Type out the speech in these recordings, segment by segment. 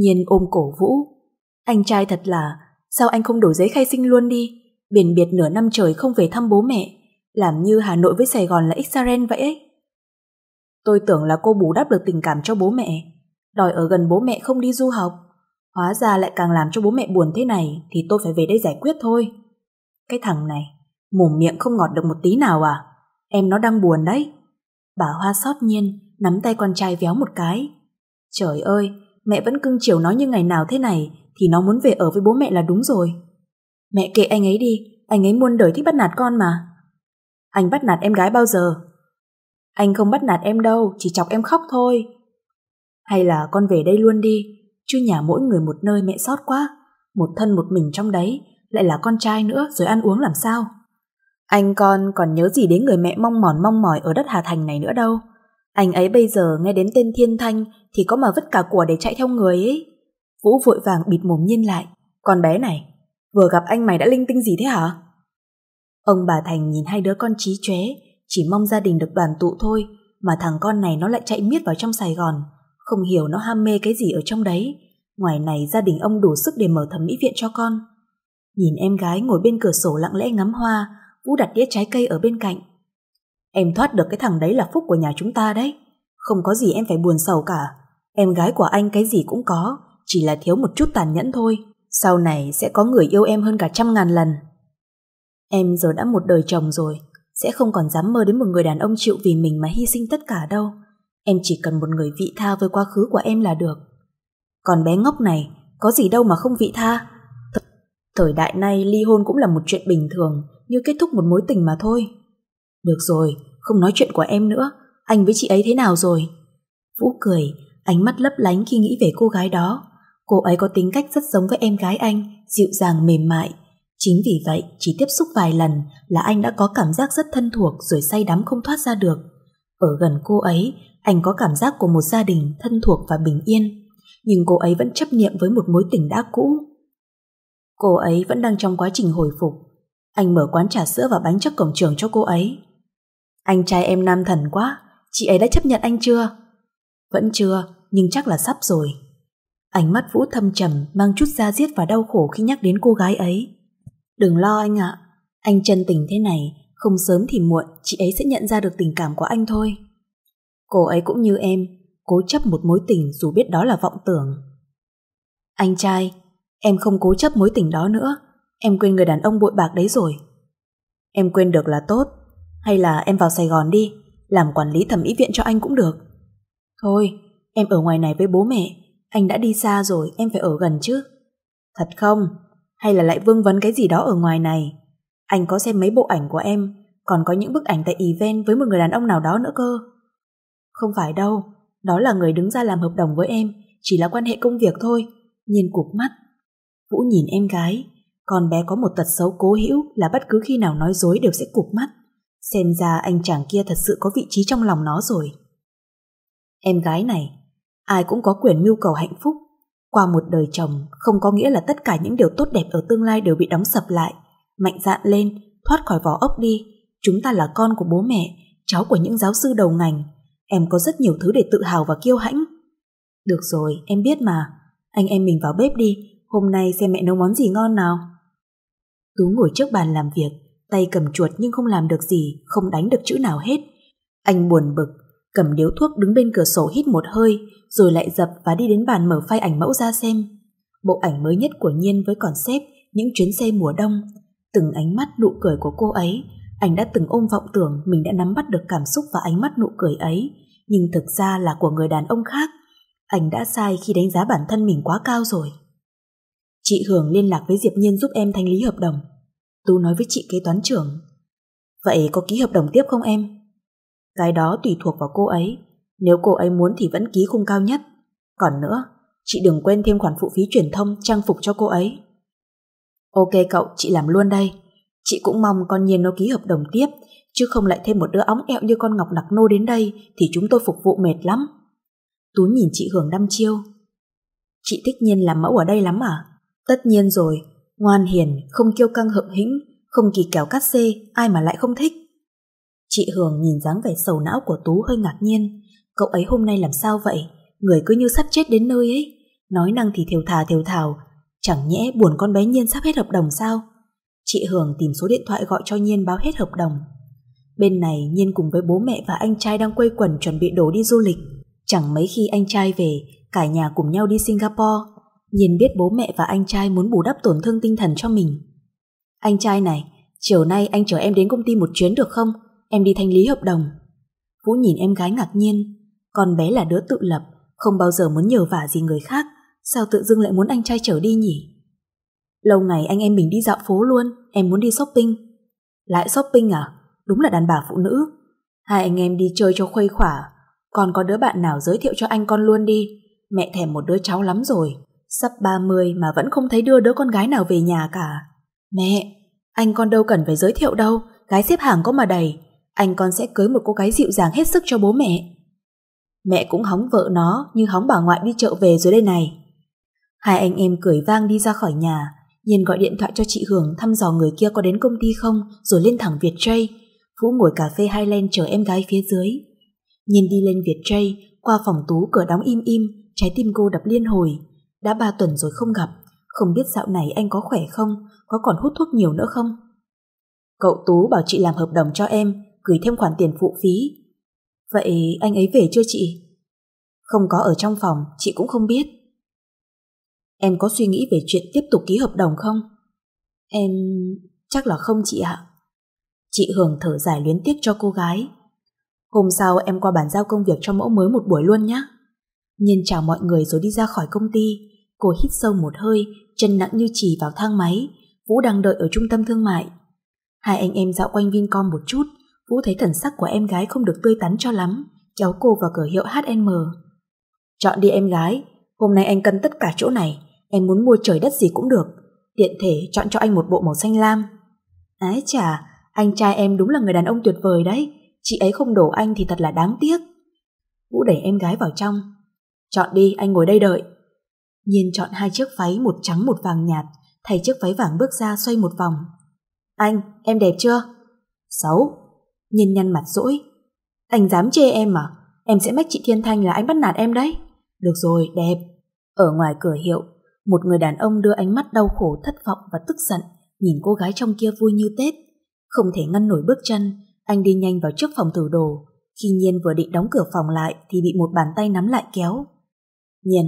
Nhiên ôm cổ Vũ. Anh trai thật là, sao anh không đổi giấy khai sinh luôn đi? Biển biệt nửa năm trời không về thăm bố mẹ, làm như Hà Nội với Sài Gòn là Israel vậy ấy. Tôi tưởng là cô bù đắp được tình cảm cho bố mẹ, đòi ở gần bố mẹ không đi du học. Hóa ra lại càng làm cho bố mẹ buồn thế này thì tôi phải về đây giải quyết thôi. Cái thằng này, mồm miệng không ngọt được một tí nào à? Em nó đang buồn đấy. Bà Hoa sót nhiên, nắm tay con trai véo một cái. Trời ơi, mẹ vẫn cưng chiều nó như ngày nào thế này thì nó muốn về ở với bố mẹ là đúng rồi. Mẹ kệ anh ấy đi, anh ấy muôn đời thích bắt nạt con mà. Anh bắt nạt em gái bao giờ? Anh không bắt nạt em đâu, chỉ chọc em khóc thôi. Hay là con về đây luôn đi, chứ nhà mỗi người một nơi mẹ sót quá. Một thân một mình trong đấy, lại là con trai nữa rồi ăn uống làm sao? Anh con còn nhớ gì đến người mẹ mong mòn mong mỏi ở đất Hà Thành này nữa đâu. Anh ấy bây giờ nghe đến tên Thiên Thanh thì có mà vứt cả của để chạy theo người ấy. Vũ vội vàng bịt mồm nhiên lại. Con bé này, vừa gặp anh mày đã linh tinh gì thế hả? Ông bà Thành nhìn hai đứa con trí chóe, chỉ mong gia đình được đoàn tụ thôi, mà thằng con này nó lại chạy miết vào trong Sài Gòn, không hiểu nó ham mê cái gì ở trong đấy. Ngoài này gia đình ông đủ sức để mở thẩm mỹ viện cho con. Nhìn em gái ngồi bên cửa sổ lặng lẽ ngắm hoa, Vũ đặt đĩa trái cây ở bên cạnh, Em thoát được cái thằng đấy là phúc của nhà chúng ta đấy. Không có gì em phải buồn sầu cả. Em gái của anh cái gì cũng có, chỉ là thiếu một chút tàn nhẫn thôi. Sau này sẽ có người yêu em hơn cả trăm ngàn lần. Em giờ đã một đời chồng rồi, sẽ không còn dám mơ đến một người đàn ông chịu vì mình mà hy sinh tất cả đâu. Em chỉ cần một người vị tha với quá khứ của em là được. Còn bé ngốc này, có gì đâu mà không vị tha. thời đại nay ly hôn cũng là một chuyện bình thường, như kết thúc một mối tình mà thôi. Được rồi, không nói chuyện của em nữa, anh với chị ấy thế nào rồi? Vũ cười, ánh mắt lấp lánh khi nghĩ về cô gái đó. Cô ấy có tính cách rất giống với em gái anh, dịu dàng mềm mại. Chính vì vậy, chỉ tiếp xúc vài lần là anh đã có cảm giác rất thân thuộc rồi say đắm không thoát ra được. Ở gần cô ấy, anh có cảm giác của một gia đình thân thuộc và bình yên. Nhưng cô ấy vẫn chấp niệm với một mối tình đã cũ. Cô ấy vẫn đang trong quá trình hồi phục. Anh mở quán trà sữa và bánh trước cổng trường cho cô ấy. Anh trai em nam thần quá, chị ấy đã chấp nhận anh chưa? Vẫn chưa, nhưng chắc là sắp rồi. Ánh mắt Vũ thâm trầm mang chút da diết và đau khổ khi nhắc đến cô gái ấy. Đừng lo anh ạ, anh chân tình thế này, không sớm thì muộn chị ấy sẽ nhận ra được tình cảm của anh thôi. Cô ấy cũng như em, cố chấp một mối tình dù biết đó là vọng tưởng. Anh trai, em không cố chấp mối tình đó nữa, em quên người đàn ông bội bạc đấy rồi. Em quên được là tốt, hay là em vào Sài Gòn đi, làm quản lý thẩm mỹ viện cho anh cũng được. Thôi, em ở ngoài này với bố mẹ, anh đã đi xa rồi, em phải ở gần chứ. Thật không? Hay là lại vương vấn cái gì đó ở ngoài này? Anh có xem mấy bộ ảnh của em, còn có những bức ảnh tại event với một người đàn ông nào đó nữa cơ. Không phải đâu, đó là người đứng ra làm hợp đồng với em, chỉ là quan hệ công việc thôi. Nhìn cục mắt. Vũ nhìn em gái, con bé có một tật xấu cố hữu là bất cứ khi nào nói dối đều sẽ cục mắt. Xem ra anh chàng kia thật sự có vị trí trong lòng nó rồi. Em gái này, ai cũng có quyền mưu cầu hạnh phúc. Qua một đời chồng không có nghĩa là tất cả những điều tốt đẹp ở tương lai đều bị đóng sập lại. Mạnh dạn lên, thoát khỏi vỏ ốc đi. Chúng ta là con của bố mẹ, cháu của những giáo sư đầu ngành. Em có rất nhiều thứ để tự hào và kiêu hãnh. Được rồi, em biết mà. Anh em mình vào bếp đi, hôm nay xem mẹ nấu món gì ngon nào. Tú ngồi trước bàn làm việc, tay cầm chuột nhưng không làm được gì, không đánh được chữ nào hết. Anh buồn bực, cầm điếu thuốc đứng bên cửa sổ hít một hơi, rồi lại dập và đi đến bàn mở file ảnh mẫu ra xem. Bộ ảnh mới nhất của Nhiên với concept những chuyến xe mùa đông, từng ánh mắt nụ cười của cô ấy, anh đã từng ôm vọng tưởng mình đã nắm bắt được cảm xúc và ánh mắt nụ cười ấy, nhưng thực ra là của người đàn ông khác. Anh đã sai khi đánh giá bản thân mình quá cao rồi. Chị Hường liên lạc với Diệp Nhiên giúp em thanh lý hợp đồng. Tú nói với chị kế toán trưởng. Vậy có ký hợp đồng tiếp không em? Cái đó tùy thuộc vào cô ấy. Nếu cô ấy muốn thì vẫn ký khung cao nhất. Còn nữa, chị đừng quên thêm khoản phụ phí truyền thông trang phục cho cô ấy. Ok cậu, chị làm luôn đây. Chị cũng mong con nhiên nó ký hợp đồng tiếp, chứ không lại thêm một đứa ống eo như con Ngọc Đặc Nô đến đây thì chúng tôi phục vụ mệt lắm. Tú nhìn chị Hưởng đăm chiêu. Chị thích nhiên làm mẫu ở đây lắm à? Tất nhiên rồi, Ngoan hiền, không kiêu căng hậm hĩnh, không kỳ kéo cắt xê, ai mà lại không thích. Chị Hường nhìn dáng vẻ sầu não của Tú hơi ngạc nhiên. Cậu ấy hôm nay làm sao vậy? Người cứ như sắp chết đến nơi ấy. Nói năng thì thiều thà thiều thào. Chẳng nhẽ buồn con bé Nhiên sắp hết hợp đồng sao? Chị Hường tìm số điện thoại gọi cho Nhiên báo hết hợp đồng. Bên này Nhiên cùng với bố mẹ và anh trai đang quây quần chuẩn bị đồ đi du lịch. Chẳng mấy khi anh trai về, cả nhà cùng nhau đi Singapore. Nhìn biết bố mẹ và anh trai muốn bù đắp tổn thương tinh thần cho mình. Anh trai này, chiều nay anh chở em đến công ty một chuyến được không? Em đi thanh lý hợp đồng. Vũ nhìn em gái ngạc nhiên. Con bé là đứa tự lập, không bao giờ muốn nhờ vả gì người khác. Sao tự dưng lại muốn anh trai chở đi nhỉ? Lâu ngày anh em mình đi dạo phố luôn, em muốn đi shopping. Lại shopping à? Đúng là đàn bà phụ nữ. Hai anh em đi chơi cho khuây khỏa. Còn có đứa bạn nào giới thiệu cho anh con luôn đi. Mẹ thèm một đứa cháu lắm rồi. Sắp 30 mà vẫn không thấy đưa đứa con gái nào về nhà cả. Mẹ, anh con đâu cần phải giới thiệu đâu, gái xếp hàng có mà đầy. Anh con sẽ cưới một cô gái dịu dàng hết sức cho bố mẹ. Mẹ cũng hóng vợ nó như hóng bà ngoại đi chợ về dưới đây này. Hai anh em cười vang đi ra khỏi nhà, Nhiên gọi điện thoại cho chị Hưởng thăm dò người kia có đến công ty không rồi lên thẳng việt Vietjay. Vũ ngồi cà phê hai len chờ em gái phía dưới. Nhiên đi lên việt Vietjay, qua phòng tú cửa đóng im im, trái tim cô đập liên hồi. Đã ba tuần rồi không gặp, không biết dạo này anh có khỏe không, có còn hút thuốc nhiều nữa không? Cậu Tú bảo chị làm hợp đồng cho em, gửi thêm khoản tiền phụ phí. Vậy anh ấy về chưa chị? Không có ở trong phòng, chị cũng không biết. Em có suy nghĩ về chuyện tiếp tục ký hợp đồng không? Em... chắc là không chị ạ. Chị Hường thở dài luyến tiếc cho cô gái. Hôm sau em qua bàn giao công việc cho mẫu mới một buổi luôn nhé. Nhiên chào mọi người rồi đi ra khỏi công ty. Cô hít sâu một hơi, chân nặng như chỉ vào thang máy. Vũ đang đợi ở trung tâm thương mại. Hai anh em dạo quanh Vincom một chút, Vũ thấy thần sắc của em gái không được tươi tắn cho lắm, kéo cô vào cửa hiệu H&M. Chọn đi em gái, hôm nay anh cần tất cả chỗ này, em muốn mua trời đất gì cũng được. Tiện thể chọn cho anh một bộ màu xanh lam. Ái chà, anh trai em đúng là người đàn ông tuyệt vời đấy, chị ấy không đổ anh thì thật là đáng tiếc. Vũ đẩy em gái vào trong. Chọn đi, anh ngồi đây đợi. Nhiên chọn hai chiếc váy một trắng một vàng nhạt, thay chiếc váy vàng bước ra xoay một vòng. Anh, em đẹp chưa? Xấu. Nhiên nhăn mặt rỗi. Anh dám chê em à? Em sẽ mách chị Thiên Thanh là anh bắt nạt em đấy. Được rồi, đẹp. Ở ngoài cửa hiệu, một người đàn ông đưa ánh mắt đau khổ thất vọng và tức giận, nhìn cô gái trong kia vui như Tết. Không thể ngăn nổi bước chân, anh đi nhanh vào trước phòng thử đồ. Khi Nhiên vừa định đóng cửa phòng lại thì bị một bàn tay nắm lại kéo. Nhiên,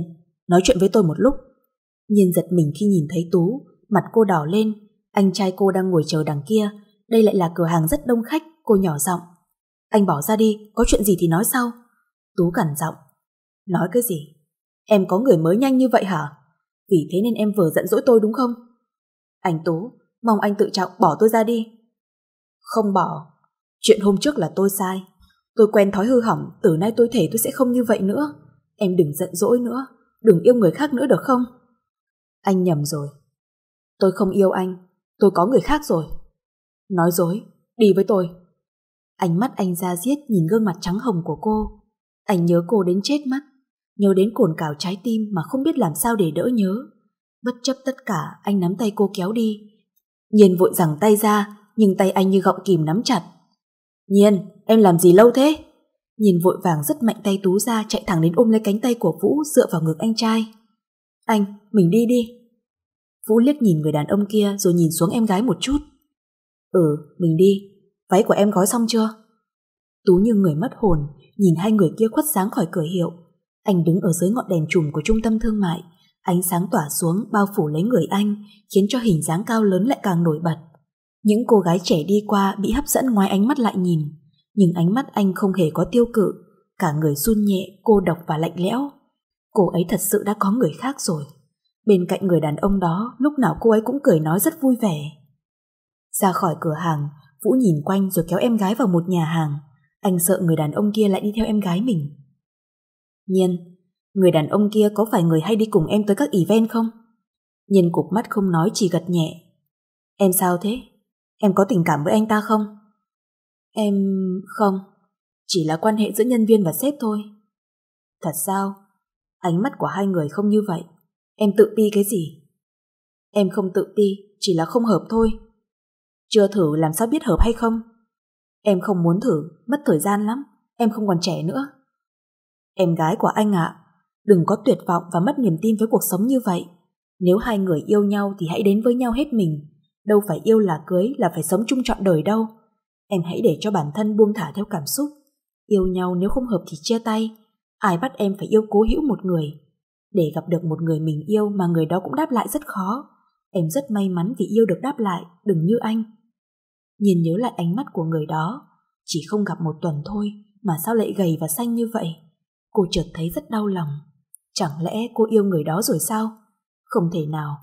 nói chuyện với tôi một lúc. Nhiên giật mình khi nhìn thấy Tú, mặt cô đỏ lên, anh trai cô đang ngồi chờ đằng kia, đây lại là cửa hàng rất đông khách, cô nhỏ giọng. Anh bỏ ra đi, có chuyện gì thì nói sau. Tú cẩn giọng. Nói cái gì? Em có người mới nhanh như vậy hả? Vì thế nên em vừa giận dỗi tôi đúng không? Anh Tú, mong anh tự trọng bỏ tôi ra đi. Không bỏ. Chuyện hôm trước là tôi sai. Tôi quen thói hư hỏng, từ nay tôi thể tôi sẽ không như vậy nữa. Em đừng giận dỗi nữa đừng yêu người khác nữa được không? Anh nhầm rồi. Tôi không yêu anh, tôi có người khác rồi. Nói dối, đi với tôi. Ánh mắt anh ra giết nhìn gương mặt trắng hồng của cô. Anh nhớ cô đến chết mắt, nhớ đến cồn cào trái tim mà không biết làm sao để đỡ nhớ. Bất chấp tất cả, anh nắm tay cô kéo đi. Nhiên vội giằng tay ra, nhưng tay anh như gọng kìm nắm chặt. Nhiên, em làm gì lâu thế? Nhìn vội vàng rất mạnh tay Tú ra chạy thẳng đến ôm lấy cánh tay của Vũ dựa vào ngực anh trai. Anh, mình đi đi. Vũ liếc nhìn người đàn ông kia rồi nhìn xuống em gái một chút. Ừ, mình đi. Váy của em gói xong chưa? Tú như người mất hồn, nhìn hai người kia khuất sáng khỏi cửa hiệu. Anh đứng ở dưới ngọn đèn trùm của trung tâm thương mại, ánh sáng tỏa xuống bao phủ lấy người anh, khiến cho hình dáng cao lớn lại càng nổi bật. Những cô gái trẻ đi qua bị hấp dẫn ngoái ánh mắt lại nhìn nhưng ánh mắt anh không hề có tiêu cự, cả người run nhẹ, cô độc và lạnh lẽo. Cô ấy thật sự đã có người khác rồi. Bên cạnh người đàn ông đó, lúc nào cô ấy cũng cười nói rất vui vẻ. Ra khỏi cửa hàng, Vũ nhìn quanh rồi kéo em gái vào một nhà hàng. Anh sợ người đàn ông kia lại đi theo em gái mình. Nhiên, người đàn ông kia có phải người hay đi cùng em tới các event không? Nhiên cục mắt không nói chỉ gật nhẹ. Em sao thế? Em có tình cảm với anh ta không? Em... không. Chỉ là quan hệ giữa nhân viên và sếp thôi. Thật sao? Ánh mắt của hai người không như vậy. Em tự ti cái gì? Em không tự ti, chỉ là không hợp thôi. Chưa thử làm sao biết hợp hay không? Em không muốn thử, mất thời gian lắm. Em không còn trẻ nữa. Em gái của anh ạ, đừng có tuyệt vọng và mất niềm tin với cuộc sống như vậy. Nếu hai người yêu nhau thì hãy đến với nhau hết mình. Đâu phải yêu là cưới là phải sống chung trọn đời đâu em hãy để cho bản thân buông thả theo cảm xúc. Yêu nhau nếu không hợp thì chia tay. Ai bắt em phải yêu cố hữu một người. Để gặp được một người mình yêu mà người đó cũng đáp lại rất khó. Em rất may mắn vì yêu được đáp lại, đừng như anh. Nhìn nhớ lại ánh mắt của người đó. Chỉ không gặp một tuần thôi mà sao lại gầy và xanh như vậy. Cô chợt thấy rất đau lòng. Chẳng lẽ cô yêu người đó rồi sao? Không thể nào,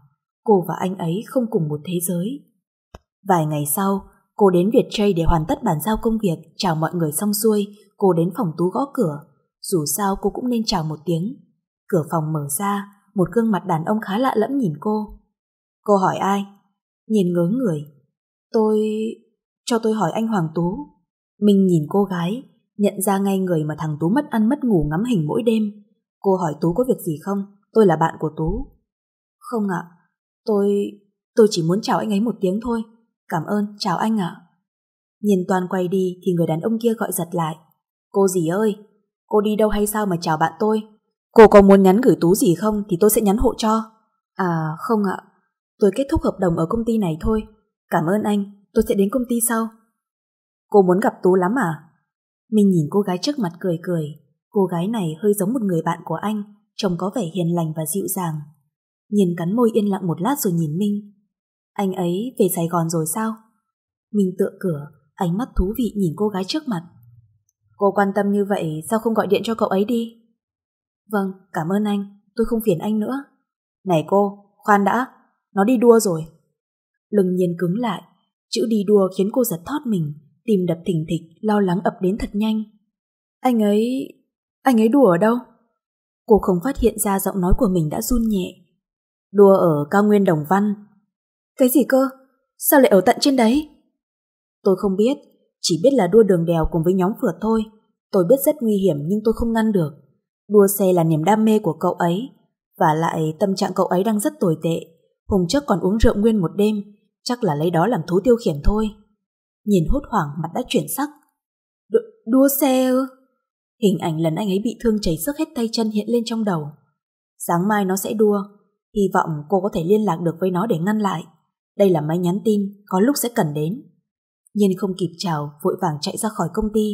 cô và anh ấy không cùng một thế giới. Vài ngày sau, Cô đến Việt Trade để hoàn tất bản giao công việc, chào mọi người xong xuôi, cô đến phòng Tú gõ cửa. Dù sao cô cũng nên chào một tiếng. Cửa phòng mở ra, một gương mặt đàn ông khá lạ lẫm nhìn cô. Cô hỏi ai? Nhìn ngớ người. Tôi... cho tôi hỏi anh Hoàng Tú. Mình nhìn cô gái, nhận ra ngay người mà thằng Tú mất ăn mất ngủ ngắm hình mỗi đêm. Cô hỏi Tú có việc gì không? Tôi là bạn của Tú. Không ạ, tôi... tôi chỉ muốn chào anh ấy một tiếng thôi. Cảm ơn, chào anh ạ. Nhìn Toàn quay đi thì người đàn ông kia gọi giật lại. Cô gì ơi, cô đi đâu hay sao mà chào bạn tôi? Cô có muốn nhắn gửi Tú gì không thì tôi sẽ nhắn hộ cho. À không ạ, tôi kết thúc hợp đồng ở công ty này thôi. Cảm ơn anh, tôi sẽ đến công ty sau. Cô muốn gặp Tú lắm à? Mình nhìn cô gái trước mặt cười cười. Cô gái này hơi giống một người bạn của anh, trông có vẻ hiền lành và dịu dàng. Nhìn cắn môi yên lặng một lát rồi nhìn Minh, anh ấy về Sài Gòn rồi sao? Mình tựa cửa, ánh mắt thú vị nhìn cô gái trước mặt. Cô quan tâm như vậy sao không gọi điện cho cậu ấy đi? Vâng, cảm ơn anh, tôi không phiền anh nữa. Này cô, khoan đã, nó đi đua rồi. Lưng nhiên cứng lại, chữ đi đua khiến cô giật thót mình, tìm đập thỉnh thịch, lo lắng ập đến thật nhanh. Anh ấy... anh ấy đùa ở đâu? Cô không phát hiện ra giọng nói của mình đã run nhẹ. Đùa ở cao nguyên Đồng Văn, cái gì cơ? Sao lại ở tận trên đấy? Tôi không biết, chỉ biết là đua đường đèo cùng với nhóm phượt thôi. Tôi biết rất nguy hiểm nhưng tôi không ngăn được. Đua xe là niềm đam mê của cậu ấy. Và lại tâm trạng cậu ấy đang rất tồi tệ. hùng trước còn uống rượu nguyên một đêm, chắc là lấy đó làm thú tiêu khiển thôi. Nhìn hốt hoảng mặt đã chuyển sắc. Đ đua xe ư? Hình ảnh lần anh ấy bị thương chảy sức hết tay chân hiện lên trong đầu. Sáng mai nó sẽ đua, hy vọng cô có thể liên lạc được với nó để ngăn lại đây là máy nhắn tin có lúc sẽ cần đến. Nhiên không kịp chào, vội vàng chạy ra khỏi công ty.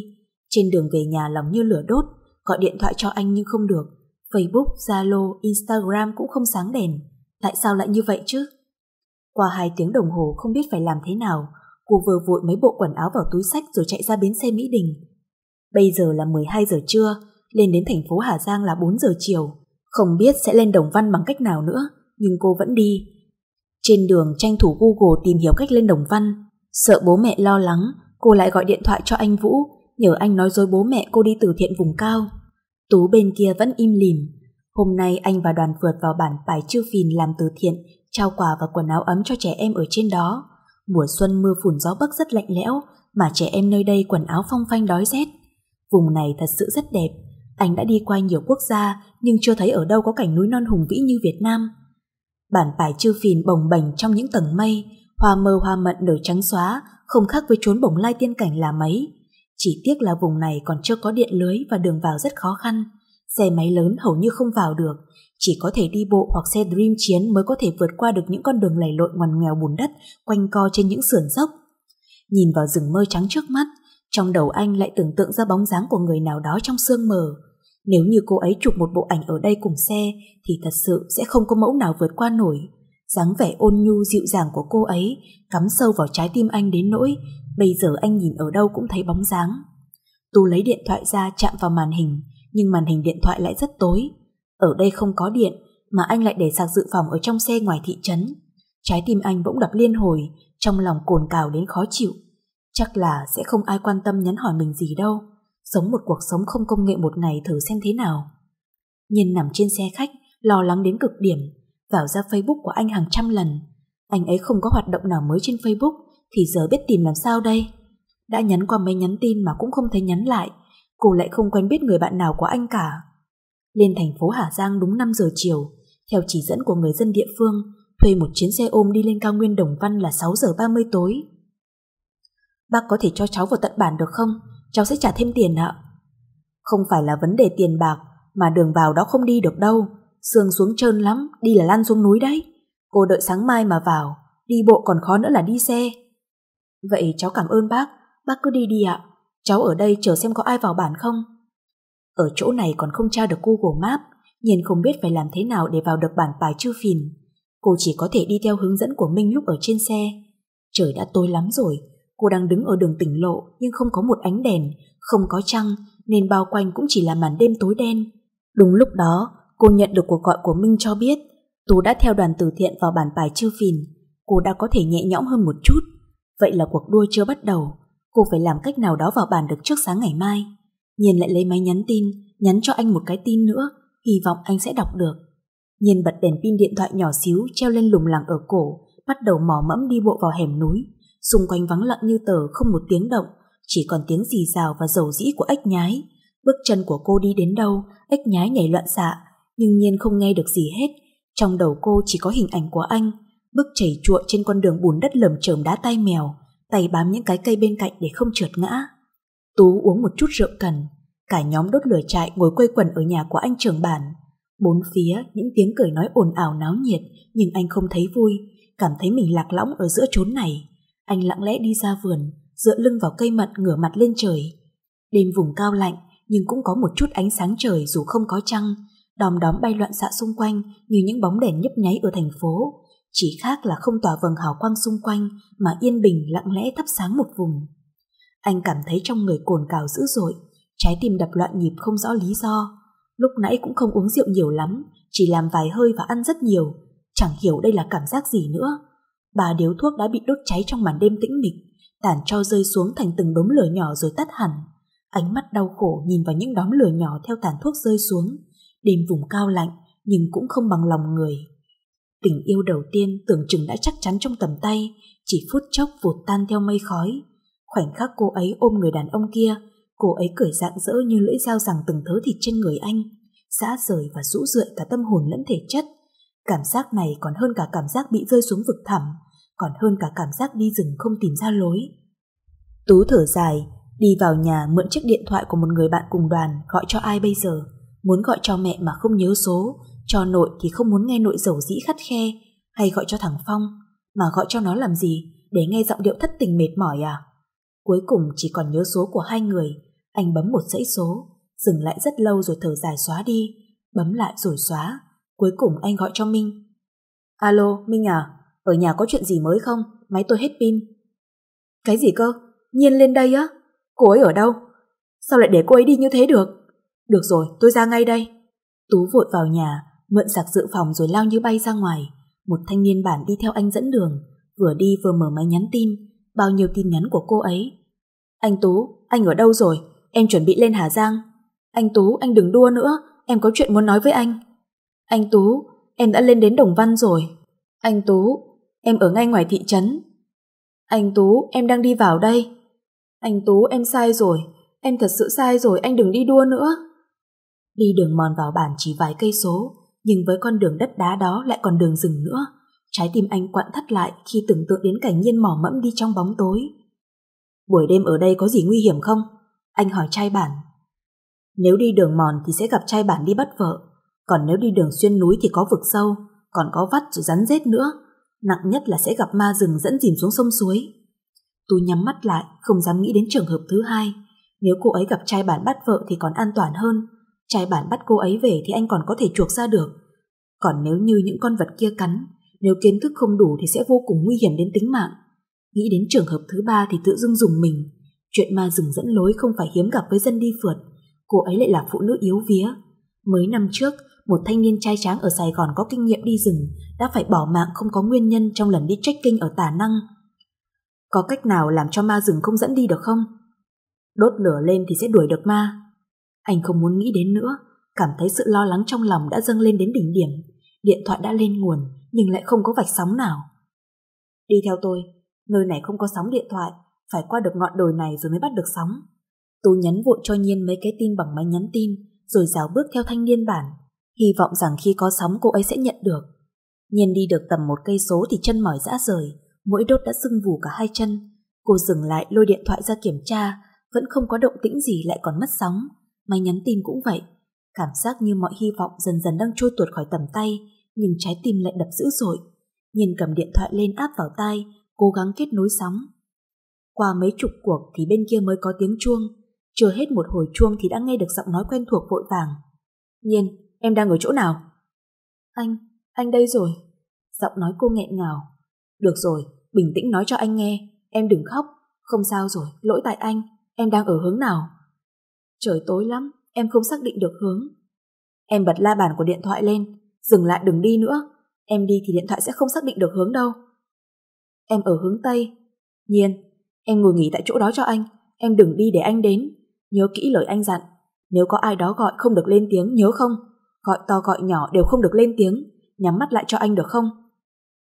Trên đường về nhà lòng như lửa đốt, gọi điện thoại cho anh nhưng không được. Facebook, Zalo, Instagram cũng không sáng đèn. Tại sao lại như vậy chứ? Qua hai tiếng đồng hồ không biết phải làm thế nào, cô vừa vội mấy bộ quần áo vào túi sách rồi chạy ra bến xe Mỹ Đình. Bây giờ là 12 giờ trưa, lên đến thành phố Hà Giang là 4 giờ chiều. Không biết sẽ lên Đồng Văn bằng cách nào nữa, nhưng cô vẫn đi, trên đường tranh thủ Google tìm hiểu cách lên Đồng Văn, sợ bố mẹ lo lắng, cô lại gọi điện thoại cho anh Vũ, nhờ anh nói dối bố mẹ cô đi từ thiện vùng cao. Tú bên kia vẫn im lìm. Hôm nay anh và đoàn vượt vào bản bài chư phìn làm từ thiện, trao quà và quần áo ấm cho trẻ em ở trên đó. Mùa xuân mưa phùn gió bấc rất lạnh lẽo, mà trẻ em nơi đây quần áo phong phanh đói rét. Vùng này thật sự rất đẹp. Anh đã đi qua nhiều quốc gia, nhưng chưa thấy ở đâu có cảnh núi non hùng vĩ như Việt Nam. Bản bài chư phìn bồng bềnh trong những tầng mây, hoa mơ hoa mận nở trắng xóa, không khác với chốn bổng lai tiên cảnh là mấy. Chỉ tiếc là vùng này còn chưa có điện lưới và đường vào rất khó khăn. Xe máy lớn hầu như không vào được, chỉ có thể đi bộ hoặc xe Dream Chiến mới có thể vượt qua được những con đường lầy lội ngoằn nghèo bùn đất quanh co trên những sườn dốc. Nhìn vào rừng mơ trắng trước mắt, trong đầu anh lại tưởng tượng ra bóng dáng của người nào đó trong sương mờ, nếu như cô ấy chụp một bộ ảnh ở đây cùng xe thì thật sự sẽ không có mẫu nào vượt qua nổi. dáng vẻ ôn nhu dịu dàng của cô ấy cắm sâu vào trái tim anh đến nỗi bây giờ anh nhìn ở đâu cũng thấy bóng dáng. Tu lấy điện thoại ra chạm vào màn hình nhưng màn hình điện thoại lại rất tối. Ở đây không có điện mà anh lại để sạc dự phòng ở trong xe ngoài thị trấn. Trái tim anh bỗng đập liên hồi trong lòng cồn cào đến khó chịu. Chắc là sẽ không ai quan tâm nhắn hỏi mình gì đâu sống một cuộc sống không công nghệ một ngày thử xem thế nào. Nhiên nằm trên xe khách, lo lắng đến cực điểm, vào ra Facebook của anh hàng trăm lần. Anh ấy không có hoạt động nào mới trên Facebook, thì giờ biết tìm làm sao đây? Đã nhắn qua mấy nhắn tin mà cũng không thấy nhắn lại, cô lại không quen biết người bạn nào của anh cả. Lên thành phố Hà Giang đúng 5 giờ chiều, theo chỉ dẫn của người dân địa phương, thuê một chuyến xe ôm đi lên cao nguyên Đồng Văn là 6 giờ 30 tối. Bác có thể cho cháu vào tận bản được không? cháu sẽ trả thêm tiền ạ. Không phải là vấn đề tiền bạc, mà đường vào đó không đi được đâu. Sương xuống trơn lắm, đi là lăn xuống núi đấy. Cô đợi sáng mai mà vào, đi bộ còn khó nữa là đi xe. Vậy cháu cảm ơn bác, bác cứ đi đi ạ. Cháu ở đây chờ xem có ai vào bản không. Ở chỗ này còn không tra được Google map, nhìn không biết phải làm thế nào để vào được bản bài chư phìn. Cô chỉ có thể đi theo hướng dẫn của Minh lúc ở trên xe. Trời đã tối lắm rồi, Cô đang đứng ở đường tỉnh lộ nhưng không có một ánh đèn, không có trăng nên bao quanh cũng chỉ là màn đêm tối đen. Đúng lúc đó, cô nhận được cuộc gọi của Minh cho biết Tú đã theo đoàn từ thiện vào bản bài chưa phìn. Cô đã có thể nhẹ nhõm hơn một chút. Vậy là cuộc đua chưa bắt đầu. Cô phải làm cách nào đó vào bản được trước sáng ngày mai. Nhiên lại lấy máy nhắn tin, nhắn cho anh một cái tin nữa, hy vọng anh sẽ đọc được. Nhiên bật đèn pin điện thoại nhỏ xíu treo lên lùng lẳng ở cổ, bắt đầu mò mẫm đi bộ vào hẻm núi xung quanh vắng lặng như tờ không một tiếng động, chỉ còn tiếng rì rào và dầu dĩ của ếch nhái. Bước chân của cô đi đến đâu, ếch nhái nhảy loạn xạ, nhưng nhiên không nghe được gì hết. Trong đầu cô chỉ có hình ảnh của anh, bước chảy chuội trên con đường bùn đất lởm chởm đá tay mèo, tay bám những cái cây bên cạnh để không trượt ngã. Tú uống một chút rượu cần, cả nhóm đốt lửa trại ngồi quây quần ở nhà của anh trưởng bản. Bốn phía những tiếng cười nói ồn ào náo nhiệt, nhưng anh không thấy vui, cảm thấy mình lạc lõng ở giữa chốn này. Anh lặng lẽ đi ra vườn, dựa lưng vào cây mận ngửa mặt lên trời. Đêm vùng cao lạnh, nhưng cũng có một chút ánh sáng trời dù không có trăng, đom đóm bay loạn xạ xung quanh như những bóng đèn nhấp nháy ở thành phố. Chỉ khác là không tỏa vầng hào quang xung quanh mà yên bình lặng lẽ thắp sáng một vùng. Anh cảm thấy trong người cồn cào dữ dội, trái tim đập loạn nhịp không rõ lý do. Lúc nãy cũng không uống rượu nhiều lắm, chỉ làm vài hơi và ăn rất nhiều. Chẳng hiểu đây là cảm giác gì nữa. Ba điếu thuốc đã bị đốt cháy trong màn đêm tĩnh mịch, tàn cho rơi xuống thành từng đốm lửa nhỏ rồi tắt hẳn. Ánh mắt đau khổ nhìn vào những đóm lửa nhỏ theo tàn thuốc rơi xuống. Đêm vùng cao lạnh, nhưng cũng không bằng lòng người. Tình yêu đầu tiên tưởng chừng đã chắc chắn trong tầm tay, chỉ phút chốc vụt tan theo mây khói. Khoảnh khắc cô ấy ôm người đàn ông kia, cô ấy cười rạng rỡ như lưỡi dao rằng từng thớ thịt trên người anh, xã rời và rũ rượi cả tâm hồn lẫn thể chất. Cảm giác này còn hơn cả cảm giác bị rơi xuống vực thẳm, còn hơn cả cảm giác đi rừng không tìm ra lối. Tú thở dài, đi vào nhà mượn chiếc điện thoại của một người bạn cùng đoàn gọi cho ai bây giờ. Muốn gọi cho mẹ mà không nhớ số, cho nội thì không muốn nghe nội dầu dĩ khắt khe, hay gọi cho thằng Phong, mà gọi cho nó làm gì, để nghe giọng điệu thất tình mệt mỏi à? Cuối cùng chỉ còn nhớ số của hai người, anh bấm một dãy số, dừng lại rất lâu rồi thở dài xóa đi, bấm lại rồi xóa. Cuối cùng anh gọi cho Minh. Alo, Minh à? Ở nhà có chuyện gì mới không? Máy tôi hết pin. Cái gì cơ? Nhiên lên đây á? Cô ấy ở đâu? Sao lại để cô ấy đi như thế được? Được rồi, tôi ra ngay đây. Tú vội vào nhà, mượn sạc dự phòng rồi lao như bay ra ngoài. Một thanh niên bản đi theo anh dẫn đường, vừa đi vừa mở máy nhắn tin, bao nhiêu tin nhắn của cô ấy. Anh Tú, anh ở đâu rồi? Em chuẩn bị lên Hà Giang. Anh Tú, anh đừng đua nữa, em có chuyện muốn nói với anh. Anh Tú, em đã lên đến Đồng Văn rồi. Anh Tú, em ở ngay ngoài thị trấn. Anh Tú, em đang đi vào đây. Anh Tú, em sai rồi, em thật sự sai rồi, anh đừng đi đua nữa. Đi đường mòn vào bản chỉ vài cây số, nhưng với con đường đất đá đó lại còn đường rừng nữa. Trái tim anh quặn thắt lại khi tưởng tượng đến cảnh nhiên mỏ mẫm đi trong bóng tối. Buổi đêm ở đây có gì nguy hiểm không? Anh hỏi trai bản. Nếu đi đường mòn thì sẽ gặp trai bản đi bắt vợ, còn nếu đi đường xuyên núi thì có vực sâu, còn có vắt rồi rắn rết nữa nặng nhất là sẽ gặp ma rừng dẫn dìm xuống sông suối. Tú nhắm mắt lại, không dám nghĩ đến trường hợp thứ hai. Nếu cô ấy gặp trai bản bắt vợ thì còn an toàn hơn. Trai bản bắt cô ấy về thì anh còn có thể chuộc ra được. Còn nếu như những con vật kia cắn, nếu kiến thức không đủ thì sẽ vô cùng nguy hiểm đến tính mạng. Nghĩ đến trường hợp thứ ba thì tự dưng dùng mình. Chuyện ma rừng dẫn lối không phải hiếm gặp với dân đi phượt. Cô ấy lại là phụ nữ yếu vía. Mới năm trước, một thanh niên trai tráng ở Sài Gòn có kinh nghiệm đi rừng đã phải bỏ mạng không có nguyên nhân trong lần đi trekking ở Tà Năng. Có cách nào làm cho ma rừng không dẫn đi được không? Đốt lửa lên thì sẽ đuổi được ma. Anh không muốn nghĩ đến nữa, cảm thấy sự lo lắng trong lòng đã dâng lên đến đỉnh điểm. Điện thoại đã lên nguồn, nhưng lại không có vạch sóng nào. Đi theo tôi, nơi này không có sóng điện thoại, phải qua được ngọn đồi này rồi mới bắt được sóng. tôi nhắn vội cho Nhiên mấy cái tin bằng máy nhắn tin, rồi rào bước theo thanh niên bản, hy vọng rằng khi có sóng cô ấy sẽ nhận được. Nhiên đi được tầm một cây số thì chân mỏi dã rời, mũi đốt đã sưng vù cả hai chân. Cô dừng lại lôi điện thoại ra kiểm tra, vẫn không có động tĩnh gì lại còn mất sóng. Máy nhắn tin cũng vậy. Cảm giác như mọi hy vọng dần dần đang trôi tuột khỏi tầm tay, nhưng trái tim lại đập dữ dội. Nhiên cầm điện thoại lên áp vào tai, cố gắng kết nối sóng. Qua mấy chục cuộc thì bên kia mới có tiếng chuông. Chưa hết một hồi chuông thì đã nghe được giọng nói quen thuộc vội vàng. Nhiên, em đang ở chỗ nào? Anh, anh đây rồi. Giọng nói cô nghẹn ngào. Được rồi, bình tĩnh nói cho anh nghe. Em đừng khóc. Không sao rồi, lỗi tại anh. Em đang ở hướng nào? Trời tối lắm, em không xác định được hướng. Em bật la bàn của điện thoại lên. Dừng lại đừng đi nữa. Em đi thì điện thoại sẽ không xác định được hướng đâu. Em ở hướng Tây. Nhiên, em ngồi nghỉ tại chỗ đó cho anh. Em đừng đi để anh đến. Nhớ kỹ lời anh dặn. Nếu có ai đó gọi không được lên tiếng nhớ không? gọi to gọi nhỏ đều không được lên tiếng, nhắm mắt lại cho anh được không?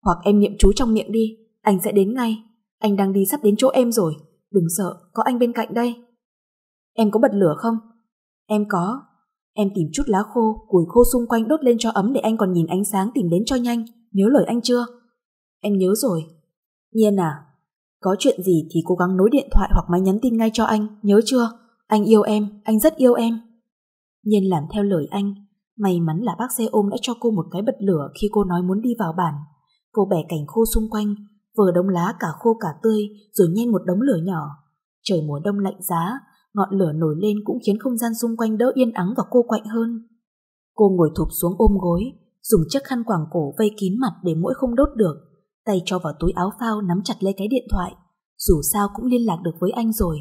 Hoặc em niệm chú trong miệng đi, anh sẽ đến ngay. Anh đang đi sắp đến chỗ em rồi, đừng sợ, có anh bên cạnh đây. Em có bật lửa không? Em có. Em tìm chút lá khô, củi khô xung quanh đốt lên cho ấm để anh còn nhìn ánh sáng tìm đến cho nhanh, nhớ lời anh chưa? Em nhớ rồi. Nhiên à, có chuyện gì thì cố gắng nối điện thoại hoặc máy nhắn tin ngay cho anh, nhớ chưa? Anh yêu em, anh rất yêu em. Nhiên làm theo lời anh, May mắn là bác xe ôm đã cho cô một cái bật lửa khi cô nói muốn đi vào bản. Cô bẻ cảnh khô xung quanh, vừa đống lá cả khô cả tươi rồi nhen một đống lửa nhỏ. Trời mùa đông lạnh giá, ngọn lửa nổi lên cũng khiến không gian xung quanh đỡ yên ắng và cô quạnh hơn. Cô ngồi thụp xuống ôm gối, dùng chiếc khăn quàng cổ vây kín mặt để mũi không đốt được, tay cho vào túi áo phao nắm chặt lấy cái điện thoại. Dù sao cũng liên lạc được với anh rồi,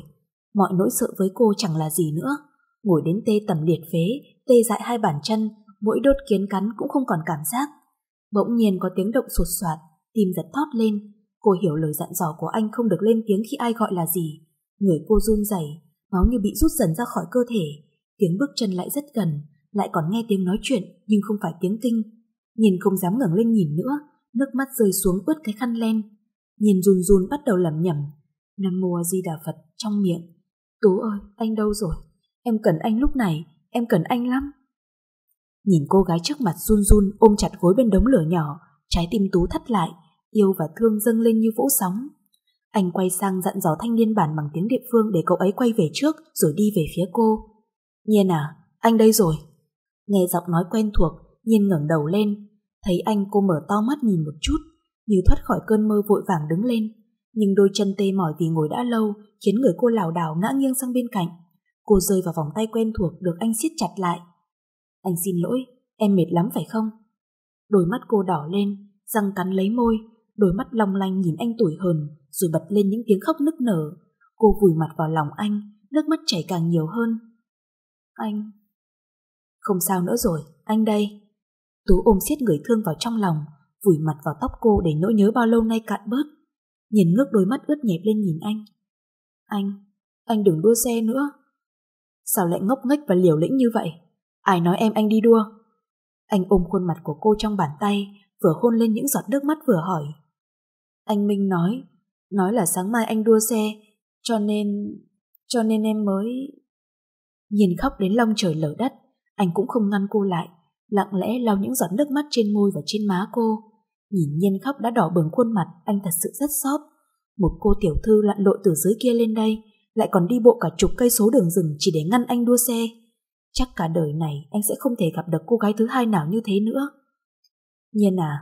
mọi nỗi sợ với cô chẳng là gì nữa ngồi đến tê tầm liệt phế, tê dại hai bàn chân, mỗi đốt kiến cắn cũng không còn cảm giác. Bỗng nhiên có tiếng động sột soạt, tim giật thót lên. Cô hiểu lời dặn dò của anh không được lên tiếng khi ai gọi là gì. Người cô run rẩy, máu như bị rút dần ra khỏi cơ thể. Tiếng bước chân lại rất gần, lại còn nghe tiếng nói chuyện nhưng không phải tiếng kinh. Nhìn không dám ngẩng lên nhìn nữa, nước mắt rơi xuống ướt cái khăn len. Nhìn run run bắt đầu lẩm nhẩm, Nam Mô A Di Đà Phật trong miệng. Tú ơi, anh đâu rồi? Em cần anh lúc này, em cần anh lắm. Nhìn cô gái trước mặt run run ôm chặt gối bên đống lửa nhỏ, trái tim Tú thắt lại, yêu và thương dâng lên như vỗ sóng. Anh quay sang dặn dò thanh niên bản bằng tiếng địa phương để cậu ấy quay về trước rồi đi về phía cô. Nhiên à, anh đây rồi. Nghe giọng nói quen thuộc, Nhiên ngẩng đầu lên. Thấy anh cô mở to mắt nhìn một chút, như thoát khỏi cơn mơ vội vàng đứng lên. Nhưng đôi chân tê mỏi vì ngồi đã lâu khiến người cô lảo đảo ngã nghiêng sang bên cạnh. Cô rơi vào vòng tay quen thuộc được anh siết chặt lại. Anh xin lỗi, em mệt lắm phải không? Đôi mắt cô đỏ lên, răng cắn lấy môi, đôi mắt long lanh nhìn anh tủi hờn rồi bật lên những tiếng khóc nức nở. Cô vùi mặt vào lòng anh, nước mắt chảy càng nhiều hơn. Anh... Không sao nữa rồi, anh đây. Tú ôm siết người thương vào trong lòng, vùi mặt vào tóc cô để nỗi nhớ bao lâu nay cạn bớt. Nhìn ngước đôi mắt ướt nhẹp lên nhìn anh. Anh, anh đừng đua xe nữa. Sao lại ngốc nghếch và liều lĩnh như vậy? Ai nói em anh đi đua? Anh ôm khuôn mặt của cô trong bàn tay, vừa hôn lên những giọt nước mắt vừa hỏi. Anh Minh nói, nói là sáng mai anh đua xe, cho nên... cho nên em mới... Nhìn khóc đến long trời lở đất, anh cũng không ngăn cô lại, lặng lẽ lau những giọt nước mắt trên môi và trên má cô. Nhìn nhiên khóc đã đỏ bừng khuôn mặt, anh thật sự rất xót. Một cô tiểu thư lặn lội từ dưới kia lên đây, lại còn đi bộ cả chục cây số đường rừng chỉ để ngăn anh đua xe. Chắc cả đời này anh sẽ không thể gặp được cô gái thứ hai nào như thế nữa. Nhiên à,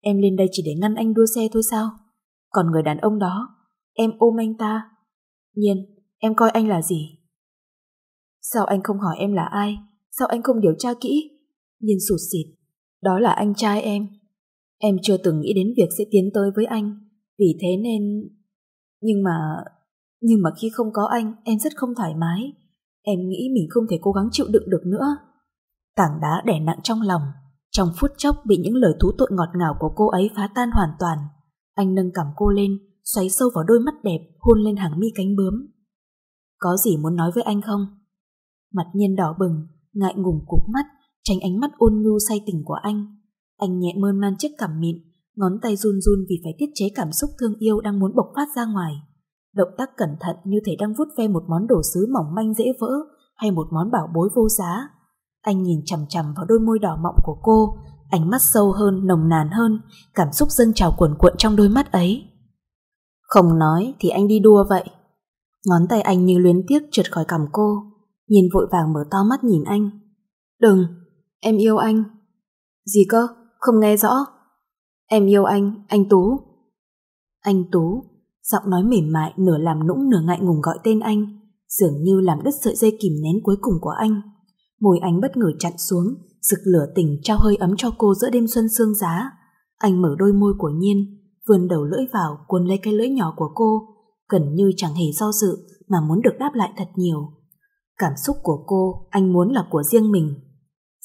em lên đây chỉ để ngăn anh đua xe thôi sao? Còn người đàn ông đó, em ôm anh ta. Nhiên, em coi anh là gì? Sao anh không hỏi em là ai? Sao anh không điều tra kỹ? Nhiên sụt xịt, đó là anh trai em. Em chưa từng nghĩ đến việc sẽ tiến tới với anh, vì thế nên... Nhưng mà nhưng mà khi không có anh, em rất không thoải mái. Em nghĩ mình không thể cố gắng chịu đựng được nữa. Tảng đá đè nặng trong lòng, trong phút chốc bị những lời thú tội ngọt ngào của cô ấy phá tan hoàn toàn. Anh nâng cằm cô lên, xoáy sâu vào đôi mắt đẹp, hôn lên hàng mi cánh bướm. Có gì muốn nói với anh không? Mặt nhiên đỏ bừng, ngại ngùng cụp mắt, tránh ánh mắt ôn nhu say tình của anh. Anh nhẹ mơn man chiếc cằm mịn, ngón tay run run vì phải tiết chế cảm xúc thương yêu đang muốn bộc phát ra ngoài. Động tác cẩn thận như thể đang vút ve một món đồ sứ mỏng manh dễ vỡ hay một món bảo bối vô giá. Anh nhìn chằm chằm vào đôi môi đỏ mọng của cô, ánh mắt sâu hơn, nồng nàn hơn, cảm xúc dâng trào cuồn cuộn trong đôi mắt ấy. Không nói thì anh đi đua vậy. Ngón tay anh như luyến tiếc trượt khỏi cằm cô, nhìn vội vàng mở to mắt nhìn anh. Đừng, em yêu anh. Gì cơ, không nghe rõ. Em yêu anh, anh Tú. Anh Tú, giọng nói mềm mại nửa làm nũng nửa ngại ngùng gọi tên anh, dường như làm đứt sợi dây kìm nén cuối cùng của anh. Môi anh bất ngờ chặn xuống, rực lửa tình trao hơi ấm cho cô giữa đêm xuân sương giá. Anh mở đôi môi của Nhiên, vươn đầu lưỡi vào cuốn lấy cái lưỡi nhỏ của cô, gần như chẳng hề do dự mà muốn được đáp lại thật nhiều. Cảm xúc của cô anh muốn là của riêng mình.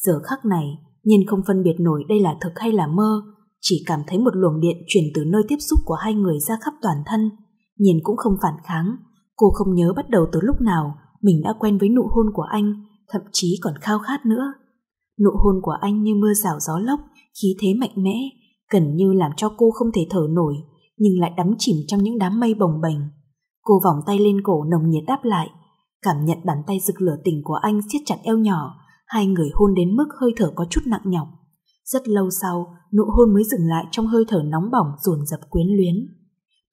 Giờ khắc này, Nhiên không phân biệt nổi đây là thực hay là mơ, chỉ cảm thấy một luồng điện truyền từ nơi tiếp xúc của hai người ra khắp toàn thân. Nhìn cũng không phản kháng, cô không nhớ bắt đầu từ lúc nào mình đã quen với nụ hôn của anh, thậm chí còn khao khát nữa. Nụ hôn của anh như mưa rào gió lốc, khí thế mạnh mẽ, gần như làm cho cô không thể thở nổi, nhưng lại đắm chìm trong những đám mây bồng bềnh. Cô vòng tay lên cổ nồng nhiệt đáp lại, cảm nhận bàn tay rực lửa tình của anh siết chặt eo nhỏ, hai người hôn đến mức hơi thở có chút nặng nhọc. Rất lâu sau, nụ hôn mới dừng lại trong hơi thở nóng bỏng dồn dập quyến luyến.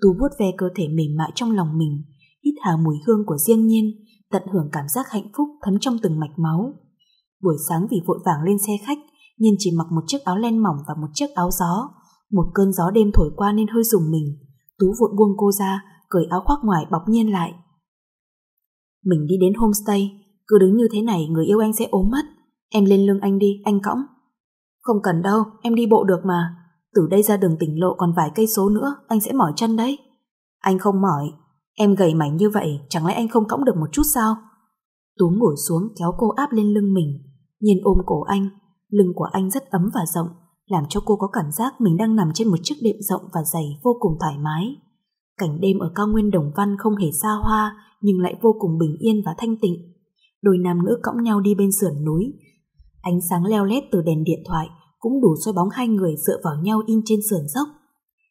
Tú vuốt ve cơ thể mềm mại trong lòng mình, hít hà mùi hương của riêng nhiên, tận hưởng cảm giác hạnh phúc thấm trong từng mạch máu. Buổi sáng vì vội vàng lên xe khách, Nhiên chỉ mặc một chiếc áo len mỏng và một chiếc áo gió. Một cơn gió đêm thổi qua nên hơi rùng mình. Tú vội buông cô ra, cởi áo khoác ngoài bọc Nhiên lại. Mình đi đến homestay, cứ đứng như thế này người yêu anh sẽ ốm mất. Em lên lưng anh đi, anh cõng. Không cần đâu, em đi bộ được mà. Từ đây ra đường tỉnh lộ còn vài cây số nữa, anh sẽ mỏi chân đấy. Anh không mỏi, em gầy mảnh như vậy, chẳng lẽ anh không cõng được một chút sao? Tú ngồi xuống kéo cô áp lên lưng mình, nhìn ôm cổ anh. Lưng của anh rất ấm và rộng, làm cho cô có cảm giác mình đang nằm trên một chiếc đệm rộng và dày vô cùng thoải mái. Cảnh đêm ở cao nguyên Đồng Văn không hề xa hoa, nhưng lại vô cùng bình yên và thanh tịnh. Đôi nam nữ cõng nhau đi bên sườn núi. Ánh sáng leo lét từ đèn điện thoại cũng đủ soi bóng hai người dựa vào nhau in trên sườn dốc.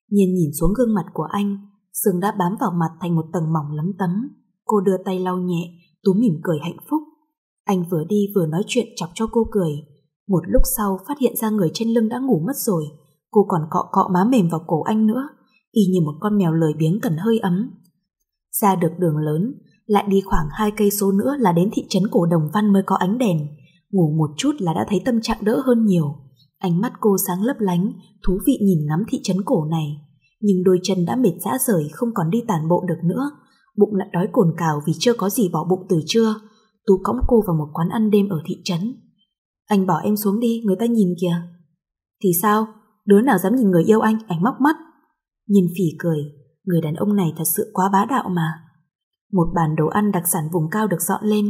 Nhiên nhìn xuống gương mặt của anh, sương đã bám vào mặt thành một tầng mỏng lấm tấm. Cô đưa tay lau nhẹ, tú mỉm cười hạnh phúc. Anh vừa đi vừa nói chuyện chọc cho cô cười. Một lúc sau phát hiện ra người trên lưng đã ngủ mất rồi, cô còn cọ cọ má mềm vào cổ anh nữa, y như một con mèo lười biếng cần hơi ấm. Ra được đường lớn, lại đi khoảng hai cây số nữa là đến thị trấn cổ Đồng Văn mới có ánh đèn. Ngủ một chút là đã thấy tâm trạng đỡ hơn nhiều. Ánh mắt cô sáng lấp lánh, thú vị nhìn ngắm thị trấn cổ này. Nhưng đôi chân đã mệt dã rời không còn đi tản bộ được nữa. Bụng lại đói cồn cào vì chưa có gì bỏ bụng từ trưa. Tú cõng cô vào một quán ăn đêm ở thị trấn. Anh bỏ em xuống đi, người ta nhìn kìa. Thì sao? Đứa nào dám nhìn người yêu anh, anh móc mắt. Nhìn phỉ cười, người đàn ông này thật sự quá bá đạo mà. Một bàn đồ ăn đặc sản vùng cao được dọn lên,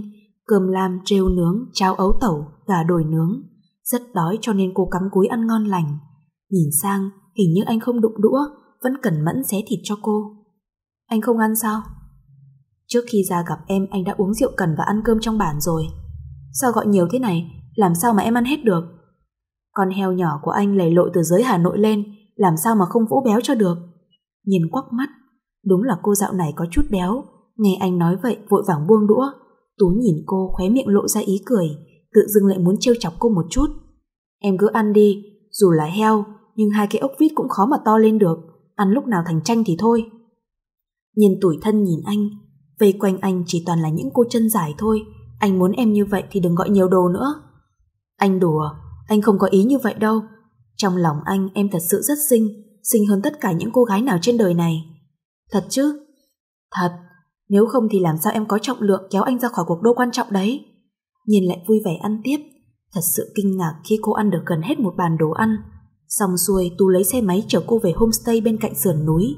cơm lam, trêu nướng, cháo ấu tẩu, gà đồi nướng. Rất đói cho nên cô cắm cúi ăn ngon lành. Nhìn sang, hình như anh không đụng đũa, vẫn cẩn mẫn xé thịt cho cô. Anh không ăn sao? Trước khi ra gặp em anh đã uống rượu cần và ăn cơm trong bản rồi. Sao gọi nhiều thế này, làm sao mà em ăn hết được? Con heo nhỏ của anh lầy lội từ dưới Hà Nội lên, làm sao mà không vỗ béo cho được? Nhìn quắc mắt, đúng là cô dạo này có chút béo, nghe anh nói vậy vội vàng buông đũa. Tú nhìn cô khóe miệng lộ ra ý cười, tự dưng lại muốn trêu chọc cô một chút. Em cứ ăn đi, dù là heo, nhưng hai cái ốc vít cũng khó mà to lên được, ăn lúc nào thành chanh thì thôi. Nhìn tuổi thân nhìn anh, vây quanh anh chỉ toàn là những cô chân dài thôi, anh muốn em như vậy thì đừng gọi nhiều đồ nữa. Anh đùa, anh không có ý như vậy đâu. Trong lòng anh em thật sự rất xinh, xinh hơn tất cả những cô gái nào trên đời này. Thật chứ? Thật, nếu không thì làm sao em có trọng lượng kéo anh ra khỏi cuộc đua quan trọng đấy? nhìn lại vui vẻ ăn tiếp. Thật sự kinh ngạc khi cô ăn được gần hết một bàn đồ ăn. Xong xuôi Tu lấy xe máy chở cô về homestay bên cạnh sườn núi.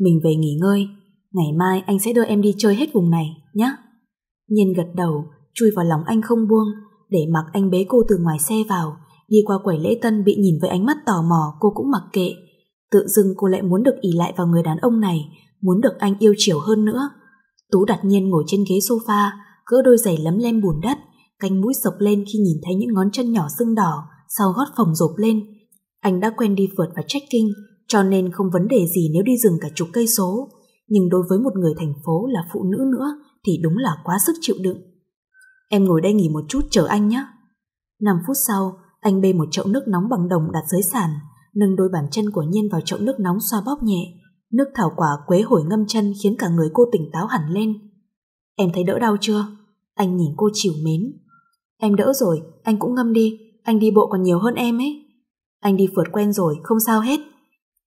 Mình về nghỉ ngơi, ngày mai anh sẽ đưa em đi chơi hết vùng này, nhé. Nhiên gật đầu, chui vào lòng anh không buông, để mặc anh bế cô từ ngoài xe vào, đi qua quẩy lễ tân bị nhìn với ánh mắt tò mò cô cũng mặc kệ. Tự dưng cô lại muốn được ỉ lại vào người đàn ông này, muốn được anh yêu chiều hơn nữa. Tú đặt nhiên ngồi trên ghế sofa, gỡ đôi giày lấm lem bùn đất, Cánh mũi sộc lên khi nhìn thấy những ngón chân nhỏ sưng đỏ sau gót phòng rộp lên. Anh đã quen đi phượt và trekking, cho nên không vấn đề gì nếu đi rừng cả chục cây số. Nhưng đối với một người thành phố là phụ nữ nữa thì đúng là quá sức chịu đựng. Em ngồi đây nghỉ một chút chờ anh nhé. 5 phút sau, anh bê một chậu nước nóng bằng đồng đặt dưới sàn, nâng đôi bàn chân của Nhiên vào chậu nước nóng xoa bóp nhẹ. Nước thảo quả quế hồi ngâm chân khiến cả người cô tỉnh táo hẳn lên. Em thấy đỡ đau chưa? Anh nhìn cô chiều mến. Em đỡ rồi, anh cũng ngâm đi, anh đi bộ còn nhiều hơn em ấy. Anh đi phượt quen rồi, không sao hết.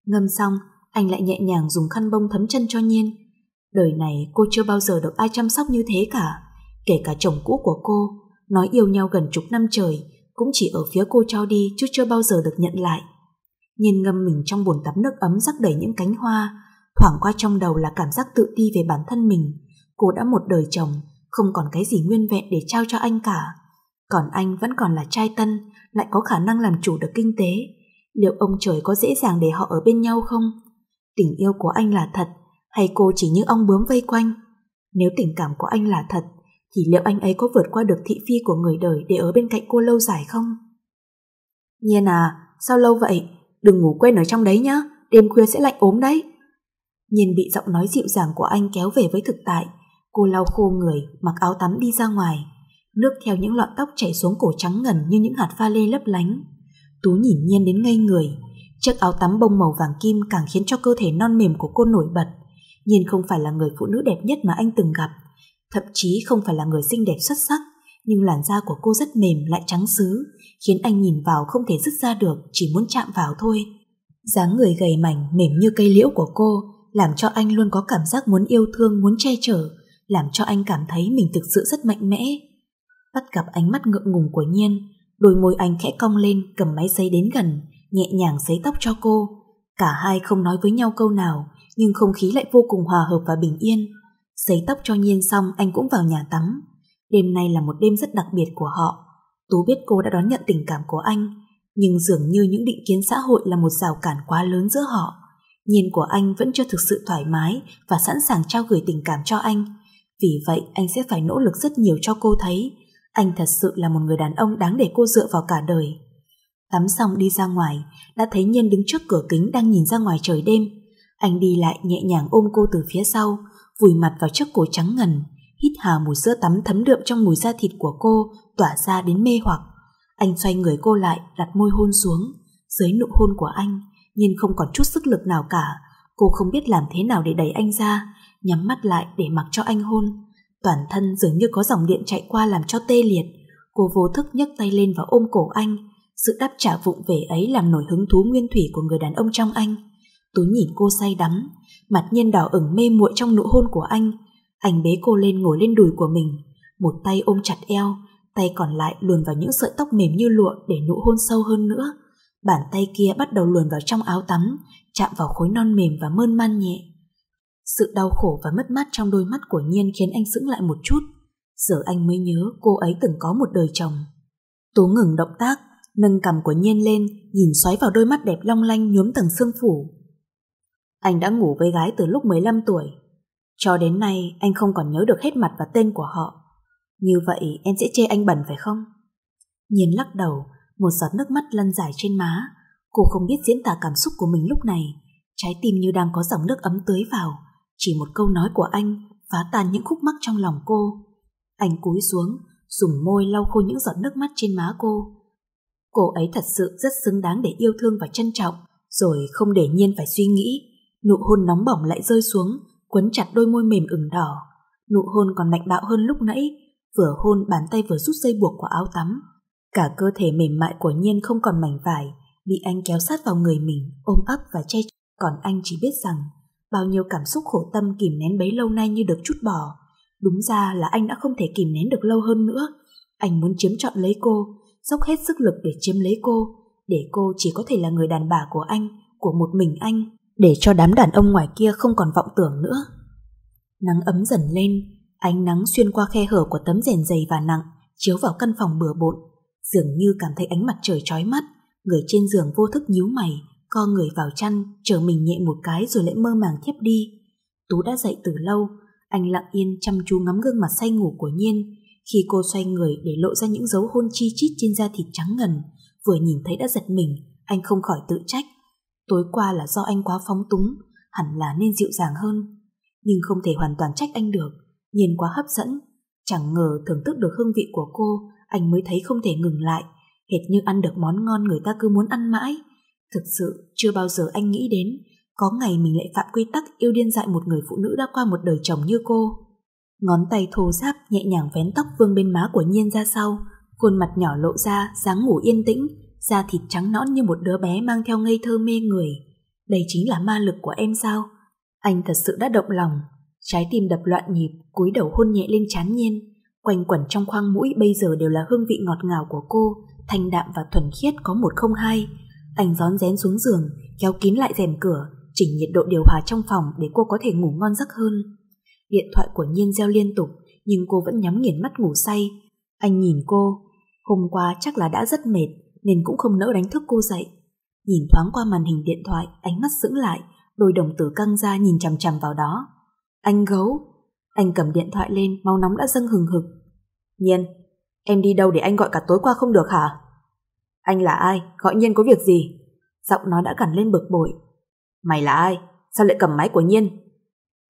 Ngâm xong, anh lại nhẹ nhàng dùng khăn bông thấm chân cho Nhiên. Đời này cô chưa bao giờ được ai chăm sóc như thế cả. Kể cả chồng cũ của cô, nói yêu nhau gần chục năm trời, cũng chỉ ở phía cô cho đi chứ chưa bao giờ được nhận lại. Nhiên ngâm mình trong bồn tắm nước ấm rắc đầy những cánh hoa, thoảng qua trong đầu là cảm giác tự ti về bản thân mình. Cô đã một đời chồng, không còn cái gì nguyên vẹn để trao cho anh cả. Còn anh vẫn còn là trai tân, lại có khả năng làm chủ được kinh tế. Liệu ông trời có dễ dàng để họ ở bên nhau không? Tình yêu của anh là thật, hay cô chỉ như ong bướm vây quanh? Nếu tình cảm của anh là thật, thì liệu anh ấy có vượt qua được thị phi của người đời để ở bên cạnh cô lâu dài không? Nhiên à, sao lâu vậy? Đừng ngủ quên ở trong đấy nhá, đêm khuya sẽ lạnh ốm đấy. Nhiên bị giọng nói dịu dàng của anh kéo về với thực tại, cô lau khô người, mặc áo tắm đi ra ngoài nước theo những lọn tóc chảy xuống cổ trắng ngần như những hạt pha lê lấp lánh. Tú nhìn nhiên đến ngây người, chiếc áo tắm bông màu vàng kim càng khiến cho cơ thể non mềm của cô nổi bật. Nhiên không phải là người phụ nữ đẹp nhất mà anh từng gặp, thậm chí không phải là người xinh đẹp xuất sắc, nhưng làn da của cô rất mềm lại trắng xứ, khiến anh nhìn vào không thể dứt ra được, chỉ muốn chạm vào thôi. dáng người gầy mảnh mềm như cây liễu của cô, làm cho anh luôn có cảm giác muốn yêu thương, muốn che chở, làm cho anh cảm thấy mình thực sự rất mạnh mẽ, bắt gặp ánh mắt ngượng ngùng của Nhiên, đôi môi anh khẽ cong lên cầm máy giấy đến gần, nhẹ nhàng sấy tóc cho cô. Cả hai không nói với nhau câu nào, nhưng không khí lại vô cùng hòa hợp và bình yên. Sấy tóc cho Nhiên xong anh cũng vào nhà tắm. Đêm nay là một đêm rất đặc biệt của họ. Tú biết cô đã đón nhận tình cảm của anh, nhưng dường như những định kiến xã hội là một rào cản quá lớn giữa họ. Nhiên của anh vẫn chưa thực sự thoải mái và sẵn sàng trao gửi tình cảm cho anh. Vì vậy anh sẽ phải nỗ lực rất nhiều cho cô thấy anh thật sự là một người đàn ông đáng để cô dựa vào cả đời. Tắm xong đi ra ngoài, đã thấy Nhân đứng trước cửa kính đang nhìn ra ngoài trời đêm. Anh đi lại nhẹ nhàng ôm cô từ phía sau, vùi mặt vào chiếc cổ trắng ngần, hít hà mùi sữa tắm thấm đượm trong mùi da thịt của cô tỏa ra đến mê hoặc. Anh xoay người cô lại, đặt môi hôn xuống. Dưới nụ hôn của anh, Nhân không còn chút sức lực nào cả. Cô không biết làm thế nào để đẩy anh ra, nhắm mắt lại để mặc cho anh hôn. Toàn thân dường như có dòng điện chạy qua làm cho tê liệt. Cô vô thức nhấc tay lên và ôm cổ anh. Sự đáp trả vụng về ấy làm nổi hứng thú nguyên thủy của người đàn ông trong anh. Tú nhìn cô say đắm, mặt nhiên đỏ ửng mê muội trong nụ hôn của anh. Anh bế cô lên ngồi lên đùi của mình, một tay ôm chặt eo, tay còn lại luồn vào những sợi tóc mềm như lụa để nụ hôn sâu hơn nữa. Bàn tay kia bắt đầu luồn vào trong áo tắm, chạm vào khối non mềm và mơn man nhẹ. Sự đau khổ và mất mát trong đôi mắt của Nhiên khiến anh sững lại một chút. Giờ anh mới nhớ cô ấy từng có một đời chồng. Tú ngừng động tác, nâng cầm của Nhiên lên, nhìn xoáy vào đôi mắt đẹp long lanh nhuốm tầng sương phủ. Anh đã ngủ với gái từ lúc 15 tuổi. Cho đến nay, anh không còn nhớ được hết mặt và tên của họ. Như vậy em sẽ chê anh bẩn phải không? Nhiên lắc đầu, một giọt nước mắt lăn dài trên má. Cô không biết diễn tả cảm xúc của mình lúc này. Trái tim như đang có dòng nước ấm tưới vào, chỉ một câu nói của anh phá tan những khúc mắc trong lòng cô. Anh cúi xuống, dùng môi lau khô những giọt nước mắt trên má cô. Cô ấy thật sự rất xứng đáng để yêu thương và trân trọng, rồi không để nhiên phải suy nghĩ. Nụ hôn nóng bỏng lại rơi xuống, quấn chặt đôi môi mềm ửng đỏ. Nụ hôn còn mạnh bạo hơn lúc nãy, vừa hôn bàn tay vừa rút dây buộc của áo tắm. Cả cơ thể mềm mại của nhiên không còn mảnh vải, bị anh kéo sát vào người mình, ôm ấp và che còn anh chỉ biết rằng Bao nhiêu cảm xúc khổ tâm kìm nén bấy lâu nay như được chút bỏ. Đúng ra là anh đã không thể kìm nén được lâu hơn nữa. Anh muốn chiếm trọn lấy cô, dốc hết sức lực để chiếm lấy cô, để cô chỉ có thể là người đàn bà của anh, của một mình anh, để cho đám đàn ông ngoài kia không còn vọng tưởng nữa. Nắng ấm dần lên, ánh nắng xuyên qua khe hở của tấm rèn dày và nặng, chiếu vào căn phòng bừa bộn, dường như cảm thấy ánh mặt trời chói mắt, người trên giường vô thức nhíu mày, co người vào chăn, chờ mình nhẹ một cái rồi lại mơ màng thiếp đi. Tú đã dậy từ lâu, anh lặng yên chăm chú ngắm gương mặt say ngủ của Nhiên, khi cô xoay người để lộ ra những dấu hôn chi chít trên da thịt trắng ngần, vừa nhìn thấy đã giật mình, anh không khỏi tự trách. Tối qua là do anh quá phóng túng, hẳn là nên dịu dàng hơn. Nhưng không thể hoàn toàn trách anh được, nhìn quá hấp dẫn. Chẳng ngờ thưởng thức được hương vị của cô, anh mới thấy không thể ngừng lại, hệt như ăn được món ngon người ta cứ muốn ăn mãi. Thực sự chưa bao giờ anh nghĩ đến có ngày mình lại phạm quy tắc yêu điên dại một người phụ nữ đã qua một đời chồng như cô. Ngón tay thô ráp nhẹ nhàng vén tóc vương bên má của Nhiên ra sau, khuôn mặt nhỏ lộ ra, dáng ngủ yên tĩnh, da thịt trắng nõn như một đứa bé mang theo ngây thơ mê người. Đây chính là ma lực của em sao? Anh thật sự đã động lòng, trái tim đập loạn nhịp, cúi đầu hôn nhẹ lên trán Nhiên, quanh quẩn trong khoang mũi bây giờ đều là hương vị ngọt ngào của cô, thanh đạm và thuần khiết có một không hai anh rón rén xuống giường, kéo kín lại rèm cửa, chỉnh nhiệt độ điều hòa trong phòng để cô có thể ngủ ngon giấc hơn. Điện thoại của Nhiên reo liên tục, nhưng cô vẫn nhắm nghiền mắt ngủ say. Anh nhìn cô, hôm qua chắc là đã rất mệt nên cũng không nỡ đánh thức cô dậy. Nhìn thoáng qua màn hình điện thoại, ánh mắt sững lại, đôi đồng tử căng ra nhìn chằm chằm vào đó. Anh gấu, anh cầm điện thoại lên, máu nóng đã dâng hừng hực. Nhiên, em đi đâu để anh gọi cả tối qua không được hả? Anh là ai? Gọi Nhiên có việc gì? Giọng nó đã cằn lên bực bội. Mày là ai? Sao lại cầm máy của Nhiên?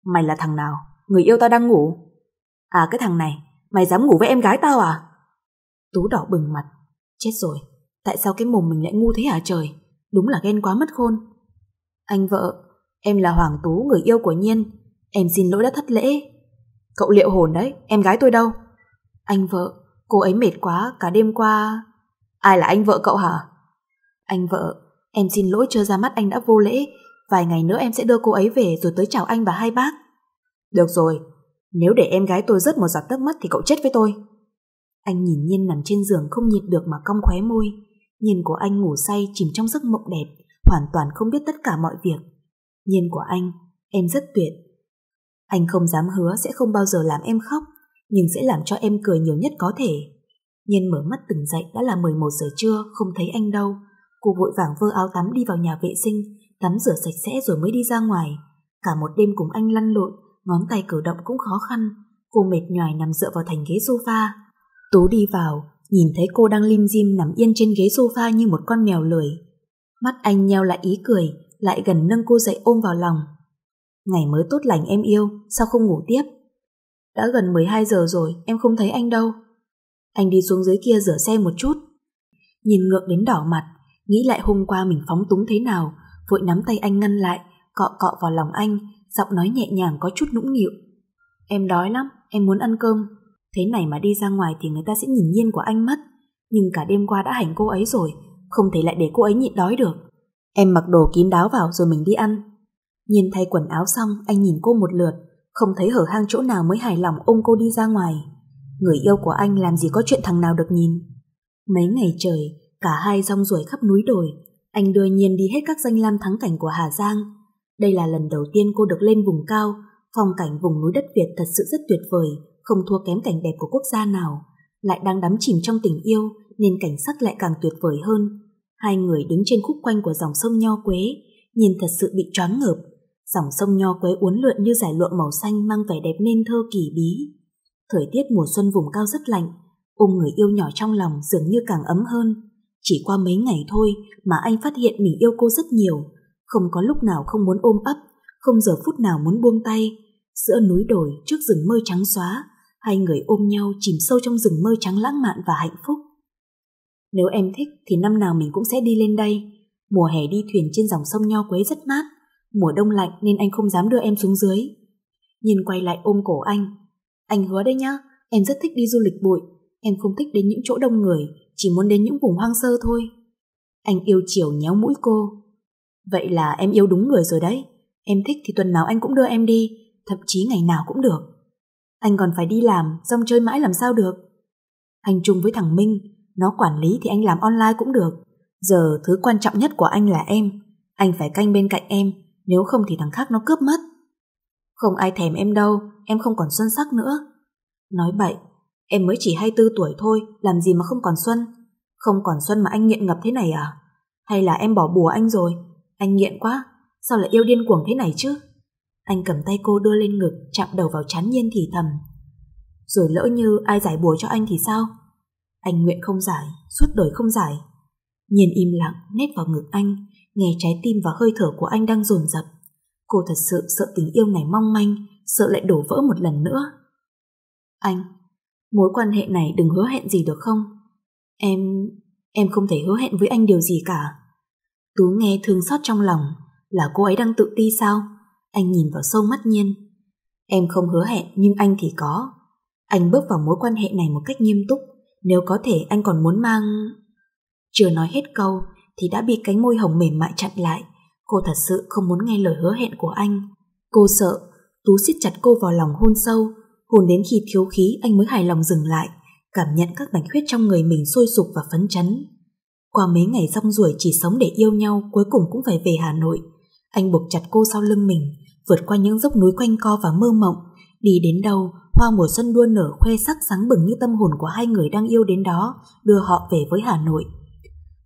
Mày là thằng nào? Người yêu tao đang ngủ. À cái thằng này, mày dám ngủ với em gái tao à? Tú đỏ bừng mặt. Chết rồi, tại sao cái mồm mình lại ngu thế hả trời? Đúng là ghen quá mất khôn. Anh vợ, em là Hoàng Tú, người yêu của Nhiên. Em xin lỗi đã thất lễ. Cậu liệu hồn đấy, em gái tôi đâu? Anh vợ, cô ấy mệt quá, cả đêm qua... Ai là anh vợ cậu hả? Anh vợ, em xin lỗi chưa ra mắt anh đã vô lễ. Vài ngày nữa em sẽ đưa cô ấy về rồi tới chào anh và hai bác. Được rồi, nếu để em gái tôi rớt một giọt nước mắt thì cậu chết với tôi. Anh nhìn Nhiên nằm trên giường không nhịn được mà cong khóe môi. Nhìn của anh ngủ say chìm trong giấc mộng đẹp, hoàn toàn không biết tất cả mọi việc. Nhiên của anh, em rất tuyệt. Anh không dám hứa sẽ không bao giờ làm em khóc, nhưng sẽ làm cho em cười nhiều nhất có thể nhân mở mắt từng dậy đã là 11 giờ trưa, không thấy anh đâu. Cô vội vàng vơ áo tắm đi vào nhà vệ sinh, tắm rửa sạch sẽ rồi mới đi ra ngoài. Cả một đêm cùng anh lăn lộn, ngón tay cử động cũng khó khăn. Cô mệt nhoài nằm dựa vào thành ghế sofa. Tú đi vào, nhìn thấy cô đang lim dim nằm yên trên ghế sofa như một con mèo lười. Mắt anh nheo lại ý cười, lại gần nâng cô dậy ôm vào lòng. Ngày mới tốt lành em yêu, sao không ngủ tiếp? Đã gần 12 giờ rồi, em không thấy anh đâu. Anh đi xuống dưới kia rửa xe một chút. Nhìn ngược đến đỏ mặt, nghĩ lại hôm qua mình phóng túng thế nào, vội nắm tay anh ngăn lại, cọ cọ vào lòng anh, giọng nói nhẹ nhàng có chút nũng nịu. Em đói lắm, em muốn ăn cơm. Thế này mà đi ra ngoài thì người ta sẽ nhìn nhiên của anh mất. Nhưng cả đêm qua đã hành cô ấy rồi, không thể lại để cô ấy nhịn đói được. Em mặc đồ kín đáo vào rồi mình đi ăn. nhìn thay quần áo xong, anh nhìn cô một lượt, không thấy hở hang chỗ nào mới hài lòng ôm cô đi ra ngoài người yêu của anh làm gì có chuyện thằng nào được nhìn. Mấy ngày trời, cả hai rong ruổi khắp núi đồi, anh đưa nhiên đi hết các danh lam thắng cảnh của Hà Giang. Đây là lần đầu tiên cô được lên vùng cao, phong cảnh vùng núi đất Việt thật sự rất tuyệt vời, không thua kém cảnh đẹp của quốc gia nào. Lại đang đắm chìm trong tình yêu, nên cảnh sắc lại càng tuyệt vời hơn. Hai người đứng trên khúc quanh của dòng sông Nho Quế, nhìn thật sự bị choáng ngợp. Dòng sông Nho Quế uốn lượn như giải lụa màu xanh mang vẻ đẹp nên thơ kỳ bí. Thời tiết mùa xuân vùng cao rất lạnh, ôm người yêu nhỏ trong lòng dường như càng ấm hơn. Chỉ qua mấy ngày thôi mà anh phát hiện mình yêu cô rất nhiều, không có lúc nào không muốn ôm ấp, không giờ phút nào muốn buông tay. Giữa núi đồi trước rừng mơ trắng xóa, hai người ôm nhau chìm sâu trong rừng mơ trắng lãng mạn và hạnh phúc. Nếu em thích thì năm nào mình cũng sẽ đi lên đây. Mùa hè đi thuyền trên dòng sông Nho Quế rất mát, mùa đông lạnh nên anh không dám đưa em xuống dưới. Nhìn quay lại ôm cổ anh, anh hứa đây nhá, em rất thích đi du lịch bụi, em không thích đến những chỗ đông người, chỉ muốn đến những vùng hoang sơ thôi. Anh yêu chiều nhéo mũi cô. Vậy là em yêu đúng người rồi đấy, em thích thì tuần nào anh cũng đưa em đi, thậm chí ngày nào cũng được. Anh còn phải đi làm, xong chơi mãi làm sao được. Anh chung với thằng Minh, nó quản lý thì anh làm online cũng được. Giờ thứ quan trọng nhất của anh là em, anh phải canh bên cạnh em, nếu không thì thằng khác nó cướp mất. Không ai thèm em đâu, em không còn xuân sắc nữa. Nói bậy, em mới chỉ 24 tuổi thôi, làm gì mà không còn xuân? Không còn xuân mà anh nghiện ngập thế này à? Hay là em bỏ bùa anh rồi? Anh nghiện quá, sao lại yêu điên cuồng thế này chứ? Anh cầm tay cô đưa lên ngực, chạm đầu vào chán nhiên thì thầm. Rồi lỡ như ai giải bùa cho anh thì sao? Anh nguyện không giải, suốt đời không giải. nhìn im lặng, nét vào ngực anh, nghe trái tim và hơi thở của anh đang dồn dập. Cô thật sự sợ tình yêu này mong manh, sợ lại đổ vỡ một lần nữa. Anh, mối quan hệ này đừng hứa hẹn gì được không? Em... em không thể hứa hẹn với anh điều gì cả. Tú nghe thương xót trong lòng, là cô ấy đang tự ti sao? Anh nhìn vào sâu mắt nhiên. Em không hứa hẹn nhưng anh thì có. Anh bước vào mối quan hệ này một cách nghiêm túc, nếu có thể anh còn muốn mang... Chưa nói hết câu thì đã bị cánh môi hồng mềm mại chặn lại. Cô thật sự không muốn nghe lời hứa hẹn của anh. Cô sợ Tú siết chặt cô vào lòng hôn sâu, hôn đến khi thiếu khí anh mới hài lòng dừng lại, cảm nhận các bánh huyết trong người mình sôi sục và phấn chấn. Qua mấy ngày rong ruổi chỉ sống để yêu nhau cuối cùng cũng phải về Hà Nội. Anh buộc chặt cô sau lưng mình, vượt qua những dốc núi quanh co và mơ mộng, đi đến đâu, hoa mùa xuân đua nở khoe sắc sáng bừng như tâm hồn của hai người đang yêu đến đó, đưa họ về với Hà Nội.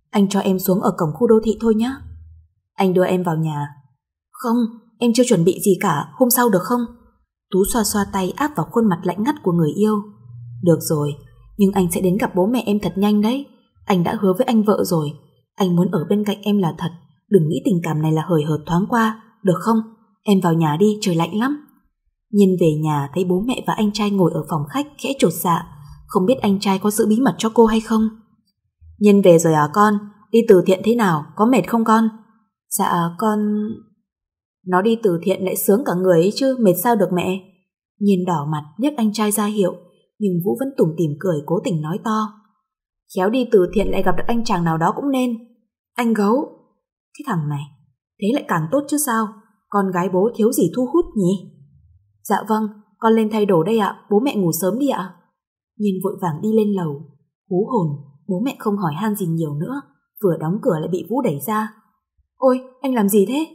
Anh cho em xuống ở cổng khu đô thị thôi nhé. Anh đưa em vào nhà. Không, em chưa chuẩn bị gì cả, hôm sau được không? Tú xoa xoa tay áp vào khuôn mặt lạnh ngắt của người yêu. Được rồi, nhưng anh sẽ đến gặp bố mẹ em thật nhanh đấy. Anh đã hứa với anh vợ rồi. Anh muốn ở bên cạnh em là thật, đừng nghĩ tình cảm này là hời hợt thoáng qua, được không? Em vào nhà đi, trời lạnh lắm. Nhìn về nhà thấy bố mẹ và anh trai ngồi ở phòng khách khẽ trột dạ, không biết anh trai có giữ bí mật cho cô hay không. Nhân về rồi à con, đi từ thiện thế nào, có mệt không con? Dạ con... Nó đi từ thiện lại sướng cả người ấy chứ, mệt sao được mẹ. Nhìn đỏ mặt, nhắc anh trai ra hiệu, nhưng Vũ vẫn tủm tỉm cười cố tình nói to. Khéo đi từ thiện lại gặp được anh chàng nào đó cũng nên. Anh gấu. Cái thằng này, thế lại càng tốt chứ sao, con gái bố thiếu gì thu hút nhỉ? Dạ vâng, con lên thay đồ đây ạ, bố mẹ ngủ sớm đi ạ. Nhìn vội vàng đi lên lầu, hú hồn, bố mẹ không hỏi han gì nhiều nữa, vừa đóng cửa lại bị Vũ đẩy ra. Ôi, anh làm gì thế?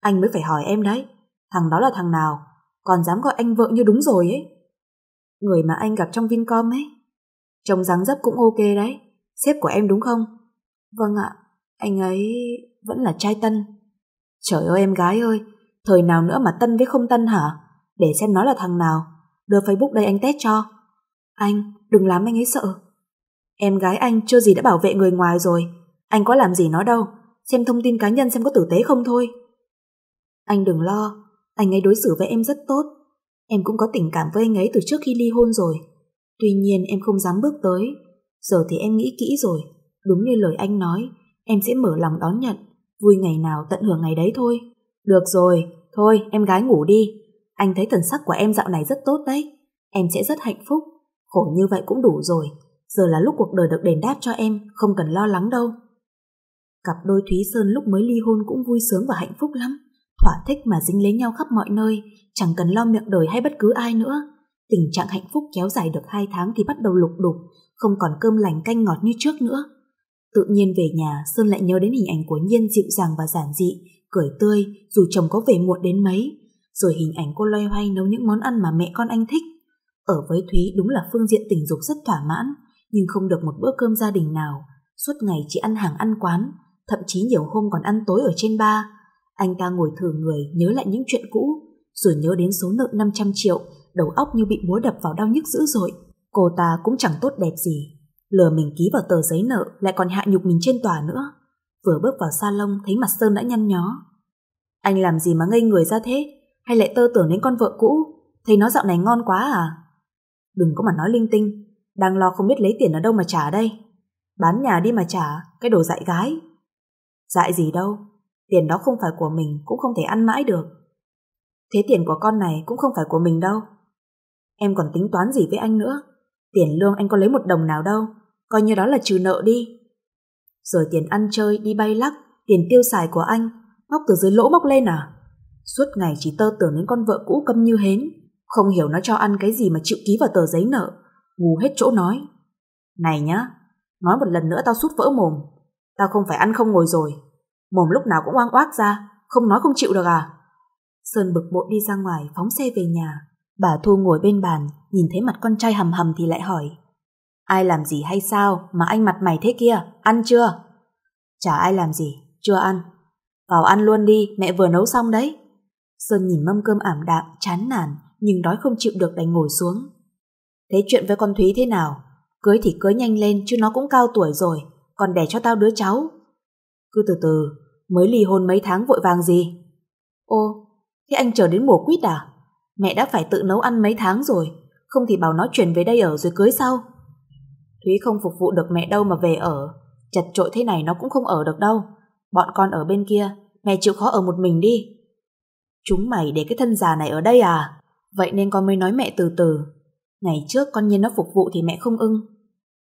Anh mới phải hỏi em đấy, thằng đó là thằng nào, còn dám gọi anh vợ như đúng rồi ấy. Người mà anh gặp trong Vincom ấy. Trông dáng dấp cũng ok đấy, sếp của em đúng không? Vâng ạ, anh ấy vẫn là trai tân. Trời ơi em gái ơi, thời nào nữa mà tân với không tân hả? Để xem nó là thằng nào, đưa Facebook đây anh test cho. Anh, đừng làm anh ấy sợ. Em gái anh chưa gì đã bảo vệ người ngoài rồi, anh có làm gì nó đâu, xem thông tin cá nhân xem có tử tế không thôi. Anh đừng lo, anh ấy đối xử với em rất tốt. Em cũng có tình cảm với anh ấy từ trước khi ly hôn rồi. Tuy nhiên em không dám bước tới. Giờ thì em nghĩ kỹ rồi. Đúng như lời anh nói, em sẽ mở lòng đón nhận. Vui ngày nào tận hưởng ngày đấy thôi. Được rồi, thôi em gái ngủ đi. Anh thấy thần sắc của em dạo này rất tốt đấy. Em sẽ rất hạnh phúc. Khổ như vậy cũng đủ rồi. Giờ là lúc cuộc đời được đền đáp cho em, không cần lo lắng đâu. Cặp đôi Thúy Sơn lúc mới ly hôn cũng vui sướng và hạnh phúc lắm thỏa thích mà dính lấy nhau khắp mọi nơi, chẳng cần lo miệng đời hay bất cứ ai nữa. Tình trạng hạnh phúc kéo dài được hai tháng thì bắt đầu lục đục, không còn cơm lành canh ngọt như trước nữa. Tự nhiên về nhà, Sơn lại nhớ đến hình ảnh của Nhiên dịu dàng và giản dị, cười tươi, dù chồng có về muộn đến mấy. Rồi hình ảnh cô loay hoay nấu những món ăn mà mẹ con anh thích. Ở với Thúy đúng là phương diện tình dục rất thỏa mãn, nhưng không được một bữa cơm gia đình nào. Suốt ngày chỉ ăn hàng ăn quán, thậm chí nhiều hôm còn ăn tối ở trên ba. Anh ta ngồi thử người nhớ lại những chuyện cũ, rồi nhớ đến số nợ 500 triệu, đầu óc như bị búa đập vào đau nhức dữ dội. Cô ta cũng chẳng tốt đẹp gì. Lừa mình ký vào tờ giấy nợ lại còn hạ nhục mình trên tòa nữa. Vừa bước vào salon thấy mặt Sơn đã nhăn nhó. Anh làm gì mà ngây người ra thế? Hay lại tơ tưởng đến con vợ cũ? Thấy nó dạo này ngon quá à? Đừng có mà nói linh tinh. Đang lo không biết lấy tiền ở đâu mà trả đây. Bán nhà đi mà trả, cái đồ dại gái. Dại gì đâu, tiền đó không phải của mình cũng không thể ăn mãi được. Thế tiền của con này cũng không phải của mình đâu. Em còn tính toán gì với anh nữa? Tiền lương anh có lấy một đồng nào đâu, coi như đó là trừ nợ đi. Rồi tiền ăn chơi, đi bay lắc, tiền tiêu xài của anh, móc từ dưới lỗ móc lên à? Suốt ngày chỉ tơ tưởng đến con vợ cũ câm như hến, không hiểu nó cho ăn cái gì mà chịu ký vào tờ giấy nợ, ngu hết chỗ nói. Này nhá, nói một lần nữa tao sút vỡ mồm, tao không phải ăn không ngồi rồi, mồm lúc nào cũng oang oác ra, không nói không chịu được à? Sơn bực bội đi ra ngoài phóng xe về nhà. Bà Thu ngồi bên bàn, nhìn thấy mặt con trai hầm hầm thì lại hỏi. Ai làm gì hay sao mà anh mặt mày thế kia, ăn chưa? Chả ai làm gì, chưa ăn. Vào ăn luôn đi, mẹ vừa nấu xong đấy. Sơn nhìn mâm cơm ảm đạm, chán nản, nhưng đói không chịu được đành ngồi xuống. Thế chuyện với con Thúy thế nào? Cưới thì cưới nhanh lên chứ nó cũng cao tuổi rồi, còn đẻ cho tao đứa cháu. Cứ từ từ, mới ly hôn mấy tháng vội vàng gì? Ô, thế anh chờ đến mùa quýt à? Mẹ đã phải tự nấu ăn mấy tháng rồi, không thì bảo nó chuyển về đây ở rồi cưới sau. Thúy không phục vụ được mẹ đâu mà về ở, chật trội thế này nó cũng không ở được đâu. Bọn con ở bên kia, mẹ chịu khó ở một mình đi. Chúng mày để cái thân già này ở đây à? Vậy nên con mới nói mẹ từ từ. Ngày trước con nhiên nó phục vụ thì mẹ không ưng.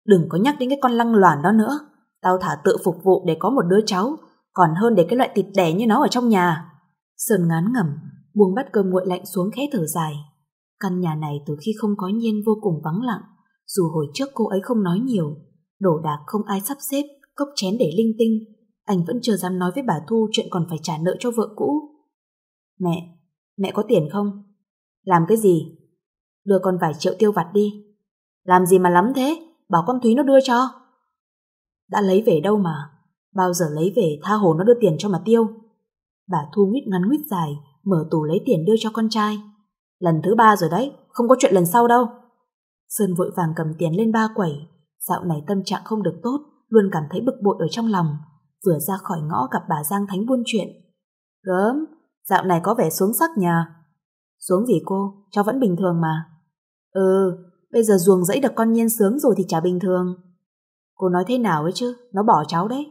Đừng có nhắc đến cái con lăng loàn đó nữa. Tao thả tự phục vụ để có một đứa cháu, còn hơn để cái loại thịt đẻ như nó ở trong nhà. Sơn ngán ngẩm, buông bát cơm nguội lạnh xuống khẽ thở dài. Căn nhà này từ khi không có nhiên vô cùng vắng lặng, dù hồi trước cô ấy không nói nhiều, đổ đạc không ai sắp xếp, cốc chén để linh tinh, anh vẫn chưa dám nói với bà Thu chuyện còn phải trả nợ cho vợ cũ. Mẹ, mẹ có tiền không? Làm cái gì? Đưa con vài triệu tiêu vặt đi. Làm gì mà lắm thế? Bảo con Thúy nó đưa cho đã lấy về đâu mà, bao giờ lấy về tha hồ nó đưa tiền cho mà tiêu. Bà Thu nguyết ngắn nguyết dài, mở tủ lấy tiền đưa cho con trai. Lần thứ ba rồi đấy, không có chuyện lần sau đâu. Sơn vội vàng cầm tiền lên ba quẩy, dạo này tâm trạng không được tốt, luôn cảm thấy bực bội ở trong lòng. Vừa ra khỏi ngõ gặp bà Giang Thánh buôn chuyện. Gớm, dạo này có vẻ xuống sắc nhà. Xuống gì cô, cháu vẫn bình thường mà. Ừ, bây giờ ruồng dẫy được con nhiên sướng rồi thì chả bình thường. Cô nói thế nào ấy chứ, nó bỏ cháu đấy.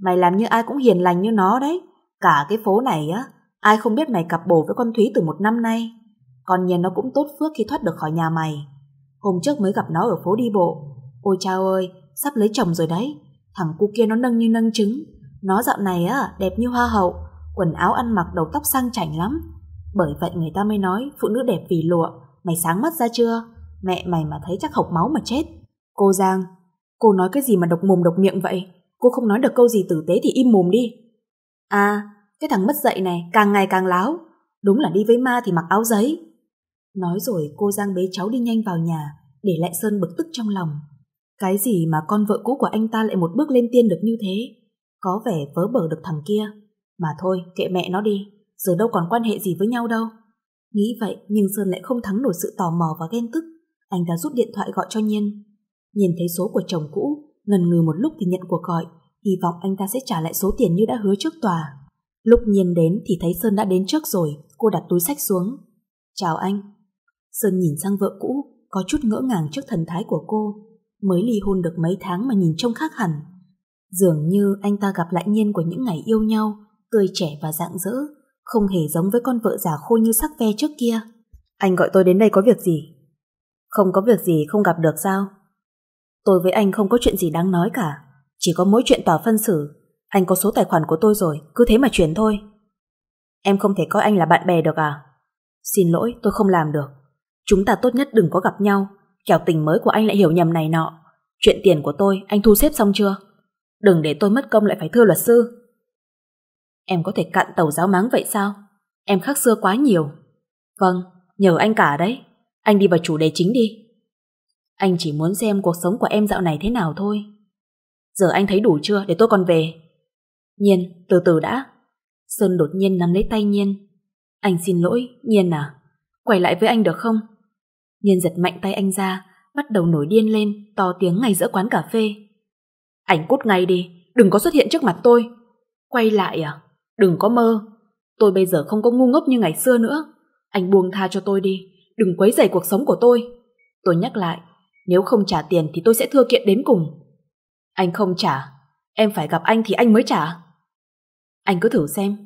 Mày làm như ai cũng hiền lành như nó đấy. Cả cái phố này á, ai không biết mày cặp bồ với con Thúy từ một năm nay. Còn nhiên nó cũng tốt phước khi thoát được khỏi nhà mày. Hôm trước mới gặp nó ở phố đi bộ. Ôi chao ơi, sắp lấy chồng rồi đấy. Thằng cu kia nó nâng như nâng trứng. Nó dạo này á, đẹp như hoa hậu, quần áo ăn mặc đầu tóc sang chảnh lắm. Bởi vậy người ta mới nói phụ nữ đẹp vì lụa, mày sáng mắt ra chưa? Mẹ mày mà thấy chắc hộc máu mà chết. Cô Giang, Cô nói cái gì mà độc mồm độc miệng vậy? Cô không nói được câu gì tử tế thì im mồm đi. À, cái thằng mất dạy này càng ngày càng láo. Đúng là đi với ma thì mặc áo giấy. Nói rồi cô Giang bế cháu đi nhanh vào nhà, để lại Sơn bực tức trong lòng. Cái gì mà con vợ cũ của anh ta lại một bước lên tiên được như thế? Có vẻ vớ bở được thằng kia. Mà thôi, kệ mẹ nó đi, giờ đâu còn quan hệ gì với nhau đâu. Nghĩ vậy nhưng Sơn lại không thắng nổi sự tò mò và ghen tức. Anh ta rút điện thoại gọi cho Nhiên. Nhìn thấy số của chồng cũ, ngần ngừ một lúc thì nhận cuộc gọi, hy vọng anh ta sẽ trả lại số tiền như đã hứa trước tòa. Lúc nhìn đến thì thấy Sơn đã đến trước rồi, cô đặt túi sách xuống. Chào anh. Sơn nhìn sang vợ cũ, có chút ngỡ ngàng trước thần thái của cô. Mới ly hôn được mấy tháng mà nhìn trông khác hẳn. Dường như anh ta gặp lại nhiên của những ngày yêu nhau, tươi trẻ và rạng rỡ, không hề giống với con vợ già khô như sắc ve trước kia. Anh gọi tôi đến đây có việc gì? Không có việc gì không gặp được sao? Tôi với anh không có chuyện gì đáng nói cả. Chỉ có mỗi chuyện tòa phân xử. Anh có số tài khoản của tôi rồi, cứ thế mà chuyển thôi. Em không thể coi anh là bạn bè được à? Xin lỗi, tôi không làm được. Chúng ta tốt nhất đừng có gặp nhau, kẻo tình mới của anh lại hiểu nhầm này nọ. Chuyện tiền của tôi, anh thu xếp xong chưa? Đừng để tôi mất công lại phải thưa luật sư. Em có thể cạn tàu giáo máng vậy sao? Em khác xưa quá nhiều. Vâng, nhờ anh cả đấy. Anh đi vào chủ đề chính đi. Anh chỉ muốn xem cuộc sống của em dạo này thế nào thôi. Giờ anh thấy đủ chưa để tôi còn về? Nhiên, từ từ đã. Sơn đột nhiên nắm lấy tay Nhiên. Anh xin lỗi, Nhiên à. Quay lại với anh được không? Nhiên giật mạnh tay anh ra, bắt đầu nổi điên lên, to tiếng ngay giữa quán cà phê. Anh cút ngay đi, đừng có xuất hiện trước mặt tôi. Quay lại à? Đừng có mơ. Tôi bây giờ không có ngu ngốc như ngày xưa nữa. Anh buông tha cho tôi đi, đừng quấy rầy cuộc sống của tôi. Tôi nhắc lại, nếu không trả tiền thì tôi sẽ thưa kiện đến cùng. Anh không trả, em phải gặp anh thì anh mới trả. Anh cứ thử xem.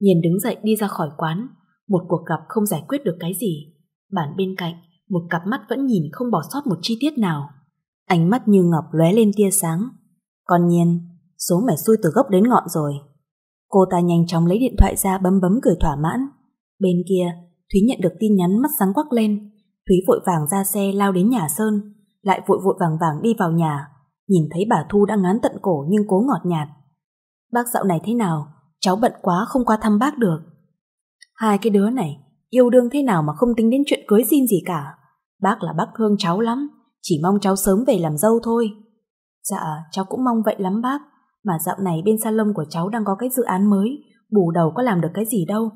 Nhìn đứng dậy đi ra khỏi quán, một cuộc gặp không giải quyết được cái gì. Bản bên cạnh, một cặp mắt vẫn nhìn không bỏ sót một chi tiết nào. Ánh mắt như ngọc lóe lên tia sáng. Còn nhiên, số mẻ xui từ gốc đến ngọn rồi. Cô ta nhanh chóng lấy điện thoại ra bấm bấm cười thỏa mãn. Bên kia, Thúy nhận được tin nhắn mắt sáng quắc lên. Thúy vội vàng ra xe lao đến nhà Sơn, lại vội vội vàng vàng đi vào nhà, nhìn thấy bà Thu đang ngán tận cổ nhưng cố ngọt nhạt. Bác dạo này thế nào, cháu bận quá không qua thăm bác được. Hai cái đứa này, yêu đương thế nào mà không tính đến chuyện cưới xin gì cả. Bác là bác thương cháu lắm, chỉ mong cháu sớm về làm dâu thôi. Dạ, cháu cũng mong vậy lắm bác, mà dạo này bên salon của cháu đang có cái dự án mới, bù đầu có làm được cái gì đâu.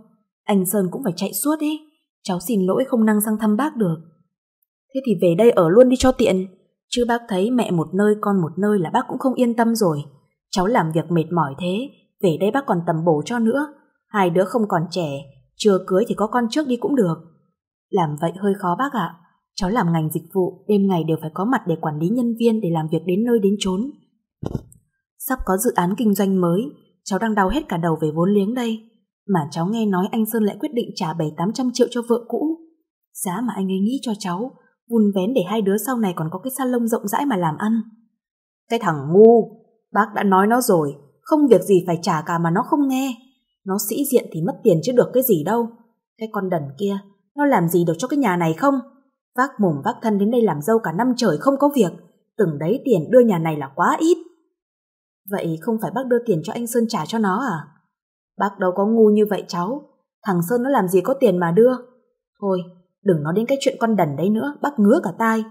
Anh Sơn cũng phải chạy suốt ấy. Cháu xin lỗi không năng sang thăm bác được. Thế thì về đây ở luôn đi cho tiện. Chứ bác thấy mẹ một nơi con một nơi là bác cũng không yên tâm rồi. Cháu làm việc mệt mỏi thế, về đây bác còn tầm bổ cho nữa. Hai đứa không còn trẻ, chưa cưới thì có con trước đi cũng được. Làm vậy hơi khó bác ạ. Cháu làm ngành dịch vụ, đêm ngày đều phải có mặt để quản lý nhân viên để làm việc đến nơi đến chốn. Sắp có dự án kinh doanh mới, cháu đang đau hết cả đầu về vốn liếng đây mà cháu nghe nói anh Sơn lại quyết định trả 7-800 triệu cho vợ cũ. Giá mà anh ấy nghĩ cho cháu, vun vén để hai đứa sau này còn có cái salon rộng rãi mà làm ăn. Cái thằng ngu, bác đã nói nó rồi, không việc gì phải trả cả mà nó không nghe. Nó sĩ diện thì mất tiền chứ được cái gì đâu. Cái con đần kia, nó làm gì được cho cái nhà này không? Vác mồm vác thân đến đây làm dâu cả năm trời không có việc, từng đấy tiền đưa nhà này là quá ít. Vậy không phải bác đưa tiền cho anh Sơn trả cho nó à? Bác đâu có ngu như vậy cháu. Thằng Sơn nó làm gì có tiền mà đưa. Thôi, đừng nói đến cái chuyện con đần đấy nữa, bác ngứa cả tai.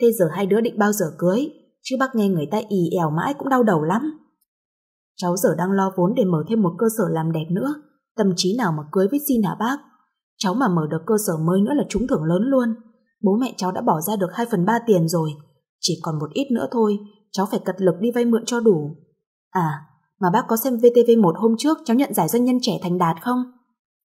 Thế giờ hai đứa định bao giờ cưới, chứ bác nghe người ta ì ẻo mãi cũng đau đầu lắm. Cháu giờ đang lo vốn để mở thêm một cơ sở làm đẹp nữa, tâm trí nào mà cưới với xin hả bác? Cháu mà mở được cơ sở mới nữa là trúng thưởng lớn luôn. Bố mẹ cháu đã bỏ ra được 2 phần 3 tiền rồi, chỉ còn một ít nữa thôi, cháu phải cật lực đi vay mượn cho đủ. À, mà bác có xem VTV1 hôm trước cháu nhận giải doanh nhân trẻ thành đạt không?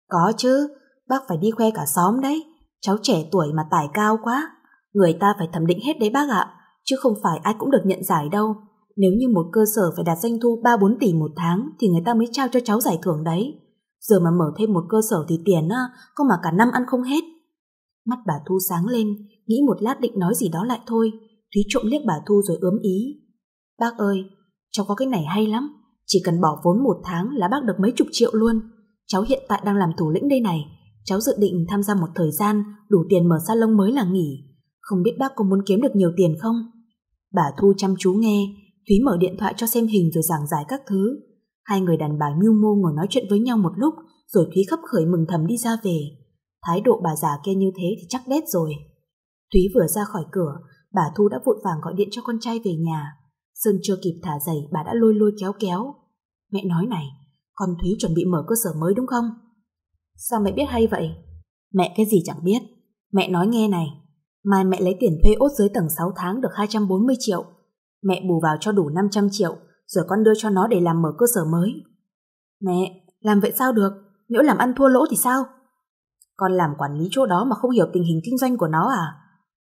Có chứ, bác phải đi khoe cả xóm đấy. Cháu trẻ tuổi mà tài cao quá. Người ta phải thẩm định hết đấy bác ạ, chứ không phải ai cũng được nhận giải đâu. Nếu như một cơ sở phải đạt doanh thu 3-4 tỷ một tháng thì người ta mới trao cho cháu giải thưởng đấy. Giờ mà mở thêm một cơ sở thì tiền á, có mà cả năm ăn không hết. Mắt bà Thu sáng lên, nghĩ một lát định nói gì đó lại thôi. Thúy trộm liếc bà Thu rồi ướm ý. Bác ơi, cháu có cái này hay lắm, chỉ cần bỏ vốn một tháng là bác được mấy chục triệu luôn. Cháu hiện tại đang làm thủ lĩnh đây này. Cháu dự định tham gia một thời gian, đủ tiền mở salon mới là nghỉ. Không biết bác có muốn kiếm được nhiều tiền không? Bà Thu chăm chú nghe, Thúy mở điện thoại cho xem hình rồi giảng giải các thứ. Hai người đàn bà mưu mô ngồi nói chuyện với nhau một lúc, rồi Thúy khấp khởi mừng thầm đi ra về. Thái độ bà già kia như thế thì chắc đét rồi. Thúy vừa ra khỏi cửa, bà Thu đã vội vàng gọi điện cho con trai về nhà. Sơn chưa kịp thả giày bà đã lôi lôi kéo kéo. Mẹ nói này, con Thúy chuẩn bị mở cơ sở mới đúng không? Sao mẹ biết hay vậy? Mẹ cái gì chẳng biết. Mẹ nói nghe này, mai mẹ lấy tiền thuê ốt dưới tầng 6 tháng được 240 triệu. Mẹ bù vào cho đủ 500 triệu, rồi con đưa cho nó để làm mở cơ sở mới. Mẹ, làm vậy sao được? nếu làm ăn thua lỗ thì sao? Con làm quản lý chỗ đó mà không hiểu tình hình kinh doanh của nó à?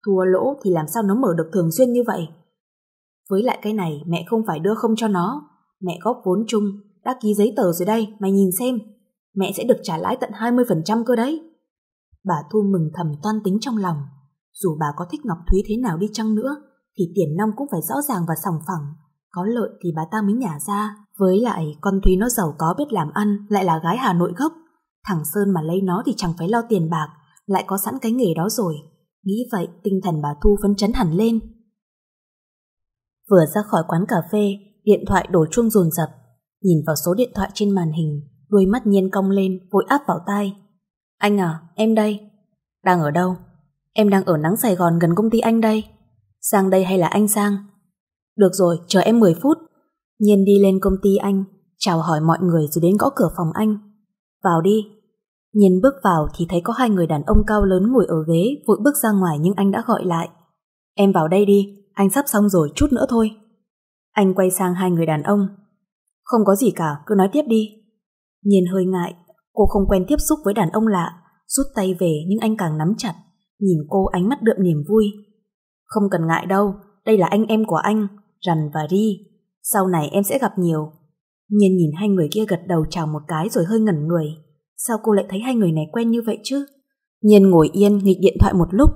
Thua lỗ thì làm sao nó mở được thường xuyên như vậy? Với lại cái này mẹ không phải đưa không cho nó. Mẹ góp vốn chung, đã ký giấy tờ rồi đây, mày nhìn xem. Mẹ sẽ được trả lãi tận 20% cơ đấy. Bà Thu mừng thầm toan tính trong lòng. Dù bà có thích Ngọc Thúy thế nào đi chăng nữa, thì tiền nông cũng phải rõ ràng và sòng phẳng. Có lợi thì bà ta mới nhả ra. Với lại con Thúy nó giàu có biết làm ăn, lại là gái Hà Nội gốc. Thằng Sơn mà lấy nó thì chẳng phải lo tiền bạc, lại có sẵn cái nghề đó rồi. Nghĩ vậy, tinh thần bà Thu phấn chấn hẳn lên. Vừa ra khỏi quán cà phê, điện thoại đổ chuông dồn dập. Nhìn vào số điện thoại trên màn hình, đuôi mắt nhiên cong lên, vội áp vào tai. Anh à, em đây. Đang ở đâu? Em đang ở nắng Sài Gòn gần công ty anh đây. Sang đây hay là anh sang? Được rồi, chờ em 10 phút. Nhiên đi lên công ty anh, chào hỏi mọi người rồi đến gõ cửa phòng anh. Vào đi. Nhiên bước vào thì thấy có hai người đàn ông cao lớn ngồi ở ghế vội bước ra ngoài nhưng anh đã gọi lại. Em vào đây đi, anh sắp xong rồi chút nữa thôi. Anh quay sang hai người đàn ông. Không có gì cả, cứ nói tiếp đi. Nhiên hơi ngại, cô không quen tiếp xúc với đàn ông lạ, rút tay về nhưng anh càng nắm chặt, nhìn cô ánh mắt đượm niềm vui. Không cần ngại đâu, đây là anh em của anh, Rằn và Ri. Sau này em sẽ gặp nhiều. Nhiên nhìn hai người kia gật đầu chào một cái rồi hơi ngẩn người. Sao cô lại thấy hai người này quen như vậy chứ? Nhiên ngồi yên nghịch điện thoại một lúc,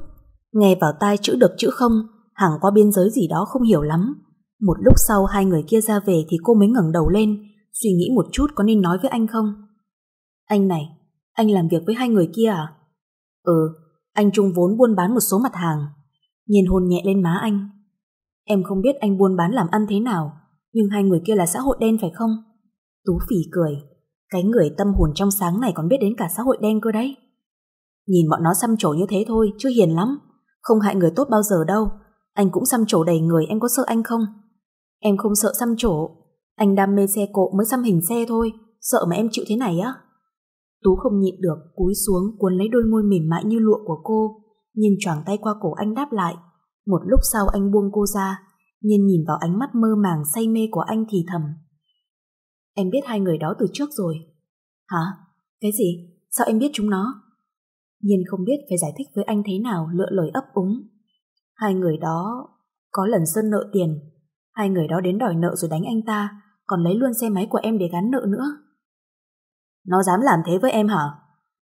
nghe vào tai chữ được chữ không, hàng qua biên giới gì đó không hiểu lắm. Một lúc sau hai người kia ra về thì cô mới ngẩng đầu lên, suy nghĩ một chút có nên nói với anh không. Anh này, anh làm việc với hai người kia à? Ừ, anh chung vốn buôn bán một số mặt hàng. Nhìn hôn nhẹ lên má anh. Em không biết anh buôn bán làm ăn thế nào, nhưng hai người kia là xã hội đen phải không? Tú phỉ cười, cái người tâm hồn trong sáng này còn biết đến cả xã hội đen cơ đấy. Nhìn bọn nó xăm trổ như thế thôi, chưa hiền lắm. Không hại người tốt bao giờ đâu, anh cũng xăm trổ đầy người em có sợ anh không? Em không sợ xăm trổ. Anh đam mê xe cộ mới xăm hình xe thôi. Sợ mà em chịu thế này á? Tú không nhịn được, cúi xuống cuốn lấy đôi môi mềm mại như lụa của cô. Nhiên choàng tay qua cổ anh đáp lại. Một lúc sau anh buông cô ra. Nhiên nhìn vào ánh mắt mơ màng say mê của anh thì thầm. Em biết hai người đó từ trước rồi. Hả? Cái gì? Sao em biết chúng nó? Nhiên không biết phải giải thích với anh thế nào lựa lời ấp úng. Hai người đó có lần Sơn nợ tiền. Hai người đó đến đòi nợ rồi đánh anh ta, còn lấy luôn xe máy của em để gắn nợ nữa. Nó dám làm thế với em hả?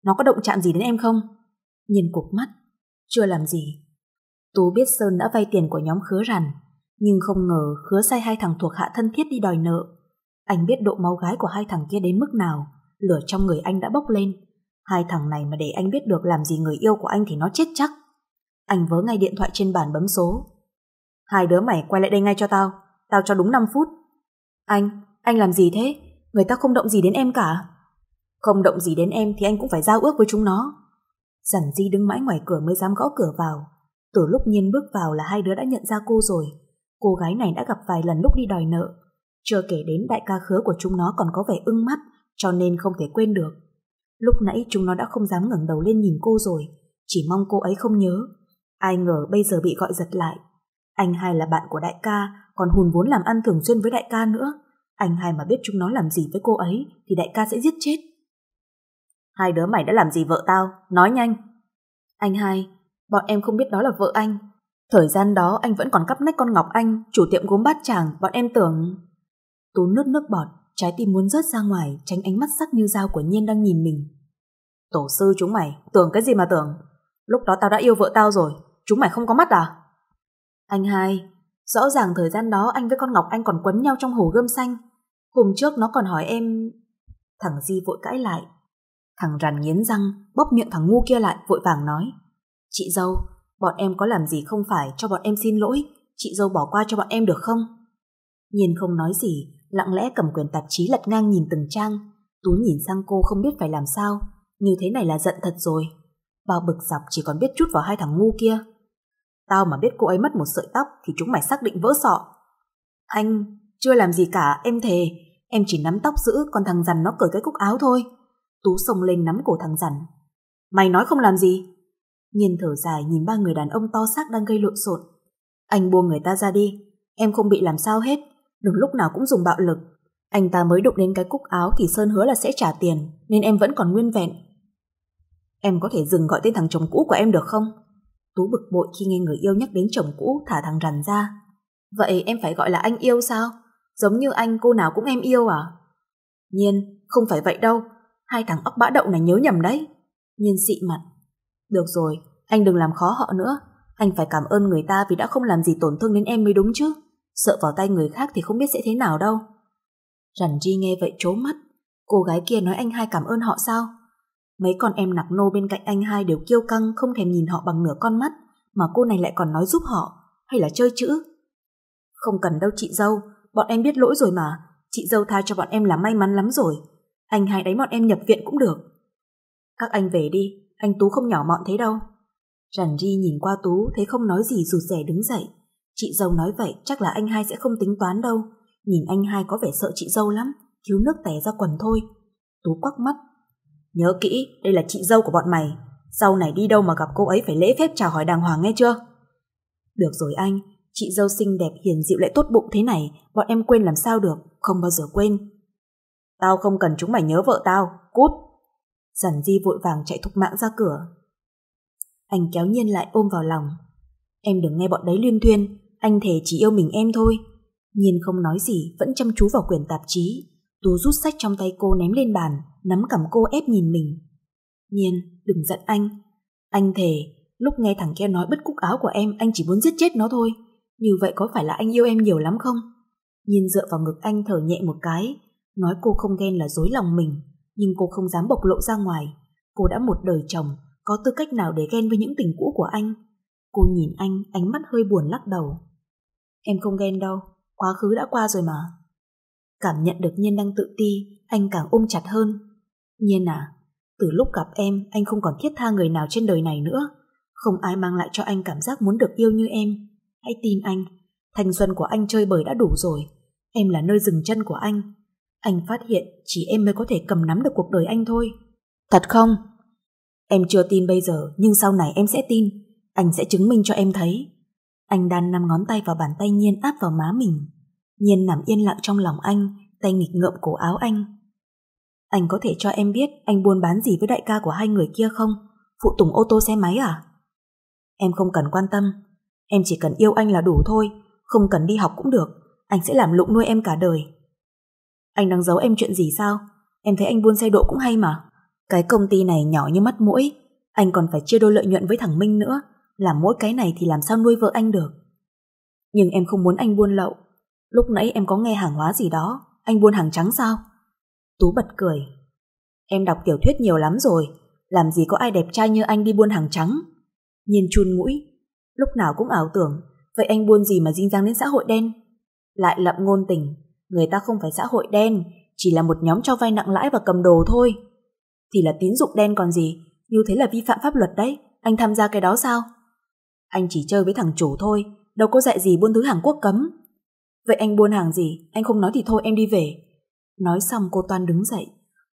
Nó có động chạm gì đến em không? Nhìn cục mắt, chưa làm gì. Tú biết Sơn đã vay tiền của nhóm khứa rằn, nhưng không ngờ khứa sai hai thằng thuộc hạ thân thiết đi đòi nợ. Anh biết độ máu gái của hai thằng kia đến mức nào, lửa trong người anh đã bốc lên. Hai thằng này mà để anh biết được làm gì người yêu của anh thì nó chết chắc. Anh vớ ngay điện thoại trên bàn bấm số. Hai đứa mày quay lại đây ngay cho tao. Tao cho đúng 5 phút. Anh, anh làm gì thế? Người ta không động gì đến em cả. Không động gì đến em thì anh cũng phải giao ước với chúng nó. Giản di đứng mãi ngoài cửa mới dám gõ cửa vào. Từ lúc nhiên bước vào là hai đứa đã nhận ra cô rồi. Cô gái này đã gặp vài lần lúc đi đòi nợ. Chưa kể đến đại ca khứa của chúng nó còn có vẻ ưng mắt, cho nên không thể quên được. Lúc nãy chúng nó đã không dám ngẩng đầu lên nhìn cô rồi, chỉ mong cô ấy không nhớ. Ai ngờ bây giờ bị gọi giật lại. Anh hai là bạn của đại ca, còn Hùn vốn làm ăn thường xuyên với đại ca nữa. Anh hai mà biết chúng nó làm gì với cô ấy thì đại ca sẽ giết chết. Hai đứa mày đã làm gì vợ tao? Nói nhanh. Anh hai, bọn em không biết đó là vợ anh. Thời gian đó anh vẫn còn cắp nách con Ngọc Anh, chủ tiệm gốm bát chàng. bọn em tưởng... Tú nước nước bọt, trái tim muốn rớt ra ngoài, tránh ánh mắt sắc như dao của Nhiên đang nhìn mình. Tổ sư chúng mày, tưởng cái gì mà tưởng? Lúc đó tao đã yêu vợ tao rồi, chúng mày không có mắt à? Anh hai, rõ ràng thời gian đó anh với con Ngọc Anh còn quấn nhau trong hồ gươm xanh. Hôm trước nó còn hỏi em... Thằng Di vội cãi lại. Thằng rằn nghiến răng, bóp miệng thằng ngu kia lại vội vàng nói. Chị dâu, bọn em có làm gì không phải cho bọn em xin lỗi, chị dâu bỏ qua cho bọn em được không? nhìn không nói gì, lặng lẽ cầm quyền tạp chí lật ngang nhìn từng trang. Tú nhìn sang cô không biết phải làm sao, như thế này là giận thật rồi. Bao bực dọc chỉ còn biết chút vào hai thằng ngu kia. Tao mà biết cô ấy mất một sợi tóc thì chúng mày xác định vỡ sọ. Anh, chưa làm gì cả, em thề. Em chỉ nắm tóc giữ còn thằng rằn nó cởi cái cúc áo thôi. Tú xông lên nắm cổ thằng rằn. Mày nói không làm gì? Nhiên thở dài nhìn ba người đàn ông to xác đang gây lộn xộn. Anh buông người ta ra đi. Em không bị làm sao hết. Đừng lúc nào cũng dùng bạo lực. Anh ta mới đụng đến cái cúc áo thì Sơn hứa là sẽ trả tiền, nên em vẫn còn nguyên vẹn. Em có thể dừng gọi tên thằng chồng cũ của em được không? Tú bực bội khi nghe người yêu nhắc đến chồng cũ thả thằng rằn ra. Vậy em phải gọi là anh yêu sao? Giống như anh cô nào cũng em yêu à? Nhiên, không phải vậy đâu. Hai thằng ốc bã đậu này nhớ nhầm đấy. Nhiên xị mặt. Được rồi, anh đừng làm khó họ nữa. Anh phải cảm ơn người ta vì đã không làm gì tổn thương đến em mới đúng chứ. Sợ vào tay người khác thì không biết sẽ thế nào đâu. Rằn ri nghe vậy trố mắt. Cô gái kia nói anh hai cảm ơn họ sao? Mấy con em nặc nô bên cạnh anh hai đều kiêu căng không thèm nhìn họ bằng nửa con mắt, mà cô này lại còn nói giúp họ, hay là chơi chữ. Không cần đâu chị dâu, bọn em biết lỗi rồi mà, chị dâu tha cho bọn em là may mắn lắm rồi. Anh hai đánh bọn em nhập viện cũng được. Các anh về đi, anh Tú không nhỏ mọn thế đâu. Rằn ri nhìn qua Tú thấy không nói gì rụt rẻ đứng dậy. Chị dâu nói vậy chắc là anh hai sẽ không tính toán đâu. Nhìn anh hai có vẻ sợ chị dâu lắm, thiếu nước té ra quần thôi. Tú quắc mắt Nhớ kỹ, đây là chị dâu của bọn mày. Sau này đi đâu mà gặp cô ấy phải lễ phép chào hỏi đàng hoàng nghe chưa? Được rồi anh, chị dâu xinh đẹp hiền dịu lại tốt bụng thế này, bọn em quên làm sao được, không bao giờ quên. Tao không cần chúng mày nhớ vợ tao, cút. Giản Di vội vàng chạy thục mạng ra cửa. Anh kéo nhiên lại ôm vào lòng. Em đừng nghe bọn đấy luyên thuyên, anh thề chỉ yêu mình em thôi. Nhiên không nói gì, vẫn chăm chú vào quyển tạp chí. Tú rút sách trong tay cô ném lên bàn, nắm cầm cô ép nhìn mình. Nhiên, đừng giận anh. Anh thề, lúc nghe thằng kia nói bứt cúc áo của em anh chỉ muốn giết chết nó thôi. Như vậy có phải là anh yêu em nhiều lắm không? Nhiên dựa vào ngực anh thở nhẹ một cái, nói cô không ghen là dối lòng mình, nhưng cô không dám bộc lộ ra ngoài. Cô đã một đời chồng, có tư cách nào để ghen với những tình cũ của anh? Cô nhìn anh, ánh mắt hơi buồn lắc đầu. Em không ghen đâu, quá khứ đã qua rồi mà. Cảm nhận được Nhiên đang tự ti, anh càng ôm chặt hơn, Nhiên à, từ lúc gặp em anh không còn thiết tha người nào trên đời này nữa. Không ai mang lại cho anh cảm giác muốn được yêu như em. Hãy tin anh, thanh xuân của anh chơi bời đã đủ rồi. Em là nơi dừng chân của anh. Anh phát hiện chỉ em mới có thể cầm nắm được cuộc đời anh thôi. Thật không? Em chưa tin bây giờ nhưng sau này em sẽ tin. Anh sẽ chứng minh cho em thấy. Anh đan năm ngón tay vào bàn tay Nhiên áp vào má mình. Nhiên nằm yên lặng trong lòng anh, tay nghịch ngợm cổ áo anh. Anh có thể cho em biết anh buôn bán gì với đại ca của hai người kia không? Phụ tùng ô tô xe máy à? Em không cần quan tâm. Em chỉ cần yêu anh là đủ thôi. Không cần đi học cũng được. Anh sẽ làm lụng nuôi em cả đời. Anh đang giấu em chuyện gì sao? Em thấy anh buôn xe độ cũng hay mà. Cái công ty này nhỏ như mắt mũi. Anh còn phải chia đôi lợi nhuận với thằng Minh nữa. Làm mỗi cái này thì làm sao nuôi vợ anh được. Nhưng em không muốn anh buôn lậu. Lúc nãy em có nghe hàng hóa gì đó. Anh buôn hàng trắng sao? Tú bật cười. Em đọc tiểu thuyết nhiều lắm rồi, làm gì có ai đẹp trai như anh đi buôn hàng trắng. Nhìn chun mũi, lúc nào cũng ảo tưởng, vậy anh buôn gì mà dinh dáng đến xã hội đen? Lại lậm ngôn tình, người ta không phải xã hội đen, chỉ là một nhóm cho vay nặng lãi và cầm đồ thôi. Thì là tín dụng đen còn gì, như thế là vi phạm pháp luật đấy, anh tham gia cái đó sao? Anh chỉ chơi với thằng chủ thôi, đâu có dạy gì buôn thứ hàng Quốc cấm. Vậy anh buôn hàng gì, anh không nói thì thôi em đi về, Nói xong cô Toan đứng dậy,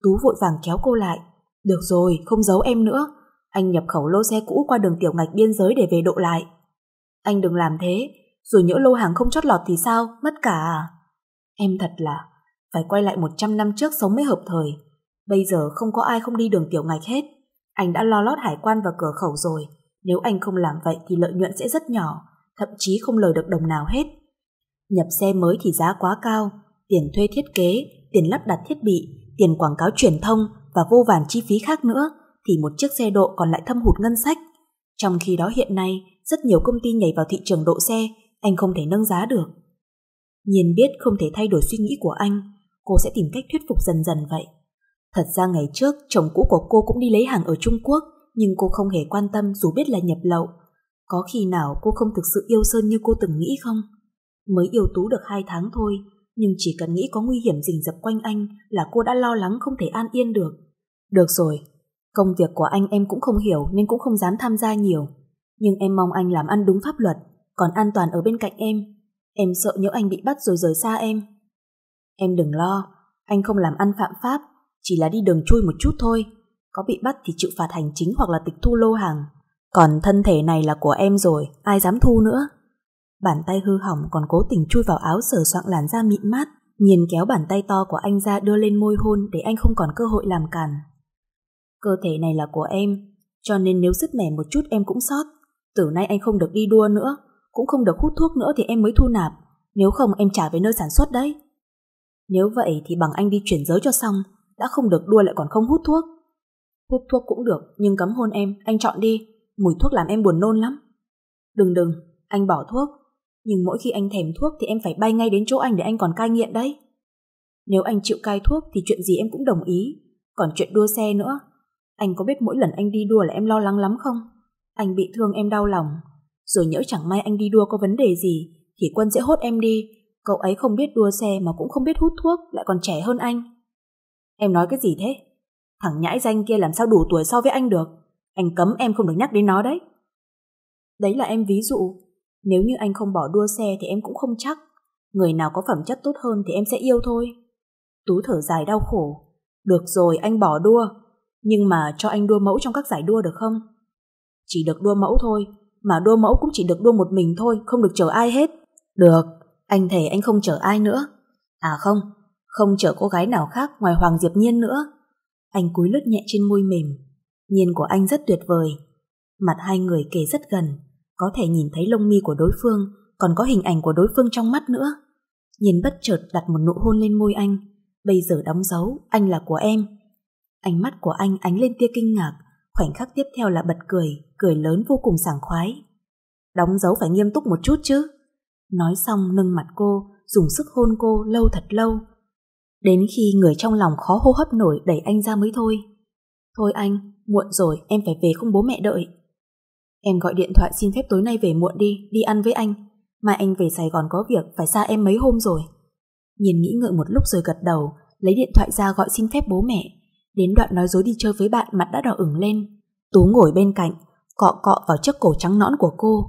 Tú vội vàng kéo cô lại. Được rồi, không giấu em nữa. Anh nhập khẩu lô xe cũ qua đường tiểu ngạch biên giới để về độ lại. Anh đừng làm thế, rồi nhỡ lô hàng không chót lọt thì sao, mất cả à? Em thật là, phải quay lại 100 năm trước sống mới hợp thời. Bây giờ không có ai không đi đường tiểu ngạch hết. Anh đã lo lót hải quan và cửa khẩu rồi. Nếu anh không làm vậy thì lợi nhuận sẽ rất nhỏ, thậm chí không lời được đồng nào hết. Nhập xe mới thì giá quá cao, tiền thuê thiết kế, tiền lắp đặt thiết bị, tiền quảng cáo truyền thông và vô vàn chi phí khác nữa thì một chiếc xe độ còn lại thâm hụt ngân sách. Trong khi đó hiện nay, rất nhiều công ty nhảy vào thị trường độ xe, anh không thể nâng giá được. nhìn biết không thể thay đổi suy nghĩ của anh, cô sẽ tìm cách thuyết phục dần dần vậy. Thật ra ngày trước, chồng cũ của cô cũng đi lấy hàng ở Trung Quốc, nhưng cô không hề quan tâm dù biết là nhập lậu. Có khi nào cô không thực sự yêu Sơn như cô từng nghĩ không? Mới yêu Tú được 2 tháng thôi, nhưng chỉ cần nghĩ có nguy hiểm rình rập quanh anh là cô đã lo lắng không thể an yên được. Được rồi, công việc của anh em cũng không hiểu nên cũng không dám tham gia nhiều. Nhưng em mong anh làm ăn đúng pháp luật, còn an toàn ở bên cạnh em. Em sợ nếu anh bị bắt rồi rời xa em. Em đừng lo, anh không làm ăn phạm pháp, chỉ là đi đường chui một chút thôi. Có bị bắt thì chịu phạt hành chính hoặc là tịch thu lô hàng. Còn thân thể này là của em rồi, ai dám thu nữa. Bàn tay hư hỏng còn cố tình chui vào áo sờ soạn làn da mịn mát, nhìn kéo bàn tay to của anh ra đưa lên môi hôn để anh không còn cơ hội làm cản. Cơ thể này là của em, cho nên nếu sứt mẻ một chút em cũng sót. Từ nay anh không được đi đua nữa, cũng không được hút thuốc nữa thì em mới thu nạp, nếu không em trả về nơi sản xuất đấy. Nếu vậy thì bằng anh đi chuyển giới cho xong, đã không được đua lại còn không hút thuốc. Hút thuốc cũng được, nhưng cấm hôn em, anh chọn đi, mùi thuốc làm em buồn nôn lắm. Đừng đừng, anh bỏ thuốc, nhưng mỗi khi anh thèm thuốc thì em phải bay ngay đến chỗ anh để anh còn cai nghiện đấy. Nếu anh chịu cai thuốc thì chuyện gì em cũng đồng ý. Còn chuyện đua xe nữa, anh có biết mỗi lần anh đi đua là em lo lắng lắm không? Anh bị thương em đau lòng. Rồi nhỡ chẳng may anh đi đua có vấn đề gì thì Quân sẽ hốt em đi. Cậu ấy không biết đua xe mà cũng không biết hút thuốc, lại còn trẻ hơn anh. Em nói cái gì thế? Thằng nhãi danh kia làm sao đủ tuổi so với anh được? Anh cấm em không được nhắc đến nó đấy. Đấy là em ví dụ, nếu như anh không bỏ đua xe thì em cũng không chắc. Người nào có phẩm chất tốt hơn thì em sẽ yêu thôi. Tú thở dài đau khổ. Được rồi, anh bỏ đua. Nhưng mà cho anh đua mẫu trong các giải đua được không? Chỉ được đua mẫu thôi. Mà đua mẫu cũng chỉ được đua một mình thôi, không được chờ ai hết. Được, anh thề anh không chở ai nữa. À không, không chở cô gái nào khác ngoài Hoàng Diệp Nhiên nữa. Anh cúi lướt nhẹ trên môi mềm. Nhiên của anh rất tuyệt vời. Mặt hai người kề rất gần có thể nhìn thấy lông mi của đối phương, còn có hình ảnh của đối phương trong mắt nữa. Nhìn bất chợt đặt một nụ hôn lên môi anh, bây giờ đóng dấu, anh là của em. Ánh mắt của anh ánh lên tia kinh ngạc, khoảnh khắc tiếp theo là bật cười, cười lớn vô cùng sảng khoái. Đóng dấu phải nghiêm túc một chút chứ. Nói xong nâng mặt cô, dùng sức hôn cô lâu thật lâu. Đến khi người trong lòng khó hô hấp nổi đẩy anh ra mới thôi. Thôi anh, muộn rồi em phải về không bố mẹ đợi. Em gọi điện thoại xin phép tối nay về muộn đi, đi ăn với anh. Mai anh về Sài Gòn có việc, phải xa em mấy hôm rồi. Nhìn nghĩ ngợi một lúc rồi gật đầu, lấy điện thoại ra gọi xin phép bố mẹ. Đến đoạn nói dối đi chơi với bạn mặt đã đỏ ửng lên. Tú ngồi bên cạnh, cọ cọ vào chiếc cổ trắng nõn của cô.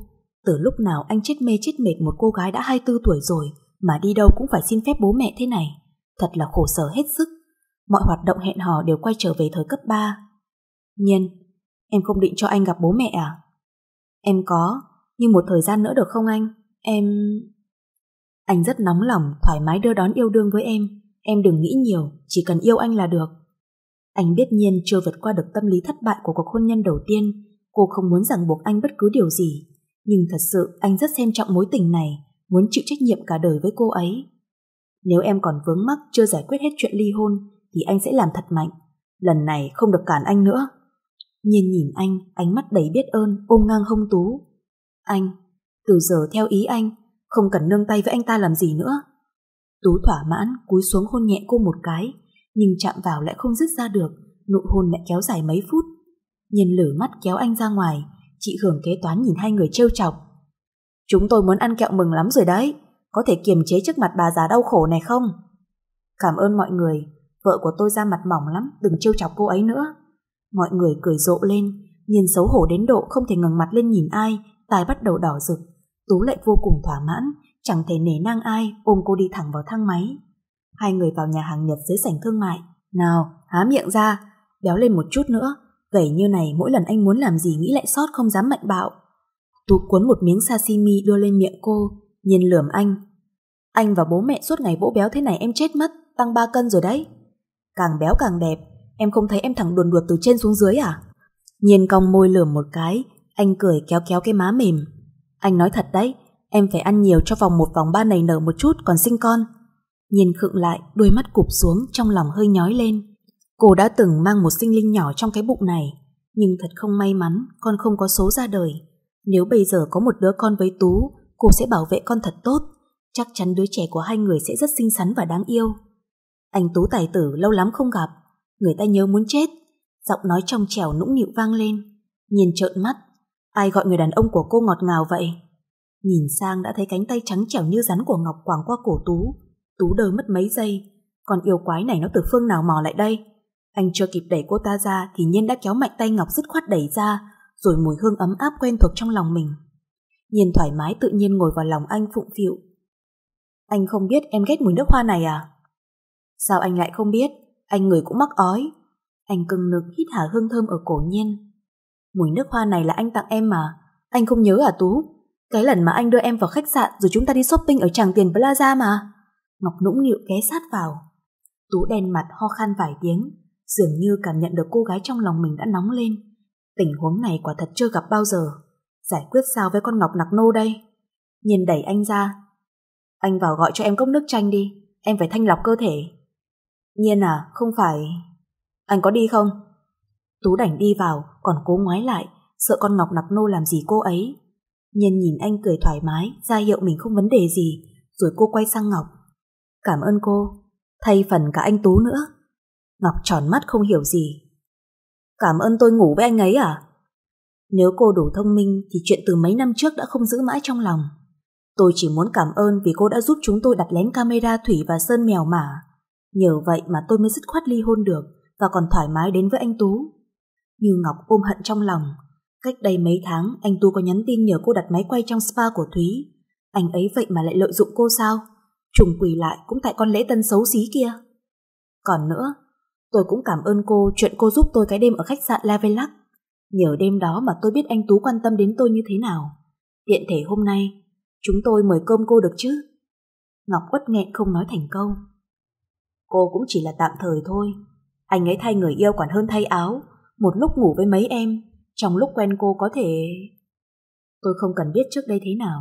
Từ lúc nào anh chết mê chết mệt một cô gái đã 24 tuổi rồi, mà đi đâu cũng phải xin phép bố mẹ thế này. Thật là khổ sở hết sức. Mọi hoạt động hẹn hò đều quay trở về thời cấp 3. Nhiên, em không định cho anh gặp bố mẹ à? Em có, nhưng một thời gian nữa được không anh? Em... Anh rất nóng lòng, thoải mái đưa đón yêu đương với em. Em đừng nghĩ nhiều, chỉ cần yêu anh là được. Anh biết Nhiên chưa vượt qua được tâm lý thất bại của cuộc hôn nhân đầu tiên. Cô không muốn ràng buộc anh bất cứ điều gì. Nhưng thật sự anh rất xem trọng mối tình này, muốn chịu trách nhiệm cả đời với cô ấy. Nếu em còn vướng mắc chưa giải quyết hết chuyện ly hôn, thì anh sẽ làm thật mạnh. Lần này không được cản anh nữa. Nhiên nhìn anh, ánh mắt đầy biết ơn, ôm ngang hông tú. Anh, từ giờ theo ý anh, không cần nương tay với anh ta làm gì nữa. Tú thỏa mãn, cúi xuống hôn nhẹ cô một cái, nhưng chạm vào lại không dứt ra được, nụ hôn lại kéo dài mấy phút. Nhiên lửa mắt kéo anh ra ngoài, chị Hưởng kế toán nhìn hai người trêu chọc. Chúng tôi muốn ăn kẹo mừng lắm rồi đấy, có thể kiềm chế trước mặt bà già đau khổ này không? Cảm ơn mọi người, vợ của tôi ra mặt mỏng lắm, đừng trêu chọc cô ấy nữa. Mọi người cười rộ lên, nhìn xấu hổ đến độ không thể ngẩng mặt lên nhìn ai, tai bắt đầu đỏ rực. Tú lại vô cùng thỏa mãn, chẳng thể nể nang ai, ôm cô đi thẳng vào thang máy. Hai người vào nhà hàng Nhật dưới sảnh thương mại. Nào, há miệng ra, béo lên một chút nữa. Vậy như này mỗi lần anh muốn làm gì nghĩ lại sót không dám mạnh bạo. Tú cuốn một miếng sashimi đưa lên miệng cô, nhìn lườm anh. Anh và bố mẹ suốt ngày vỗ béo thế này em chết mất, tăng 3 cân rồi đấy. Càng béo càng đẹp, Em không thấy em thẳng đuồn đuột từ trên xuống dưới à? Nhiên cong môi lửa một cái, anh cười kéo kéo cái má mềm. Anh nói thật đấy, em phải ăn nhiều cho vòng một vòng ba này nở một chút còn sinh con. Nhiên khựng lại, đôi mắt cụp xuống, trong lòng hơi nhói lên. Cô đã từng mang một sinh linh nhỏ trong cái bụng này, nhưng thật không may mắn, con không có số ra đời. Nếu bây giờ có một đứa con với Tú, cô sẽ bảo vệ con thật tốt. Chắc chắn đứa trẻ của hai người sẽ rất xinh xắn và đáng yêu. Anh Tú tài tử lâu lắm không gặp, người ta nhớ muốn chết. Giọng nói trong trẻo nũng nịu vang lên. Nhìn trợn mắt, ai gọi người đàn ông của cô ngọt ngào vậy? Nhìn sang đã thấy cánh tay trắng trẻo như rắn của Ngọc quàng qua cổ Tú. Tú đơ mất mấy giây, còn yêu quái này nó từ phương nào mò lại đây? Anh chưa kịp đẩy cô ta ra thì Nhiên đã kéo mạnh tay Ngọc dứt khoát đẩy ra, rồi mùi hương ấm áp quen thuộc trong lòng mình. Nhiên thoải mái tự nhiên ngồi vào lòng anh phụng phịu. Anh không biết em ghét mùi nước hoa này à? Sao anh lại không biết? anh người cũng mắc ói. Anh cưng nực hít hả hương thơm ở cổ nhiên. Mùi nước hoa này là anh tặng em mà, anh không nhớ à Tú? Cái lần mà anh đưa em vào khách sạn rồi chúng ta đi shopping ở Tràng Tiền Plaza mà. Ngọc nũng nịu ké sát vào. Tú đen mặt ho khan vài tiếng, dường như cảm nhận được cô gái trong lòng mình đã nóng lên. Tình huống này quả thật chưa gặp bao giờ. Giải quyết sao với con Ngọc nặc nô đây? Nhìn đẩy anh ra. Anh vào gọi cho em cốc nước chanh đi, em phải thanh lọc cơ thể. Nhiên à, không phải... Anh có đi không? Tú đảnh đi vào, còn cố ngoái lại, sợ con Ngọc nạp nô làm gì cô ấy. Nhiên nhìn anh cười thoải mái, ra hiệu mình không vấn đề gì, rồi cô quay sang Ngọc. Cảm ơn cô, thay phần cả anh Tú nữa. Ngọc tròn mắt không hiểu gì. Cảm ơn tôi ngủ với anh ấy à? Nếu cô đủ thông minh thì chuyện từ mấy năm trước đã không giữ mãi trong lòng. Tôi chỉ muốn cảm ơn vì cô đã giúp chúng tôi đặt lén camera Thủy và Sơn mèo mả. Nhờ vậy mà tôi mới dứt khoát ly hôn được và còn thoải mái đến với anh Tú. Như Ngọc ôm hận trong lòng. Cách đây mấy tháng anh Tú có nhắn tin nhờ cô đặt máy quay trong spa của Thúy. Anh ấy vậy mà lại lợi dụng cô sao? Trùng quỷ lại cũng tại con lễ tân xấu xí kia. Còn nữa, tôi cũng cảm ơn cô chuyện cô giúp tôi cái đêm ở khách sạn Lavelac. Nhờ đêm đó mà tôi biết anh Tú quan tâm đến tôi như thế nào. Tiện thể hôm nay, chúng tôi mời cơm cô được chứ? Ngọc quất nghẹn không nói thành công Cô cũng chỉ là tạm thời thôi. Anh ấy thay người yêu còn hơn thay áo. Một lúc ngủ với mấy em, trong lúc quen cô có thể... Tôi không cần biết trước đây thế nào.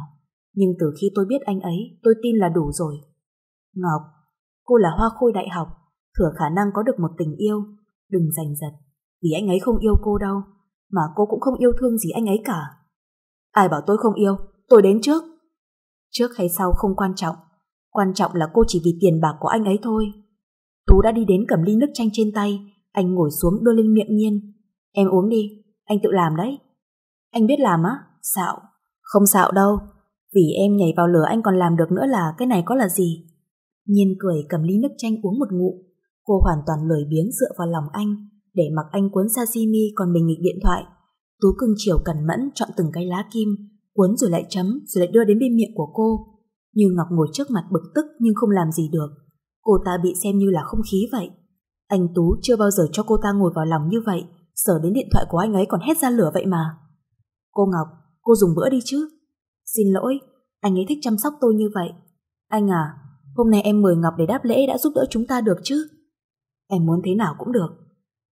Nhưng từ khi tôi biết anh ấy, tôi tin là đủ rồi. Ngọc, cô là hoa khôi đại học, thừa khả năng có được một tình yêu. Đừng giành giật, vì anh ấy không yêu cô đâu. Mà cô cũng không yêu thương gì anh ấy cả. Ai bảo tôi không yêu, tôi đến trước. Trước hay sau không quan trọng, quan trọng là cô chỉ vì tiền bạc của anh ấy thôi. Tú đã đi đến cầm ly nước chanh trên tay, anh ngồi xuống đưa lên miệng Nhiên. Em uống đi, anh tự làm đấy. Anh biết làm á? Xạo. Không xạo đâu, vì em nhảy vào lửa anh còn làm được nữa là cái này có là gì. Nhiên cười cầm ly nước chanh uống một ngụm. Cô hoàn toàn lười biếng dựa vào lòng anh, để mặc anh cuốn sashimi còn mình nghịch điện thoại. Tú cưng chiều cẩn mẫn chọn từng cái lá kim, cuốn rồi lại chấm, rồi lại đưa đến bên miệng của cô. Như Ngọc ngồi trước mặt bực tức nhưng không làm gì được cô ta bị xem như là không khí vậy. Anh Tú chưa bao giờ cho cô ta ngồi vào lòng như vậy, sở đến điện thoại của anh ấy còn hét ra lửa vậy mà. Cô Ngọc, cô dùng bữa đi chứ. Xin lỗi, anh ấy thích chăm sóc tôi như vậy. Anh à, hôm nay em mời Ngọc để đáp lễ đã giúp đỡ chúng ta được chứ. Em muốn thế nào cũng được.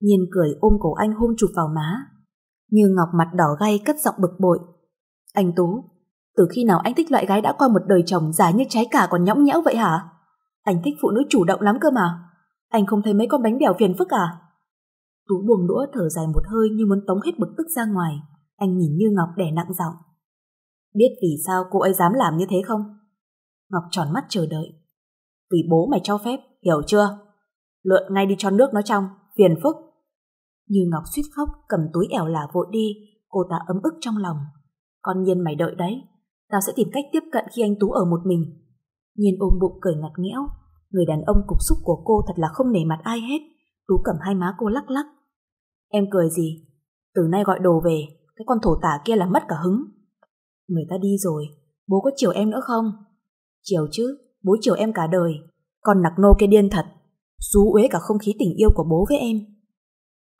Nhiên cười ôm cổ anh hôn chụp vào má. Như Ngọc mặt đỏ gay cất giọng bực bội. Anh Tú, từ khi nào anh thích loại gái đã qua một đời chồng già như trái cả còn nhõng nhẽo vậy hả? Anh thích phụ nữ chủ động lắm cơ mà. Anh không thấy mấy con bánh bèo phiền phức à? Tú buông đũa thở dài một hơi như muốn tống hết bực tức ra ngoài. Anh nhìn Như Ngọc đè nặng giọng. Biết vì sao cô ấy dám làm như thế không? Ngọc tròn mắt chờ đợi. Vì bố mày cho phép, hiểu chưa? Lượn ngay đi cho nước nó trong, phiền phức. Như Ngọc suýt khóc, cầm túi ẻo là vội đi, cô ta ấm ức trong lòng. Con nhiên mày đợi đấy, tao sẽ tìm cách tiếp cận khi anh Tú ở một mình. Nhiên ôm bụng cười ngặt nghẽo, người đàn ông cục xúc của cô thật là không nể mặt ai hết. Tú cầm hai má cô lắc lắc. Em cười gì? Từ nay gọi đồ về, cái con thổ tả kia là mất cả hứng. Người ta đi rồi, bố có chiều em nữa không? Chiều chứ, bố chiều em cả đời. Con nặc nô kia điên thật, xú uế cả không khí tình yêu của bố với em.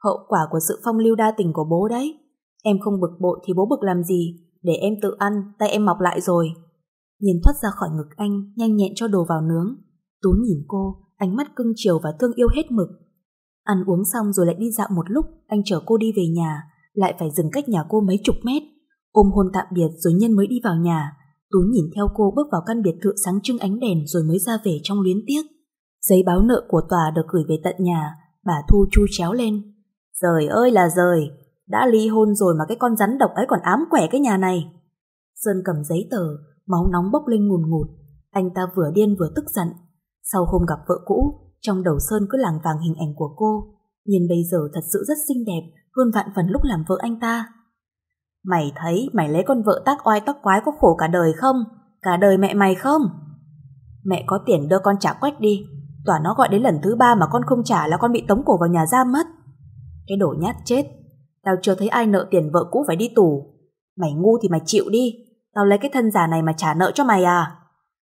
Hậu quả của sự phong lưu đa tình của bố đấy. Em không bực bội thì bố bực làm gì, để em tự ăn, tay em mọc lại rồi. Nhiên thoát ra khỏi ngực anh, nhanh nhẹn cho đồ vào nướng. Tú nhìn cô, ánh mắt cưng chiều và thương yêu hết mực. Ăn uống xong rồi lại đi dạo một lúc, anh chở cô đi về nhà, lại phải dừng cách nhà cô mấy chục mét. Ôm hôn tạm biệt rồi Nhân mới đi vào nhà. Tú nhìn theo cô bước vào căn biệt thự sáng trưng ánh đèn rồi mới ra về trong luyến tiếc. Giấy báo nợ của tòa được gửi về tận nhà, bà Thu chu chéo lên. Rời ơi là rời, đã ly hôn rồi mà cái con rắn độc ấy còn ám quẻ cái nhà này. Sơn cầm giấy tờ, máu nóng bốc lên ngùn ngụt. Anh ta vừa điên vừa tức giận. Sau hôm gặp vợ cũ, trong đầu Sơn cứ làng vàng hình ảnh của cô. Nhìn bây giờ thật sự rất xinh đẹp, hơn vạn phần lúc làm vợ anh ta. Mày thấy mày lấy con vợ tác oai tóc quái có khổ cả đời không? Cả đời mẹ mày không? Mẹ có tiền đưa con trả quách đi. Tòa nó gọi đến lần thứ ba mà con không trả là con bị tống cổ vào nhà giam mất. Cái đổ nhát chết. Tao chưa thấy ai nợ tiền vợ cũ phải đi tù. Mày ngu thì mày chịu đi. Tao lấy cái thân giả này mà trả nợ cho mày à?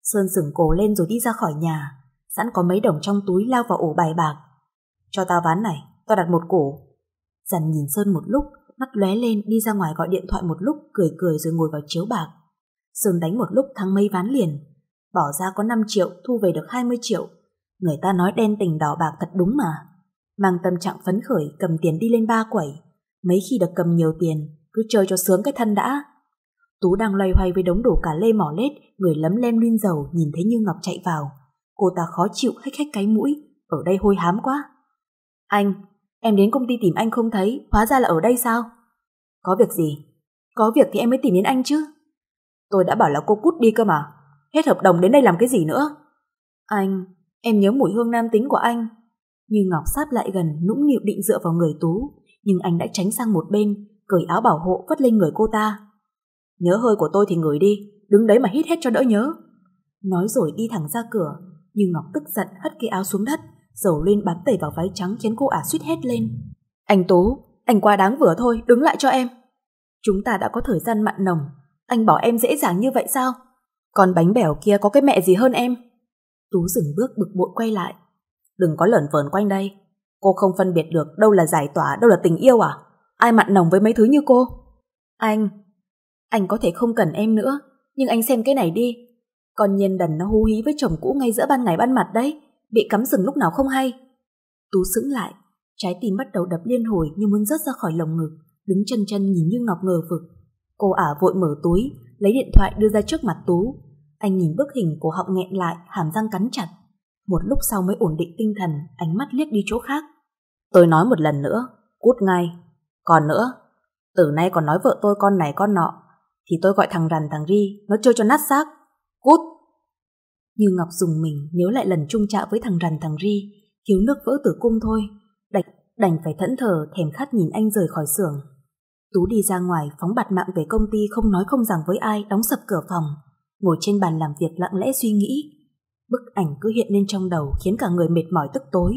Sơn sửng cổ lên rồi đi ra khỏi nhà. Sẵn có mấy đồng trong túi lao vào ổ bài bạc. Cho tao ván này, tao đặt một cổ. Dần nhìn Sơn một lúc, mắt lóe lên đi ra ngoài gọi điện thoại một lúc, cười cười rồi ngồi vào chiếu bạc. Sơn đánh một lúc thắng mấy ván liền. Bỏ ra có 5 triệu, thu về được 20 triệu. Người ta nói đen tình đỏ bạc thật đúng mà. Mang tâm trạng phấn khởi, cầm tiền đi lên ba quẩy. Mấy khi được cầm nhiều tiền, cứ chơi cho sướng cái thân đã. Tú đang loay hoay với đống đổ cả lê mỏ lết, người lấm lem luyên dầu nhìn thấy Như Ngọc chạy vào. Cô ta khó chịu hách hách cái mũi, ở đây hôi hám quá. Anh, em đến công ty tìm anh không thấy, hóa ra là ở đây sao? Có việc gì? Có việc thì em mới tìm đến anh chứ. Tôi đã bảo là cô cút đi cơ mà, hết hợp đồng đến đây làm cái gì nữa? Anh, em nhớ mùi hương nam tính của anh. Như Ngọc sát lại gần nũng nịu định dựa vào người Tú, nhưng anh đã tránh sang một bên, cởi áo bảo hộ vất lên người cô ta. Nhớ hơi của tôi thì ngửi đi, đứng đấy mà hít hết cho đỡ nhớ. Nói rồi đi thẳng ra cửa, nhưng Ngọc tức giận hất cái áo xuống đất, dầu lên bám tẩy vào váy trắng khiến cô ả suýt hét lên. Anh Tú, anh quá đáng vừa thôi, đứng lại cho em. Chúng ta đã có thời gian mặn nồng, anh bỏ em dễ dàng như vậy sao? Còn bánh bẻo kia có cái mẹ gì hơn em? Tú dừng bước bực bội quay lại. Đừng có lẩn vẩn quanh đây. Cô không phân biệt được đâu là giải tỏa, đâu là tình yêu à? Ai mặn nồng với mấy thứ như cô? Anh, anh có thể không cần em nữa, nhưng anh xem cái này đi. Con nhiên đần nó hú hí với chồng cũ ngay giữa ban ngày ban mặt đấy, bị cắm rừng lúc nào không hay. Tú sững lại, trái tim bắt đầu đập liên hồi như muốn rớt ra khỏi lồng ngực, đứng chân chân nhìn như ngọc ngờ vực. Cô ả vội mở túi, lấy điện thoại đưa ra trước mặt Tú. Anh nhìn bức hình cổ họng nghẹn lại, hàm răng cắn chặt. Một lúc sau mới ổn định tinh thần, ánh mắt liếc đi chỗ khác. Tôi nói một lần nữa, cút ngay. Còn nữa, từ nay còn nói vợ tôi con này con nọ, thì tôi gọi thằng rằn thằng ri, nó chơi cho nát xác. Cút! Như Ngọc dùng mình nhớ lại lần chung trạ với thằng rằn thằng ri, thiếu nước vỡ tử cung thôi, đành, đành phải thẫn thờ thèm khát nhìn anh rời khỏi xưởng. Tú đi ra ngoài phóng bạt mạng về công ty không nói không rằng với ai đóng sập cửa phòng, ngồi trên bàn làm việc lặng lẽ suy nghĩ. Bức ảnh cứ hiện lên trong đầu khiến cả người mệt mỏi tức tối.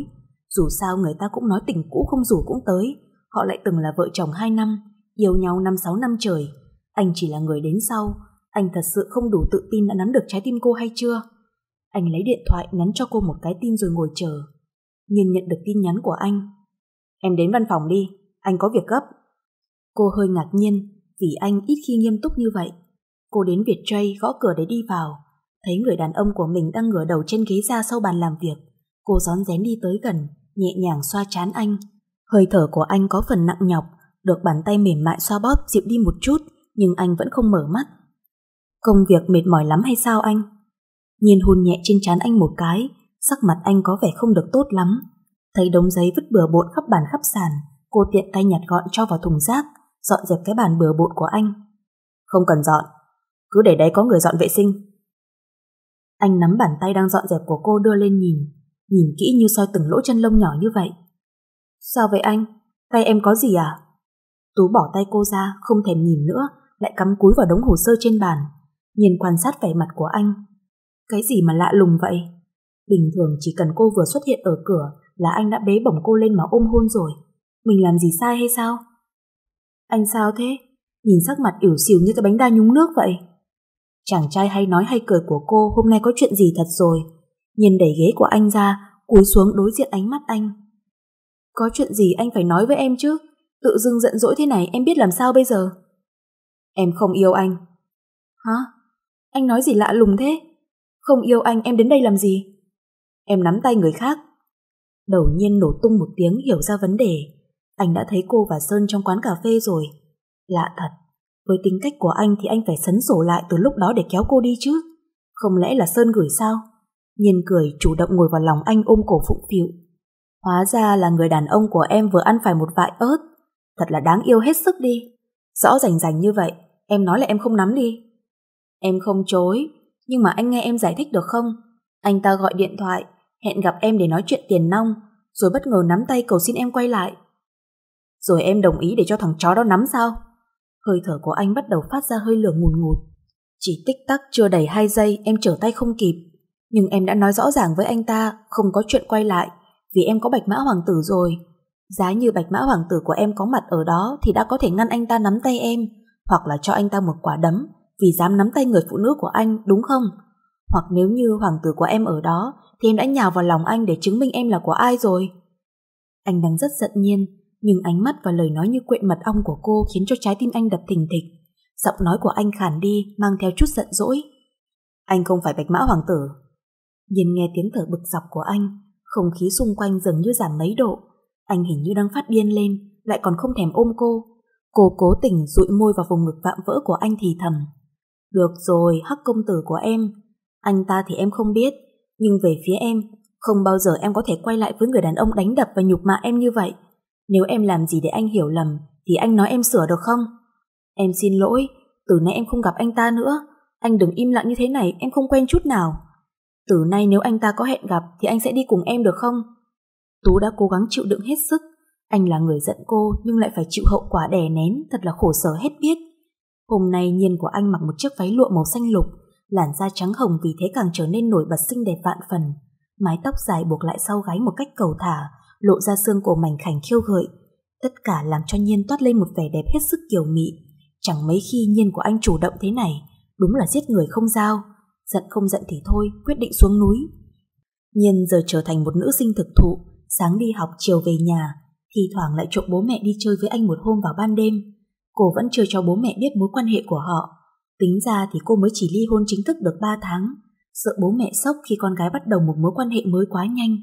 Dù sao người ta cũng nói tình cũ không rủ cũng tới, họ lại từng là vợ chồng hai năm, yêu nhau năm sáu năm trời, anh chỉ là người đến sau, anh thật sự không đủ tự tin đã nắm được trái tim cô hay chưa? Anh lấy điện thoại nhắn cho cô một cái tin rồi ngồi chờ. Nhìn nhận được tin nhắn của anh. Em đến văn phòng đi, anh có việc gấp. Cô hơi ngạc nhiên vì anh ít khi nghiêm túc như vậy. Cô đến Việt Tray gõ cửa để đi vào, thấy người đàn ông của mình đang ngửa đầu trên ghế ra sau bàn làm việc. Cô rón rén đi tới gần, nhẹ nhàng xoa chán anh. Hơi thở của anh có phần nặng nhọc, được bàn tay mềm mại xoa bóp dịu đi một chút, nhưng anh vẫn không mở mắt. Công việc mệt mỏi lắm hay sao anh? Nhìn hôn nhẹ trên trán anh một cái, sắc mặt anh có vẻ không được tốt lắm. Thấy đống giấy vứt bừa bộn khắp bàn khắp sàn, cô tiện tay nhặt gọn cho vào thùng rác, dọn dẹp cái bàn bừa bộn của anh. Không cần dọn, cứ để đấy có người dọn vệ sinh. Anh nắm bàn tay đang dọn dẹp của cô đưa lên nhìn, nhìn kỹ như soi từng lỗ chân lông nhỏ như vậy. Sao vậy anh? Tay em có gì à? Tú bỏ tay cô ra, không thèm nhìn nữa, lại cắm cúi vào đống hồ sơ trên bàn, nhìn quan sát vẻ mặt của anh. Cái gì mà lạ lùng vậy? Bình thường chỉ cần cô vừa xuất hiện ở cửa là anh đã bế bổng cô lên mà ôm hôn rồi. Mình làm gì sai hay sao? Anh sao thế? Nhìn sắc mặt ỉu xỉu như cái bánh đa nhúng nước vậy. Chàng trai hay nói hay cười của cô hôm nay có chuyện gì thật rồi. Nhìn đẩy ghế của anh ra, cúi xuống đối diện ánh mắt anh. Có chuyện gì anh phải nói với em chứ? Tự dưng giận dỗi thế này em biết làm sao bây giờ? Em không yêu anh. Hả? Anh nói gì lạ lùng thế? Không yêu anh em đến đây làm gì? Em nắm tay người khác. Đầu nhiên nổ tung một tiếng hiểu ra vấn đề. Anh đã thấy cô và Sơn trong quán cà phê rồi. Lạ thật, với tính cách của anh thì anh phải sấn sổ lại từ lúc đó để kéo cô đi chứ. Không lẽ là Sơn gửi sao? nhìn cười chủ động ngồi vào lòng anh ôm cổ phụng phịu. Hóa ra là người đàn ông của em vừa ăn phải một vại ớt. Thật là đáng yêu hết sức đi. Rõ rành rành như vậy, em nói là em không nắm đi. Em không chối, nhưng mà anh nghe em giải thích được không? Anh ta gọi điện thoại, hẹn gặp em để nói chuyện tiền nong, rồi bất ngờ nắm tay cầu xin em quay lại. Rồi em đồng ý để cho thằng chó đó nắm sao? Hơi thở của anh bắt đầu phát ra hơi lửa ngùn ngụt. Chỉ tích tắc chưa đầy 2 giây em trở tay không kịp. Nhưng em đã nói rõ ràng với anh ta không có chuyện quay lại vì em có bạch mã hoàng tử rồi. Giá như bạch mã hoàng tử của em có mặt ở đó thì đã có thể ngăn anh ta nắm tay em, hoặc là cho anh ta một quả đấm vì dám nắm tay người phụ nữ của anh, đúng không? Hoặc nếu như hoàng tử của em ở đó thì em đã nhào vào lòng anh để chứng minh em là của ai rồi. Anh đang rất giận nhiên, nhưng ánh mắt và lời nói như quện mật ong của cô khiến cho trái tim anh đập thình thịch. Giọng nói của anh khàn đi, mang theo chút giận dỗi. Anh không phải bạch mã hoàng tử. Nhìn nghe tiếng thở bực dọc của anh, không khí xung quanh dường như giảm mấy độ, anh hình như đang phát điên lên, lại còn không thèm ôm cô. Cô cố tình dụi môi vào vùng ngực vạm vỡ của anh thì thầm. Được rồi, hắc công tử của em. Anh ta thì em không biết, nhưng về phía em, không bao giờ em có thể quay lại với người đàn ông đánh đập và nhục mạ em như vậy. Nếu em làm gì để anh hiểu lầm, thì anh nói em sửa được không? Em xin lỗi, từ nay em không gặp anh ta nữa. Anh đừng im lặng như thế này, em không quen chút nào. Từ nay nếu anh ta có hẹn gặp thì anh sẽ đi cùng em được không? Tú đã cố gắng chịu đựng hết sức. Anh là người giận cô nhưng lại phải chịu hậu quả đè nén thật là khổ sở hết biết. Hôm nay Nhiên của anh mặc một chiếc váy lụa màu xanh lục, làn da trắng hồng vì thế càng trở nên nổi bật xinh đẹp vạn phần. Mái tóc dài buộc lại sau gáy một cách cầu thả, lộ ra xương cổ mảnh khảnh khiêu gợi. Tất cả làm cho Nhiên toát lên một vẻ đẹp hết sức kiều mị. Chẳng mấy khi Nhiên của anh chủ động thế này, đúng là giết người không giao. Giận không giận thì thôi, quyết định xuống núi. Nhiên giờ trở thành một nữ sinh thực thụ, sáng đi học chiều về nhà, thì thoảng lại trộm bố mẹ đi chơi với anh một hôm vào ban đêm. Cô vẫn chưa cho bố mẹ biết mối quan hệ của họ. Tính ra thì cô mới chỉ ly hôn chính thức được 3 tháng, sợ bố mẹ sốc khi con gái bắt đầu một mối quan hệ mới quá nhanh.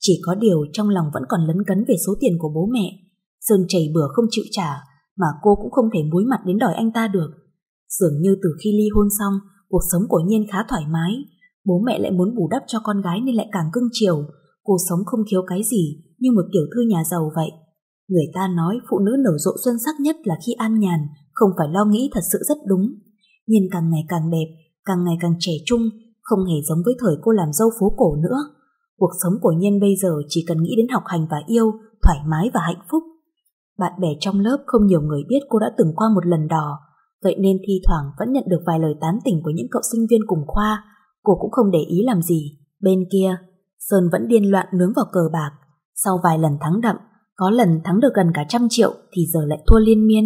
Chỉ có điều trong lòng vẫn còn lấn cấn về số tiền của bố mẹ. Sơn chảy bừa không chịu trả, mà cô cũng không thể muối mặt đến đòi anh ta được. Dường như từ khi ly hôn xong, cuộc sống của Nhiên khá thoải mái. Bố mẹ lại muốn bù đắp cho con gái nên lại càng cưng chiều, Cô sống không thiếu cái gì như một tiểu thư nhà giàu vậy. Người ta nói phụ nữ nở rộ xuân sắc nhất là khi an nhàn, không phải lo nghĩ thật sự rất đúng. Nhìn càng ngày càng đẹp, càng ngày càng trẻ trung, không hề giống với thời cô làm dâu phố cổ nữa. Cuộc sống của nhân bây giờ chỉ cần nghĩ đến học hành và yêu, thoải mái và hạnh phúc. Bạn bè trong lớp không nhiều người biết cô đã từng qua một lần đò, vậy nên thi thoảng vẫn nhận được vài lời tán tỉnh của những cậu sinh viên cùng khoa. Cô cũng không để ý làm gì. Bên kia, Sơn vẫn điên loạn nướng vào cờ bạc. Sau vài lần thắng đậm, có lần thắng được gần cả trăm triệu thì giờ lại thua liên miên.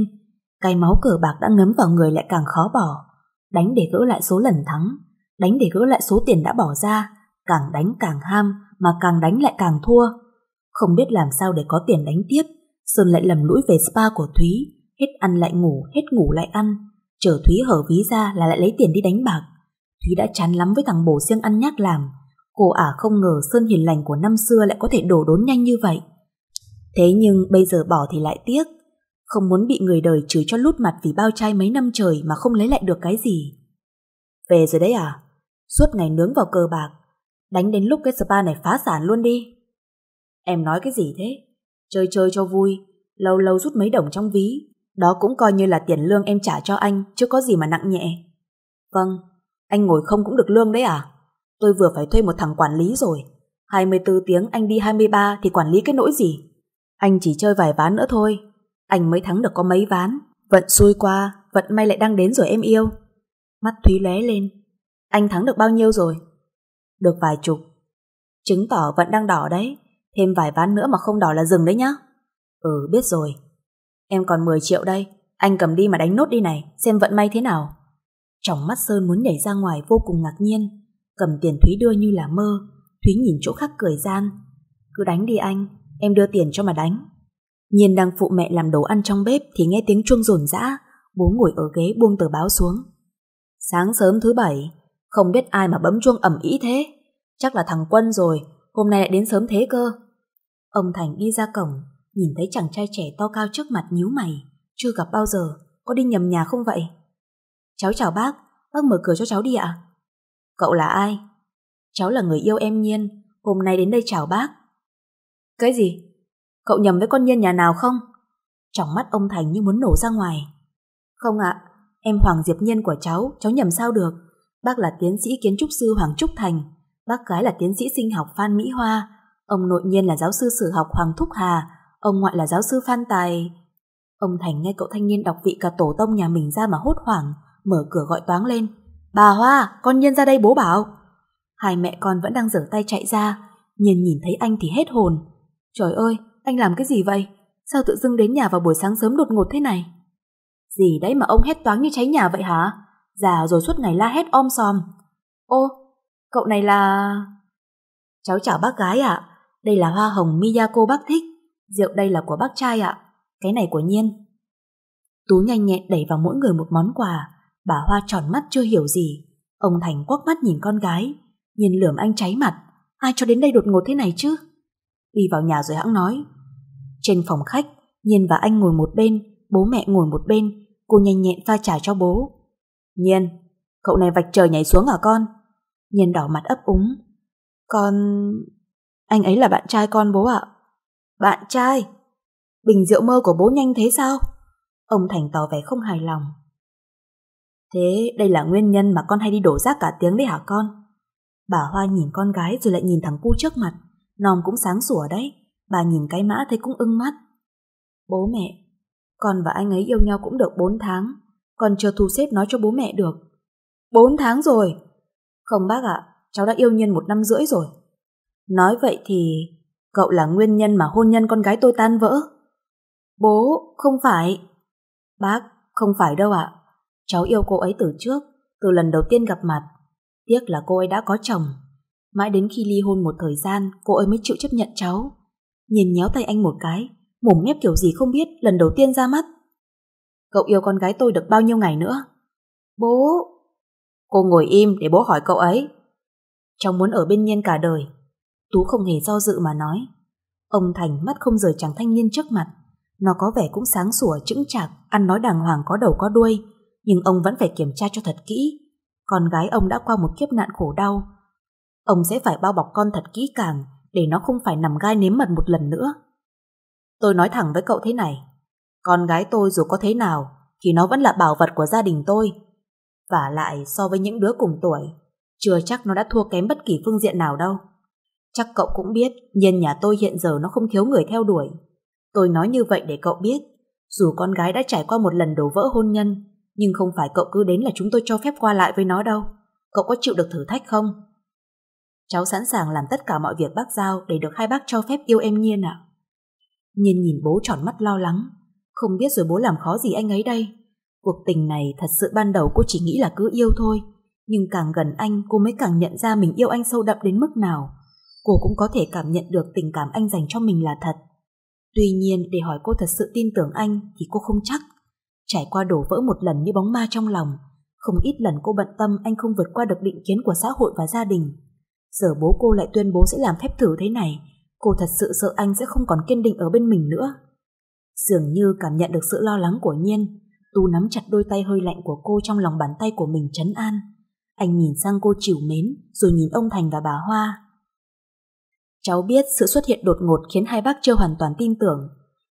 Cái máu cờ bạc đã ngấm vào người lại càng khó bỏ. Đánh để gỡ lại số lần thắng, đánh để gỡ lại số tiền đã bỏ ra, càng đánh càng ham mà càng đánh lại càng thua. Không biết làm sao để có tiền đánh tiếp, Sơn lại lầm lũi về spa của Thúy, hết ăn lại ngủ, hết ngủ lại ăn. Chờ Thúy hở ví ra là lại lấy tiền đi đánh bạc. Thúy đã chán lắm với thằng bổ siêng ăn nhác làm, Cô ả không ngờ Sơn hiền lành của năm xưa lại có thể đổ đốn nhanh như vậy. Thế nhưng bây giờ bỏ thì lại tiếc. Không muốn bị người đời chửi cho lút mặt vì bao trai mấy năm trời mà không lấy lại được cái gì. Về rồi đấy à? Suốt ngày nướng vào cờ bạc. Đánh đến lúc cái spa này phá sản luôn đi. Em nói cái gì thế? Chơi chơi cho vui, lâu lâu rút mấy đồng trong ví. Đó cũng coi như là tiền lương em trả cho anh, chứ có gì mà nặng nhẹ. Vâng, anh ngồi không cũng được lương đấy à? Tôi vừa phải thuê một thằng quản lý rồi. 24 tiếng anh đi 23 thì quản lý cái nỗi gì? Anh chỉ chơi vài ván nữa thôi. Anh mới thắng được có mấy ván. Vận xui qua, vận may lại đang đến rồi em yêu. Mắt Thúy lé lên. Anh thắng được bao nhiêu rồi? Được vài chục. Chứng tỏ vận đang đỏ đấy. Thêm vài ván nữa mà không đỏ là dừng đấy nhá. Ừ, biết rồi. Em còn 10 triệu đây. Anh cầm đi mà đánh nốt đi này, xem vận may thế nào. Trong mắt Sơn muốn nhảy ra ngoài vô cùng ngạc nhiên cầm tiền Thúy đưa như là mơ, Thúy nhìn chỗ khác cười gian. Cứ đánh đi anh, em đưa tiền cho mà đánh. nhìn đang phụ mẹ làm đồ ăn trong bếp thì nghe tiếng chuông rồn rã, bố ngồi ở ghế buông tờ báo xuống. Sáng sớm thứ bảy, không biết ai mà bấm chuông ẩm ý thế. Chắc là thằng Quân rồi, hôm nay lại đến sớm thế cơ. Ông Thành đi ra cổng, nhìn thấy chàng trai trẻ to cao trước mặt nhíu mày. Chưa gặp bao giờ, có đi nhầm nhà không vậy? Cháu chào bác, bác mở cửa cho cháu đi ạ. Cậu là ai? Cháu là người yêu em Nhiên, hôm nay đến đây chào bác. Cái gì? Cậu nhầm với con Nhiên nhà nào không? Trong mắt ông Thành như muốn nổ ra ngoài. Không ạ, em Hoàng Diệp Nhiên của cháu, cháu nhầm sao được. Bác là tiến sĩ kiến trúc sư Hoàng Trúc Thành, bác gái là tiến sĩ sinh học Phan Mỹ Hoa, ông nội nhiên là giáo sư sử học Hoàng Thúc Hà, ông ngoại là giáo sư Phan Tài. Ông Thành nghe cậu thanh niên đọc vị cả tổ tông nhà mình ra mà hốt hoảng, mở cửa gọi toáng lên. Bà Hoa, con nhân ra đây bố bảo. Hai mẹ con vẫn đang giở tay chạy ra, nhiên nhìn thấy anh thì hết hồn. Trời ơi, anh làm cái gì vậy? Sao tự dưng đến nhà vào buổi sáng sớm đột ngột thế này? Gì đấy mà ông hét toáng như cháy nhà vậy hả? Già rồi suốt ngày la hét om sòm. Ô, cậu này là... Cháu chào bác gái ạ. Đây là hoa hồng Miyako bác thích. Rượu đây là của bác trai ạ. Cái này của Nhiên. Tú nhanh nhẹn đẩy vào mỗi người một món quà. Bà Hoa tròn mắt chưa hiểu gì. Ông Thành quắc mắt nhìn con gái, nhìn lườm anh cháy mặt. Ai cho đến đây đột ngột thế này chứ? Đi vào nhà rồi hãng nói. Trên phòng khách, Nhiên và anh ngồi một bên, bố mẹ ngồi một bên, cô nhanh nhẹn pha trà cho bố. Nhiên, cậu này vạch trời nhảy xuống à con? Nhiên đỏ mặt ấp úng. Con... Anh ấy là bạn trai con bố ạ. Bạn trai? Bình rượu mơ của bố nhanh thế sao? Ông Thành tỏ vẻ không hài lòng. Thế đây là nguyên nhân mà con hay đi đổ rác cả tiếng đấy hả con? Bà Hoa nhìn con gái rồi lại nhìn thằng cu trước mặt, nòng cũng sáng sủa đấy, bà nhìn cái mã thấy cũng ưng mắt. Bố mẹ, con và anh ấy yêu nhau cũng được 4 tháng, con chưa thu xếp nói cho bố mẹ được. 4 tháng rồi! Không bác ạ, cháu đã yêu nhân một năm rưỡi rồi. Nói vậy thì cậu là nguyên nhân mà hôn nhân con gái tôi tan vỡ. Bố, không phải. Bác, không phải đâu ạ. Cháu yêu cô ấy từ trước, từ lần đầu tiên gặp mặt. Tiếc là cô ấy đã có chồng. Mãi đến khi ly hôn một thời gian, cô ấy mới chịu chấp nhận cháu. Nhìn nhéo tay anh một cái, mồm mép kiểu gì không biết lần đầu tiên ra mắt. Cậu yêu con gái tôi được bao nhiêu ngày nữa? Bố... Cô ngồi im để bố hỏi cậu ấy. Cháu muốn ở bên Nhiên cả đời. Tú không hề do dự mà nói. Ông Thành mắt không rời chàng thanh niên trước mặt. Nó có vẻ cũng sáng sủa, chững chạc, ăn nói đàng hoàng có đầu có đuôi, nhưng ông vẫn phải kiểm tra cho thật kỹ. Con gái ông đã qua một kiếp nạn khổ đau. Ông sẽ phải bao bọc con thật kỹ càng để nó không phải nằm gai nếm mật một lần nữa. Tôi nói thẳng với cậu thế này, con gái tôi dù có thế nào thì nó vẫn là bảo vật của gia đình tôi. Và lại so với những đứa cùng tuổi, chưa chắc nó đã thua kém bất kỳ phương diện nào đâu. Chắc cậu cũng biết, nhân nhà tôi hiện giờ nó không thiếu người theo đuổi. Tôi nói như vậy để cậu biết, dù con gái đã trải qua một lần đổ vỡ hôn nhân, nhưng không phải cậu cứ đến là chúng tôi cho phép qua lại với nó đâu. Cậu có chịu được thử thách không? Cháu sẵn sàng làm tất cả mọi việc bác giao để được hai bác cho phép yêu em Nhiên ạ. Nhiên nhìn bố tròn mắt lo lắng. Không biết rồi bố làm khó gì anh ấy đây. Cuộc tình này thật sự ban đầu cô chỉ nghĩ là cứ yêu thôi. Nhưng càng gần anh cô mới càng nhận ra mình yêu anh sâu đậm đến mức nào. Cô cũng có thể cảm nhận được tình cảm anh dành cho mình là thật. Tuy nhiên để hỏi cô thật sự tin tưởng anh thì cô không chắc. Trải qua đổ vỡ một lần như bóng ma trong lòng, không ít lần cô bận tâm anh không vượt qua được định kiến của xã hội và gia đình. Giờ bố cô lại tuyên bố sẽ làm phép thử thế này, cô thật sự sợ anh sẽ không còn kiên định ở bên mình nữa. Dường như cảm nhận được sự lo lắng của Nhiên, Tu nắm chặt đôi tay hơi lạnh của cô trong lòng bàn tay của mình trấn an. Anh nhìn sang cô chịu mến, rồi nhìn ông Thành và bà Hoa. Cháu biết sự xuất hiện đột ngột khiến hai bác chưa hoàn toàn tin tưởng,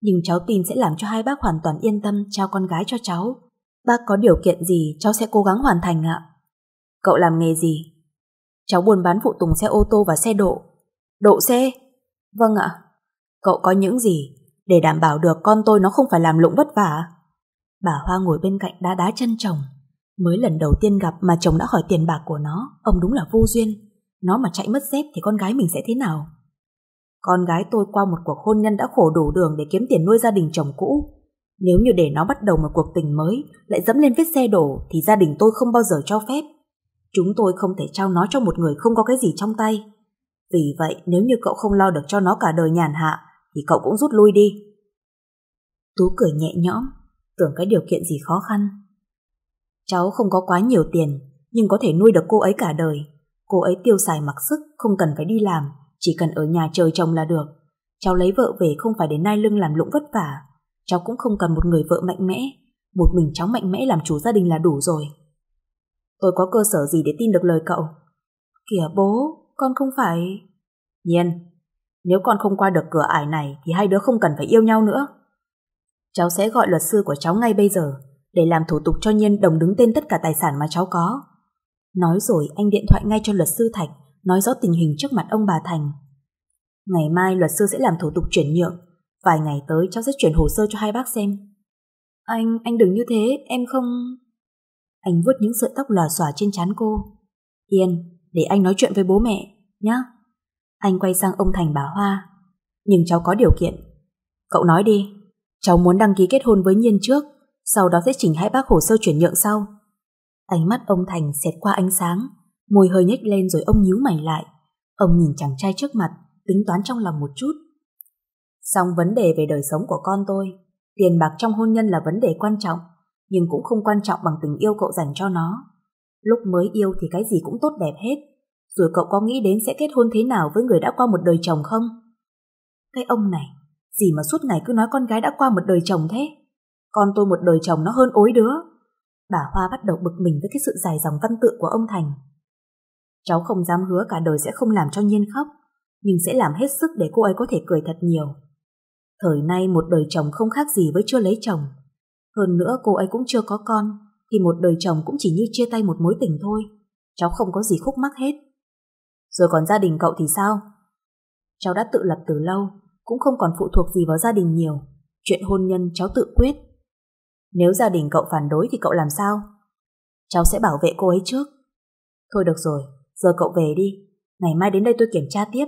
nhưng cháu tin sẽ làm cho hai bác hoàn toàn yên tâm trao con gái cho cháu. Bác có điều kiện gì cháu sẽ cố gắng hoàn thành ạ. Cậu làm nghề gì? Cháu buôn bán phụ tùng xe ô tô và xe độ. Độ xe? Vâng ạ. Cậu có những gì để đảm bảo được con tôi nó không phải làm lụng vất vả? Bà Hoa ngồi bên cạnh đá đá chân chồng. Mới lần đầu tiên gặp mà chồng đã hỏi tiền bạc của nó, ông đúng là vô duyên. Nó mà chạy mất dép thì con gái mình sẽ thế nào? Con gái tôi qua một cuộc hôn nhân đã khổ đủ đường để kiếm tiền nuôi gia đình chồng cũ. Nếu như để nó bắt đầu một cuộc tình mới, lại dẫm lên vết xe đổ thì gia đình tôi không bao giờ cho phép. Chúng tôi không thể trao nó cho một người không có cái gì trong tay. Vì vậy, nếu như cậu không lo được cho nó cả đời nhàn hạ, thì cậu cũng rút lui đi. Tú cười nhẹ nhõm, tưởng cái điều kiện gì khó khăn. Cháu không có quá nhiều tiền, nhưng có thể nuôi được cô ấy cả đời. Cô ấy tiêu xài mặc sức, không cần phải đi làm, chỉ cần ở nhà chờ chồng là được. Cháu lấy vợ về không phải đến nay lưng làm lũng vất vả. Cháu cũng không cần một người vợ mạnh mẽ. Một mình cháu mạnh mẽ làm chủ gia đình là đủ rồi. Tôi có cơ sở gì để tin được lời cậu? Kìa bố, con không phải... Nhiên, nếu con không qua được cửa ải này thì hai đứa không cần phải yêu nhau nữa. Cháu sẽ gọi luật sư của cháu ngay bây giờ để làm thủ tục cho Nhiên đồng đứng tên tất cả tài sản mà cháu có. Nói rồi anh điện thoại ngay cho luật sư Thạch nói rõ tình hình trước mặt ông bà Thành. Ngày mai luật sư sẽ làm thủ tục chuyển nhượng, vài ngày tới cháu sẽ chuyển hồ sơ cho hai bác xem. Anh, anh đừng như thế, em không... Anh vuốt những sợi tóc lò xòa trên trán cô. Yên, để anh nói chuyện với bố mẹ, nhá. Anh quay sang ông Thành bà Hoa. Nhưng cháu có điều kiện. Cậu nói đi, cháu muốn đăng ký kết hôn với Nhiên trước, sau đó sẽ chỉnh hai bác hồ sơ chuyển nhượng sau. Ánh mắt ông Thành xẹt qua ánh sáng, Môi hơi nhếch lên rồi ông nhíu mày lại. Ông nhìn chàng trai trước mặt, tính toán trong lòng một chút. Xong vấn đề về đời sống của con tôi, tiền bạc trong hôn nhân là vấn đề quan trọng, nhưng cũng không quan trọng bằng tình yêu cậu dành cho nó. Lúc mới yêu thì cái gì cũng tốt đẹp hết, rồi cậu có nghĩ đến sẽ kết hôn thế nào với người đã qua một đời chồng không? Cái ông này, gì mà suốt ngày cứ nói con gái đã qua một đời chồng thế? Con tôi một đời chồng nó hơn ối đứa. Bà Hoa bắt đầu bực mình với cái sự dài dòng văn tự của ông Thành. Cháu không dám hứa cả đời sẽ không làm cho Nhiên khóc, nhưng sẽ làm hết sức để cô ấy có thể cười thật nhiều. Thời nay một đời chồng không khác gì với chưa lấy chồng. Hơn nữa cô ấy cũng chưa có con, thì một đời chồng cũng chỉ như chia tay một mối tình thôi. Cháu không có gì khúc mắc hết. Rồi còn gia đình cậu thì sao? Cháu đã tự lập từ lâu, cũng không còn phụ thuộc gì vào gia đình nhiều. Chuyện hôn nhân cháu tự quyết. Nếu gia đình cậu phản đối thì cậu làm sao? Cháu sẽ bảo vệ cô ấy trước. Thôi được rồi, Giờ cậu về đi, ngày mai đến đây tôi kiểm tra tiếp.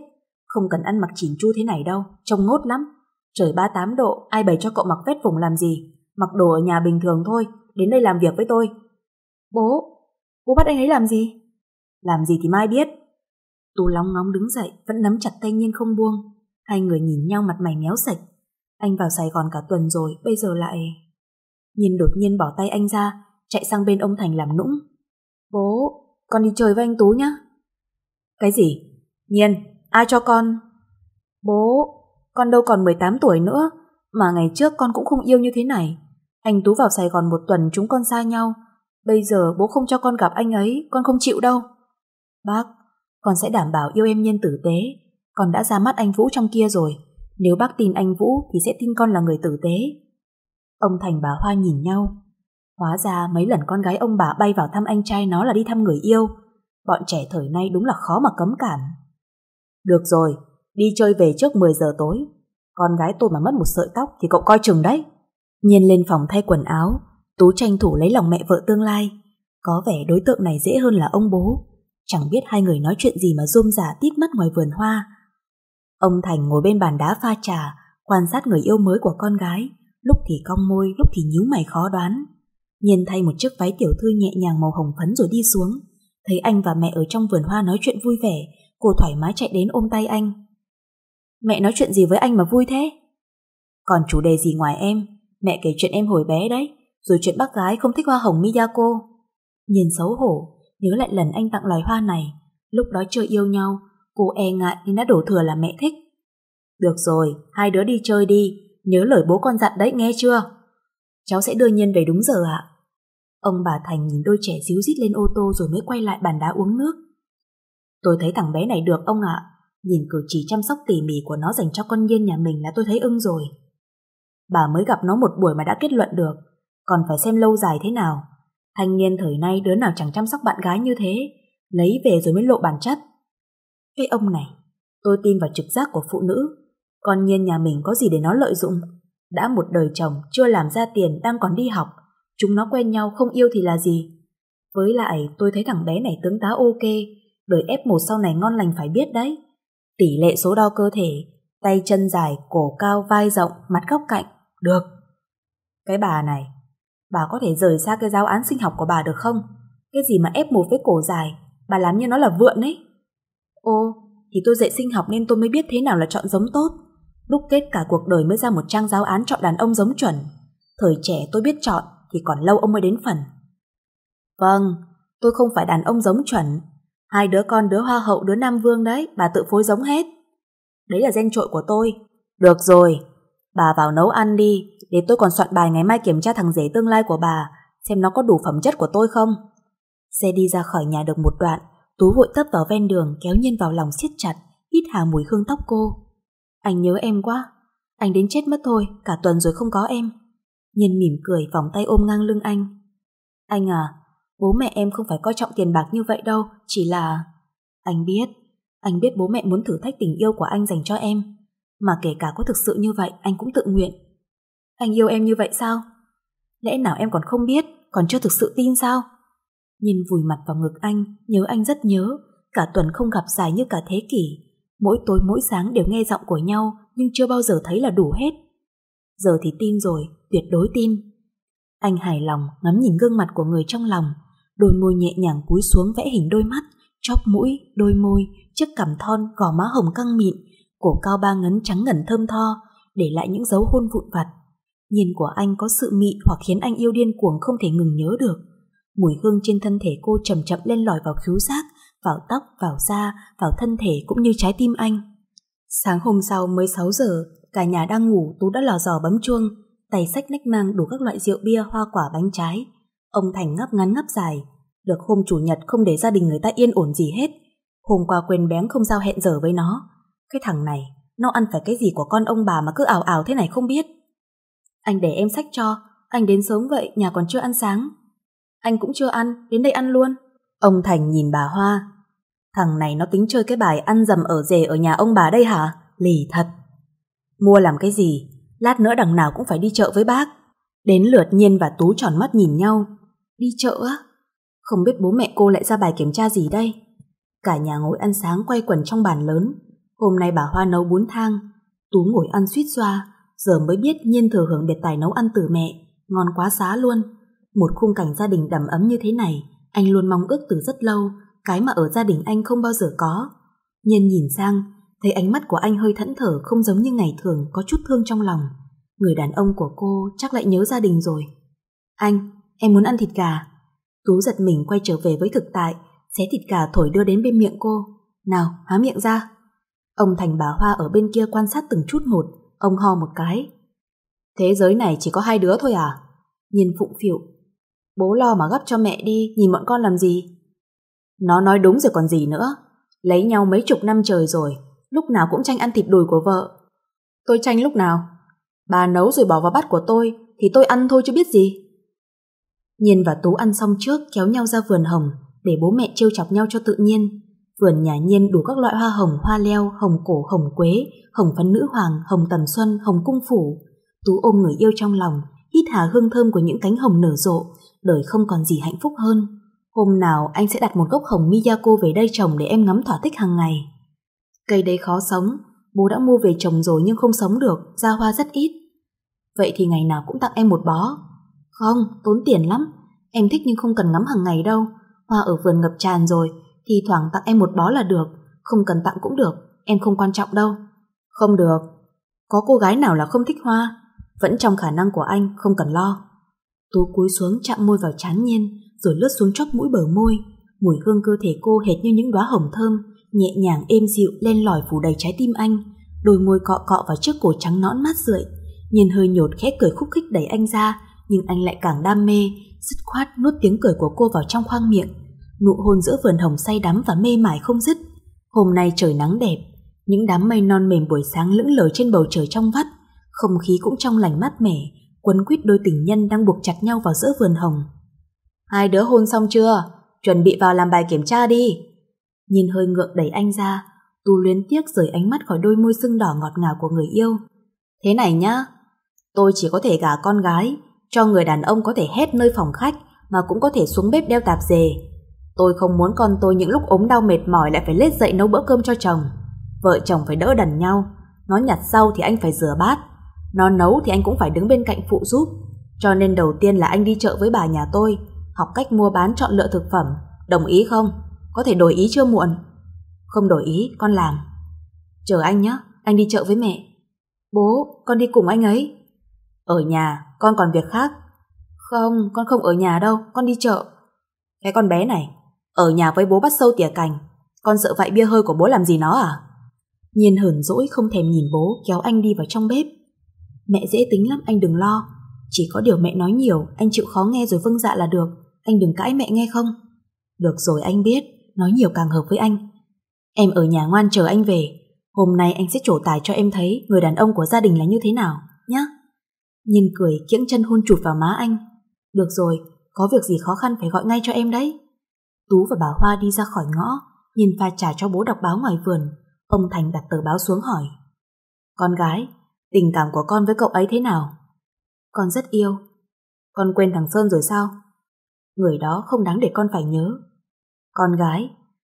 Không cần ăn mặc chỉn chu thế này đâu, trông ngốt lắm. Trời 38 độ, ai bày cho cậu mặc vét vùng làm gì? Mặc đồ ở nhà bình thường thôi, đến đây làm việc với tôi. Bố, bố bắt anh ấy làm gì? Làm gì thì mai biết. Tu lóng ngóng đứng dậy, vẫn nắm chặt tay nhiên không buông. Hai người nhìn nhau mặt mày méo sạch. Anh vào Sài Gòn cả tuần rồi, bây giờ lại... nhìn đột nhiên bỏ tay anh ra, chạy sang bên ông Thành làm nũng. Bố, con đi chơi với anh Tú nhá. Cái gì? Nhiên, ai cho con? Bố, con đâu còn 18 tuổi nữa, mà ngày trước con cũng không yêu như thế này. Anh Tú vào Sài Gòn một tuần chúng con xa nhau, bây giờ bố không cho con gặp anh ấy, con không chịu đâu. Bác, con sẽ đảm bảo yêu em Nhiên tử tế, con đã ra mắt anh Vũ trong kia rồi, nếu bác tin anh Vũ thì sẽ tin con là người tử tế. Ông Thành bà Hoa nhìn nhau, Hóa ra mấy lần con gái ông bà bay vào thăm anh trai nó là đi thăm người yêu. Bọn trẻ thời nay đúng là khó mà cấm cản. Được rồi, đi chơi về trước 10 giờ tối. Con gái tôi mà mất một sợi tóc thì cậu coi chừng đấy. Nhiên lên phòng thay quần áo, Tú tranh thủ lấy lòng mẹ vợ tương lai. Có vẻ đối tượng này dễ hơn là ông bố. Chẳng biết hai người nói chuyện gì mà rôm giả tít mắt ngoài vườn hoa. Ông Thành ngồi bên bàn đá pha trà, quan sát người yêu mới của con gái, lúc thì cong môi, lúc thì nhíu mày khó đoán nhìn thay một chiếc váy tiểu thư nhẹ nhàng màu hồng phấn rồi đi xuống. Thấy anh và mẹ ở trong vườn hoa nói chuyện vui vẻ, cô thoải mái chạy đến ôm tay anh. Mẹ nói chuyện gì với anh mà vui thế? Còn chủ đề gì ngoài em? Mẹ kể chuyện em hồi bé đấy, rồi chuyện bác gái không thích hoa hồng Miyako. Nhìn xấu hổ, nhớ lại lần anh tặng loài hoa này. Lúc đó chưa yêu nhau, cô e ngại nên đã đổ thừa là mẹ thích. Được rồi, hai đứa đi chơi đi, nhớ lời bố con dặn đấy nghe chưa? Cháu sẽ đưa Nhiên về đúng giờ ạ. Ông bà Thành nhìn đôi trẻ díu dít lên ô tô rồi mới quay lại bàn đá uống nước. Tôi thấy thằng bé này được ông ạ. Nhìn cử chỉ chăm sóc tỉ mỉ của nó dành cho con nhiên nhà mình là tôi thấy ưng rồi. Bà mới gặp nó một buổi mà đã kết luận được. Còn phải xem lâu dài thế nào. Thanh niên thời nay đứa nào chẳng chăm sóc bạn gái như thế. Lấy về rồi mới lộ bản chất. Cái ông này, tôi tin vào trực giác của phụ nữ. Con nhiên nhà mình có gì để nó lợi dụng. Đã một đời chồng, chưa làm ra tiền, đang còn đi học Chúng nó quen nhau không yêu thì là gì? Với lại tôi thấy thằng bé này tướng tá ok, đời F1 sau này ngon lành phải biết đấy. Tỷ lệ số đo cơ thể, tay chân dài, cổ cao, vai rộng, mặt góc cạnh, được. Cái bà này, bà có thể rời xa cái giáo án sinh học của bà được không? Cái gì mà F1 với cổ dài, bà làm như nó là vượn ấy. Ô, thì tôi dạy sinh học nên tôi mới biết thế nào là chọn giống tốt. Đúc kết cả cuộc đời mới ra một trang giáo án chọn đàn ông giống chuẩn. Thời trẻ tôi biết chọn, thì còn lâu ông mới đến phần. Vâng, tôi không phải đàn ông giống chuẩn. Hai đứa con đứa hoa hậu đứa nam vương đấy, bà tự phối giống hết. Đấy là gen trội của tôi. Được rồi, bà vào nấu ăn đi, để tôi còn soạn bài ngày mai kiểm tra thằng rể tương lai của bà, xem nó có đủ phẩm chất của tôi không. Xe đi ra khỏi nhà được một đoạn, Tú vội tấp vào ven đường kéo nhiên vào lòng siết chặt, hít hà mùi hương tóc cô. Anh nhớ em quá, anh đến chết mất thôi, cả tuần rồi không có em. Nhiên mỉm cười vòng tay ôm ngang lưng anh. Anh à, bố mẹ em không phải coi trọng tiền bạc như vậy đâu, chỉ là... Anh biết, anh biết bố mẹ muốn thử thách tình yêu của anh dành cho em. Mà kể cả có thực sự như vậy, anh cũng tự nguyện. Anh yêu em như vậy sao? Lẽ nào em còn không biết, còn chưa thực sự tin sao? Nhìn vùi mặt vào ngực anh, nhớ anh rất nhớ. Cả tuần không gặp dài như cả thế kỷ. Mỗi tối mỗi sáng đều nghe giọng của nhau, nhưng chưa bao giờ thấy là đủ hết. Giờ thì tin rồi, tuyệt đối tin. Anh hài lòng ngắm nhìn gương mặt của người trong lòng, đôi môi nhẹ nhàng cúi xuống vẽ hình đôi mắt, chóp mũi, đôi môi, chiếc cằm thon, gò má hồng căng mịn, cổ cao ba ngấn trắng ngẩn thơm tho, để lại những dấu hôn vụn vặt. Nhìn của anh có sự mị hoặc khiến anh yêu điên cuồng không thể ngừng nhớ được. Mùi hương trên thân thể cô chậm chậm lên lòi vào khứu giác, vào tóc, vào da, vào thân thể cũng như trái tim anh. Sáng hôm sau mới 6 giờ, cả nhà đang ngủ Tú đã lò dò bấm chuông tay sách nách mang đủ các loại rượu bia, hoa quả, bánh trái. Ông Thành ngắp ngắn ngắp dài, được hôm chủ nhật không để gia đình người ta yên ổn gì hết. Hôm qua quên bén không giao hẹn giờ với nó. Cái thằng này, nó ăn phải cái gì của con ông bà mà cứ ảo ảo thế này không biết. Anh để em sách cho, anh đến sớm vậy, nhà còn chưa ăn sáng. Anh cũng chưa ăn, đến đây ăn luôn. Ông Thành nhìn bà Hoa. Thằng này nó tính chơi cái bài ăn dầm ở rể ở nhà ông bà đây hả? Lì thật. Mua làm cái gì? lát nữa đằng nào cũng phải đi chợ với bác. Đến lượt Nhiên và Tú tròn mắt nhìn nhau. Đi chợ á? Không biết bố mẹ cô lại ra bài kiểm tra gì đây? Cả nhà ngồi ăn sáng quay quần trong bàn lớn. Hôm nay bà Hoa nấu bún thang. Tú ngồi ăn suýt xoa, giờ mới biết Nhiên thừa hưởng biệt tài nấu ăn từ mẹ. Ngon quá xá luôn. Một khung cảnh gia đình đầm ấm như thế này, anh luôn mong ước từ rất lâu, cái mà ở gia đình anh không bao giờ có. Nhiên nhìn sang, Thấy ánh mắt của anh hơi thẫn thờ không giống như ngày thường có chút thương trong lòng. Người đàn ông của cô chắc lại nhớ gia đình rồi. Anh, em muốn ăn thịt gà. Tú giật mình quay trở về với thực tại, xé thịt gà thổi đưa đến bên miệng cô. Nào, há miệng ra. Ông Thành bà Hoa ở bên kia quan sát từng chút một, ông ho một cái. Thế giới này chỉ có hai đứa thôi à? Nhìn phụng phịu. Bố lo mà gấp cho mẹ đi, nhìn bọn con làm gì? Nó nói đúng rồi còn gì nữa. Lấy nhau mấy chục năm trời rồi, lúc nào cũng tranh ăn thịt đùi của vợ. Tôi tranh lúc nào? Bà nấu rồi bỏ vào bát của tôi thì tôi ăn thôi chứ biết gì. Nhiên và Tú ăn xong trước kéo nhau ra vườn hồng để bố mẹ trêu chọc nhau cho tự nhiên. Vườn nhà Nhiên đủ các loại hoa hồng, hoa leo, hồng cổ, hồng quế, hồng phấn nữ hoàng, hồng tầm xuân, hồng cung phủ. Tú ôm người yêu trong lòng, hít hà hương thơm của những cánh hồng nở rộ, đời không còn gì hạnh phúc hơn. Hôm nào anh sẽ đặt một gốc hồng Miyako về đây trồng để em ngắm thỏa thích hàng ngày. Cây đấy khó sống, bố đã mua về trồng rồi nhưng không sống được, ra hoa rất ít. Vậy thì ngày nào cũng tặng em một bó. Không, tốn tiền lắm, em thích nhưng không cần ngắm hàng ngày đâu. Hoa ở vườn ngập tràn rồi, thì thoảng tặng em một bó là được, không cần tặng cũng được, em không quan trọng đâu. Không được, có cô gái nào là không thích hoa, vẫn trong khả năng của anh, không cần lo. Tú cúi xuống chạm môi vào chán nhiên, rồi lướt xuống chóp mũi bờ môi. Mùi hương cơ thể cô hệt như những đóa hồng thơm, nhẹ nhàng êm dịu len lỏi phủ đầy trái tim anh, đôi môi cọ cọ vào chiếc cổ trắng nõn mát rượi. Nhìn hơi nhột khẽ cười khúc khích đẩy anh ra, nhưng anh lại càng đam mê, dứt khoát nuốt tiếng cười của cô vào trong khoang miệng. Nụ hôn giữa vườn hồng say đắm và mê mải không dứt. Hôm nay trời nắng đẹp, những đám mây non mềm buổi sáng lững lờ trên bầu trời trong vắt, không khí cũng trong lành mát mẻ, quấn quýt đôi tình nhân đang buộc chặt nhau vào giữa vườn hồng. Hai đứa hôn xong chưa? Chuẩn bị vào làm bài kiểm tra đi. Nhìn hơi ngượng đẩy anh ra, Tu luyến tiếc rời ánh mắt khỏi đôi môi sưng đỏ ngọt ngào của người yêu. Thế này nhá, tôi chỉ có thể gả con gái, cho người đàn ông có thể hét nơi phòng khách mà cũng có thể xuống bếp đeo tạp dề. Tôi không muốn con tôi những lúc ốm đau mệt mỏi lại phải lết dậy nấu bữa cơm cho chồng. Vợ chồng phải đỡ đần nhau, nó nhặt sau thì anh phải rửa bát, nó nấu thì anh cũng phải đứng bên cạnh phụ giúp. Cho nên đầu tiên là anh đi chợ với bà nhà tôi, học cách mua bán chọn lựa thực phẩm, đồng ý không? có thể đổi ý chưa muộn. Không đổi ý, con làm. Chờ anh nhé, anh đi chợ với mẹ. Bố, con đi cùng anh ấy. Ở nhà, con còn việc khác. Không, con không ở nhà đâu, con đi chợ. Cái con bé này, ở nhà với bố bắt sâu tỉa cành, con sợ vại bia hơi của bố làm gì nó à? Nhiên hờn dỗi không thèm nhìn bố kéo anh đi vào trong bếp. Mẹ dễ tính lắm anh đừng lo, chỉ có điều mẹ nói nhiều, anh chịu khó nghe rồi vâng dạ là được, anh đừng cãi mẹ nghe không? Được rồi anh biết nói nhiều càng hợp với anh. Em ở nhà ngoan chờ anh về, hôm nay anh sẽ trổ tài cho em thấy người đàn ông của gia đình là như thế nào, nhá. Nhìn cười kiễng chân hôn chụt vào má anh. Được rồi, có việc gì khó khăn phải gọi ngay cho em đấy. Tú và bà Hoa đi ra khỏi ngõ, nhìn pha trà cho bố đọc báo ngoài vườn. Ông Thành đặt tờ báo xuống hỏi. Con gái, tình cảm của con với cậu ấy thế nào? Con rất yêu. Con quên thằng Sơn rồi sao? Người đó không đáng để con phải nhớ. Con gái,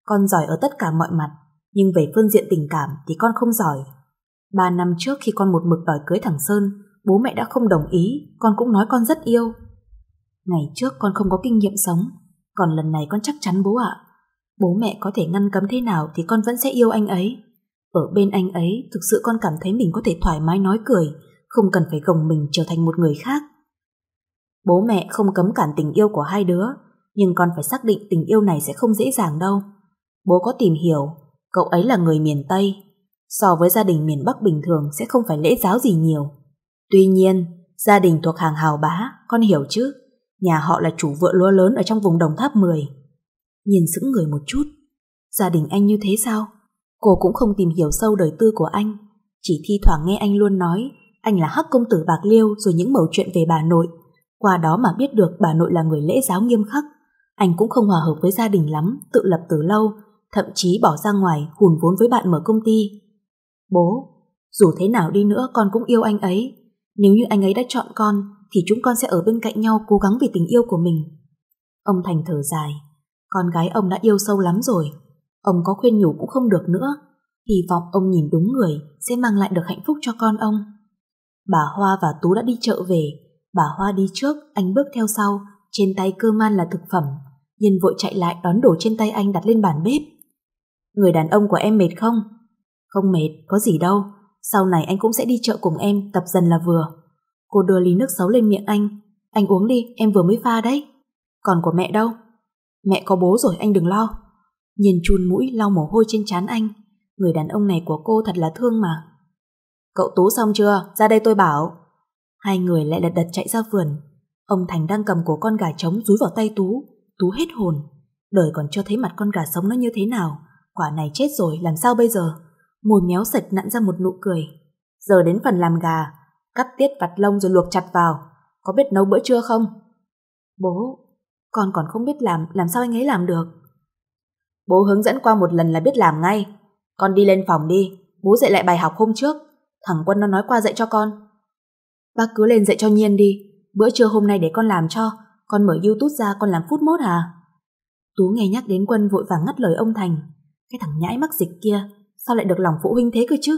con giỏi ở tất cả mọi mặt, nhưng về phương diện tình cảm thì con không giỏi. Ba năm trước khi con một mực đòi cưới thằng Sơn, bố mẹ đã không đồng ý, con cũng nói con rất yêu. Ngày trước con không có kinh nghiệm sống, còn lần này con chắc chắn bố ạ. Bố mẹ có thể ngăn cấm thế nào thì con vẫn sẽ yêu anh ấy. Ở bên anh ấy, thực sự con cảm thấy mình có thể thoải mái nói cười, không cần phải gồng mình trở thành một người khác. Bố mẹ không cấm cản tình yêu của hai đứa, nhưng con phải xác định tình yêu này sẽ không dễ dàng đâu. Bố có tìm hiểu, cậu ấy là người miền Tây, so với gia đình miền Bắc bình thường sẽ không phải lễ giáo gì nhiều. Tuy nhiên, gia đình thuộc hàng hào bá, con hiểu chứ, nhà họ là chủ vựa lúa lớn ở trong vùng Đồng Tháp 10. Nhìn sững người một chút, gia đình anh như thế sao? Cô cũng không tìm hiểu sâu đời tư của anh, chỉ thi thoảng nghe anh luôn nói anh là hắc công tử Bạc Liêu rồi những mẩu chuyện về bà nội, qua đó mà biết được bà nội là người lễ giáo nghiêm khắc. Anh cũng không hòa hợp với gia đình lắm, tự lập từ lâu, thậm chí bỏ ra ngoài hùn vốn với bạn mở công ty. Bố, dù thế nào đi nữa con cũng yêu anh ấy. Nếu như anh ấy đã chọn con, thì chúng con sẽ ở bên cạnh nhau cố gắng vì tình yêu của mình. Ông Thành thở dài, con gái ông đã yêu sâu lắm rồi. Ông có khuyên nhủ cũng không được nữa. Hy vọng ông nhìn đúng người sẽ mang lại được hạnh phúc cho con ông. Bà Hoa và Tú đã đi chợ về. Bà Hoa đi trước, anh bước theo sau, trên tay cơ man là thực phẩm, Nhiên vội chạy lại đón đổ trên tay anh đặt lên bàn bếp. Người đàn ông của em mệt không? Không mệt, có gì đâu. Sau này anh cũng sẽ đi chợ cùng em, tập dần là vừa. Cô đưa ly nước sấu lên miệng anh. Anh uống đi, em vừa mới pha đấy. Còn của mẹ đâu? Mẹ có bố rồi, anh đừng lo. nhìn chun mũi lau mồ hôi trên trán anh. Người đàn ông này của cô thật là thương mà. Cậu Tú xong chưa? Ra đây tôi bảo. Hai người lại lật đật chạy ra vườn. Ông Thành đang cầm cổ con gà trống rúi vào tay Tú, tú hết hồn. Đời còn cho thấy mặt con gà sống nó như thế nào, quả này chết rồi làm sao bây giờ? Mùi méo sạch nặn ra một nụ cười. Giờ đến phần làm gà, cắt tiết vặt lông rồi luộc chặt vào. Có biết nấu bữa trưa không? Bố, con còn không biết làm, làm sao anh ấy làm được? Bố hướng dẫn qua một lần là biết làm ngay. Con đi lên phòng đi, bố dạy lại bài học hôm trước. Thằng Quân nó nói qua dạy cho con. Bác cứ lên dạy cho Nhiên đi, bữa trưa hôm nay để con làm cho, con mở YouTube ra con làm phút mốt à? Tú nghe nhắc đến Quân vội vàng ngắt lời ông Thành. Cái thằng nhãi mắc dịch kia, sao lại được lòng phụ huynh thế cơ chứ?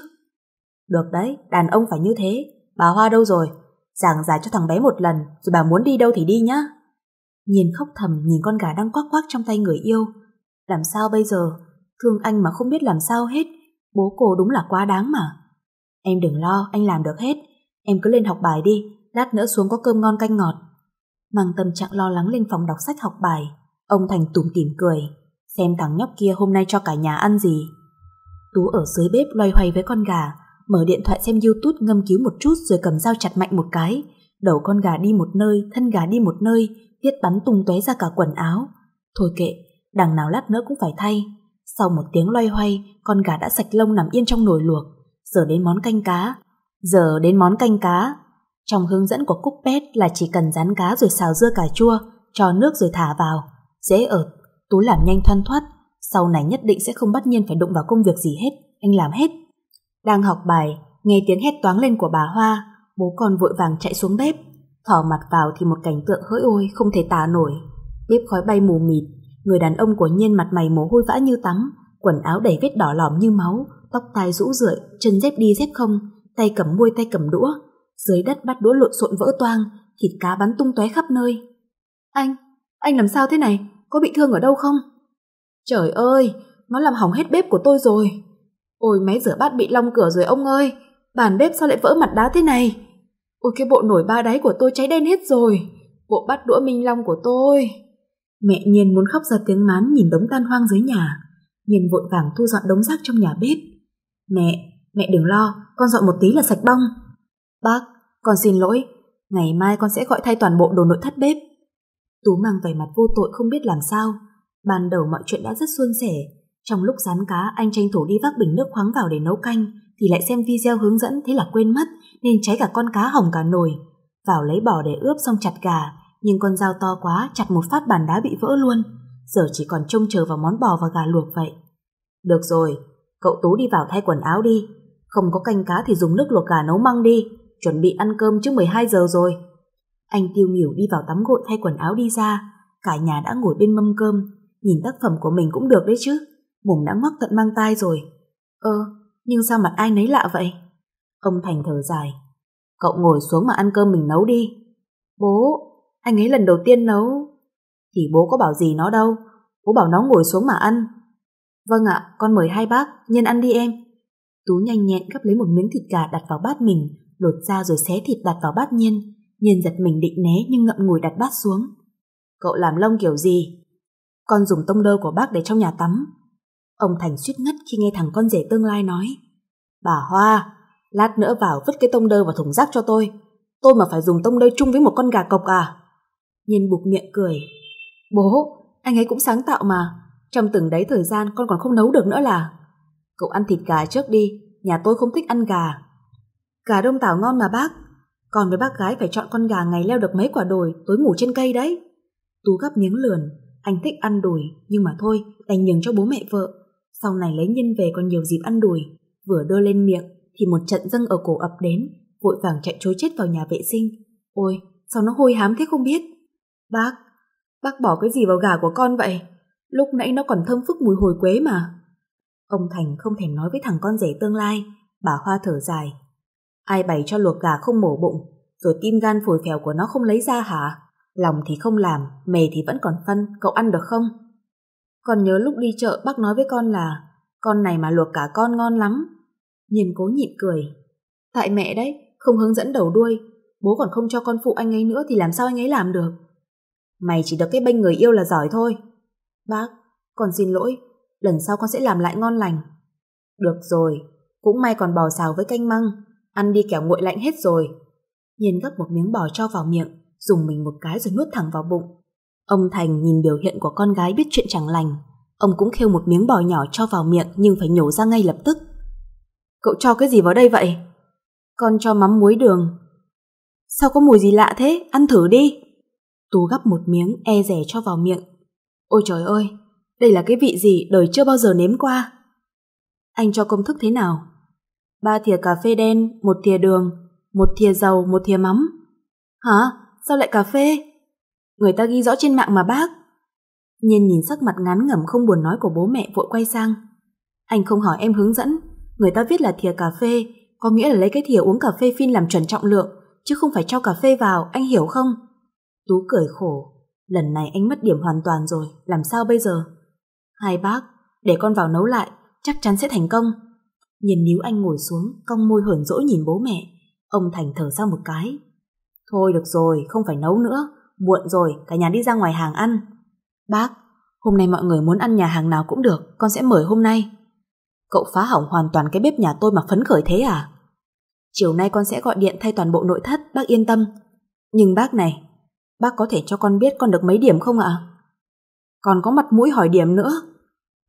Được đấy, đàn ông phải như thế. Bà Hoa đâu rồi? Giảng giải cho thằng bé một lần, rồi bà muốn đi đâu thì đi nhá. Nhìn khóc thầm nhìn con gà đang quắc quắc trong tay người yêu. Làm sao bây giờ? Thương anh mà không biết làm sao hết. Bố cô đúng là quá đáng mà. Em đừng lo, anh làm được hết. Em cứ lên học bài đi, lát nữa xuống có cơm ngon canh ngọt mang tâm trạng lo lắng lên phòng đọc sách học bài. Ông Thành tủm tỉm cười, xem thằng nhóc kia hôm nay cho cả nhà ăn gì. Tú ở dưới bếp loay hoay với con gà, mở điện thoại xem YouTube ngâm cứu một chút rồi cầm dao chặt mạnh một cái. Đầu con gà đi một nơi, thân gà đi một nơi, tiết bắn tung tóe ra cả quần áo. Thôi kệ, đằng nào lát nữa cũng phải thay. Sau một tiếng loay hoay, con gà đã sạch lông nằm yên trong nồi luộc. Giờ đến món canh cá. Giờ đến món canh cá. Trong hướng dẫn của Cúc Pet là chỉ cần rán cá rồi xào dưa cà chua, cho nước rồi thả vào. Dễ ợt, Tú làm nhanh thoăn thoát, sau này nhất định sẽ không bắt nhiên phải đụng vào công việc gì hết, anh làm hết. Đang học bài, nghe tiếng hét toáng lên của bà Hoa, bố con vội vàng chạy xuống bếp. Thỏ mặt vào thì một cảnh tượng hỡi ôi không thể tả nổi. Bếp khói bay mù mịt, người đàn ông của nhiên mặt mày mồ hôi vã như tắm, quần áo đầy vết đỏ lòm như máu, tóc tai rũ rượi, chân dép đi dép không, tay cầm muôi tay cầm đũa, dưới đất bắt đũa lộn xộn vỡ toang, thịt cá bắn tung tóe khắp nơi. Anh, anh làm sao thế này? Có bị thương ở đâu không? Trời ơi, nó làm hỏng hết bếp của tôi rồi. Ôi máy rửa bát bị long cửa rồi ông ơi, bàn bếp sao lại vỡ mặt đá thế này? Ôi cái bộ nổi ba đáy của tôi cháy đen hết rồi, bộ bát đũa minh long của tôi. Mẹ Nhiên muốn khóc ra tiếng mán nhìn đống tan hoang dưới nhà. nhìn vội vàng thu dọn đống rác trong nhà bếp. Mẹ, mẹ đừng lo, con dọn một tí là sạch bong. Bác, con xin lỗi, ngày mai con sẽ gọi thay toàn bộ đồ nội thất bếp. Tú mang vẻ mặt vô tội không biết làm sao. Ban đầu mọi chuyện đã rất suôn sẻ. Trong lúc rán cá, anh tranh thủ đi vác bình nước khoáng vào để nấu canh, thì lại xem video hướng dẫn thế là quên mất, nên cháy cả con cá hỏng cả nồi. Vào lấy bò để ướp xong chặt gà, nhưng con dao to quá chặt một phát bàn đá bị vỡ luôn. Giờ chỉ còn trông chờ vào món bò và gà luộc vậy. Được rồi, cậu Tú đi vào thay quần áo đi. Không có canh cá thì dùng nước luộc gà nấu măng đi chuẩn bị ăn cơm trước 12 giờ rồi. Anh tiêu nghỉu đi vào tắm gội thay quần áo đi ra, cả nhà đã ngồi bên mâm cơm, nhìn tác phẩm của mình cũng được đấy chứ, mồm đã ngoắc tận mang tai rồi. Ơ, nhưng sao mặt ai nấy lạ vậy? Ông Thành thở dài. Cậu ngồi xuống mà ăn cơm mình nấu đi. Bố, anh ấy lần đầu tiên nấu. Thì bố có bảo gì nó đâu, bố bảo nó ngồi xuống mà ăn. Vâng ạ, con mời hai bác, nhân ăn đi em. Tú nhanh nhẹn gắp lấy một miếng thịt gà đặt vào bát mình, lột da rồi xé thịt đặt vào bát nhiên. Nhiên giật mình định né nhưng ngậm ngùi đặt bát xuống. Cậu làm lông kiểu gì? Con dùng tông đơ của bác để trong nhà tắm. Ông Thành suýt ngất khi nghe thằng con rể tương lai nói. Bà Hoa, lát nữa vào vứt cái tông đơ vào thùng rác cho tôi. Tôi mà phải dùng tông đơ chung với một con gà cọc à? Nhiên bục miệng cười. Bố, anh ấy cũng sáng tạo mà. Trong từng đấy thời gian con còn không nấu được nữa là... Cậu ăn thịt gà trước đi, nhà tôi không thích ăn gà. Gà đông tảo ngon mà bác, còn với bác gái phải chọn con gà ngày leo được mấy quả đồi, tối ngủ trên cây đấy. Tú gấp miếng lườn, anh thích ăn đùi, nhưng mà thôi, đành nhường cho bố mẹ vợ. Sau này lấy nhân về còn nhiều dịp ăn đùi. Vừa đưa lên miệng, thì một trận dâng ở cổ ập đến, vội vàng chạy trối chết vào nhà vệ sinh. Ôi, sao nó hôi hám thế không biết? Bác, bác bỏ cái gì vào gà của con vậy? Lúc nãy nó còn thơm phức mùi hồi quế mà. Ông Thành không thèm nói với thằng con rể tương lai, bà Hoa thở dài, Ai bày cho luộc gà không mổ bụng, rồi tim gan phổi phèo của nó không lấy ra hả? Lòng thì không làm, mề thì vẫn còn phân, cậu ăn được không? Còn nhớ lúc đi chợ bác nói với con là con này mà luộc cả con ngon lắm. Nhìn cố nhịn cười. Tại mẹ đấy, không hướng dẫn đầu đuôi, bố còn không cho con phụ anh ấy nữa thì làm sao anh ấy làm được? Mày chỉ được cái bênh người yêu là giỏi thôi. Bác, con xin lỗi, lần sau con sẽ làm lại ngon lành. Được rồi, cũng may còn bò xào với canh măng, Ăn đi kẻo nguội lạnh hết rồi. Nhiên gấp một miếng bò cho vào miệng, dùng mình một cái rồi nuốt thẳng vào bụng. Ông Thành nhìn biểu hiện của con gái biết chuyện chẳng lành. Ông cũng khêu một miếng bò nhỏ cho vào miệng nhưng phải nhổ ra ngay lập tức. Cậu cho cái gì vào đây vậy? Con cho mắm muối đường. Sao có mùi gì lạ thế? Ăn thử đi. Tú gắp một miếng e rẻ cho vào miệng. Ôi trời ơi, đây là cái vị gì đời chưa bao giờ nếm qua. Anh cho công thức thế nào? ba thìa cà phê đen, một thìa đường, một thìa dầu, một thìa mắm. Hả? Sao lại cà phê? Người ta ghi rõ trên mạng mà bác. Nhiên nhìn sắc mặt ngắn ngẩm không buồn nói của bố mẹ vội quay sang. Anh không hỏi em hướng dẫn, người ta viết là thìa cà phê, có nghĩa là lấy cái thìa uống cà phê phin làm chuẩn trọng lượng, chứ không phải cho cà phê vào, anh hiểu không? Tú cười khổ, lần này anh mất điểm hoàn toàn rồi, làm sao bây giờ? Hai bác, để con vào nấu lại, chắc chắn sẽ thành công. Nhìn níu anh ngồi xuống, cong môi hờn dỗi nhìn bố mẹ. Ông Thành thở ra một cái. Thôi được rồi, không phải nấu nữa. Muộn rồi, cả nhà đi ra ngoài hàng ăn. Bác, hôm nay mọi người muốn ăn nhà hàng nào cũng được, con sẽ mời hôm nay. Cậu phá hỏng hoàn toàn cái bếp nhà tôi mà phấn khởi thế à? Chiều nay con sẽ gọi điện thay toàn bộ nội thất, bác yên tâm. Nhưng bác này, bác có thể cho con biết con được mấy điểm không ạ? Còn có mặt mũi hỏi điểm nữa.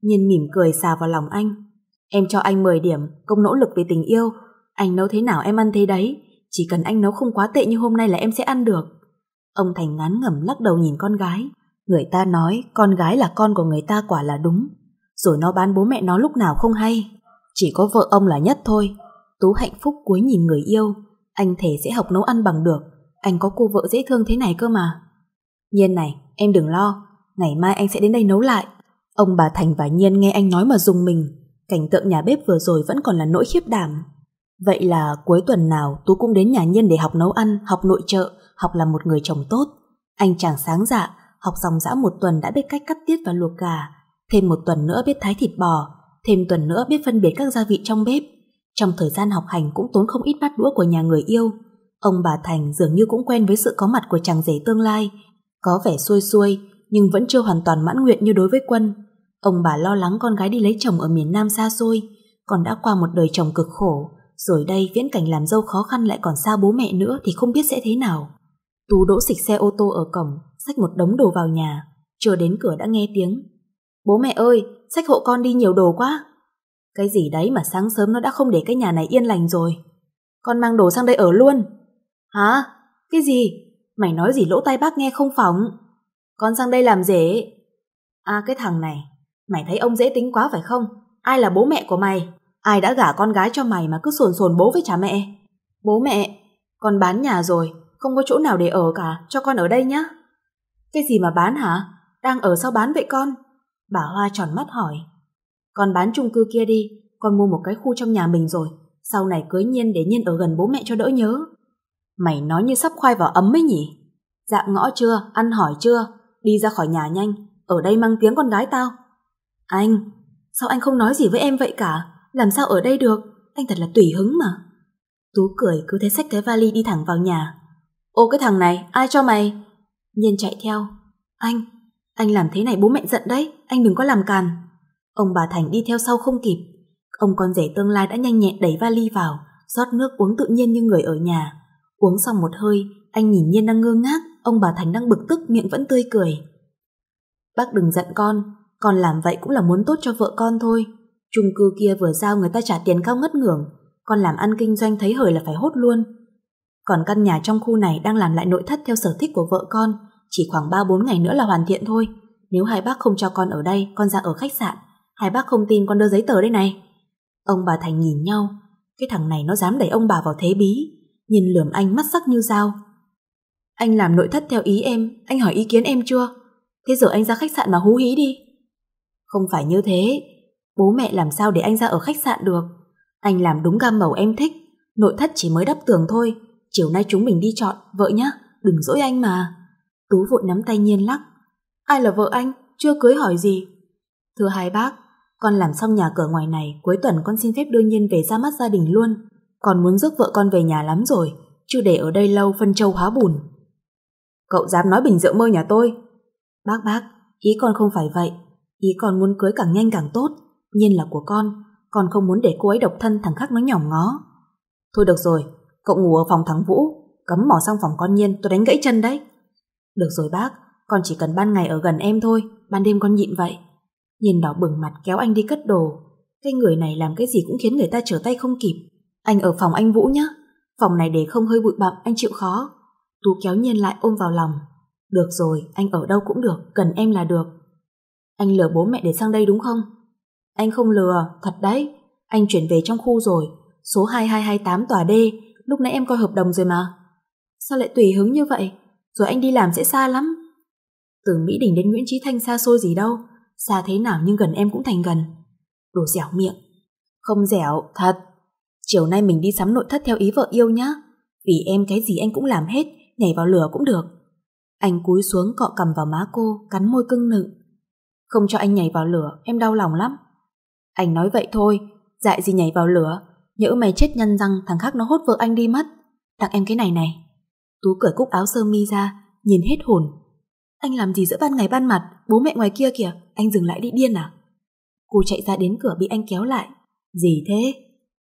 nhìn mỉm cười xà vào lòng anh. Em cho anh 10 điểm, công nỗ lực về tình yêu. Anh nấu thế nào em ăn thế đấy. Chỉ cần anh nấu không quá tệ như hôm nay là em sẽ ăn được. Ông Thành ngán ngẩm lắc đầu nhìn con gái. Người ta nói con gái là con của người ta quả là đúng. Rồi nó bán bố mẹ nó lúc nào không hay. Chỉ có vợ ông là nhất thôi. Tú hạnh phúc cuối nhìn người yêu. Anh thể sẽ học nấu ăn bằng được. Anh có cô vợ dễ thương thế này cơ mà. Nhiên này, em đừng lo. Ngày mai anh sẽ đến đây nấu lại. Ông bà Thành và Nhiên nghe anh nói mà dùng mình. Cảnh tượng nhà bếp vừa rồi vẫn còn là nỗi khiếp đảm. Vậy là cuối tuần nào Tú cũng đến nhà nhân để học nấu ăn, học nội trợ, học làm một người chồng tốt. Anh chàng sáng dạ, học dòng dã một tuần đã biết cách cắt tiết và luộc gà, thêm một tuần nữa biết thái thịt bò, thêm tuần nữa biết phân biệt các gia vị trong bếp. Trong thời gian học hành cũng tốn không ít bát đũa của nhà người yêu. Ông bà Thành dường như cũng quen với sự có mặt của chàng rể tương lai, có vẻ xuôi xuôi nhưng vẫn chưa hoàn toàn mãn nguyện như đối với Quân. Ông bà lo lắng con gái đi lấy chồng ở miền Nam xa xôi, còn đã qua một đời chồng cực khổ, rồi đây viễn cảnh làm dâu khó khăn lại còn xa bố mẹ nữa thì không biết sẽ thế nào. Tú đỗ xịch xe ô tô ở cổng, xách một đống đồ vào nhà, Chờ đến cửa đã nghe tiếng. Bố mẹ ơi, xách hộ con đi nhiều đồ quá. Cái gì đấy mà sáng sớm nó đã không để cái nhà này yên lành rồi. Con mang đồ sang đây ở luôn. Hả? Cái gì? Mày nói gì lỗ tai bác nghe không phóng? Con sang đây làm dễ. À cái thằng này, Mày thấy ông dễ tính quá phải không? Ai là bố mẹ của mày? Ai đã gả con gái cho mày mà cứ sồn sồn bố với cha mẹ? Bố mẹ, con bán nhà rồi, không có chỗ nào để ở cả, cho con ở đây nhá. Cái gì mà bán hả? Đang ở sao bán vậy con? Bà Hoa tròn mắt hỏi. Con bán chung cư kia đi, con mua một cái khu trong nhà mình rồi, sau này cưới Nhiên để Nhiên ở gần bố mẹ cho đỡ nhớ. Mày nói như sắp khoai vào ấm ấy nhỉ? Dạ ngõ chưa, ăn hỏi chưa, đi ra khỏi nhà nhanh, ở đây mang tiếng con gái tao, anh, sao anh không nói gì với em vậy cả? Làm sao ở đây được? Anh thật là tùy hứng mà. Tú cười cứ thế xách cái vali đi thẳng vào nhà. Ô cái thằng này, ai cho mày? Nhiên chạy theo. Anh, anh làm thế này bố mẹ giận đấy, anh đừng có làm càn. Ông bà Thành đi theo sau không kịp. Ông con rể tương lai đã nhanh nhẹn đẩy vali vào, rót nước uống tự nhiên như người ở nhà. Uống xong một hơi, anh nhìn Nhiên đang ngơ ngác, ông bà Thành đang bực tức miệng vẫn tươi cười. Bác đừng giận con, con làm vậy cũng là muốn tốt cho vợ con thôi. Chung cư kia vừa giao người ta trả tiền cao ngất ngưỡng, con làm ăn kinh doanh thấy hời là phải hốt luôn. Còn căn nhà trong khu này đang làm lại nội thất theo sở thích của vợ con, chỉ khoảng 3-4 ngày nữa là hoàn thiện thôi. Nếu hai bác không cho con ở đây, con ra ở khách sạn. Hai bác không tin con đưa giấy tờ đây này. Ông bà Thành nhìn nhau, cái thằng này nó dám đẩy ông bà vào thế bí, nhìn lườm anh mắt sắc như dao. Anh làm nội thất theo ý em, anh hỏi ý kiến em chưa? Thế giờ anh ra khách sạn mà hú hí đi. Không phải như thế, bố mẹ làm sao để anh ra ở khách sạn được. Anh làm đúng gam màu em thích, nội thất chỉ mới đắp tường thôi. Chiều nay chúng mình đi chọn, vợ nhá, đừng dỗi anh mà. Tú vội nắm tay nhiên lắc. Ai là vợ anh, chưa cưới hỏi gì. Thưa hai bác, con làm xong nhà cửa ngoài này, cuối tuần con xin phép đưa nhiên về ra mắt gia đình luôn. Con muốn rước vợ con về nhà lắm rồi, chưa để ở đây lâu phân châu hóa bùn. Cậu dám nói bình rượu mơ nhà tôi. Bác bác, ý con không phải vậy. Ý còn muốn cưới càng nhanh càng tốt, nhiên là của con, con không muốn để cô ấy độc thân thằng khác nó nhỏng ngó. Thôi được rồi, cậu ngủ ở phòng thằng Vũ, cấm bỏ sang phòng con nhiên tôi đánh gãy chân đấy. Được rồi bác, con chỉ cần ban ngày ở gần em thôi, ban đêm con nhịn vậy. Nhìn đỏ bừng mặt kéo anh đi cất đồ. Cái người này làm cái gì cũng khiến người ta trở tay không kịp. Anh ở phòng anh Vũ nhé, phòng này để không hơi bụi bặm anh chịu khó. Tú kéo Nhiên lại ôm vào lòng. Được rồi, anh ở đâu cũng được, cần em là được. Anh lừa bố mẹ để sang đây đúng không? Anh không lừa, thật đấy. Anh chuyển về trong khu rồi, số 2228 tòa D, lúc nãy em coi hợp đồng rồi mà. Sao lại tùy hứng như vậy? Rồi anh đi làm sẽ xa lắm. Từ Mỹ Đình đến Nguyễn Trí Thanh xa xôi gì đâu, xa thế nào nhưng gần em cũng thành gần. Đồ dẻo miệng. Không dẻo, thật. Chiều nay mình đi sắm nội thất theo ý vợ yêu nhá. Vì em cái gì anh cũng làm hết, nhảy vào lửa cũng được. Anh cúi xuống cọ cầm vào má cô, cắn môi cưng nựng. Không cho anh nhảy vào lửa, em đau lòng lắm. Anh nói vậy thôi, dại gì nhảy vào lửa, nhỡ mày chết nhân răng thằng khác nó hốt vợ anh đi mất. Tặng em cái này này. Tú cởi cúc áo sơ mi ra, nhìn hết hồn. Anh làm gì giữa ban ngày ban mặt, bố mẹ ngoài kia kìa, anh dừng lại đi điên à? Cô chạy ra đến cửa bị anh kéo lại. Gì thế?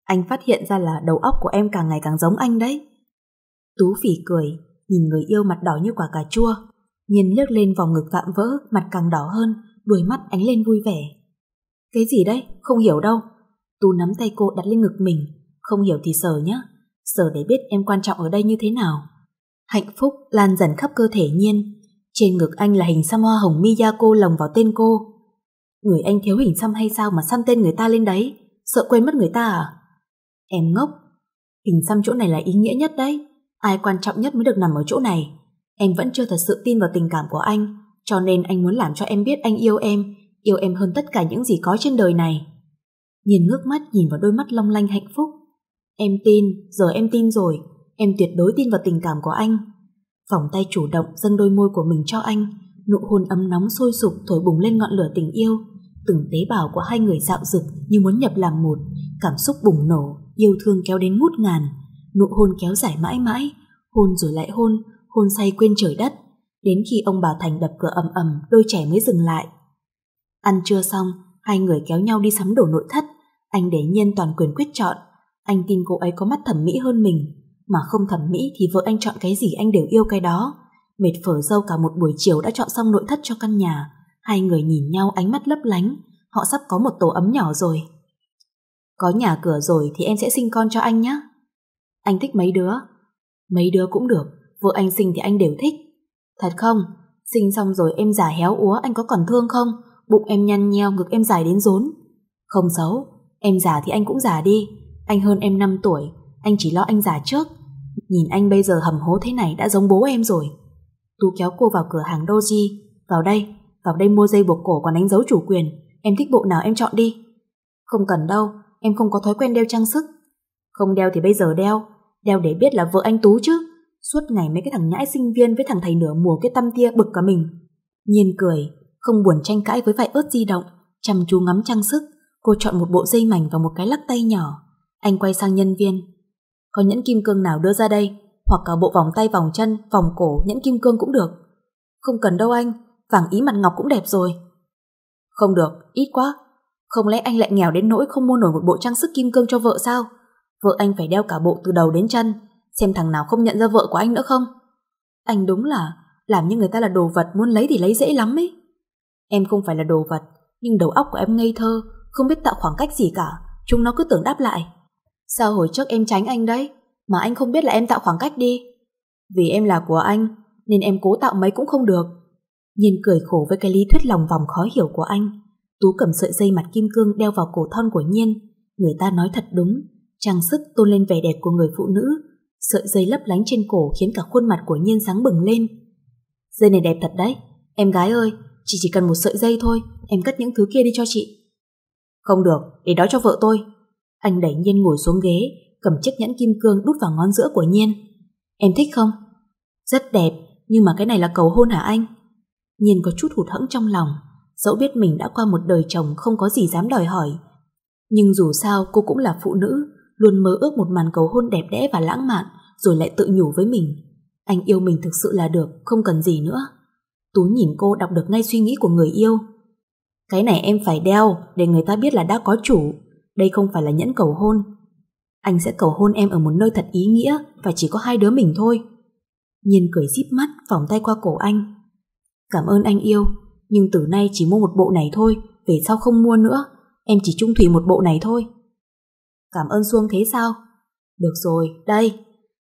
Anh phát hiện ra là đầu óc của em càng ngày càng giống anh đấy. Tú phỉ cười, nhìn người yêu mặt đỏ như quả cà chua. Nhìn lướt lên vòng ngực vạm vỡ, mặt càng đỏ hơn, đôi mắt ánh lên vui vẻ. Cái gì đấy, không hiểu đâu. Tu nắm tay cô đặt lên ngực mình, không hiểu thì sờ nhé, sờ để biết em quan trọng ở đây như thế nào. Hạnh phúc lan dần khắp cơ thể nhiên, trên ngực anh là hình xăm hoa hồng Miyako lồng vào tên cô. Người anh thiếu hình xăm hay sao mà xăm tên người ta lên đấy, sợ quên mất người ta à? Em ngốc, hình xăm chỗ này là ý nghĩa nhất đấy, ai quan trọng nhất mới được nằm ở chỗ này. Em vẫn chưa thật sự tin vào tình cảm của anh, cho nên anh muốn làm cho em biết anh yêu em, yêu em hơn tất cả những gì có trên đời này. Nhìn ngước mắt nhìn vào đôi mắt long lanh hạnh phúc. Em tin, giờ em tin rồi, em tuyệt đối tin vào tình cảm của anh. Vòng tay chủ động dâng đôi môi của mình cho anh, nụ hôn ấm nóng sôi sục thổi bùng lên ngọn lửa tình yêu. Từng tế bào của hai người dạo dực như muốn nhập làm một, cảm xúc bùng nổ, yêu thương kéo đến ngút ngàn. Nụ hôn kéo dài mãi mãi, hôn rồi lại hôn, hôn say quên trời đất đến khi ông bà Thành đập cửa ầm ầm đôi trẻ mới dừng lại. Ăn trưa xong, hai người kéo nhau đi sắm đồ nội thất, anh để nhiên toàn quyền quyết chọn. Anh tin cô ấy có mắt thẩm mỹ hơn mình, mà không thẩm mỹ thì vợ anh chọn cái gì anh đều yêu cái đó. Mệt phở dâu cả một buổi chiều đã chọn xong nội thất cho căn nhà, hai người nhìn nhau ánh mắt lấp lánh, họ sắp có một tổ ấm nhỏ rồi. Có nhà cửa rồi thì em sẽ sinh con cho anh nhé. Anh thích mấy đứa? Mấy đứa cũng được, vợ anh sinh thì anh đều thích. Thật không? Sinh xong rồi em giả héo úa anh có còn thương không? Bụng em nhăn nheo ngực em dài đến rốn. Không xấu, em già thì anh cũng già đi. Anh hơn em 5 tuổi, anh chỉ lo anh già trước. Nhìn anh bây giờ hầm hố thế này đã giống bố em rồi. Tú kéo cô vào cửa hàng Doji. Vào đây, vào đây mua dây buộc cổ còn đánh dấu chủ quyền. Em thích bộ nào em chọn đi. Không cần đâu, em không có thói quen đeo trang sức. Không đeo thì bây giờ đeo, đeo để biết là vợ anh Tú chứ. Suốt ngày mấy cái thằng nhãi sinh viên với thằng thầy nửa mùa cái tâm tia bực cả mình. Nhiên cười, không buồn tranh cãi với vài ớt di động, chăm chú ngắm trang sức, cô chọn một bộ dây mảnh và một cái lắc tay nhỏ. Anh quay sang nhân viên. Có nhẫn kim cương nào đưa ra đây, hoặc cả bộ vòng tay vòng chân, vòng cổ, nhẫn kim cương cũng được. Không cần đâu anh, vàng ý mặt ngọc cũng đẹp rồi. Không được, ít quá. Không lẽ anh lại nghèo đến nỗi không mua nổi một bộ trang sức kim cương cho vợ sao? Vợ anh phải đeo cả bộ từ đầu đến chân, xem thằng nào không nhận ra vợ của anh nữa không. Anh đúng là làm như người ta là đồ vật muốn lấy thì lấy dễ lắm ấy. Em không phải là đồ vật, nhưng đầu óc của em ngây thơ, không biết tạo khoảng cách gì cả, chúng nó cứ tưởng đáp lại. Sao hồi trước em tránh anh đấy, mà anh không biết là em tạo khoảng cách đi. Vì em là của anh, nên em cố tạo mấy cũng không được. Nhiên cười khổ với cái lý thuyết lòng vòng khó hiểu của anh. Tú cầm sợi dây mặt kim cương đeo vào cổ thon của Nhiên. Người ta nói thật đúng, trang sức tôn lên vẻ đẹp của người phụ nữ Sợi dây lấp lánh trên cổ khiến cả khuôn mặt của Nhiên sáng bừng lên. Dây này đẹp thật đấy. Em gái ơi, chị chỉ cần một sợi dây thôi, em cất những thứ kia đi cho chị. Không được, để đó cho vợ tôi. Anh đẩy Nhiên ngồi xuống ghế, cầm chiếc nhẫn kim cương đút vào ngón giữa của Nhiên. Em thích không? Rất đẹp, nhưng mà cái này là cầu hôn hả anh? Nhiên có chút hụt hẫng trong lòng, dẫu biết mình đã qua một đời chồng không có gì dám đòi hỏi. Nhưng dù sao cô cũng là phụ nữ, luôn mơ ước một màn cầu hôn đẹp đẽ và lãng mạn, rồi lại tự nhủ với mình. Anh yêu mình thực sự là được, không cần gì nữa. Tú nhìn cô đọc được ngay suy nghĩ của người yêu. Cái này em phải đeo để người ta biết là đã có chủ. Đây không phải là nhẫn cầu hôn. Anh sẽ cầu hôn em ở một nơi thật ý nghĩa và chỉ có hai đứa mình thôi. Nhìn cười díp mắt, vòng tay qua cổ anh. Cảm ơn anh yêu, nhưng từ nay chỉ mua một bộ này thôi, về sau không mua nữa. Em chỉ trung thủy một bộ này thôi. Cảm ơn Xuông thế sao? Được rồi, đây.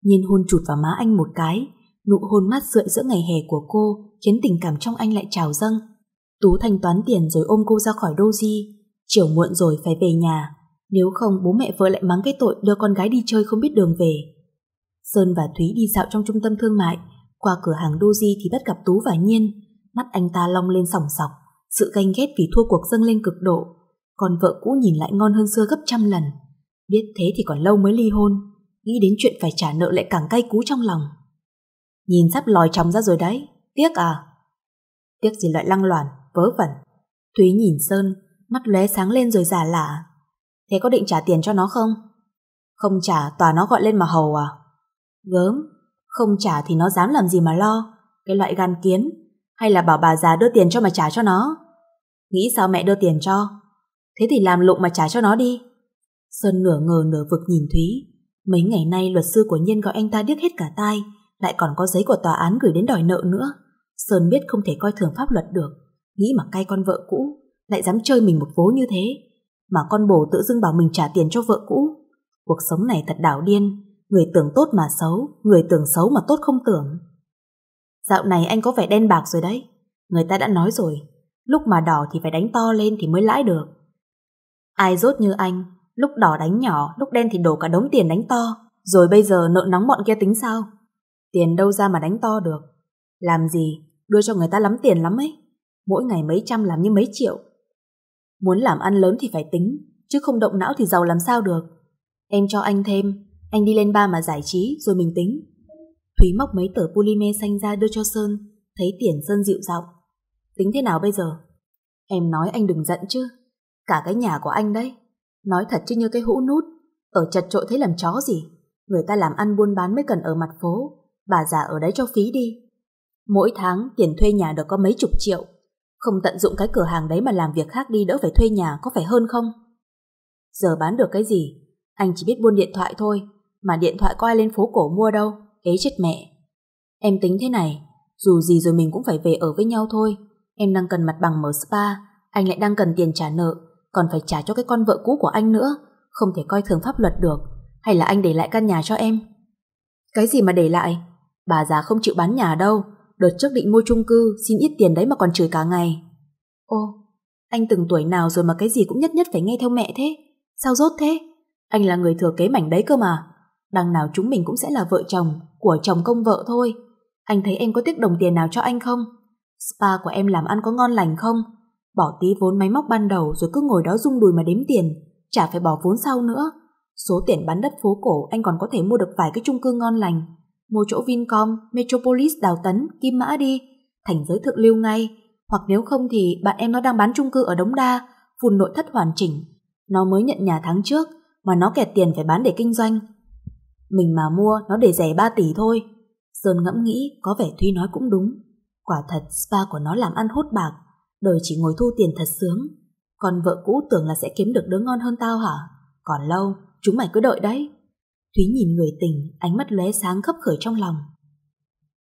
Nhìn hôn chụt vào má anh một cái, nụ hôn mát rượi giữa ngày hè của cô khiến tình cảm trong anh lại trào dâng. Tú thanh toán tiền rồi ôm cô ra khỏi doji. Chiều muộn rồi phải về nhà, nếu không bố mẹ vợ lại mắng cái tội đưa con gái đi chơi không biết đường về. Sơn và Thúy đi dạo trong trung tâm thương mại, qua cửa hàng doji thì bắt gặp Tú và Nhiên. Mắt anh ta long lên sòng sọc, sự ganh ghét vì thua cuộc dâng lên cực độ. Còn vợ cũ nhìn lại ngon hơn xưa gấp trăm lần. Biết thế thì còn lâu mới ly hôn, nghĩ đến chuyện phải trả nợ lại càng cay cú trong lòng. Nhìn sắp lòi chồng ra rồi đấy, tiếc à? Tiếc gì loại lăng loàn, vớ vẩn. Thúy nhìn Sơn, mắt lóe sáng lên rồi giả lạ. Thế có định trả tiền cho nó không? Không trả, tòa nó gọi lên mà hầu à? Gớm, không trả thì nó dám làm gì mà lo, cái loại gan kiến. Hay là bảo bà già đưa tiền cho mà trả cho nó? Nghĩ sao mẹ đưa tiền cho? Thế thì làm lụng mà trả cho nó đi. Sơn nửa ngờ nửa vực nhìn Thúy. Mấy ngày nay luật sư của Nhân gọi anh ta điếc hết cả tai, lại còn có giấy của tòa án gửi đến đòi nợ nữa. Sơn biết không thể coi thường pháp luật được, nghĩ mà cay con vợ cũ, lại dám chơi mình một vố như thế. Mà con bồ tự dưng bảo mình trả tiền cho vợ cũ. Cuộc sống này thật đảo điên, người tưởng tốt mà xấu, người tưởng xấu mà tốt không tưởng. Dạo này anh có vẻ đen bạc rồi đấy, người ta đã nói rồi, lúc mà đỏ thì phải đánh to lên thì mới lãi được. Ai rốt như anh lúc đỏ đánh nhỏ, lúc đen thì đổ cả đống tiền đánh to, rồi bây giờ nợ nóng bọn kia tính sao? Tiền đâu ra mà đánh to được? Làm gì, đưa cho người ta lắm tiền lắm ấy. Mỗi ngày mấy trăm làm như mấy triệu. Muốn làm ăn lớn thì phải tính, chứ không động não thì giàu làm sao được. Em cho anh thêm, anh đi lên ba mà giải trí rồi mình tính. Thúy móc mấy tờ polymer xanh ra đưa cho Sơn, thấy tiền Sơn dịu giọng. Tính thế nào bây giờ? Em nói anh đừng giận chứ, cả cái nhà của anh đấy. Nói thật chứ như cái hũ nút, ở chật trội thấy làm chó gì. Người ta làm ăn buôn bán mới cần ở mặt phố, bà già ở đấy cho phí đi. Mỗi tháng tiền thuê nhà được có mấy chục triệu, không tận dụng cái cửa hàng đấy mà làm việc khác đi đỡ phải thuê nhà có phải hơn không? Giờ bán được cái gì? Anh chỉ biết buôn điện thoại thôi, mà điện thoại có ai lên phố cổ mua đâu, ế chết mẹ. Em tính thế này, dù gì rồi mình cũng phải về ở với nhau thôi. Em đang cần mặt bằng mở spa, anh lại đang cần tiền trả nợ còn phải trả cho cái con vợ cũ của anh nữa, không thể coi thường pháp luật được. Hay là anh để lại căn nhà cho em? Cái gì mà để lại? Bà già không chịu bán nhà đâu, đợt trước định mua chung cư, xin ít tiền đấy mà còn chửi cả ngày. Ô, anh từng tuổi nào rồi mà cái gì cũng nhất nhất phải nghe theo mẹ thế? Sao dốt thế? Anh là người thừa kế mảnh đấy cơ mà. Đằng nào chúng mình cũng sẽ là vợ chồng, của chồng công vợ thôi. Anh thấy em có tiếc đồng tiền nào cho anh không? Spa của em làm ăn có ngon lành không? Bỏ tí vốn máy móc ban đầu rồi cứ ngồi đó rung đùi mà đếm tiền, chả phải bỏ vốn sau nữa. Số tiền bán đất phố cổ anh còn có thể mua được vài cái chung cư ngon lành. Mua chỗ Vincom, Metropolis, Đào Tấn, Kim Mã đi, thành giới thượng lưu ngay. Hoặc nếu không thì bạn em nó đang bán chung cư ở Đống Đa, phùn nội thất hoàn chỉnh. Nó mới nhận nhà tháng trước, mà nó kẹt tiền phải bán để kinh doanh. Mình mà mua nó để rẻ 3 tỷ thôi. Sơn ngẫm nghĩ có vẻ Thúy nói cũng đúng. Quả thật spa của nó làm ăn hốt bạc, đời chỉ ngồi thu tiền thật sướng. Còn vợ cũ tưởng là sẽ kiếm được đứa ngon hơn tao hả? Còn lâu, chúng mày cứ đợi đấy. Thúy nhìn người tình, ánh mắt lóe sáng khấp khởi trong lòng.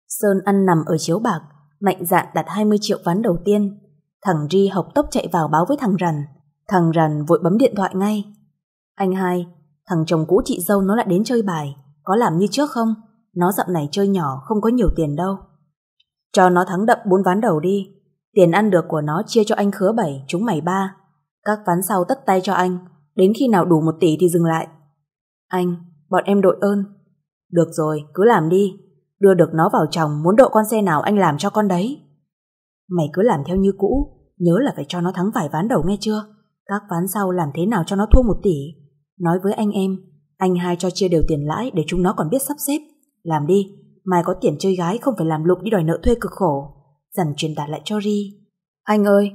Sơn ăn nằm ở chiếu bạc, mạnh dạn đặt 20 triệu ván đầu tiên. Thằng Ri học tốc chạy vào báo với thằng Rằn. Thằng Rằn vội bấm điện thoại ngay. Anh hai, thằng chồng cũ chị dâu nó lại đến chơi bài, có làm như trước không? Nó dạo này chơi nhỏ, không có nhiều tiền đâu. Cho nó thắng đậm bốn ván đầu đi, Tiền ăn được của nó chia cho anh khứa bảy, chúng mày ba. Các ván sau tất tay cho anh, đến khi nào đủ một tỷ thì dừng lại. Anh, bọn em đội ơn. Được rồi, cứ làm đi. Đưa được nó vào chồng, muốn độ con xe nào anh làm cho con đấy. Mày cứ làm theo như cũ, nhớ là phải cho nó thắng vài ván đầu nghe chưa? Các ván sau làm thế nào cho nó thua một tỷ? Nói với anh em, anh hai cho chia đều tiền lãi để chúng nó còn biết sắp xếp. Làm đi, mai có tiền chơi gái không phải làm lụng đi đòi nợ thuê cực khổ dần truyền đạt lại cho Ri. Anh ơi,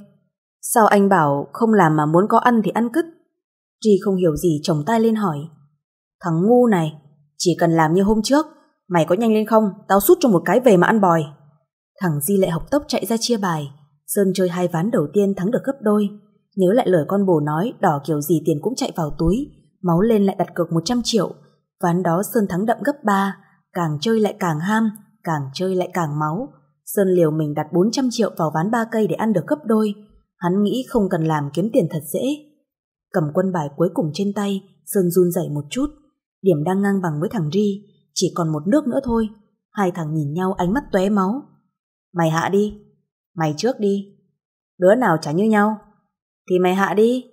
sao anh bảo không làm mà muốn có ăn thì ăn cứt? Ri không hiểu gì chồng tay lên hỏi. Thằng ngu này, chỉ cần làm như hôm trước, mày có nhanh lên không, tao sút cho một cái về mà ăn bòi. Thằng Di lại học tốc chạy ra chia bài, Sơn chơi hai ván đầu tiên thắng được gấp đôi. Nhớ lại lời con bồ nói, đỏ kiểu gì tiền cũng chạy vào túi, máu lên lại đặt cược 100 triệu. Ván đó Sơn thắng đậm gấp 3, càng chơi lại càng ham, càng chơi lại càng máu, Sơn liều mình đặt 400 triệu vào ván ba cây để ăn được gấp đôi. Hắn nghĩ không cần làm kiếm tiền thật dễ. Cầm quân bài cuối cùng trên tay, Sơn run rẩy một chút. Điểm đang ngang bằng với thằng Ri, chỉ còn một nước nữa thôi. Hai thằng nhìn nhau ánh mắt tóe máu. Mày hạ đi, mày trước đi. Đứa nào chả như nhau, thì mày hạ đi.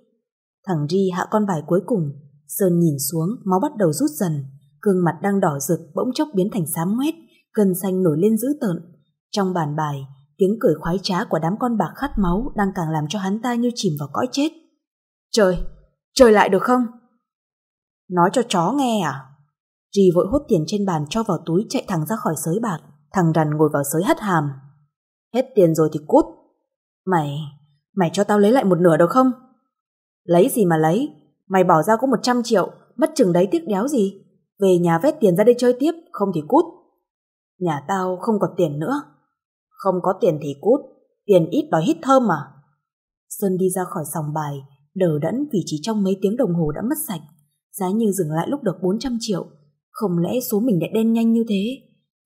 Thằng Ri hạ con bài cuối cùng, Sơn nhìn xuống, máu bắt đầu rút dần. Gương mặt đang đỏ rực bỗng chốc biến thành xám ngoét, cơn xanh nổi lên dữ tợn, trong bàn bài, tiếng cười khoái trá của đám con bạc khát máu đang càng làm cho hắn ta như chìm vào cõi chết. Trời, trời lại được không? Nói cho chó nghe à? Rì vội hút tiền trên bàn cho vào túi chạy thẳng ra khỏi sới bạc. Thằng rằn ngồi vào sới hắt hàm. Hết tiền rồi thì cút. Mày, mày cho tao lấy lại một nửa được không? Lấy gì mà lấy? Mày bỏ ra có 100 triệu, mất chừng đấy tiếc đéo gì. Về nhà vét tiền ra đây chơi tiếp, không thì cút. Nhà tao không còn tiền nữa. Không có tiền thì cút, tiền ít đòi hít thơm mà. Sơn đi ra khỏi sòng bài, đờ đẫn vì chỉ trong mấy tiếng đồng hồ đã mất sạch. Giá như dừng lại lúc được 400 triệu, không lẽ số mình lại đen nhanh như thế?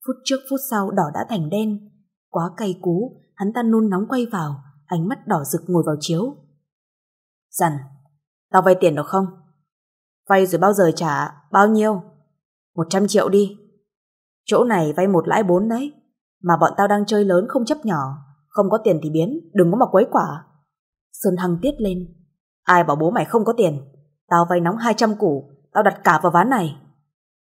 Phút trước phút sau đỏ đã thành đen. Quá cay cú, hắn ta nôn nóng quay vào, ánh mắt đỏ rực ngồi vào chiếu. Dằn, tao vay tiền được không? Vay rồi bao giờ trả, bao nhiêu? 100 triệu đi. Chỗ này vay một lãi bốn đấy, mà bọn tao đang chơi lớn không chấp nhỏ, không có tiền thì biến, đừng có mà quấy quả. Sơn Hằng tiết lên, ai bảo bố mày không có tiền, tao vay nóng 200 củ, tao đặt cả vào ván này.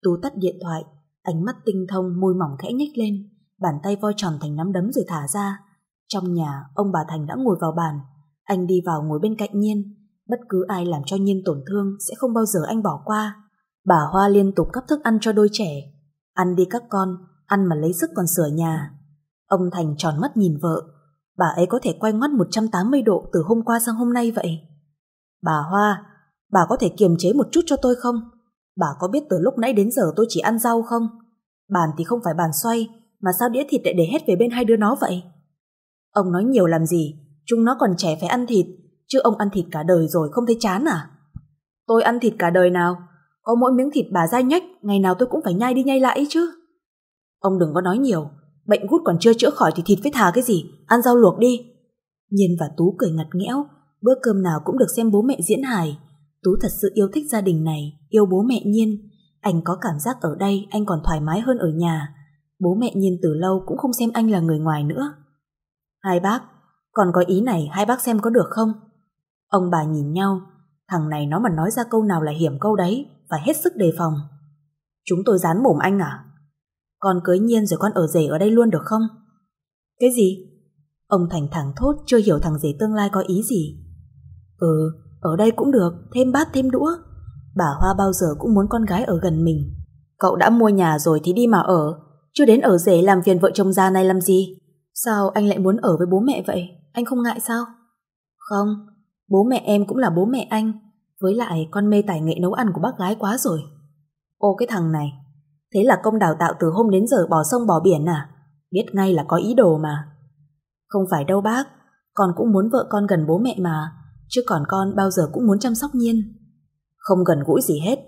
Tú tắt điện thoại, ánh mắt tinh thông môi mỏng khẽ nhếch lên, bàn tay voi tròn thành nắm đấm rồi thả ra. Trong nhà, ông bà Thành đã ngồi vào bàn, anh đi vào ngồi bên cạnh Nhiên, bất cứ ai làm cho Nhiên tổn thương sẽ không bao giờ anh bỏ qua. Bà Hoa liên tục cấp thức ăn cho đôi trẻ. Ăn đi các con, ăn mà lấy sức còn sửa nhà. Ông Thành tròn mắt nhìn vợ, bà ấy có thể quay ngoắt 180 độ từ hôm qua sang hôm nay vậy. Bà Hoa, bà có thể kiềm chế một chút cho tôi không? Bà có biết từ lúc nãy đến giờ tôi chỉ ăn rau không? Bàn thì không phải bàn xoay, mà sao đĩa thịt lại để hết về bên hai đứa nó vậy? Ông nói nhiều làm gì, chúng nó còn trẻ phải ăn thịt, chứ ông ăn thịt cả đời rồi không thấy chán à? Tôi ăn thịt cả đời nào, có mỗi miếng thịt bà dai nhách, ngày nào tôi cũng phải nhai đi nhai lại chứ. Ông đừng có nói nhiều, bệnh gút còn chưa chữa khỏi thì thịt với thà cái gì, ăn rau luộc đi. Nhiên và Tú cười ngặt nghẽo, bữa cơm nào cũng được xem bố mẹ diễn hài. Tú thật sự yêu thích gia đình này, yêu bố mẹ Nhiên. Anh có cảm giác ở đây anh còn thoải mái hơn ở nhà. Bố mẹ Nhiên từ lâu cũng không xem anh là người ngoài nữa. Hai bác, còn có ý này hai bác xem có được không? Ông bà nhìn nhau, thằng này nó mà nói ra câu nào là hiểm câu đấy, phải hết sức đề phòng. Chúng tôi dán mồm anh à? Con cưới nhiên rồi con ở rể ở đây luôn được không? Cái gì? Ông Thành thẳng thốt chưa hiểu thằng rể tương lai có ý gì. Ừ, ở đây cũng được, thêm bát thêm đũa. Bà Hoa bao giờ cũng muốn con gái ở gần mình. Cậu đã mua nhà rồi thì đi mà ở, chưa đến ở rể làm phiền vợ chồng già này làm gì. Sao anh lại muốn ở với bố mẹ vậy? Anh không ngại sao? Không, bố mẹ em cũng là bố mẹ anh. Với lại con mê tài nghệ nấu ăn của bác gái quá rồi. Ô cái thằng này, Thế là công đào tạo từ hôm đến giờ bỏ sông bỏ biển à? Biết ngay là có ý đồ mà. Không phải đâu bác, con cũng muốn vợ con gần bố mẹ mà, chứ còn con bao giờ cũng muốn chăm sóc Nhiên. Không gần gũi gì hết,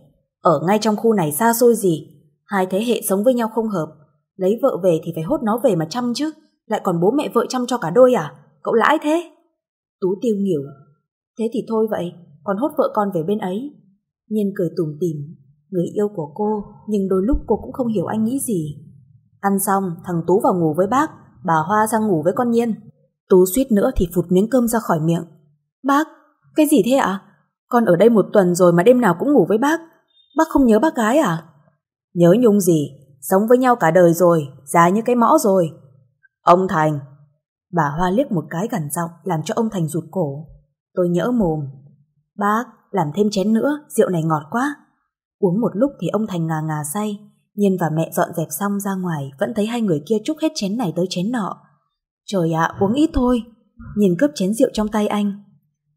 ở ngay trong khu này xa xôi gì, hai thế hệ sống với nhau không hợp, lấy vợ về thì phải hốt nó về mà chăm chứ, lại còn bố mẹ vợ chăm cho cả đôi à? Cậu lãi thế? Tú tiêu nghỉu. Thế thì thôi vậy, con hốt vợ con về bên ấy. Nhiên cười tủm tỉm người yêu của cô, nhưng đôi lúc cô cũng không hiểu anh nghĩ gì. Ăn xong, thằng Tú vào ngủ với bác, bà Hoa sang ngủ với con Nhiên. Tú suýt nữa thì phụt miếng cơm ra khỏi miệng. Bác, cái gì thế ạ? À? Con ở đây một tuần rồi mà đêm nào cũng ngủ với bác. Bác không nhớ bác gái à? Nhớ nhung gì, sống với nhau cả đời rồi, già như cái mõ rồi. Ông Thành. Bà Hoa liếc một cái gằn giọng làm cho ông Thành rụt cổ. Tôi nhỡ mồm. Bác, làm thêm chén nữa, rượu này ngọt quá. Uống một lúc thì ông Thành ngà ngà say, Nhân và mẹ dọn dẹp xong ra ngoài vẫn thấy hai người kia chúc hết chén này tới chén nọ. Trời ạ, uống ít thôi. Nhìn cướp chén rượu trong tay anh.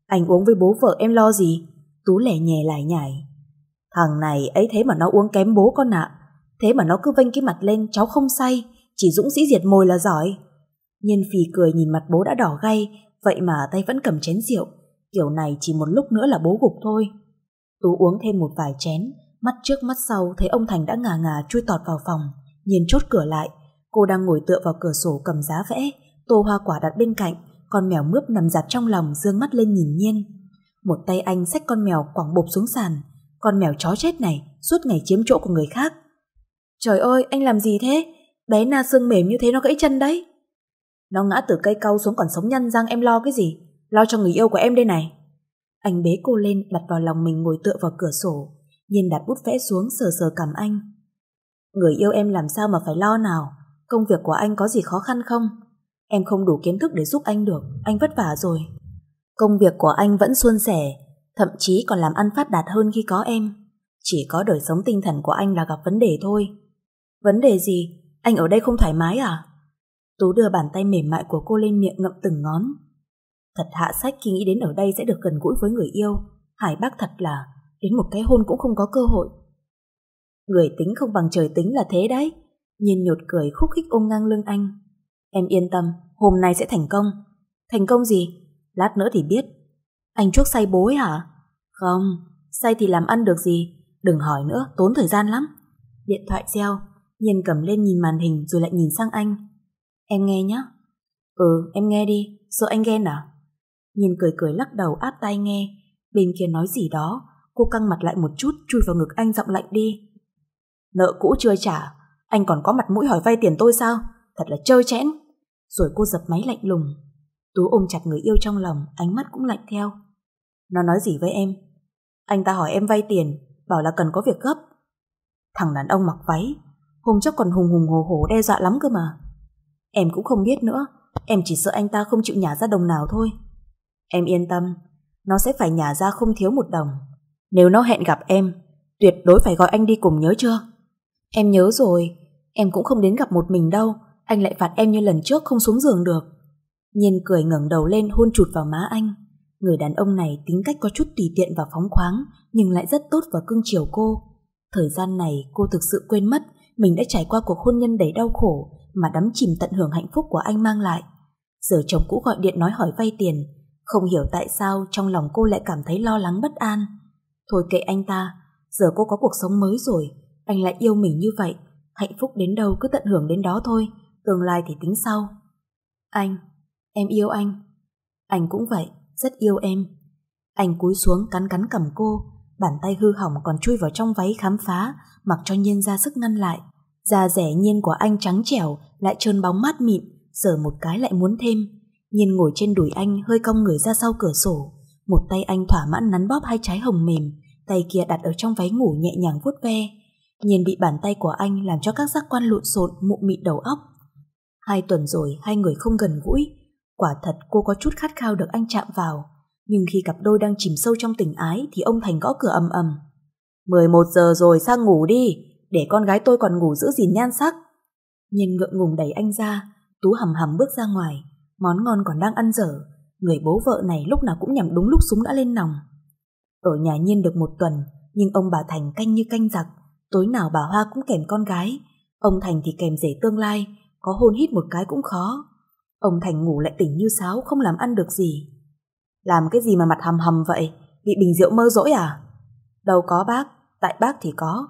Anh uống với bố vợ em lo gì? Tú lẻ nhè lại nhảy. Thằng này ấy thế mà nó uống kém bố con ạ. Thế mà nó cứ vênh cái mặt lên cháu không say, chỉ dũng sĩ diệt mồi là giỏi. Nhân phì cười nhìn mặt bố đã đỏ gay, vậy mà tay vẫn cầm chén rượu. Kiểu này chỉ một lúc nữa là bố gục thôi. Tú uống thêm một vài chén, Mắt trước mắt sau thấy ông Thành đã ngà ngà chui tọt vào phòng, nhìn chốt cửa lại. Cô đang ngồi tựa vào cửa sổ cầm giá vẽ, tô hoa quả đặt bên cạnh, con mèo mướp nằm giặt trong lòng dương mắt lên nhìn nhiên. Một tay anh xách con mèo quẳng bộp xuống sàn, con mèo chó chết này suốt ngày chiếm chỗ của người khác. Trời ơi, anh làm gì thế? Bé na xương mềm như thế nó gãy chân đấy. Nó ngã từ cây cau xuống còn sống nhăn răng em lo cái gì? Lo cho người yêu của em đây này. Anh bế cô lên đặt vào lòng mình ngồi tựa vào cửa sổ nhìn đặt bút vẽ xuống sờ sờ cầm anh. Người yêu em làm sao mà phải lo nào? Công việc của anh có gì khó khăn không? Em không đủ kiến thức để giúp anh được, anh vất vả rồi. Công việc của anh vẫn suôn sẻ, thậm chí còn làm ăn phát đạt hơn khi có em. Chỉ có đời sống tinh thần của anh là gặp vấn đề thôi. Vấn đề gì? Anh ở đây không thoải mái à? Tú đưa bàn tay mềm mại của cô lên miệng ngậm từng ngón. Thật hạ sách khi nghĩ đến ở đây sẽ được gần gũi với người yêu. Hải bác thật là đến một cái hôn cũng không có cơ hội. Người tính không bằng trời tính là thế đấy. Nhìn nhột cười khúc khích ôm ngang lưng anh. Em yên tâm, hôm nay sẽ thành công. Thành công gì? Lát nữa thì biết. Anh chuốc say bối hả? Không, say thì làm ăn được gì. Đừng hỏi nữa, tốn thời gian lắm. Điện thoại reo, Nhiên cầm lên nhìn màn hình rồi lại nhìn sang anh. Em nghe nhé. Ừ, em nghe đi, sợ anh ghen à? Nhiên cười cười lắc đầu áp tai nghe, bên kia nói gì đó, Cô căng mặt lại một chút chui vào ngực anh giọng lạnh đi. Nợ cũ chưa trả, anh còn có mặt mũi hỏi vay tiền tôi sao? Thật là chơi chẽn. Rồi cô dập máy lạnh lùng. Tú ôm chặt người yêu trong lòng, ánh mắt cũng lạnh theo. Nó nói gì với em? Anh ta hỏi em vay tiền, bảo là cần có việc gấp. Thằng đàn ông mặc váy, hôm trước còn hùng hùng hồ hồ đe dọa lắm cơ mà. Em cũng không biết nữa, em chỉ sợ anh ta không chịu nhả ra đồng nào thôi. Em yên tâm, nó sẽ phải nhả ra không thiếu một đồng. Nếu nó hẹn gặp em, tuyệt đối phải gọi anh đi cùng nhớ chưa? Em nhớ rồi, em cũng không đến gặp một mình đâu, anh lại phạt em như lần trước không xuống giường được. Nhiên cười ngẩng đầu lên hôn chụt vào má anh. Người đàn ông này tính cách có chút tùy tiện và phóng khoáng, nhưng lại rất tốt và cưng chiều cô. Thời gian này cô thực sự quên mất mình đã trải qua cuộc hôn nhân đầy đau khổ mà đắm chìm tận hưởng hạnh phúc của anh mang lại. Giờ chồng cũ gọi điện nói hỏi vay tiền, không hiểu tại sao trong lòng cô lại cảm thấy lo lắng bất an. Thôi kệ anh ta, giờ cô có cuộc sống mới rồi, anh lại yêu mình như vậy, hạnh phúc đến đâu cứ tận hưởng đến đó thôi, tương lai thì tính sau. Anh, em yêu anh. Anh cũng vậy, rất yêu em. Anh cúi xuống cắn cắn cầm cô, bàn tay hư hỏng còn chui vào trong váy khám phá, mặc cho Nhiên ra sức ngăn lại. Da rẻ Nhiên của anh trắng trẻo, lại trơn bóng mát mịn, giờ một cái lại muốn thêm. Nhiên ngồi trên đùi anh hơi cong người ra sau cửa sổ, một tay anh thỏa mãn nắn bóp hai trái hồng mềm, tay kia đặt ở trong váy ngủ nhẹ nhàng vuốt ve. Nhìn bị bàn tay của anh làm cho các giác quan lộn xộn mụ mị đầu óc. Hai tuần rồi hai người không gần gũi. Quả thật cô có chút khát khao được anh chạm vào. Nhưng khi cặp đôi đang chìm sâu trong tình ái thì ông Thành gõ cửa ầm ầm. 11 giờ rồi sang ngủ đi, để con gái tôi còn ngủ giữ gìn nhan sắc. Nhìn ngượng ngùng đẩy anh ra, Tú hầm hầm bước ra ngoài, món ngon còn đang ăn dở, Người bố vợ này lúc nào cũng nhằm đúng lúc súng đã lên nòng. Ở nhà nhiên được một tuần, nhưng ông bà Thành canh như canh giặc, tối nào bà Hoa cũng kèm con gái. Ông Thành thì kèm rể tương lai, có hôn hít một cái cũng khó. Ông Thành ngủ lại tỉnh như sáo, không làm ăn được gì. Làm cái gì mà mặt hầm hầm vậy? Bị bình rượu mơ dỗi à? Đâu có bác, tại bác thì có.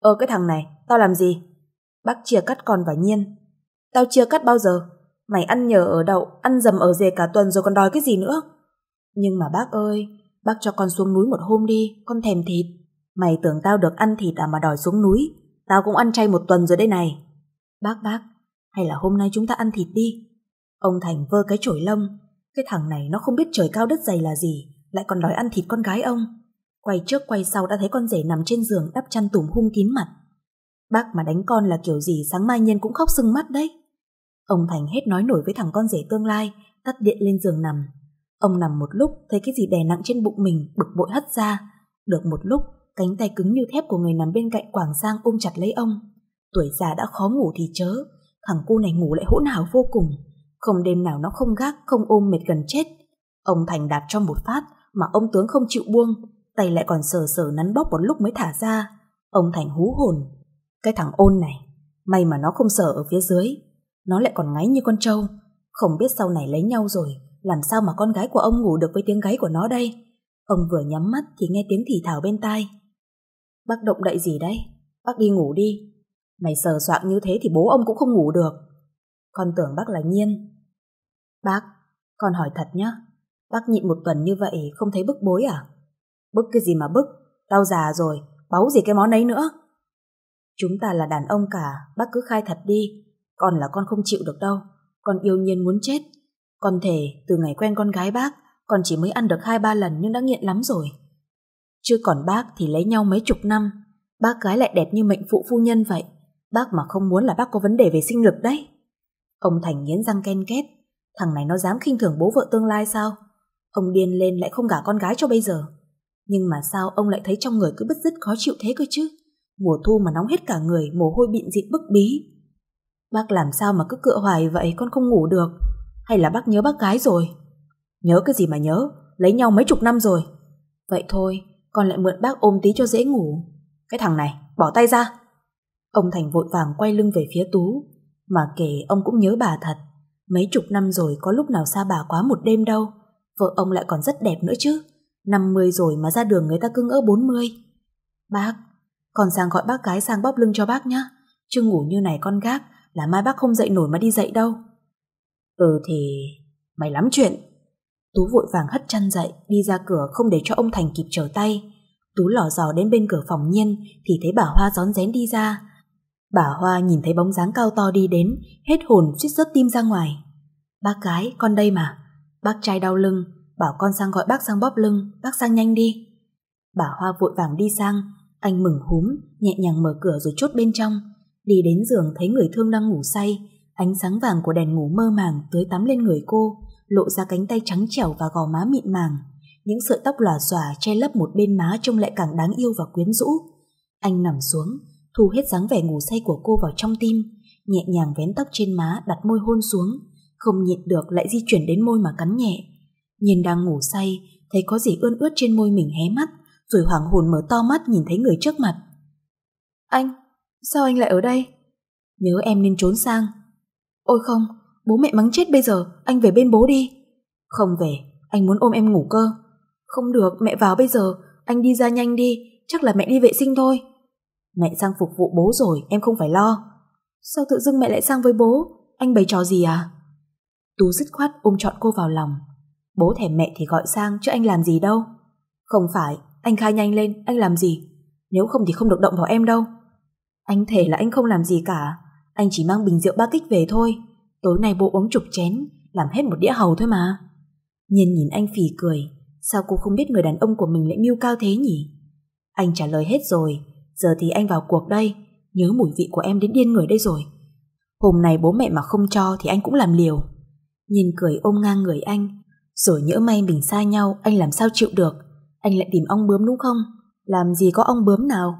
Ơ cái thằng này, tao làm gì? Bác chia cắt con và nhiên. Tao chia cắt bao giờ? Mày ăn nhờ ở đậu, ăn dầm ở dề cả tuần rồi còn đòi cái gì nữa. Nhưng mà bác ơi, bác cho con xuống núi một hôm đi, con thèm thịt. Mày tưởng tao được ăn thịt à mà đòi xuống núi, tao cũng ăn chay một tuần rồi đây này. Bác bác, hay là hôm nay chúng ta ăn thịt đi. Ông Thành vơ cái chổi lông, cái thằng này nó không biết trời cao đất dày là gì, lại còn đòi ăn thịt con gái ông. Quay trước quay sau đã thấy con rể nằm trên giường đắp chăn tủm hung kín mặt. Bác mà đánh con là kiểu gì sáng mai nhiên cũng khóc sưng mắt đấy. Ông Thành hết nói nổi với thằng con rể tương lai, tắt điện lên giường nằm. Ông nằm một lúc thấy cái gì đè nặng trên bụng mình, bực bội hất ra. Được một lúc, cánh tay cứng như thép của người nằm bên cạnh Quảng Sang ôm chặt lấy ông. Tuổi già đã khó ngủ thì chớ, thằng cu này ngủ lại hỗn hào vô cùng. Không đêm nào nó không gác, không ôm mệt gần chết. Ông Thành đạp cho một phát mà ông tướng không chịu buông, tay lại còn sờ sờ nắn bóp một lúc mới thả ra. Ông Thành hú hồn. Cái thằng ôn này, may mà nó không sờ ở phía dưới, nó lại còn ngáy như con trâu. Không biết sau này lấy nhau rồi, làm sao mà con gái của ông ngủ được với tiếng gáy của nó đây? Ông vừa nhắm mắt thì nghe tiếng thì thào bên tai. Bác động đậy gì đấy? Bác đi ngủ đi. Mày sờ soạn như thế thì bố ông cũng không ngủ được. Con tưởng bác là nhiên. Bác, con hỏi thật nhá. Bác nhịn một tuần như vậy không thấy bức bối à? Bức cái gì mà bức? Tao già rồi, báu gì cái món ấy nữa? Chúng ta là đàn ông cả, bác cứ khai thật đi, con là con không chịu được đâu, con yêu nhiên muốn chết. Con thể từ ngày quen con gái bác, con chỉ mới ăn được hai ba lần nhưng đã nghiện lắm rồi. Chứ còn bác thì lấy nhau mấy chục năm, bác gái lại đẹp như mệnh phụ phu nhân vậy. Bác mà không muốn là bác có vấn đề về sinh lực đấy. Ông Thành nghiến răng ken két, thằng này nó dám khinh thường bố vợ tương lai sao? Ông điên lên lại không gả con gái cho bây giờ. Nhưng mà sao ông lại thấy trong người cứ bứt rứt khó chịu thế cơ chứ? Mùa thu mà nóng hết cả người, mồ hôi bịn dịn bức bí. Bác làm sao mà cứ cựa hoài vậy con không ngủ được Hay là bác nhớ bác gái rồi Nhớ cái gì mà nhớ Lấy nhau mấy chục năm rồi Vậy thôi con lại mượn bác ôm tí cho dễ ngủ Cái thằng này bỏ tay ra Ông Thành vội vàng quay lưng về phía Tú Mà kể ông cũng nhớ bà thật Mấy chục năm rồi có lúc nào xa bà quá một đêm đâu Vợ ông lại còn rất đẹp nữa chứ 50 rồi mà ra đường người ta cưng ở 40 Bác Con sang gọi bác gái sang bóp lưng cho bác nhá chưa ngủ như này con gác là mai bác không dậy nổi mà đi dậy đâu. Ừ thì... mày lắm chuyện. Tú vội vàng hất chăn dậy, đi ra cửa không để cho ông Thành kịp trở tay. Tú lò dò đến bên cửa phòng nhiên thì thấy bà Hoa rón rén đi ra. Bà Hoa nhìn thấy bóng dáng cao to đi đến, hết hồn suýt rớt tim ra ngoài. Bác gái, con đây mà. Bác trai đau lưng, bảo con sang gọi bác sang bóp lưng, bác sang nhanh đi. Bà Hoa vội vàng đi sang, anh mừng húm, nhẹ nhàng mở cửa rồi chốt bên trong. Đi đến giường thấy người thương đang ngủ say, ánh sáng vàng của đèn ngủ mơ màng tưới tắm lên người cô, lộ ra cánh tay trắng trẻo và gò má mịn màng. Những sợi tóc lòa xòa che lấp một bên má trông lại càng đáng yêu và quyến rũ. Anh nằm xuống, thu hết dáng vẻ ngủ say của cô vào trong tim, nhẹ nhàng vén tóc trên má đặt môi hôn xuống, không nhịn được lại di chuyển đến môi mà cắn nhẹ. Nhìn đang ngủ say, thấy có gì ươn ướt trên môi mình hé mắt, rồi hoảng hồn mở to mắt nhìn thấy người trước mặt. Anh, Sao anh lại ở đây? Nhớ em nên trốn sang. Ôi không, bố mẹ mắng chết bây giờ, anh về bên bố đi. Không về, anh muốn ôm em ngủ cơ. Không được, mẹ vào bây giờ, anh đi ra nhanh đi, chắc là mẹ đi vệ sinh thôi. Mẹ sang phục vụ bố rồi, em không phải lo. Sao tự dưng mẹ lại sang với bố? Anh bày trò gì à? Tú dứt khoát ôm trọn cô vào lòng. Bố thèm mẹ thì gọi sang chứ anh làm gì đâu. Không phải, anh khai nhanh lên, anh làm gì? Nếu không thì không được động vào em đâu. Anh thề là anh không làm gì cả, anh chỉ mang bình rượu ba kích về thôi. Tối nay bố uống chục chén, làm hết một đĩa hầu thôi mà. Nhiên nhìn anh phì cười, sao cô không biết người đàn ông của mình lại mưu cao thế nhỉ? Anh trả lời hết rồi, giờ thì anh vào cuộc đây, nhớ mùi vị của em đến điên người đây rồi. Hôm nay bố mẹ mà không cho thì anh cũng làm liều. Nhìn cười ôm ngang người anh, rồi nhỡ may mình xa nhau anh làm sao chịu được, anh lại tìm ong bướm đúng không? Làm gì có ong bướm nào?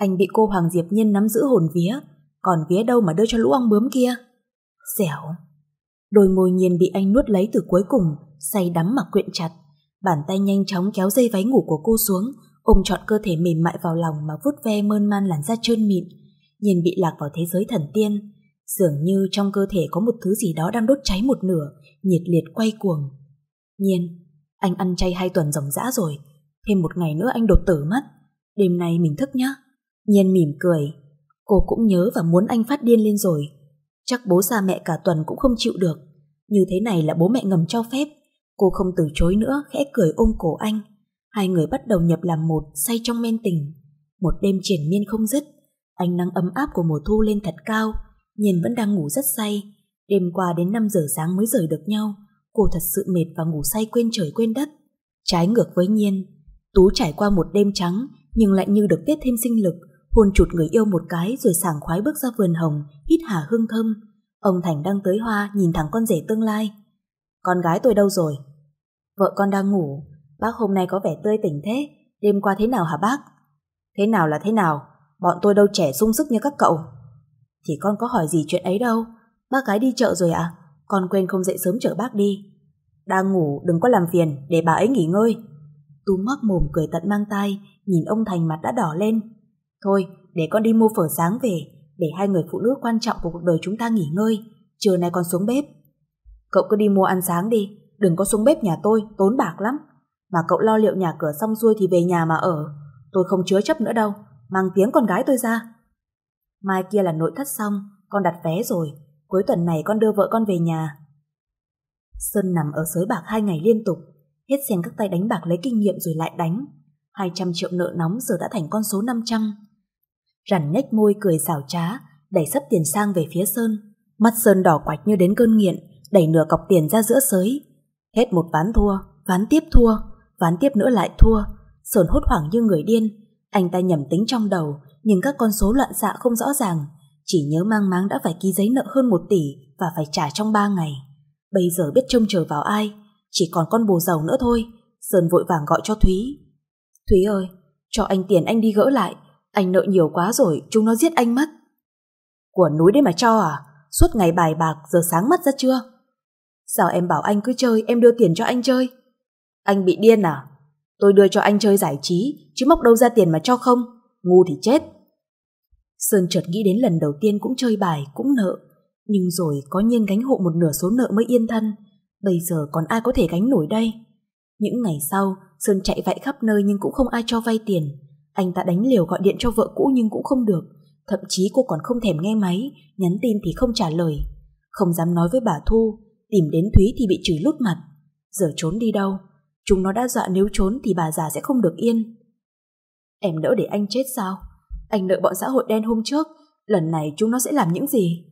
anh bị cô Hoàng Diệp Nhiên nắm giữ hồn vía, còn vía đâu mà đưa cho lũ ong bướm kia. Xẻo. Đôi môi nhiên bị anh nuốt lấy từ cuối cùng, say đắm mà quyện chặt. Bàn tay nhanh chóng kéo dây váy ngủ của cô xuống, ôm trọn cơ thể mềm mại vào lòng mà vút ve mơn man làn da trơn mịn. nhìn bị lạc vào thế giới thần tiên. Dường như trong cơ thể có một thứ gì đó đang đốt cháy một nửa, nhiệt liệt quay cuồng. Nhiên, anh ăn chay hai tuần ròng rã rồi, thêm một ngày nữa anh đột tử mất. Đêm nay mình thức nhá. Nhiên mỉm cười. Cô cũng nhớ và muốn anh phát điên lên rồi. Chắc bố già mẹ cả tuần cũng không chịu được. Như thế này là bố mẹ ngầm cho phép. Cô không từ chối nữa, khẽ cười ôm cổ anh. Hai người bắt đầu nhập làm một, say trong men tình. Một đêm triển miên không dứt. Ánh nắng ấm áp của mùa thu lên thật cao. Nhiên vẫn đang ngủ rất say. Đêm qua đến 5 giờ sáng mới rời được nhau. Cô thật sự mệt và ngủ say quên trời quên đất. Trái ngược với Nhiên, Tú trải qua một đêm trắng nhưng lại như được tiếp thêm sinh lực hôn chụt người yêu một cái rồi sảng khoái bước ra vườn hồng, hít hà hương thơm. Ông Thành đang tới hoa nhìn thẳng con rể tương lai. Con gái tôi đâu rồi? Vợ con đang ngủ, bác hôm nay có vẻ tươi tỉnh thế, đêm qua thế nào hả bác? Thế nào là thế nào, bọn tôi đâu trẻ sung sức như các cậu. Thì con có hỏi gì chuyện ấy đâu, bác gái đi chợ rồi à, con quên không dậy sớm chở bác đi. Đang ngủ đừng có làm phiền để bà ấy nghỉ ngơi. Tú ngoác mồm cười tận mang tay nhìn ông Thành mặt đã đỏ lên, Thôi, để con đi mua phở sáng về, để hai người phụ nữ quan trọng của cuộc đời chúng ta nghỉ ngơi, chiều nay con xuống bếp. Cậu cứ đi mua ăn sáng đi, đừng có xuống bếp nhà tôi, tốn bạc lắm. Mà cậu lo liệu nhà cửa xong xuôi thì về nhà mà ở, tôi không chứa chấp nữa đâu, mang tiếng con gái tôi ra. Mai kia là nội thất xong, con đặt vé rồi, cuối tuần này con đưa vợ con về nhà. Sơn nằm ở sới bạc hai ngày liên tục, hết xem các tay đánh bạc lấy kinh nghiệm rồi lại đánh. 200 triệu nợ nóng giờ đã thành con số 500 rằn nhếch môi cười xảo trá, đẩy sấp tiền sang về phía Sơn. Mắt Sơn đỏ quạch như đến cơn nghiện, đẩy nửa cọc tiền ra giữa sới. Hết một ván thua, ván tiếp thua, ván tiếp nữa lại thua. Sơn hốt hoảng như người điên, anh ta nhầm tính trong đầu, nhưng các con số loạn xạ không rõ ràng. Chỉ nhớ mang máng đã phải ký giấy nợ hơn một tỷ và phải trả trong ba ngày. Bây giờ biết trông chờ vào ai, chỉ còn con bồ giàu nữa thôi. Sơn vội vàng gọi cho Thúy. Thúy ơi, cho anh tiền anh đi gỡ lại, anh nợ nhiều quá rồi, chúng nó giết anh mất. Của núi đấy mà cho à? Suốt ngày bài bạc giờ sáng mất ra chưa? Sao em bảo anh cứ chơi, em đưa tiền cho anh chơi? Anh bị điên à? Tôi đưa cho anh chơi giải trí, chứ móc đâu ra tiền mà cho không? Ngu thì chết. Sơn chợt nghĩ đến lần đầu tiên cũng chơi bài, cũng nợ. Nhưng rồi có nhiên gánh hộ một nửa số nợ mới yên thân. Bây giờ còn ai có thể gánh nổi đây? Những ngày sau, Sơn chạy vạy khắp nơi nhưng cũng không ai cho vay tiền. Anh ta đánh liều gọi điện cho vợ cũ nhưng cũng không được. Thậm chí cô còn không thèm nghe máy, nhắn tin thì không trả lời. Không dám nói với bà Thu, tìm đến Thúy thì bị chửi lút mặt. Giờ trốn đi đâu? Chúng nó đã dọa nếu trốn thì bà già sẽ không được yên. Em đỡ để anh chết sao? Anh nợ bọn xã hội đen hôm trước, lần này chúng nó sẽ làm những gì?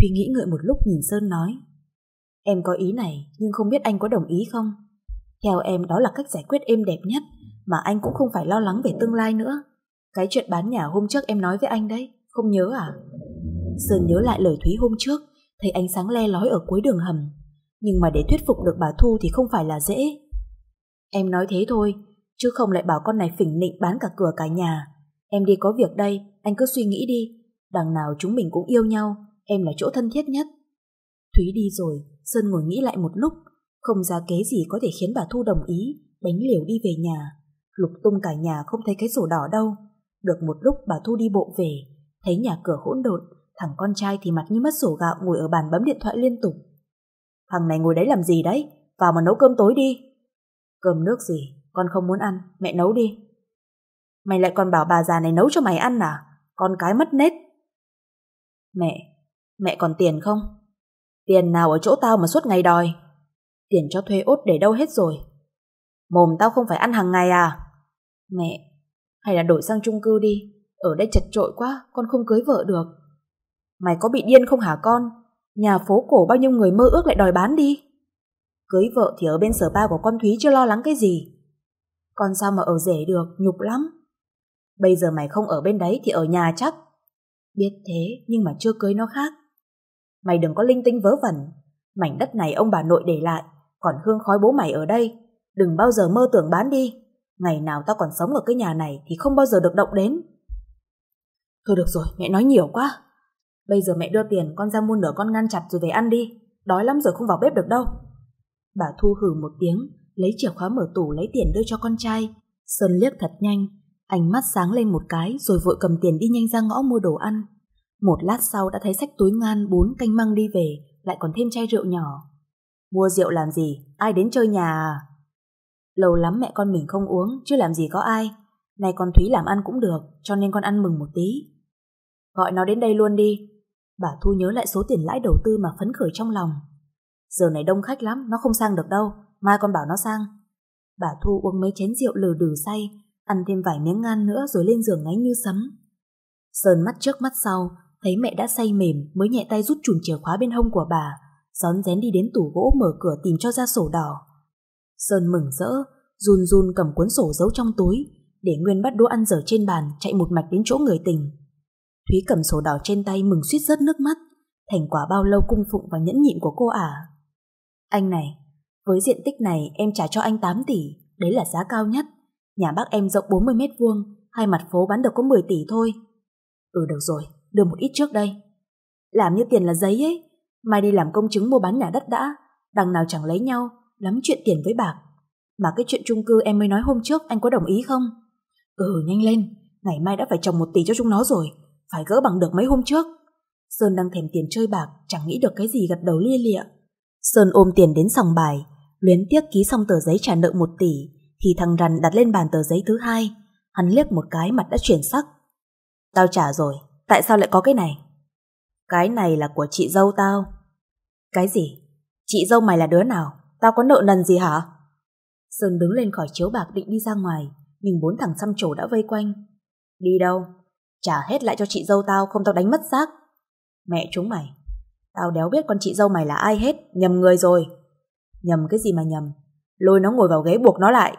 Thúy nghĩ ngợi một lúc nhìn Sơn nói. Em có ý này, nhưng không biết anh có đồng ý không? Theo em đó là cách giải quyết êm đẹp nhất, mà anh cũng không phải lo lắng về tương lai nữa. Cái chuyện bán nhà hôm trước em nói với anh đấy, không nhớ à? Sơn nhớ lại lời Thúy hôm trước, thấy ánh sáng le lói ở cuối đường hầm. Nhưng mà để thuyết phục được bà Thu thì không phải là dễ. Em nói thế thôi, chứ không lại bảo con này phỉnh nịnh bán cả cửa cả nhà. Em đi có việc đây, anh cứ suy nghĩ đi. Đằng nào chúng mình cũng yêu nhau, em là chỗ thân thiết nhất. Thúy đi rồi, Sơn ngồi nghĩ lại một lúc, không ra kế gì có thể khiến bà Thu đồng ý, đánh liều đi về nhà lục tung cả nhà không thấy cái sổ đỏ đâu. Được một lúc bà Thu đi bộ về, thấy nhà cửa hỗn độn, thằng con trai thì mặt như mất sổ gạo ngồi ở bàn bấm điện thoại liên tục. Thằng này ngồi đấy làm gì đấy? Vào mà nấu cơm tối đi. Cơm nước gì? Con không muốn ăn, mẹ nấu đi. Mày lại còn bảo bà già này nấu cho mày ăn à? Con cái mất nết. Mẹ, mẹ còn tiền không? Tiền nào ở chỗ tao mà suốt ngày đòi? Tiền cho thuê ốt để đâu hết rồi? Mồm tao không phải ăn hàng ngày à? Mẹ, hay là đổi sang chung cư đi, ở đây chật trội quá, con không cưới vợ được. Mày có bị điên không hả con? Nhà phố cổ bao nhiêu người mơ ước lại đòi bán đi. Cưới vợ thì ở bên sở ba của con Thúy chưa lo lắng cái gì. Con sao mà ở rể được, nhục lắm. Bây giờ mày không ở bên đấy thì ở nhà chắc. Biết thế nhưng mà chưa cưới nó khác. Mày đừng có linh tinh vớ vẩn. Mảnh đất này ông bà nội để lại, còn hương khói bố mày ở đây. Đừng bao giờ mơ tưởng bán đi. Ngày nào tao còn sống ở cái nhà này thì không bao giờ được động đến. Thôi được rồi, mẹ nói nhiều quá. Bây giờ mẹ đưa tiền con ra mua nửa con ngăn chặt rồi về ăn đi. Đói lắm rồi không vào bếp được đâu. Bà Thu hử một tiếng, lấy chìa khóa mở tủ lấy tiền đưa cho con trai. Sơn liếc thật nhanh, ánh mắt sáng lên một cái rồi vội cầm tiền đi nhanh ra ngõ mua đồ ăn. Một lát sau đã thấy sách túi ngan bốn canh măng đi về, lại còn thêm chai rượu nhỏ. Mua rượu làm gì? Ai đến chơi nhà à? Lâu lắm mẹ con mình không uống, chứ làm gì có ai. Này con Thúy làm ăn cũng được, cho nên con ăn mừng một tí. Gọi nó đến đây luôn đi. Bà Thu nhớ lại số tiền lãi đầu tư mà phấn khởi trong lòng. Giờ này đông khách lắm, nó không sang được đâu, mai con bảo nó sang. Bà Thu uống mấy chén rượu lừ đừ say, ăn thêm vài miếng ngan nữa rồi lên giường ngáy như sấm. Sơn mắt trước mắt sau, thấy mẹ đã say mềm mới nhẹ tay rút chùm chìa khóa bên hông của bà, rón rén đi đến tủ gỗ mở cửa tìm cho ra sổ đỏ. Sơn mừng rỡ, run run cầm cuốn sổ giấu trong túi, để Nguyên bắt đũa ăn dở trên bàn chạy một mạch đến chỗ người tình. Thúy cầm sổ đỏ trên tay mừng suýt rớt nước mắt, thành quả bao lâu cung phụng và nhẫn nhịn của cô ả. Anh này, với diện tích này em trả cho anh 8 tỷ, đấy là giá cao nhất. Nhà bác em rộng 40 mét vuông, hai mặt phố bán được có 10 tỷ thôi. Ừ được rồi, đưa một ít trước đây. Làm như tiền là giấy ấy, mai đi làm công chứng mua bán nhà đất đã, đằng nào chẳng lấy nhau, lắm chuyện tiền với bạc. Mà cái chuyện chung cư em mới nói hôm trước anh có đồng ý không? Ừ nhanh lên, ngày mai đã phải trồng một tỷ cho chúng nó rồi, phải gỡ bằng được mấy hôm trước. Sơn đang thèm tiền chơi bạc, chẳng nghĩ được cái gì gật đầu lia lịa. Sơn ôm tiền đến sòng bài, luyến tiếc ký xong tờ giấy trả nợ một tỷ, thì thằng Rằn đặt lên bàn tờ giấy thứ hai. Hắn liếc một cái mặt đã chuyển sắc. Tao trả rồi, tại sao lại có cái này? Cái này là của chị dâu tao. Cái gì? Chị dâu mày là đứa nào? Tao có nợ nần gì hả? Sơn đứng lên khỏi chiếu bạc định đi ra ngoài, nhưng bốn thằng xăm trổ đã vây quanh. Đi đâu? Trả hết lại cho chị dâu tao không tao đánh mất xác. Mẹ chúng mày, tao đéo biết con chị dâu mày là ai hết, nhầm người rồi. Nhầm cái gì mà nhầm, lôi nó ngồi vào ghế buộc nó lại.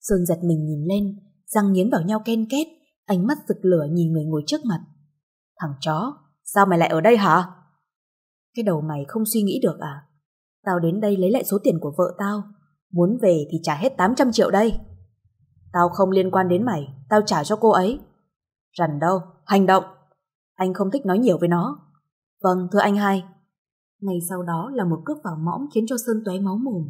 Sơn giật mình nhìn lên, răng nghiến vào nhau ken két, ánh mắt rực lửa nhìn người ngồi trước mặt. Thằng chó, sao mày lại ở đây hả? Cái đầu mày không suy nghĩ được à? Tao đến đây lấy lại số tiền của vợ tao. Muốn về thì trả hết 800 triệu đây. Tao không liên quan đến mày, tao trả cho cô ấy. Rằn đâu, hành động. Anh không thích nói nhiều với nó. Vâng, thưa anh hai. ngày sau đó là một cước vào mõm khiến cho Sơn tóe máu mồm.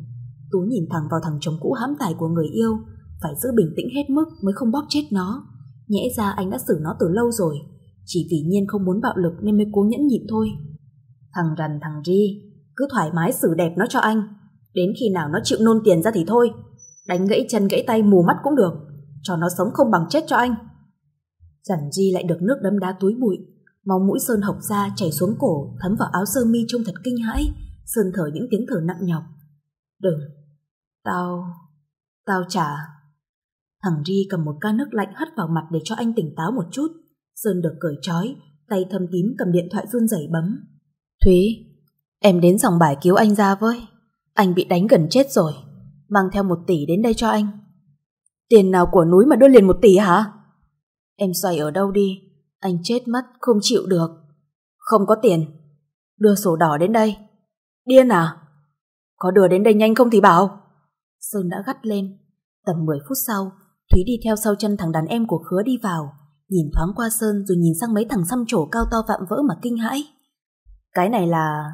Tú nhìn thẳng vào thằng chồng cũ hãm tài của người yêu, phải giữ bình tĩnh hết mức mới không bóp chết nó. Nhẽ ra anh đã xử nó từ lâu rồi, chỉ vì Nhiên không muốn bạo lực nên mới cố nhẫn nhịn thôi. Thằng rằn thằng ri, cứ thoải mái xử đẹp nó cho anh. Đến khi nào nó chịu nôn tiền ra thì thôi, đánh gãy chân gãy tay mù mắt cũng được, cho nó sống không bằng chết cho anh. Giản Di lại được nước đấm đá túi bụi, máu mũi Sơn hộc ra chảy xuống cổ, thấm vào áo sơ mi trông thật kinh hãi, Sơn thở những tiếng thở nặng nhọc. Đừng, tao, tao trả. Thằng di cầm một ca nước lạnh hất vào mặt để cho anh tỉnh táo một chút. Sơn được cởi trói, tay thâm tím cầm điện thoại run rẩy bấm. Thúy, Em đến dòng bài cứu anh ra với. Anh bị đánh gần chết rồi. Mang theo một tỷ đến đây cho anh. Tiền nào của núi mà đưa liền một tỷ hả? Em xoay ở đâu đi? Anh chết mất, không chịu được. Không có tiền. Đưa sổ đỏ đến đây. Điên à? Có đưa đến đây nhanh không thì bảo. Sơn đã gắt lên. Tầm 10 phút sau, Thúy đi theo sau chân thằng đàn em của Khứa đi vào. Nhìn thoáng qua Sơn rồi nhìn sang mấy thằng xăm trổ cao to vạm vỡ mà kinh hãi. Cái này là...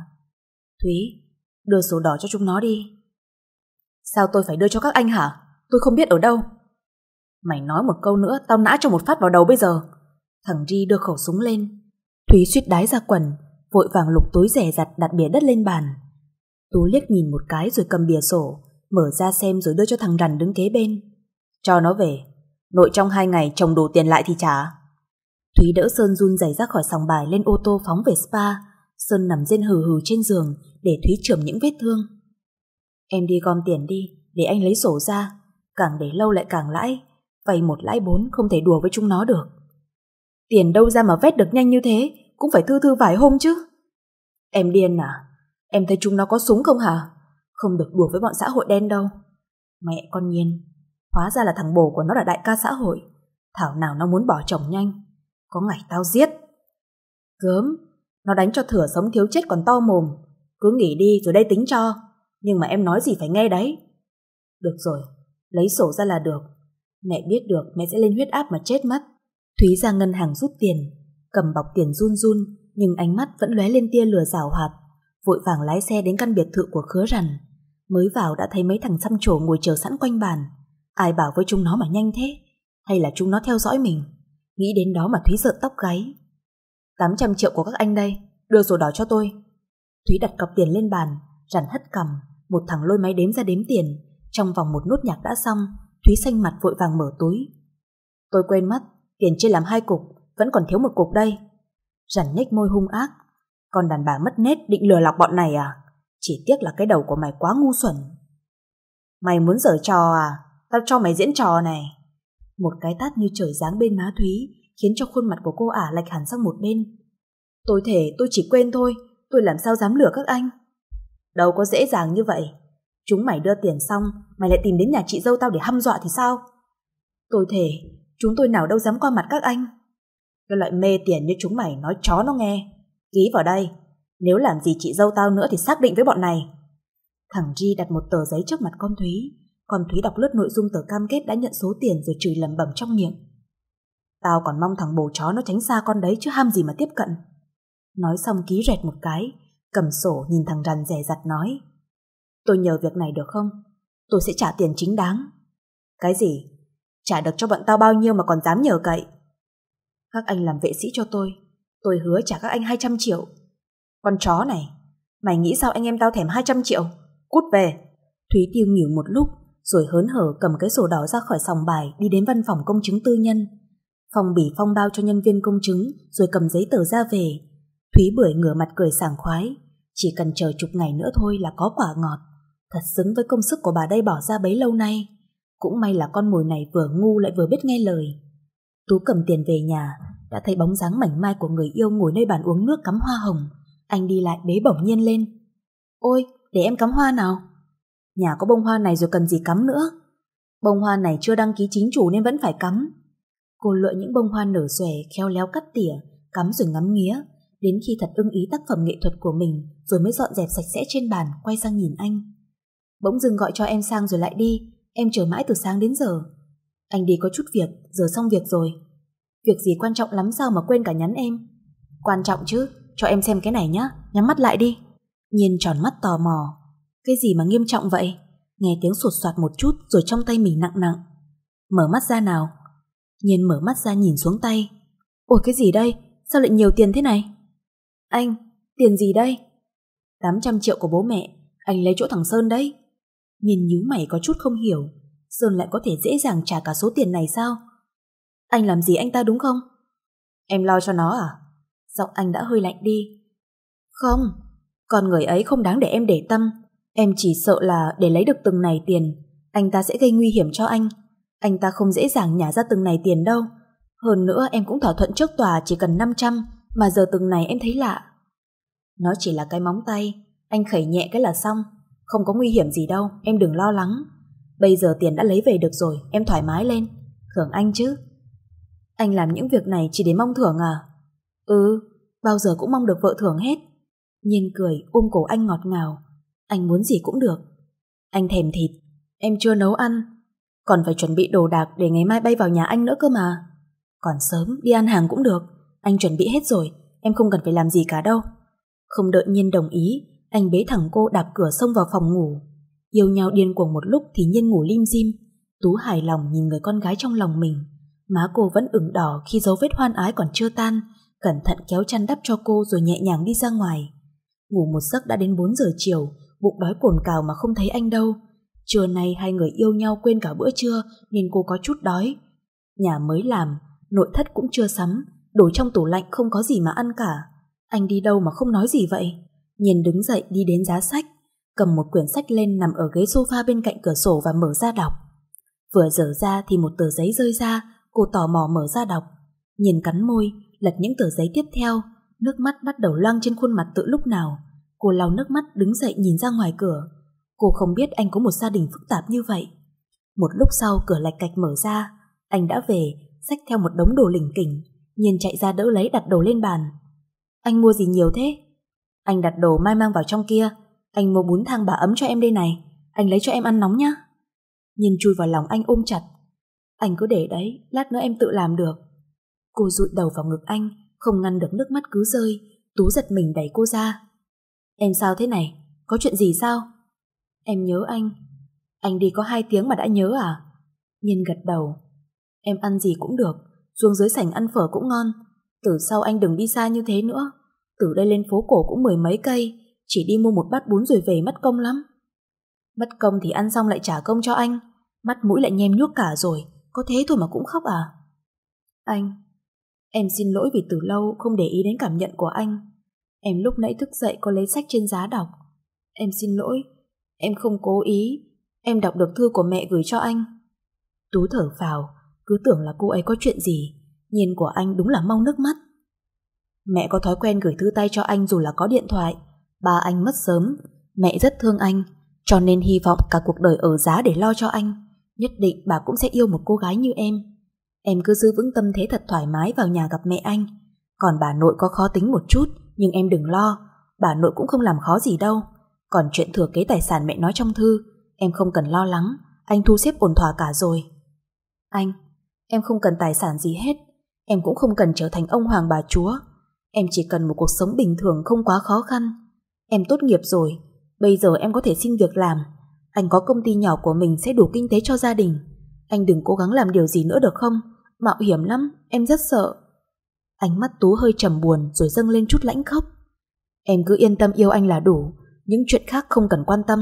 Thúy, đưa số đó cho chúng nó đi. Sao tôi phải đưa cho các anh hả? Tôi không biết ở đâu. Mày nói một câu nữa, tao nã cho một phát vào đầu bây giờ. Thằng Ri đưa khẩu súng lên. Thúy suýt đái ra quần, vội vàng lục túi rẻ rặt đặt bìa đất lên bàn. Tú liếc nhìn một cái rồi cầm bìa sổ, mở ra xem rồi đưa cho thằng Rằn đứng kế bên. Cho nó về, nội trong hai ngày chồng đủ tiền lại thì trả. Thúy đỡ Sơn run rẩy ra khỏi sòng bài lên ô tô phóng về spa. Sơn nằm rên hừ hừ trên giường, để Thúy trầm những vết thương. Em đi gom tiền đi, để anh lấy sổ ra. Càng để lâu lại càng lãi. Vay một lãi bốn không thể đùa với chúng nó được. Tiền đâu ra mà vét được nhanh như thế, cũng phải thư thư vài hôm chứ. Em điên à? Em thấy chúng nó có súng không hả? Không được đùa với bọn xã hội đen đâu. Mẹ con nhiên, hóa ra là thằng bồ của nó là đại ca xã hội. Thảo nào nó muốn bỏ chồng nhanh. Có ngày tao giết. Gớm, nó đánh cho thửa sống thiếu chết còn to mồm. Cứ nghỉ đi rồi đây tính cho. Nhưng mà em nói gì phải nghe đấy. Được rồi, lấy sổ ra là được. Mẹ biết được mẹ sẽ lên huyết áp mà chết mất. Thúy ra ngân hàng rút tiền, cầm bọc tiền run run, nhưng ánh mắt vẫn lóe lên tia lửa rào hoạt. Vội vàng lái xe đến căn biệt thự của khứa rằn. Mới vào đã thấy mấy thằng xăm trổ ngồi chờ sẵn quanh bàn. Ai bảo với chúng nó mà nhanh thế? Hay là chúng nó theo dõi mình? Nghĩ đến đó mà Thúy sợ tóc gáy. 800 triệu của các anh đây, đưa sổ đỏ cho tôi, Thúy đặt cọc tiền lên bàn, rắn hất cầm, một thằng lôi máy đếm ra đếm tiền. Trong vòng một nốt nhạc đã xong, Thúy xanh mặt vội vàng mở túi. Tôi quên mất, tiền chia làm hai cục, vẫn còn thiếu một cục đây. Rắn nhếch môi hung ác. Còn đàn bà mất nét định lừa lọc bọn này à? Chỉ tiếc là cái đầu của mày quá ngu xuẩn. Mày muốn giở trò à? Tao cho mày diễn trò này. Một cái tát như trời giáng bên má Thúy khiến cho khuôn mặt của cô ả lệch hẳn sang một bên. Tôi thể tôi chỉ quên thôi, tôi làm sao dám lừa các anh? Đâu có dễ dàng như vậy. Chúng mày đưa tiền xong, mày lại tìm đến nhà chị dâu tao để hăm dọa thì sao? Tôi thề chúng tôi nào đâu dám qua mặt các anh. Cái loại mê tiền như chúng mày nói chó nó nghe. Ký vào đây, nếu làm gì chị dâu tao nữa thì xác định với bọn này. Thằng Ri đặt một tờ giấy trước mặt con Thúy, còn Thúy đọc lướt nội dung tờ cam kết đã nhận số tiền rồi chửi lầm bầm trong miệng. Tao còn mong thằng bồ chó nó tránh xa con đấy chứ ham gì mà tiếp cận. Nói xong ký rẹt một cái, cầm sổ nhìn thằng rằn rẻ rặt nói. Tôi nhờ việc này được không? Tôi sẽ trả tiền chính đáng. Cái gì? Trả được cho bọn tao bao nhiêu mà còn dám nhờ cậy? Các anh làm vệ sĩ cho tôi, tôi hứa trả các anh 200 triệu. Con chó này, mày nghĩ sao anh em tao thèm 200 triệu? Cút về! Thúy Tiêu nghỉu một lúc, rồi hớn hở cầm cái sổ đó ra khỏi sòng bài đi đến văn phòng công chứng tư nhân. Phòng bỉ phong bao cho nhân viên công chứng rồi cầm giấy tờ ra về. Thúy Bưởi ngửa mặt cười sảng khoái, chỉ cần chờ chục ngày nữa thôi là có quả ngọt. Thật xứng với công sức của bà đây bỏ ra bấy lâu nay. Cũng may là con mồi này vừa ngu lại vừa biết nghe lời. Tú cầm tiền về nhà, đã thấy bóng dáng mảnh mai của người yêu ngồi nơi bàn uống nước cắm hoa hồng. Anh đi lại bế bổng nhiên lên. Ôi, để em cắm hoa nào. Nhà có bông hoa này rồi cần gì cắm nữa. Bông hoa này chưa đăng ký chính chủ nên vẫn phải cắm. Cô lựa những bông hoa nở xòe, khéo léo cắt tỉa, cắm rồi ngắm nghía, đến khi thật ưng ý tác phẩm nghệ thuật của mình rồi mới dọn dẹp sạch sẽ trên bàn quay sang nhìn anh. Bỗng dưng gọi cho em sang rồi lại đi, em chờ mãi từ sáng đến giờ. Anh đi có chút việc, giờ xong việc rồi. Việc gì quan trọng lắm sao mà quên cả nhắn em? Quan trọng chứ, cho em xem cái này nhá, nhắm mắt lại đi. nhìn tròn mắt tò mò. Cái gì mà nghiêm trọng vậy? Nghe tiếng sụt soạt một chút rồi trong tay mình nặng nặng. Mở mắt ra nào. nhìn mở mắt ra nhìn xuống tay. Ôi cái gì đây? Sao lại nhiều tiền thế này? Anh, tiền gì đây? 800 triệu của bố mẹ, anh lấy chỗ thằng Sơn đấy. Nhìn nhíu mày có chút không hiểu, Sơn lại có thể dễ dàng trả cả số tiền này sao? Anh làm gì anh ta đúng không? Em lo cho nó à? Giọng anh đã hơi lạnh đi. Không, con người ấy không đáng để em để tâm. Em chỉ sợ là để lấy được từng này tiền, anh ta sẽ gây nguy hiểm cho anh. Anh ta không dễ dàng nhả ra từng này tiền đâu. Hơn nữa em cũng thỏa thuận trước tòa chỉ cần 500 mà giờ từng này em thấy lạ. Nó chỉ là cái móng tay, anh khẩy nhẹ cái là xong, không có nguy hiểm gì đâu, em đừng lo lắng. Bây giờ tiền đã lấy về được rồi, em thoải mái lên, thưởng anh chứ. Anh làm những việc này chỉ để mong thưởng à? Ừ, bao giờ cũng mong được vợ thưởng hết. nhìn cười ôm cổ anh ngọt ngào, anh muốn gì cũng được. Anh thèm thịt, em chưa nấu ăn, còn phải chuẩn bị đồ đạc để ngày mai bay vào nhà anh nữa cơ mà. Còn sớm đi ăn hàng cũng được anh chuẩn bị hết rồi, em không cần phải làm gì cả đâu. Không đợi Nhiên đồng ý, anh bế thẳng cô đạp cửa xông vào phòng ngủ. Yêu nhau điên cuồng một lúc thì Nhiên ngủ lim dim. Tú hài lòng nhìn người con gái trong lòng mình. Má cô vẫn ửng đỏ khi dấu vết hoan ái còn chưa tan, cẩn thận kéo chăn đắp cho cô rồi nhẹ nhàng đi ra ngoài. Ngủ một giấc đã đến 4 giờ chiều, bụng đói cồn cào mà không thấy anh đâu. Trưa nay hai người yêu nhau quên cả bữa trưa nên cô có chút đói. Nhà mới làm, nội thất cũng chưa sắm, Đồ trong tủ lạnh không có gì mà ăn cả. Anh đi đâu mà không nói gì vậy? Nhìn đứng dậy đi đến giá sách, cầm một quyển sách lên nằm ở ghế sofa bên cạnh cửa sổ và mở ra đọc. Vừa dở ra thì một tờ giấy rơi ra, cô tò mò mở ra đọc. Nhìn cắn môi, lật những tờ giấy tiếp theo, nước mắt bắt đầu loang trên khuôn mặt tự lúc nào. Cô lau nước mắt đứng dậy nhìn ra ngoài cửa. Cô không biết anh có một gia đình phức tạp như vậy. Một lúc sau cửa lạch cạch mở ra, anh đã về, sách theo một đống đồ lỉnh kỉnh. Nhiên chạy ra đỡ lấy đặt đồ lên bàn. Anh mua gì nhiều thế? Anh đặt đồ mai mang vào trong kia. Anh mua bún thang bà ấm cho em đây này. Anh lấy cho em ăn nóng nhá. nhìn chui vào lòng anh ôm chặt. Anh cứ để đấy, lát nữa em tự làm được. Cô rụi đầu vào ngực anh, không ngăn được nước mắt cứ rơi. Tú giật mình đẩy cô ra. Em sao thế này? Có chuyện gì sao? Em nhớ anh. Anh đi có hai tiếng mà đã nhớ à? nhìn gật đầu. Em ăn gì cũng được, xuống dưới sảnh ăn phở cũng ngon. Từ sau anh đừng đi xa như thế nữa. Từ đây lên phố cổ cũng mười mấy cây, chỉ đi mua một bát bún rồi về mất công lắm. Mất công thì ăn xong lại trả công cho anh, mắt mũi lại nhem nhuốc cả rồi, có thế thôi mà cũng khóc à? Anh, em xin lỗi vì từ lâu không để ý đến cảm nhận của anh. Em lúc nãy thức dậy có lấy sách trên giá đọc. Em xin lỗi, em không cố ý, em đọc được thư của mẹ gửi cho anh. Tú thở phào, cứ tưởng là cô ấy có chuyện gì. Nhìn của anh đúng là mau nước mắt. Mẹ có thói quen gửi thư tay cho anh dù là có điện thoại. Ba anh mất sớm, mẹ rất thương anh, cho nên hy vọng cả cuộc đời ở giá để lo cho anh. Nhất định bà cũng sẽ yêu một cô gái như em. Em cứ giữ vững tâm thế thật thoải mái vào nhà gặp mẹ anh. Còn bà nội có khó tính một chút, nhưng em đừng lo, bà nội cũng không làm khó gì đâu. Còn chuyện thừa kế tài sản mẹ nói trong thư, em không cần lo lắng, anh thu xếp ổn thỏa cả rồi. Anh, Em không cần tài sản gì hết Em cũng không cần trở thành ông hoàng bà chúa Em chỉ cần một cuộc sống bình thường không quá khó khăn Em tốt nghiệp rồi Bây giờ em có thể xin việc làm Anh có công ty nhỏ của mình sẽ đủ kinh tế cho gia đình Anh đừng cố gắng làm điều gì nữa được không Mạo hiểm lắm Em rất sợ Ánh mắt Tú hơi trầm buồn rồi dâng lên chút lãnh khóc Em cứ yên tâm yêu anh là đủ Những chuyện khác không cần quan tâm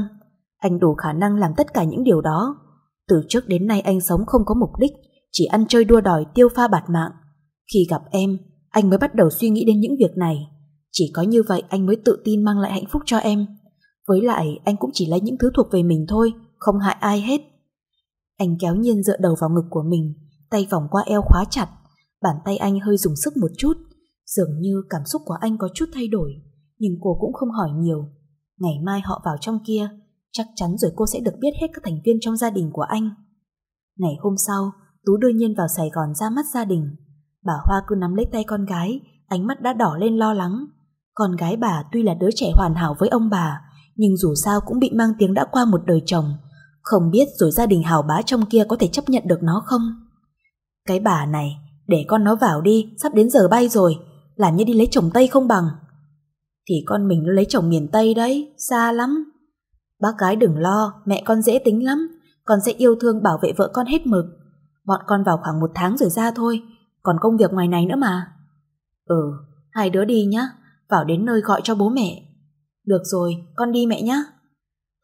Anh đủ khả năng làm tất cả những điều đó Từ trước đến nay anh sống không có mục đích chỉ ăn chơi đua đòi tiêu pha bạt mạng. Khi gặp em, anh mới bắt đầu suy nghĩ đến những việc này. Chỉ có như vậy anh mới tự tin mang lại hạnh phúc cho em. Với lại anh cũng chỉ lấy những thứ thuộc về mình thôi, không hại ai hết. Anh kéo nhiên dựa đầu vào ngực của mình, tay vòng qua eo khóa chặt. Bàn tay anh hơi dùng sức một chút, dường như cảm xúc của anh có chút thay đổi. Nhưng cô cũng không hỏi nhiều. Ngày mai họ vào trong kia, chắc chắn rồi cô sẽ được biết hết các thành viên trong gia đình của anh. Ngày hôm sau, Tú đương nhiên vào Sài Gòn ra mắt gia đình. Bà Hoa cứ nắm lấy tay con gái, ánh mắt đã đỏ lên lo lắng. Con gái bà tuy là đứa trẻ hoàn hảo với ông bà, nhưng dù sao cũng bị mang tiếng đã qua một đời chồng. Không biết rồi gia đình hào bá trong kia có thể chấp nhận được nó không? Cái bà này, để con nó vào đi, sắp đến giờ bay rồi, làm như đi lấy chồng Tây không bằng. Thì con mình nó lấy chồng miền Tây đấy, xa lắm. Bác gái đừng lo, mẹ con dễ tính lắm, con sẽ yêu thương bảo vệ vợ con hết mực. Bọn con vào khoảng một tháng rồi ra thôi, còn công việc ngoài này nữa mà. Ừ, hai đứa đi nhá, vào đến nơi gọi cho bố mẹ. Được rồi, con đi mẹ nhá.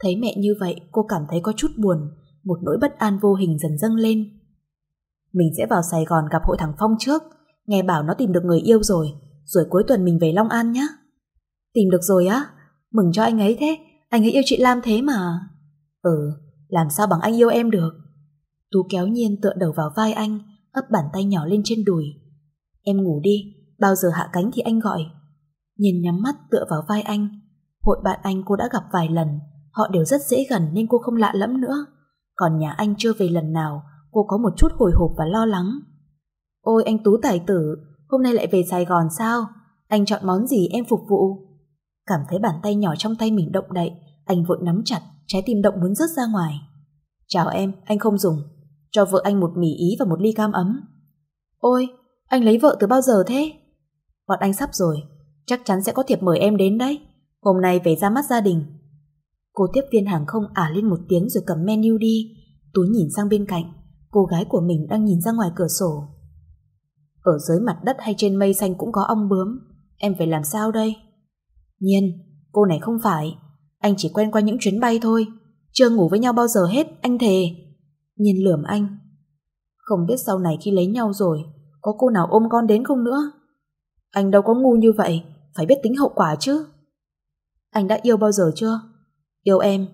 Thấy mẹ như vậy, cô cảm thấy có chút buồn, một nỗi bất an vô hình dần dâng lên. Mình sẽ vào Sài Gòn gặp hội thằng Phong trước, nghe bảo nó tìm được người yêu rồi, rồi cuối tuần mình về Long An nhá. Tìm được rồi á, mừng cho anh ấy thế, anh ấy yêu chị Lam thế mà. Ừ, làm sao bằng anh yêu em được. Tú kéo nhiên tựa đầu vào vai anh, ấp bàn tay nhỏ lên trên đùi. Em ngủ đi, bao giờ hạ cánh thì anh gọi. nhìn nhắm mắt tựa vào vai anh. Hội bạn anh cô đã gặp vài lần, họ đều rất dễ gần nên cô không lạ lẫm nữa. Còn nhà anh chưa về lần nào, cô có một chút hồi hộp và lo lắng. Ôi anh Tú tài tử, hôm nay lại về Sài Gòn sao? Anh chọn món gì em phục vụ? Cảm thấy bàn tay nhỏ trong tay mình động đậy, anh vội nắm chặt, trái tim động muốn rớt ra ngoài. Chào em, anh không dùng cho vợ anh một mì ý và một ly cam ấm. Ôi, anh lấy vợ từ bao giờ thế? Bọn anh sắp rồi, chắc chắn sẽ có thiệp mời em đến đấy. Hôm nay về ra mắt gia đình. Cô tiếp viên hàng không ả lên một tiếng rồi cầm menu đi. Tú nhìn sang bên cạnh, cô gái của mình đang nhìn ra ngoài cửa sổ. Ở dưới mặt đất hay trên mây xanh cũng có ong bướm, em phải làm sao đây? Nhiên, cô này không phải, anh chỉ quen qua những chuyến bay thôi, chưa ngủ với nhau bao giờ hết, anh thề. Nhìn lườm anh. Không biết sau này khi lấy nhau rồi, có cô nào ôm con đến không nữa? Anh đâu có ngu như vậy, phải biết tính hậu quả chứ. Anh đã yêu bao giờ chưa? Yêu em.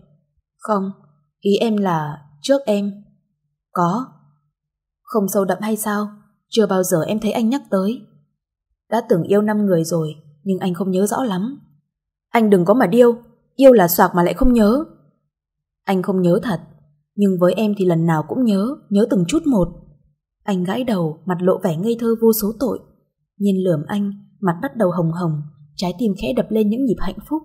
Không, ý em là trước em. Có. Không sâu đậm hay sao? Chưa bao giờ em thấy anh nhắc tới. Đã từng yêu năm người rồi, nhưng anh không nhớ rõ lắm. Anh đừng có mà điêu, yêu là soạc mà lại không nhớ. Anh không nhớ thật, nhưng với em thì lần nào cũng nhớ, nhớ từng chút một. Anh gãi đầu, mặt lộ vẻ ngây thơ vô số tội. Nhìn lườm anh, mặt bắt đầu hồng hồng, trái tim khẽ đập lên những nhịp hạnh phúc.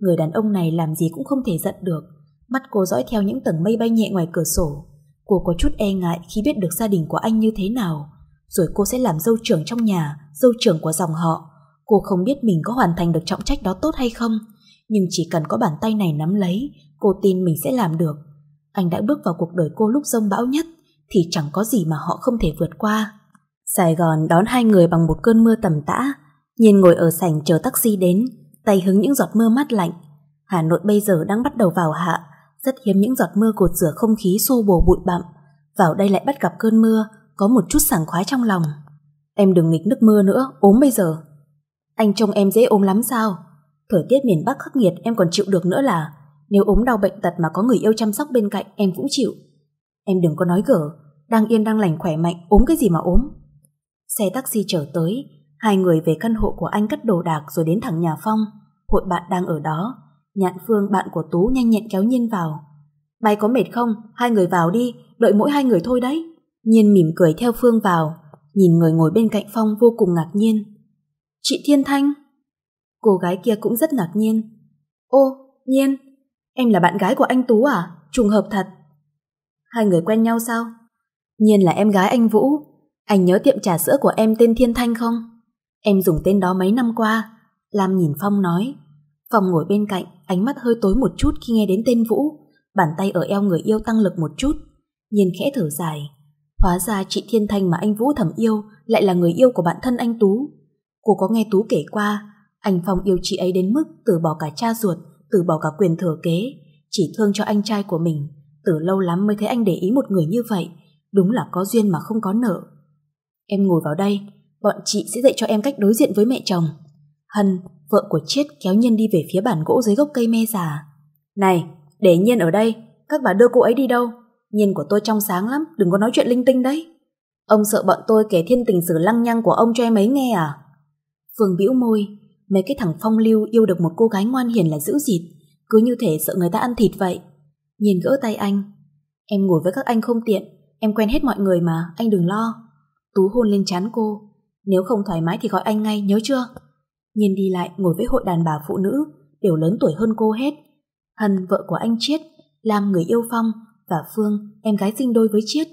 Người đàn ông này làm gì cũng không thể giận được. Mắt cô dõi theo những tầng mây bay nhẹ ngoài cửa sổ. Cô có chút e ngại khi biết được gia đình của anh như thế nào. Rồi cô sẽ làm dâu trưởng trong nhà, dâu trưởng của dòng họ. Cô không biết mình có hoàn thành được trọng trách đó tốt hay không. Nhưng chỉ cần có bàn tay này nắm lấy, cô tin mình sẽ làm được anh đã bước vào cuộc đời cô lúc rông bão nhất thì chẳng có gì mà họ không thể vượt qua. Sài Gòn đón hai người bằng một cơn mưa tầm tã, nhìn ngồi ở sảnh chờ taxi đến, tay hứng những giọt mưa mát lạnh. Hà Nội bây giờ đang bắt đầu vào hạ, rất hiếm những giọt mưa cột rửa không khí xô bồ bụi bặm. Vào đây lại bắt gặp cơn mưa, có một chút sảng khoái trong lòng. Em đừng nghịch nước mưa nữa, ốm bây giờ. Anh trông em dễ ốm lắm sao? Thời tiết miền Bắc khắc nghiệt em còn chịu được nữa là nếu ốm đau bệnh tật mà có người yêu chăm sóc bên cạnh em cũng chịu. Em đừng có nói gở, đang yên đang lành khỏe mạnh, ốm cái gì mà ốm. Xe taxi trở tới, hai người về căn hộ của anh cất đồ đạc rồi đến thẳng nhà Phong, hội bạn đang ở đó. Nhạn Phương bạn của Tú nhanh nhẹn kéo Nhiên vào. Bay có mệt không? Hai người vào đi, đợi mỗi hai người thôi đấy. Nhiên mỉm cười theo Phương vào, nhìn người ngồi bên cạnh Phong vô cùng ngạc nhiên. Chị Thiên Thanh? Cô gái kia cũng rất ngạc nhiên. Ô, Nhiên, Em là bạn gái của anh Tú à? Trùng hợp thật. Hai người quen nhau sao? Nhiên là em gái anh Vũ. Anh nhớ tiệm trà sữa của em tên Thiên Thanh không? Em dùng tên đó mấy năm qua. Lam nhìn Phong nói. Phong ngồi bên cạnh, ánh mắt hơi tối một chút khi nghe đến tên Vũ. Bàn tay ở eo người yêu tăng lực một chút. Nhiên khẽ thở dài. Hóa ra chị Thiên Thanh mà anh Vũ thầm yêu lại là người yêu của bạn thân anh Tú. Cô có nghe Tú kể qua, anh Phong yêu chị ấy đến mức từ bỏ cả cha ruột từ bỏ cả quyền thừa kế, chỉ thương cho anh trai của mình. Từ lâu lắm mới thấy anh để ý một người như vậy, đúng là có duyên mà không có nợ. Em ngồi vào đây, bọn chị sẽ dạy cho em cách đối diện với mẹ chồng. Hân, vợ của chết kéo Nhân đi về phía bản gỗ dưới gốc cây me già. Này, để Nhiên ở đây, các bà đưa cô ấy đi đâu? Nhiên của tôi trong sáng lắm, đừng có nói chuyện linh tinh đấy. Ông sợ bọn tôi kể thiên tình sử lăng nhăng của ông cho em ấy nghe à? Phương bĩu môi, Mấy cái thằng phong lưu yêu được một cô gái ngoan hiền là giữ dịt, cứ như thể sợ người ta ăn thịt vậy. Nhìn gỡ tay anh. Em ngồi với các anh không tiện, em quen hết mọi người mà, anh đừng lo. Tú hôn lên chán cô, nếu không thoải mái thì gọi anh ngay, nhớ chưa? Nhìn đi lại ngồi với hội đàn bà phụ nữ, đều lớn tuổi hơn cô hết. Hân, vợ của anh Chiết, Lam người yêu Phong, và Phương, em gái sinh đôi với Chiết.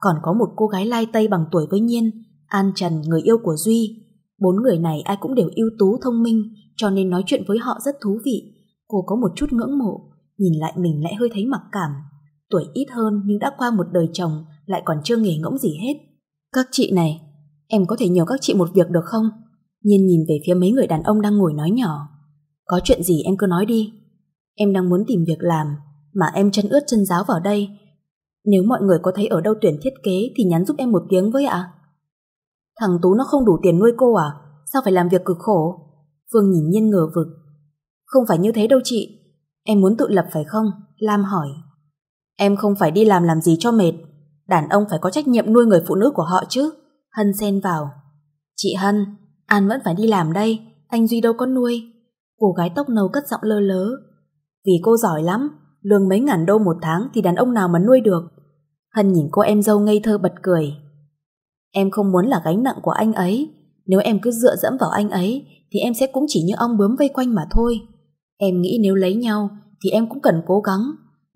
Còn có một cô gái lai Tây bằng tuổi với Nhiên, An Trần người yêu của Duy, Bốn người này ai cũng đều ưu tú thông minh, cho nên nói chuyện với họ rất thú vị. Cô có một chút ngưỡng mộ, nhìn lại mình lại hơi thấy mặc cảm. Tuổi ít hơn nhưng đã qua một đời chồng, lại còn chưa nghề ngỗng gì hết. Các chị này, em có thể nhờ các chị một việc được không? Nhiên nhìn về phía mấy người đàn ông đang ngồi nói nhỏ. Có chuyện gì em cứ nói đi. Em đang muốn tìm việc làm, mà em chân ướt chân giáo vào đây. Nếu mọi người có thấy ở đâu tuyển thiết kế thì nhắn giúp em một tiếng với ạ. À? Thằng Tú nó không đủ tiền nuôi cô à? Sao phải làm việc cực khổ? Phương nhìn Nhiên ngờ vực. Không phải như thế đâu chị. Em muốn tự lập phải không? Lam hỏi. Em không phải đi làm làm gì cho mệt. Đàn ông phải có trách nhiệm nuôi người phụ nữ của họ chứ. Hân xen vào. Chị Hân, An vẫn phải đi làm đây. Anh Duy đâu có nuôi. Cô gái tóc nâu cất giọng lơ lớ. Vì cô giỏi lắm. Lương mấy ngàn đô một tháng thì đàn ông nào mà nuôi được. Hân nhìn cô em dâu ngây thơ bật cười. Em không muốn là gánh nặng của anh ấy. Nếu em cứ dựa dẫm vào anh ấy, thì em sẽ cũng chỉ như ong bướm vây quanh mà thôi. Em nghĩ nếu lấy nhau, thì em cũng cần cố gắng.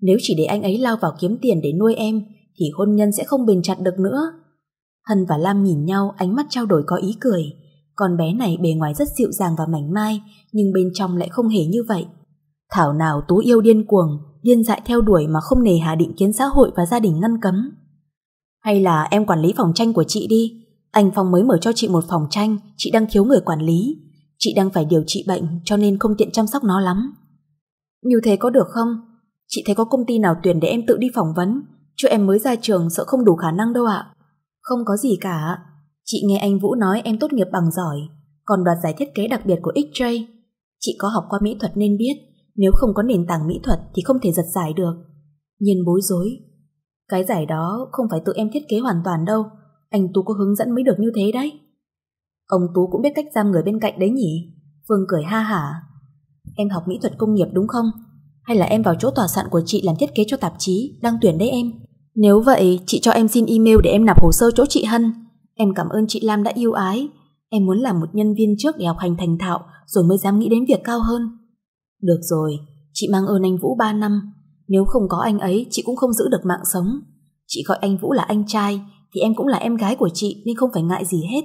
Nếu chỉ để anh ấy lao vào kiếm tiền để nuôi em, thì hôn nhân sẽ không bền chặt được nữa. Hân và Lam nhìn nhau ánh mắt trao đổi có ý cười. Con bé này bề ngoài rất dịu dàng và mảnh mai, nhưng bên trong lại không hề như vậy. Thảo nào Tú yêu điên cuồng, điên dại theo đuổi mà không nề hà định kiến xã hội và gia đình ngăn cấm. Hay là em quản lý phòng tranh của chị đi, anh Phong mới mở cho chị một phòng tranh, chị đang thiếu người quản lý. Chị đang phải điều trị bệnh cho nên không tiện chăm sóc nó lắm. Như thế có được không? Chị thấy có công ty nào tuyển để em tự đi phỏng vấn, chứ em mới ra trường sợ không đủ khả năng đâu ạ. Không có gì cả. Chị nghe anh Vũ nói em tốt nghiệp bằng giỏi, còn đoạt giải thiết kế đặc biệt của XJ. Chị có học qua mỹ thuật nên biết, nếu không có nền tảng mỹ thuật thì không thể giật giải được. Nhiên bối rối, cái giải đó không phải tự em thiết kế hoàn toàn đâu, anh Tú có hướng dẫn mới được như thế đấy. Ông Tú cũng biết cách giam người bên cạnh đấy nhỉ? Phương cười ha hả. Em học mỹ thuật công nghiệp đúng không? Hay là em vào chỗ tòa soạn của chị làm thiết kế cho tạp chí, đăng tuyển đấy em? Nếu vậy, chị cho em xin email để em nạp hồ sơ chỗ chị Hân. Em cảm ơn chị Lam đã yêu ái. Em muốn làm một nhân viên trước để học hành thành thạo rồi mới dám nghĩ đến việc cao hơn. Được rồi, chị mang ơn anh Vũ 3 năm. Nếu không có anh ấy, chị cũng không giữ được mạng sống. Chị gọi anh Vũ là anh trai, thì em cũng là em gái của chị nên không phải ngại gì hết.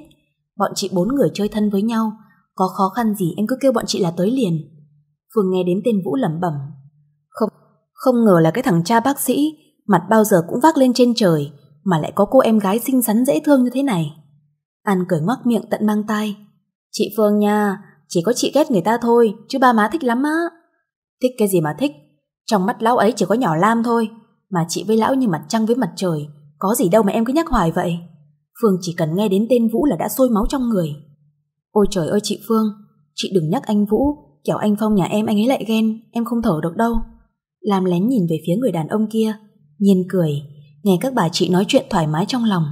Bọn chị bốn người chơi thân với nhau, có khó khăn gì em cứ kêu bọn chị là tới liền. Phương nghe đến tên Vũ lẩm bẩm. Không, không ngờ là cái thằng cha bác sĩ, mặt bao giờ cũng vác lên trên trời, mà lại có cô em gái xinh xắn dễ thương như thế này. An cười ngoác miệng tận mang tay Chị Phương nha, chỉ có chị ghét người ta thôi, chứ ba má thích lắm á. Thích cái gì mà thích, trong mắt lão ấy chỉ có nhỏ Lam thôi, mà chị với lão như mặt trăng với mặt trời, có gì đâu mà em cứ nhắc hoài vậy. Phương chỉ cần nghe đến tên Vũ là đã sôi máu trong người. Ôi trời ơi chị Phương, chị đừng nhắc anh Vũ, kẻo anh Phong nhà em anh ấy lại ghen, em không thở được đâu. Lam lén nhìn về phía người đàn ông kia, nhiên cười, nghe các bà chị nói chuyện thoải mái trong lòng.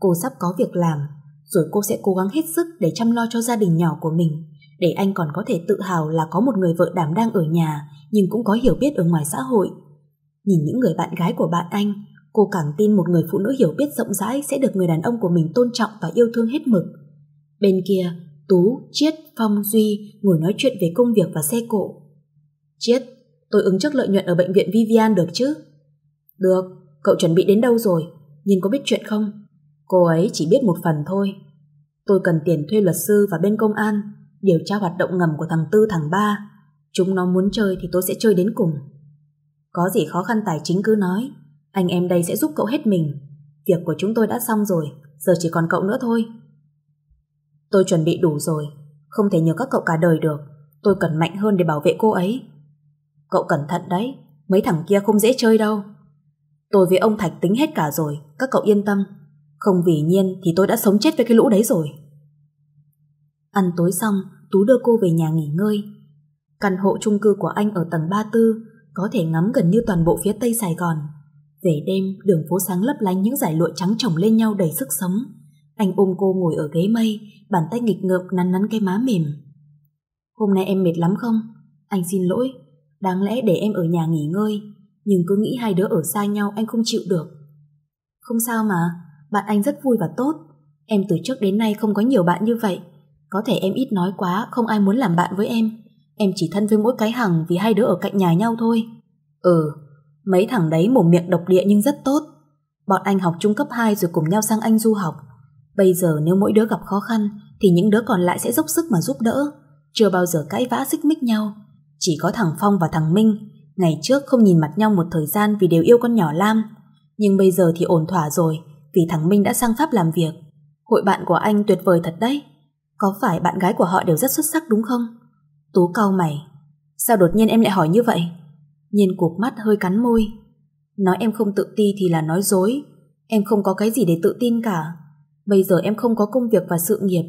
Cô sắp có việc làm, rồi cô sẽ cố gắng hết sức để chăm lo cho gia đình nhỏ của mình để anh còn có thể tự hào là có một người vợ đảm đang ở nhà nhưng cũng có hiểu biết ở ngoài xã hội. Nhìn những người bạn gái của bạn anh, cô càng tin một người phụ nữ hiểu biết rộng rãi sẽ được người đàn ông của mình tôn trọng và yêu thương hết mực. Bên kia, Tú, Chiết, Phong, Duy ngồi nói chuyện về công việc và xe cộ. Chiết, tôi ứng trước lợi nhuận ở bệnh viện Vivian được chứ? Được, cậu chuẩn bị đến đâu rồi? Nhìn có biết chuyện không? Cô ấy chỉ biết một phần thôi. Tôi cần tiền thuê luật sư và bên công an điều tra hoạt động ngầm của thằng Tư thằng Ba. Chúng nó muốn chơi thì tôi sẽ chơi đến cùng. Có gì khó khăn tài chính cứ nói, anh em đây sẽ giúp cậu hết mình. Việc của chúng tôi đã xong rồi, giờ chỉ còn cậu nữa thôi. Tôi chuẩn bị đủ rồi, không thể nhờ các cậu cả đời được. Tôi cần mạnh hơn để bảo vệ cô ấy. Cậu cẩn thận đấy, mấy thằng kia không dễ chơi đâu. Tôi với ông Thạch tính hết cả rồi, các cậu yên tâm. Không vì nhiên thì tôi đã sống chết với cái lũ đấy rồi. Ăn tối xong, Tú đưa cô về nhà nghỉ ngơi. Căn hộ chung cư của anh ở tầng 34 có thể ngắm gần như toàn bộ phía tây Sài Gòn. Về đêm, đường phố sáng lấp lánh những giải lụa trắng chồng lên nhau đầy sức sống. Anh ôm cô ngồi ở ghế mây, bàn tay nghịch ngợm nắn nắn cái má mềm. Hôm nay em mệt lắm không? Anh xin lỗi, đáng lẽ để em ở nhà nghỉ ngơi, nhưng cứ nghĩ hai đứa ở xa nhau anh không chịu được. Không sao mà, bạn anh rất vui và tốt. Em từ trước đến nay không có nhiều bạn như vậy. Có thể em ít nói quá, không ai muốn làm bạn với em. Em chỉ thân với mỗi cái hằng vì hai đứa ở cạnh nhà nhau thôi. Ừ, mấy thằng đấy mồm miệng độc địa nhưng rất tốt. Bọn anh học trung cấp 2 rồi cùng nhau sang Anh du học. Bây giờ nếu mỗi đứa gặp khó khăn thì những đứa còn lại sẽ dốc sức mà giúp đỡ. Chưa bao giờ cãi vã xích mích nhau. Chỉ có thằng Phong và thằng Minh ngày trước không nhìn mặt nhau một thời gian vì đều yêu con nhỏ Lam. Nhưng bây giờ thì ổn thỏa rồi vì thằng Minh đã sang Pháp làm việc. Hội bạn của anh tuyệt vời thật đấy. Có phải bạn gái của họ đều rất xuất sắc đúng không? Tú cau mày. Sao đột nhiên em lại hỏi như vậy? nhìn cục mắt hơi cắn môi. Nói em không tự ti thì là nói dối. Em không có cái gì để tự tin cả. Bây giờ em không có công việc và sự nghiệp.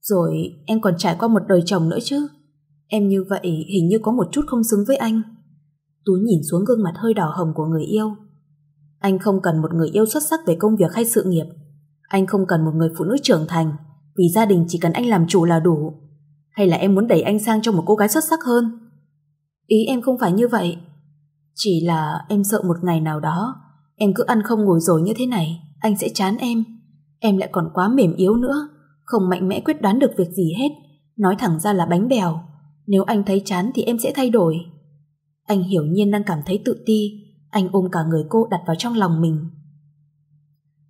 Rồi em còn trải qua một đời chồng nữa chứ. Em như vậy hình như có một chút không xứng với anh. Tú nhìn xuống gương mặt hơi đỏ hồng của người yêu. Anh không cần một người yêu xuất sắc về công việc hay sự nghiệp. Anh không cần một người phụ nữ trưởng thành vì gia đình chỉ cần anh làm chủ là đủ. Hay là em muốn đẩy anh sang cho một cô gái xuất sắc hơn? Ý em không phải như vậy. Chỉ là em sợ một ngày nào đó, em cứ ăn không ngồi rồi như thế này, anh sẽ chán em. Em lại còn quá mềm yếu nữa, không mạnh mẽ quyết đoán được việc gì hết. Nói thẳng ra là bánh bèo. Nếu anh thấy chán thì em sẽ thay đổi. Anh hiểu nhiên đang cảm thấy tự ti, anh ôm cả người cô đặt vào trong lòng mình.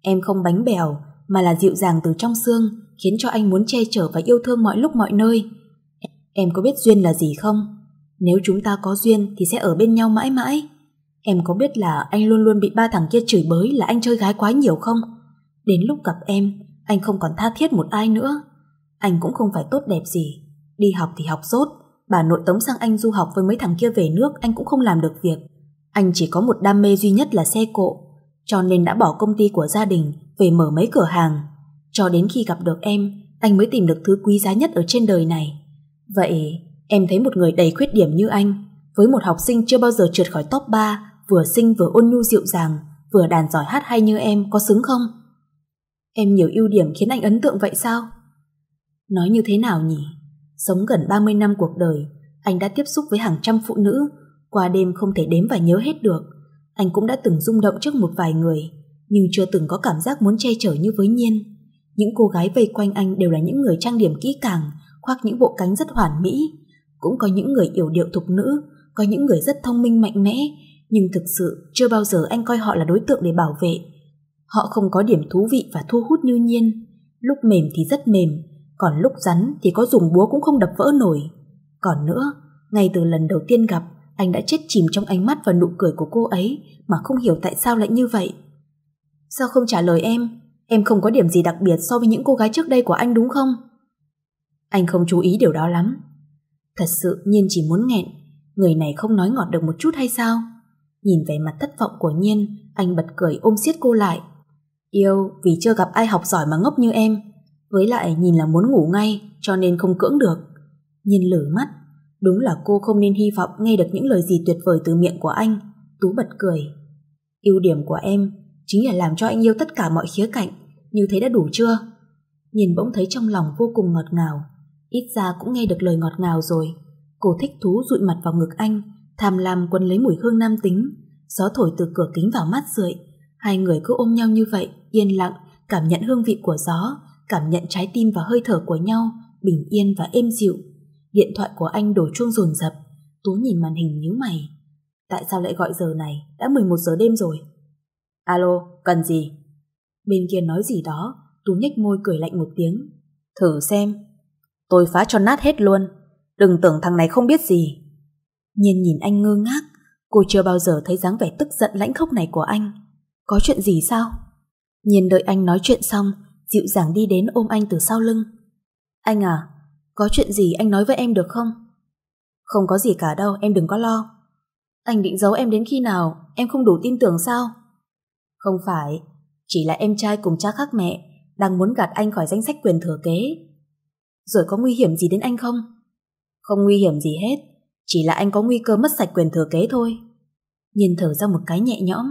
Em không bánh bèo, mà là dịu dàng từ trong xương, khiến cho anh muốn che chở và yêu thương mọi lúc mọi nơi. Em có biết duyên là gì không? Nếu chúng ta có duyên thì sẽ ở bên nhau mãi mãi. Em có biết là anh luôn luôn bị ba thằng kia chửi bới là anh chơi gái quá nhiều không? Đến lúc gặp em, anh không còn tha thiết một ai nữa. Anh cũng không phải tốt đẹp gì. Đi học thì học rốt, bà nội tống sang anh du học với mấy thằng kia về nước anh cũng không làm được việc. Anh chỉ có một đam mê duy nhất là xe cộ, cho nên đã bỏ công ty của gia đình về mở mấy cửa hàng cho đến khi gặp được em, anh mới tìm được thứ quý giá nhất ở trên đời này. Vậy, em thấy một người đầy khuyết điểm như anh, với một học sinh chưa bao giờ trượt khỏi top 3, vừa xinh vừa ôn nhu dịu dàng, vừa đàn giỏi hát hay như em có xứng không? Em nhiều ưu điểm khiến anh ấn tượng vậy sao? Nói như thế nào nhỉ? Sống gần 30 năm cuộc đời, anh đã tiếp xúc với hàng trăm phụ nữ, qua đêm không thể đếm và nhớ hết được. Anh cũng đã từng rung động trước một vài người, nhưng chưa từng có cảm giác muốn che chở như với Nhiên. Những cô gái vây quanh anh đều là những người trang điểm kỹ càng, khoác những bộ cánh rất hoàn mỹ. Cũng có những người yểu điệu thục nữ, có những người rất thông minh mạnh mẽ, nhưng thực sự chưa bao giờ anh coi họ là đối tượng để bảo vệ. Họ không có điểm thú vị và thu hút như nhiên. Lúc mềm thì rất mềm, còn lúc rắn thì có dùng búa cũng không đập vỡ nổi. Còn nữa, ngay từ lần đầu tiên gặp, anh đã chết chìm trong ánh mắt và nụ cười của cô ấy mà không hiểu tại sao lại như vậy. Sao không trả lời em? Em không có điểm gì đặc biệt so với những cô gái trước đây của anh đúng không? Anh không chú ý điều đó lắm. Thật sự Nhiên chỉ muốn nghẹn, người này không nói ngọt được một chút hay sao? Nhìn vẻ mặt thất vọng của Nhiên, anh bật cười ôm siết cô lại. Yêu vì chưa gặp ai học giỏi mà ngốc như em, với lại nhìn là muốn ngủ ngay cho nên không cưỡng được. Nhiên lử mắt, đúng là cô không nên hy vọng nghe được những lời gì tuyệt vời từ miệng của anh. Tú bật cười. Ưu điểm của em chính là làm cho anh yêu tất cả mọi khía cạnh, như thế đã đủ chưa? Nhìn bỗng thấy trong lòng vô cùng ngọt ngào, ít ra cũng nghe được lời ngọt ngào rồi. Cô thích thú dụi mặt vào ngực anh, tham lam quấn lấy mùi hương nam tính, gió thổi từ cửa kính vào mắt rượi. Hai người cứ ôm nhau như vậy, yên lặng, cảm nhận hương vị của gió, cảm nhận trái tim và hơi thở của nhau, bình yên và êm dịu. Điện thoại của anh đổ chuông rồn rập, Tú nhìn màn hình nhíu mày. Tại sao lại gọi giờ này? Đã 11 giờ đêm rồi. Alo, cần gì? Bên kia nói gì đó, Tú nhếch môi cười lạnh một tiếng. Thử xem. Tôi phá cho nát hết luôn. Đừng tưởng thằng này không biết gì. Nhiên nhìn anh ngơ ngác, cô chưa bao giờ thấy dáng vẻ tức giận lãnh khốc này của anh. Có chuyện gì sao? Nhiên đợi anh nói chuyện xong, dịu dàng đi đến ôm anh từ sau lưng. Anh à, có chuyện gì anh nói với em được không? Không có gì cả đâu, em đừng có lo. Anh định giấu em đến khi nào, em không đủ tin tưởng sao? Không phải, chỉ là em trai cùng cha khác mẹ đang muốn gạt anh khỏi danh sách quyền thừa kế. Rồi có nguy hiểm gì đến anh không? Không nguy hiểm gì hết, chỉ là anh có nguy cơ mất sạch quyền thừa kế thôi. Nhìn thở ra một cái nhẹ nhõm.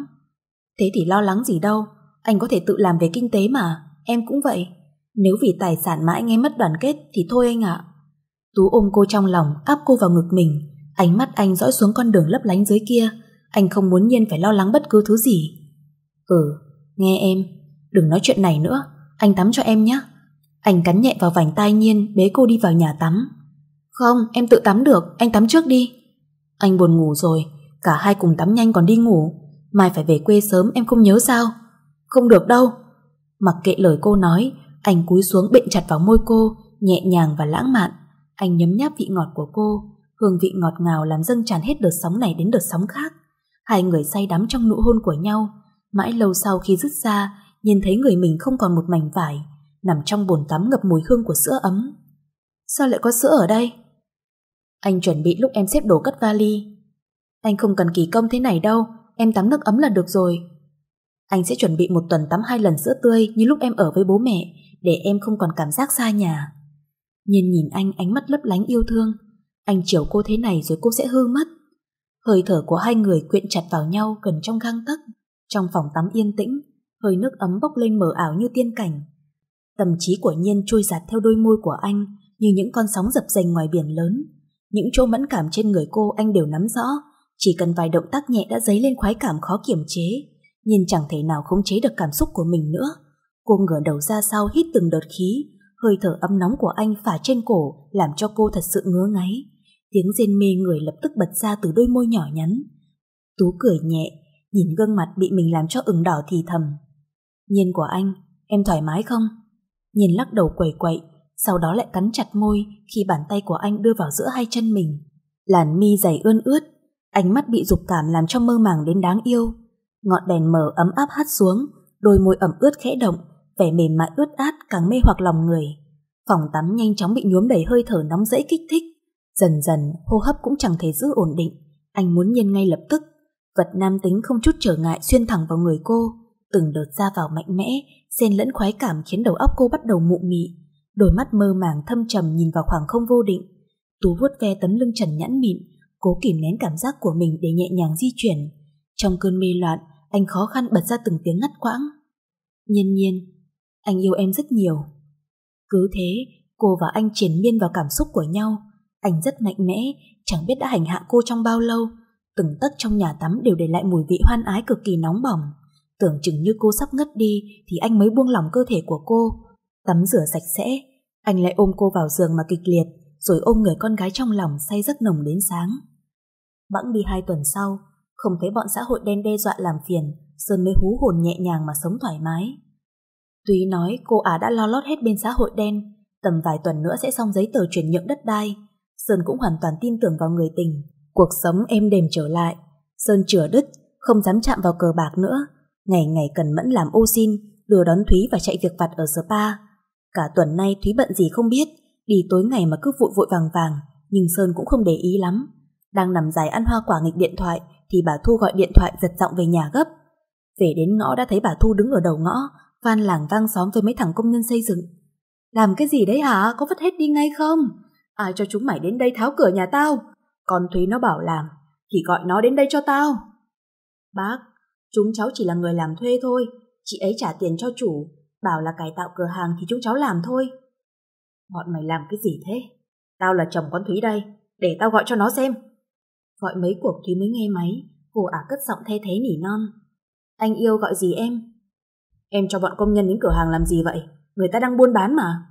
Thế thì lo lắng gì đâu, anh có thể tự làm về kinh tế mà, em cũng vậy. Nếu vì tài sản mà anh em mất đoàn kết thì thôi anh ạ. Tú ôm cô trong lòng, áp cô vào ngực mình, ánh mắt anh dõi xuống con đường lấp lánh dưới kia, anh không muốn Nhiên phải lo lắng bất cứ thứ gì. Ừ, nghe em, đừng nói chuyện này nữa, anh tắm cho em nhé. Anh cắn nhẹ vào vành tai Nhiên bế cô đi vào nhà tắm. Không, em tự tắm được, anh tắm trước đi. Anh buồn ngủ rồi, cả hai cùng tắm nhanh còn đi ngủ. Mai phải về quê sớm em không nhớ sao? Không được đâu. Mặc kệ lời cô nói, anh cúi xuống bệnh chặt vào môi cô, nhẹ nhàng và lãng mạn. Anh nhấm nháp vị ngọt của cô, hương vị ngọt ngào làm dâng tràn hết đợt sóng này đến đợt sóng khác. Hai người say đắm trong nụ hôn của nhau, Mãi lâu sau khi dứt ra, nhìn thấy người mình không còn một mảnh vải, nằm trong bồn tắm ngập mùi hương của sữa ấm. Sao lại có sữa ở đây? Anh chuẩn bị lúc em xếp đồ cất vali. Anh không cần kỳ công thế này đâu, em tắm nước ấm là được rồi. Anh sẽ chuẩn bị một tuần tắm hai lần sữa tươi như lúc em ở với bố mẹ, để em không còn cảm giác xa nhà. Nhìn nhìn anh ánh mắt lấp lánh yêu thương. Anh chiều cô thế này rồi cô sẽ hư mất. Hơi thở của hai người quyện chặt vào nhau gần trong gang tấc. Trong phòng tắm yên tĩnh, hơi nước ấm bốc lên mờ ảo như tiên cảnh. Tâm trí của Nhiên trôi giạt theo đôi môi của anh như những con sóng dập dềnh ngoài biển lớn. Những chỗ mẫn cảm trên người cô anh đều nắm rõ, chỉ cần vài động tác nhẹ đã dấy lên khoái cảm khó kiềm chế. Nhiên chẳng thể nào khống chế được cảm xúc của mình nữa. Cô ngửa đầu ra sau hít từng đợt khí, hơi thở ấm nóng của anh phả trên cổ làm cho cô thật sự ngứa ngáy. Tiếng rên mê người lập tức bật ra từ đôi môi nhỏ nhắn. Tú cười nhẹ, nhìn gương mặt bị mình làm cho ửng đỏ thì thầm. nhìn của anh, em thoải mái không? nhìn lắc đầu quẩy quậy, sau đó lại cắn chặt môi khi bàn tay của anh đưa vào giữa hai chân mình. Làn mi dày ươn ướt, ánh mắt bị dục cảm làm cho mơ màng đến đáng yêu. Ngọn đèn mờ ấm áp hắt xuống, đôi môi ẩm ướt khẽ động, vẻ mềm mại ướt át càng mê hoặc lòng người. Phòng tắm nhanh chóng bị nhuốm đầy hơi thở nóng rẫy kích thích. Dần dần, hô hấp cũng chẳng thể giữ ổn định. Anh muốn nhiên ngay lập tức Vật nam tính không chút trở ngại xuyên thẳng vào người cô, từng đợt ra vào mạnh mẽ, xen lẫn khoái cảm khiến đầu óc cô bắt đầu mụ mị. Đôi mắt mơ màng thâm trầm nhìn vào khoảng không vô định. Tú vuốt ve tấm lưng trần nhẵn mịn, cố kìm nén cảm giác của mình để nhẹ nhàng di chuyển. Trong cơn mê loạn, anh khó khăn bật ra từng tiếng ngắt quãng. Nhiên nhiên, anh yêu em rất nhiều. Cứ thế, cô và anh triển miên vào cảm xúc của nhau. Anh rất mạnh mẽ, chẳng biết đã hành hạ cô trong bao lâu, từng tấc trong nhà tắm đều để lại mùi vị hoan ái cực kỳ nóng bỏng. Tưởng chừng như cô sắp ngất đi thì anh mới buông lỏng cơ thể của cô. Tắm rửa sạch sẽ, anh lại ôm cô vào giường mà kịch liệt, rồi ôm người con gái trong lòng say giấc nồng đến sáng. Bẵng đi hai tuần sau, không thấy bọn xã hội đen đe dọa làm phiền, Sơn mới hú hồn nhẹ nhàng mà sống thoải mái. Tuy nói cô ả à đã lo lót hết bên xã hội đen, tầm vài tuần nữa sẽ xong giấy tờ chuyển nhượng đất đai, Sơn cũng hoàn toàn tin tưởng vào người tình, cuộc sống êm đềm trở lại. Sơn chửa đứt, không dám chạm vào cờ bạc nữa. Ngày ngày cần mẫn làm ô xin, lừa đón Thúy và chạy việc vặt ở spa. Cả tuần nay Thúy bận gì không biết, đi tối ngày mà cứ vội vội vàng vàng, nhưng Sơn cũng không để ý lắm. Đang nằm dài ăn hoa quả nghịch điện thoại, thì bà Thu gọi điện thoại giật giọng về nhà gấp. Về đến ngõ đã thấy bà Thu đứng ở đầu ngõ, van làng vang xóm với mấy thằng công nhân xây dựng. Làm cái gì đấy hả? Có vứt hết đi ngay không? Ai à, cho chúng mày đến đây tháo cửa nhà tao? con Thúy nó bảo làm, thì gọi nó đến đây cho tao. Bác, chúng cháu chỉ là người làm thuê thôi, chị ấy trả tiền cho chủ, bảo là cải tạo cửa hàng thì chúng cháu làm thôi. Bọn mày làm cái gì thế? Tao là chồng con Thúy đây, để tao gọi cho nó xem. Gọi mấy cuộc Thúy mới nghe máy, cô ả à cất giọng thay thế nỉ non. Anh yêu gọi gì em? Em cho bọn công nhân đến cửa hàng làm gì vậy? Người ta đang buôn bán mà.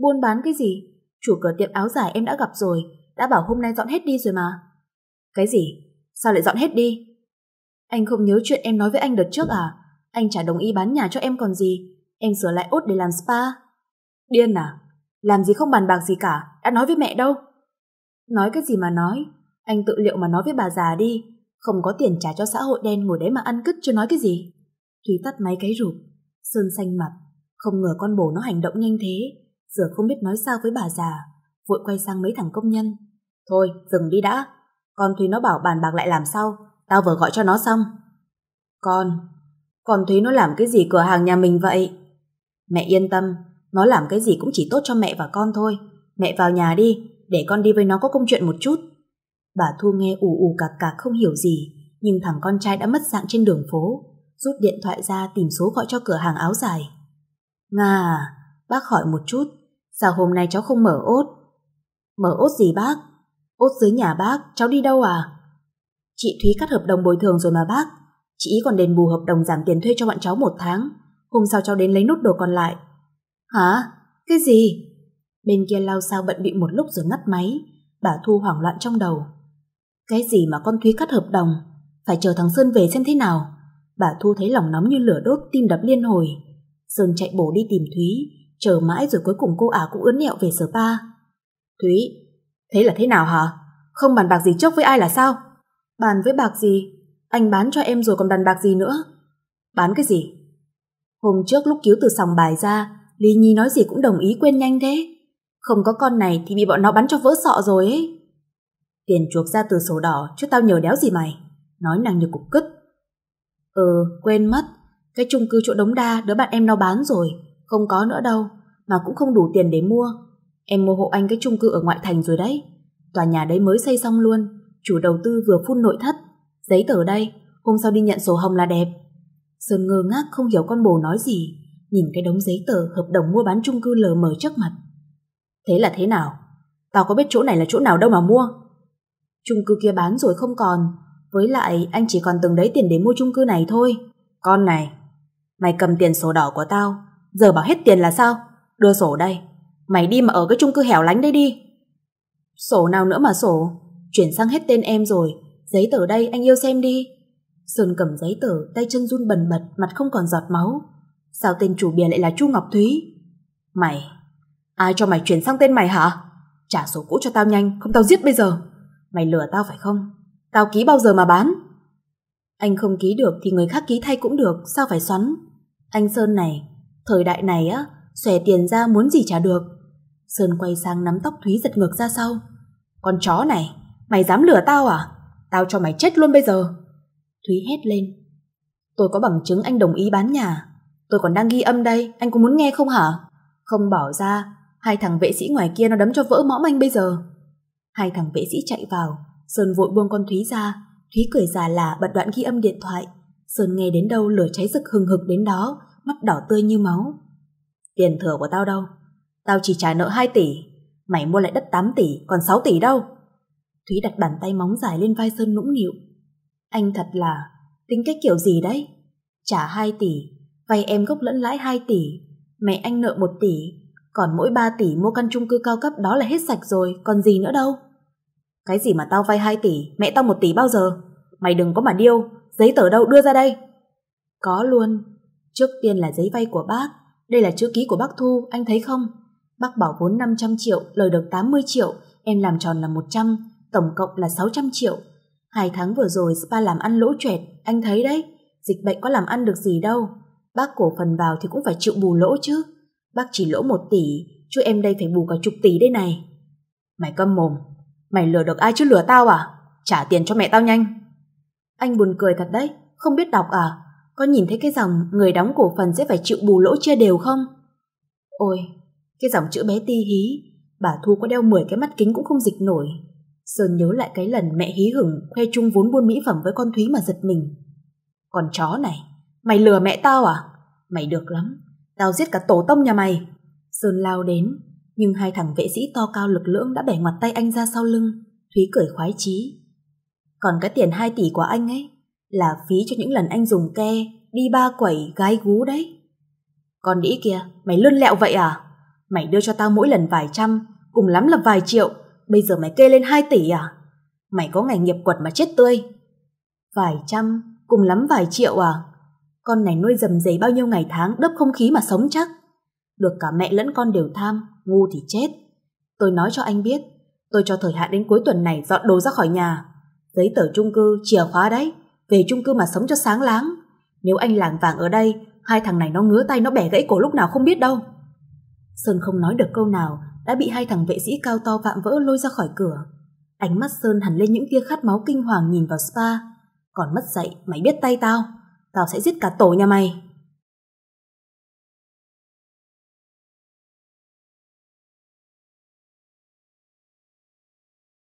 Buôn bán cái gì? Chủ cửa tiệm áo dài em đã gặp rồi, đã bảo hôm nay dọn hết đi rồi mà. Cái gì? Sao lại dọn hết đi? Anh không nhớ chuyện em nói với anh đợt trước à? Anh trả đồng ý bán nhà cho em còn gì? Em sửa lại ốt để làm spa. Điên à? Làm gì không bàn bạc gì cả, đã nói với mẹ đâu. Nói cái gì mà nói? Anh tự liệu mà nói với bà già đi. Không có tiền trả cho xã hội đen ngồi đấy mà ăn cứt chưa nói cái gì. Thúy tắt máy cái rụp. Sơn xanh mặt. Không ngờ con bồ nó hành động nhanh thế. Giờ không biết nói sao với bà già. Vội quay sang mấy thằng công nhân. Thôi, dừng đi đã. Con Thúy nó bảo bàn bạc lại làm sao, tao vừa gọi cho nó xong. Con, con Thúy nó làm cái gì cửa hàng nhà mình vậy? Mẹ yên tâm, nó làm cái gì cũng chỉ tốt cho mẹ và con thôi. Mẹ vào nhà đi, để con đi với nó có công chuyện một chút. Bà Thu nghe ù ù cạc cạc không hiểu gì, nhưng thằng con trai đã mất dạng trên đường phố, rút điện thoại ra tìm số gọi cho cửa hàng áo dài. Nga bác hỏi một chút, sao hôm nay cháu không mở ốt? Mở ốt gì bác? ốt dưới nhà bác, cháu đi đâu à? Chị Thúy cắt hợp đồng bồi thường rồi mà bác. Chị ý còn đền bù hợp đồng giảm tiền thuê cho bọn cháu một tháng. Hôm sau cháu đến lấy nốt đồ còn lại. Hả? Cái gì? Bên kia lao sao bận bị một lúc rồi ngắt máy. Bà Thu hoảng loạn trong đầu. Cái gì mà con Thúy cắt hợp đồng? Phải chờ thằng Sơn về xem thế nào. Bà Thu thấy lòng nóng như lửa đốt tim đập liên hồi. Sơn chạy bổ đi tìm Thúy, chờ mãi rồi cuối cùng cô ả cũng ướn nẹo về sở ba. Thúy, Thế là thế nào hả? Không bàn bạc gì trước với ai là sao? Bàn với bạc gì? Anh bán cho em rồi còn bàn bạc gì nữa? Bán cái gì? Hôm trước lúc cứu từ sòng bài ra, Lý Nhi nói gì cũng đồng ý quên nhanh thế. Không có con này thì bị bọn nó bắn cho vỡ sọ rồi ấy. Tiền chuộc ra từ sổ đỏ chứ tao nhờ đéo gì mày. Nói năng như cục cứt. Ừ, quên mất. Cái chung cư chỗ đống đa đứa bạn em nó bán rồi. Không có nữa đâu. Mà cũng không đủ tiền để mua. Em mua hộ anh cái chung cư ở ngoại thành rồi đấy. Tòa nhà đấy mới xây xong luôn, chủ đầu tư vừa phun nội thất. Giấy tờ đây, hôm sau đi nhận sổ hồng là đẹp. Sơn ngơ ngác không hiểu con bồ nói gì, nhìn cái đống giấy tờ hợp đồng mua bán chung cư lờ mờ trước mặt. Thế là thế nào? Tao có biết chỗ này là chỗ nào đâu mà mua. Chung cư kia bán rồi không còn, với lại anh chỉ còn từng đấy tiền để mua chung cư này thôi. Con này, mày cầm tiền sổ đỏ của tao, giờ bảo hết tiền là sao? Đưa sổ đây, Mày đi mà ở cái chung cư hẻo lánh đây đi. Sổ nào nữa mà sổ, chuyển sang hết tên em rồi, giấy tờ đây anh yêu xem đi. Sơn cầm giấy tờ, tay chân run bần bật, mặt không còn giọt máu. Sao tên chủ bìa lại là Chu Ngọc Thúy? Mày, ai cho mày chuyển sang tên mày hả? Trả sổ cũ cho tao nhanh, không tao giết bây giờ. Mày lừa tao phải không? Tao ký bao giờ mà bán? Anh không ký được thì người khác ký thay cũng được, sao phải xoắn? Anh Sơn này, thời đại này á, xòe tiền ra muốn gì trả được. Sơn quay sang nắm tóc Thúy giật ngược ra sau. Con chó này, mày dám lừa tao à? Tao cho mày chết luôn bây giờ. Thúy hét lên. Tôi có bằng chứng anh đồng ý bán nhà. Tôi còn đang ghi âm đây, anh có muốn nghe không hả? Không bỏ ra, hai thằng vệ sĩ ngoài kia nó đấm cho vỡ mõm anh bây giờ. Hai thằng vệ sĩ chạy vào, Sơn vội buông con Thúy ra. Thúy cười già là bật đoạn ghi âm điện thoại. Sơn nghe đến đâu lửa cháy rực hừng hực đến đó, mắt đỏ tươi như máu. Tiền thừa của tao đâu? Tao chỉ trả nợ 2 tỷ, mày mua lại đất 8 tỷ, còn 6 tỷ đâu. Thúy đặt bàn tay móng dài lên vai Sơn nũng nịu. Anh thật là, tính cách kiểu gì đấy? Trả 2 tỷ, vay em gốc lẫn lãi 2 tỷ, mẹ anh nợ 1 tỷ, còn mỗi 3 tỷ mua căn chung cư cao cấp đó là hết sạch rồi, còn gì nữa đâu. Cái gì mà tao vay 2 tỷ, mẹ tao 1 tỷ bao giờ? Mày đừng có mà điêu, giấy tờ đâu đưa ra đây. Có luôn, trước tiên là giấy vay của bác, đây là chữ ký của bác Thu, anh thấy không? Bác bảo vốn 500 triệu, lời được 80 triệu, em làm tròn là 100, tổng cộng là 600 triệu. Hai tháng vừa rồi spa làm ăn lỗ chuệt, anh thấy đấy, dịch bệnh có làm ăn được gì đâu. Bác cổ phần vào thì cũng phải chịu bù lỗ chứ. Bác chỉ lỗ 1 tỷ, chứ em đây phải bù cả chục tỷ đây này. Mày câm mồm, mày lừa được ai chứ lừa tao à? Trả tiền cho mẹ tao nhanh. Anh buồn cười thật đấy, không biết đọc à? Có nhìn thấy cái dòng người đóng cổ phần sẽ phải chịu bù lỗ chia đều không? Ôi, cái dòng chữ bé ti hí, bà Thu có đeo 10 cái mắt kính cũng không dịch nổi. Sơn nhớ lại cái lần mẹ hí hửng khoe chung vốn buôn mỹ phẩm với con Thúy mà giật mình. Còn chó này, mày lừa mẹ tao à? Mày được lắm, tao giết cả tổ tông nhà mày. Sơn lao đến, nhưng hai thằng vệ sĩ to cao lực lưỡng đã bẻ ngoặt tay anh ra sau lưng. Thúy cười khoái chí. Còn cái tiền 2 tỷ của anh ấy là phí cho những lần anh dùng ke, đi ba quẩy, gái gú đấy. Còn đĩ kia, mày lươn lẹo vậy à? Mày đưa cho tao mỗi lần vài trăm, cùng lắm là vài triệu, bây giờ mày kê lên 2 tỷ à? Mày có ngày nghiệp quật mà chết tươi. Vài trăm, cùng lắm vài triệu à? Con này nuôi dầm dày bao nhiêu ngày tháng đớp không khí mà sống chắc. Được cả mẹ lẫn con đều tham, ngu thì chết. Tôi nói cho anh biết, tôi cho thời hạn đến cuối tuần này dọn đồ ra khỏi nhà. Giấy tờ chung cư, chìa khóa đấy, về chung cư mà sống cho sáng láng. Nếu anh làng vàng ở đây, hai thằng này nó ngứa tay nó bẻ gãy cổ lúc nào không biết đâu. Sơn không nói được câu nào, đã bị hai thằng vệ sĩ cao to vạm vỡ lôi ra khỏi cửa. Ánh mắt Sơn hẳn lên những tia khát máu kinh hoàng nhìn vào spa. Còn mất dạy, mày biết tay tao, tao sẽ giết cả tổ nhà mày.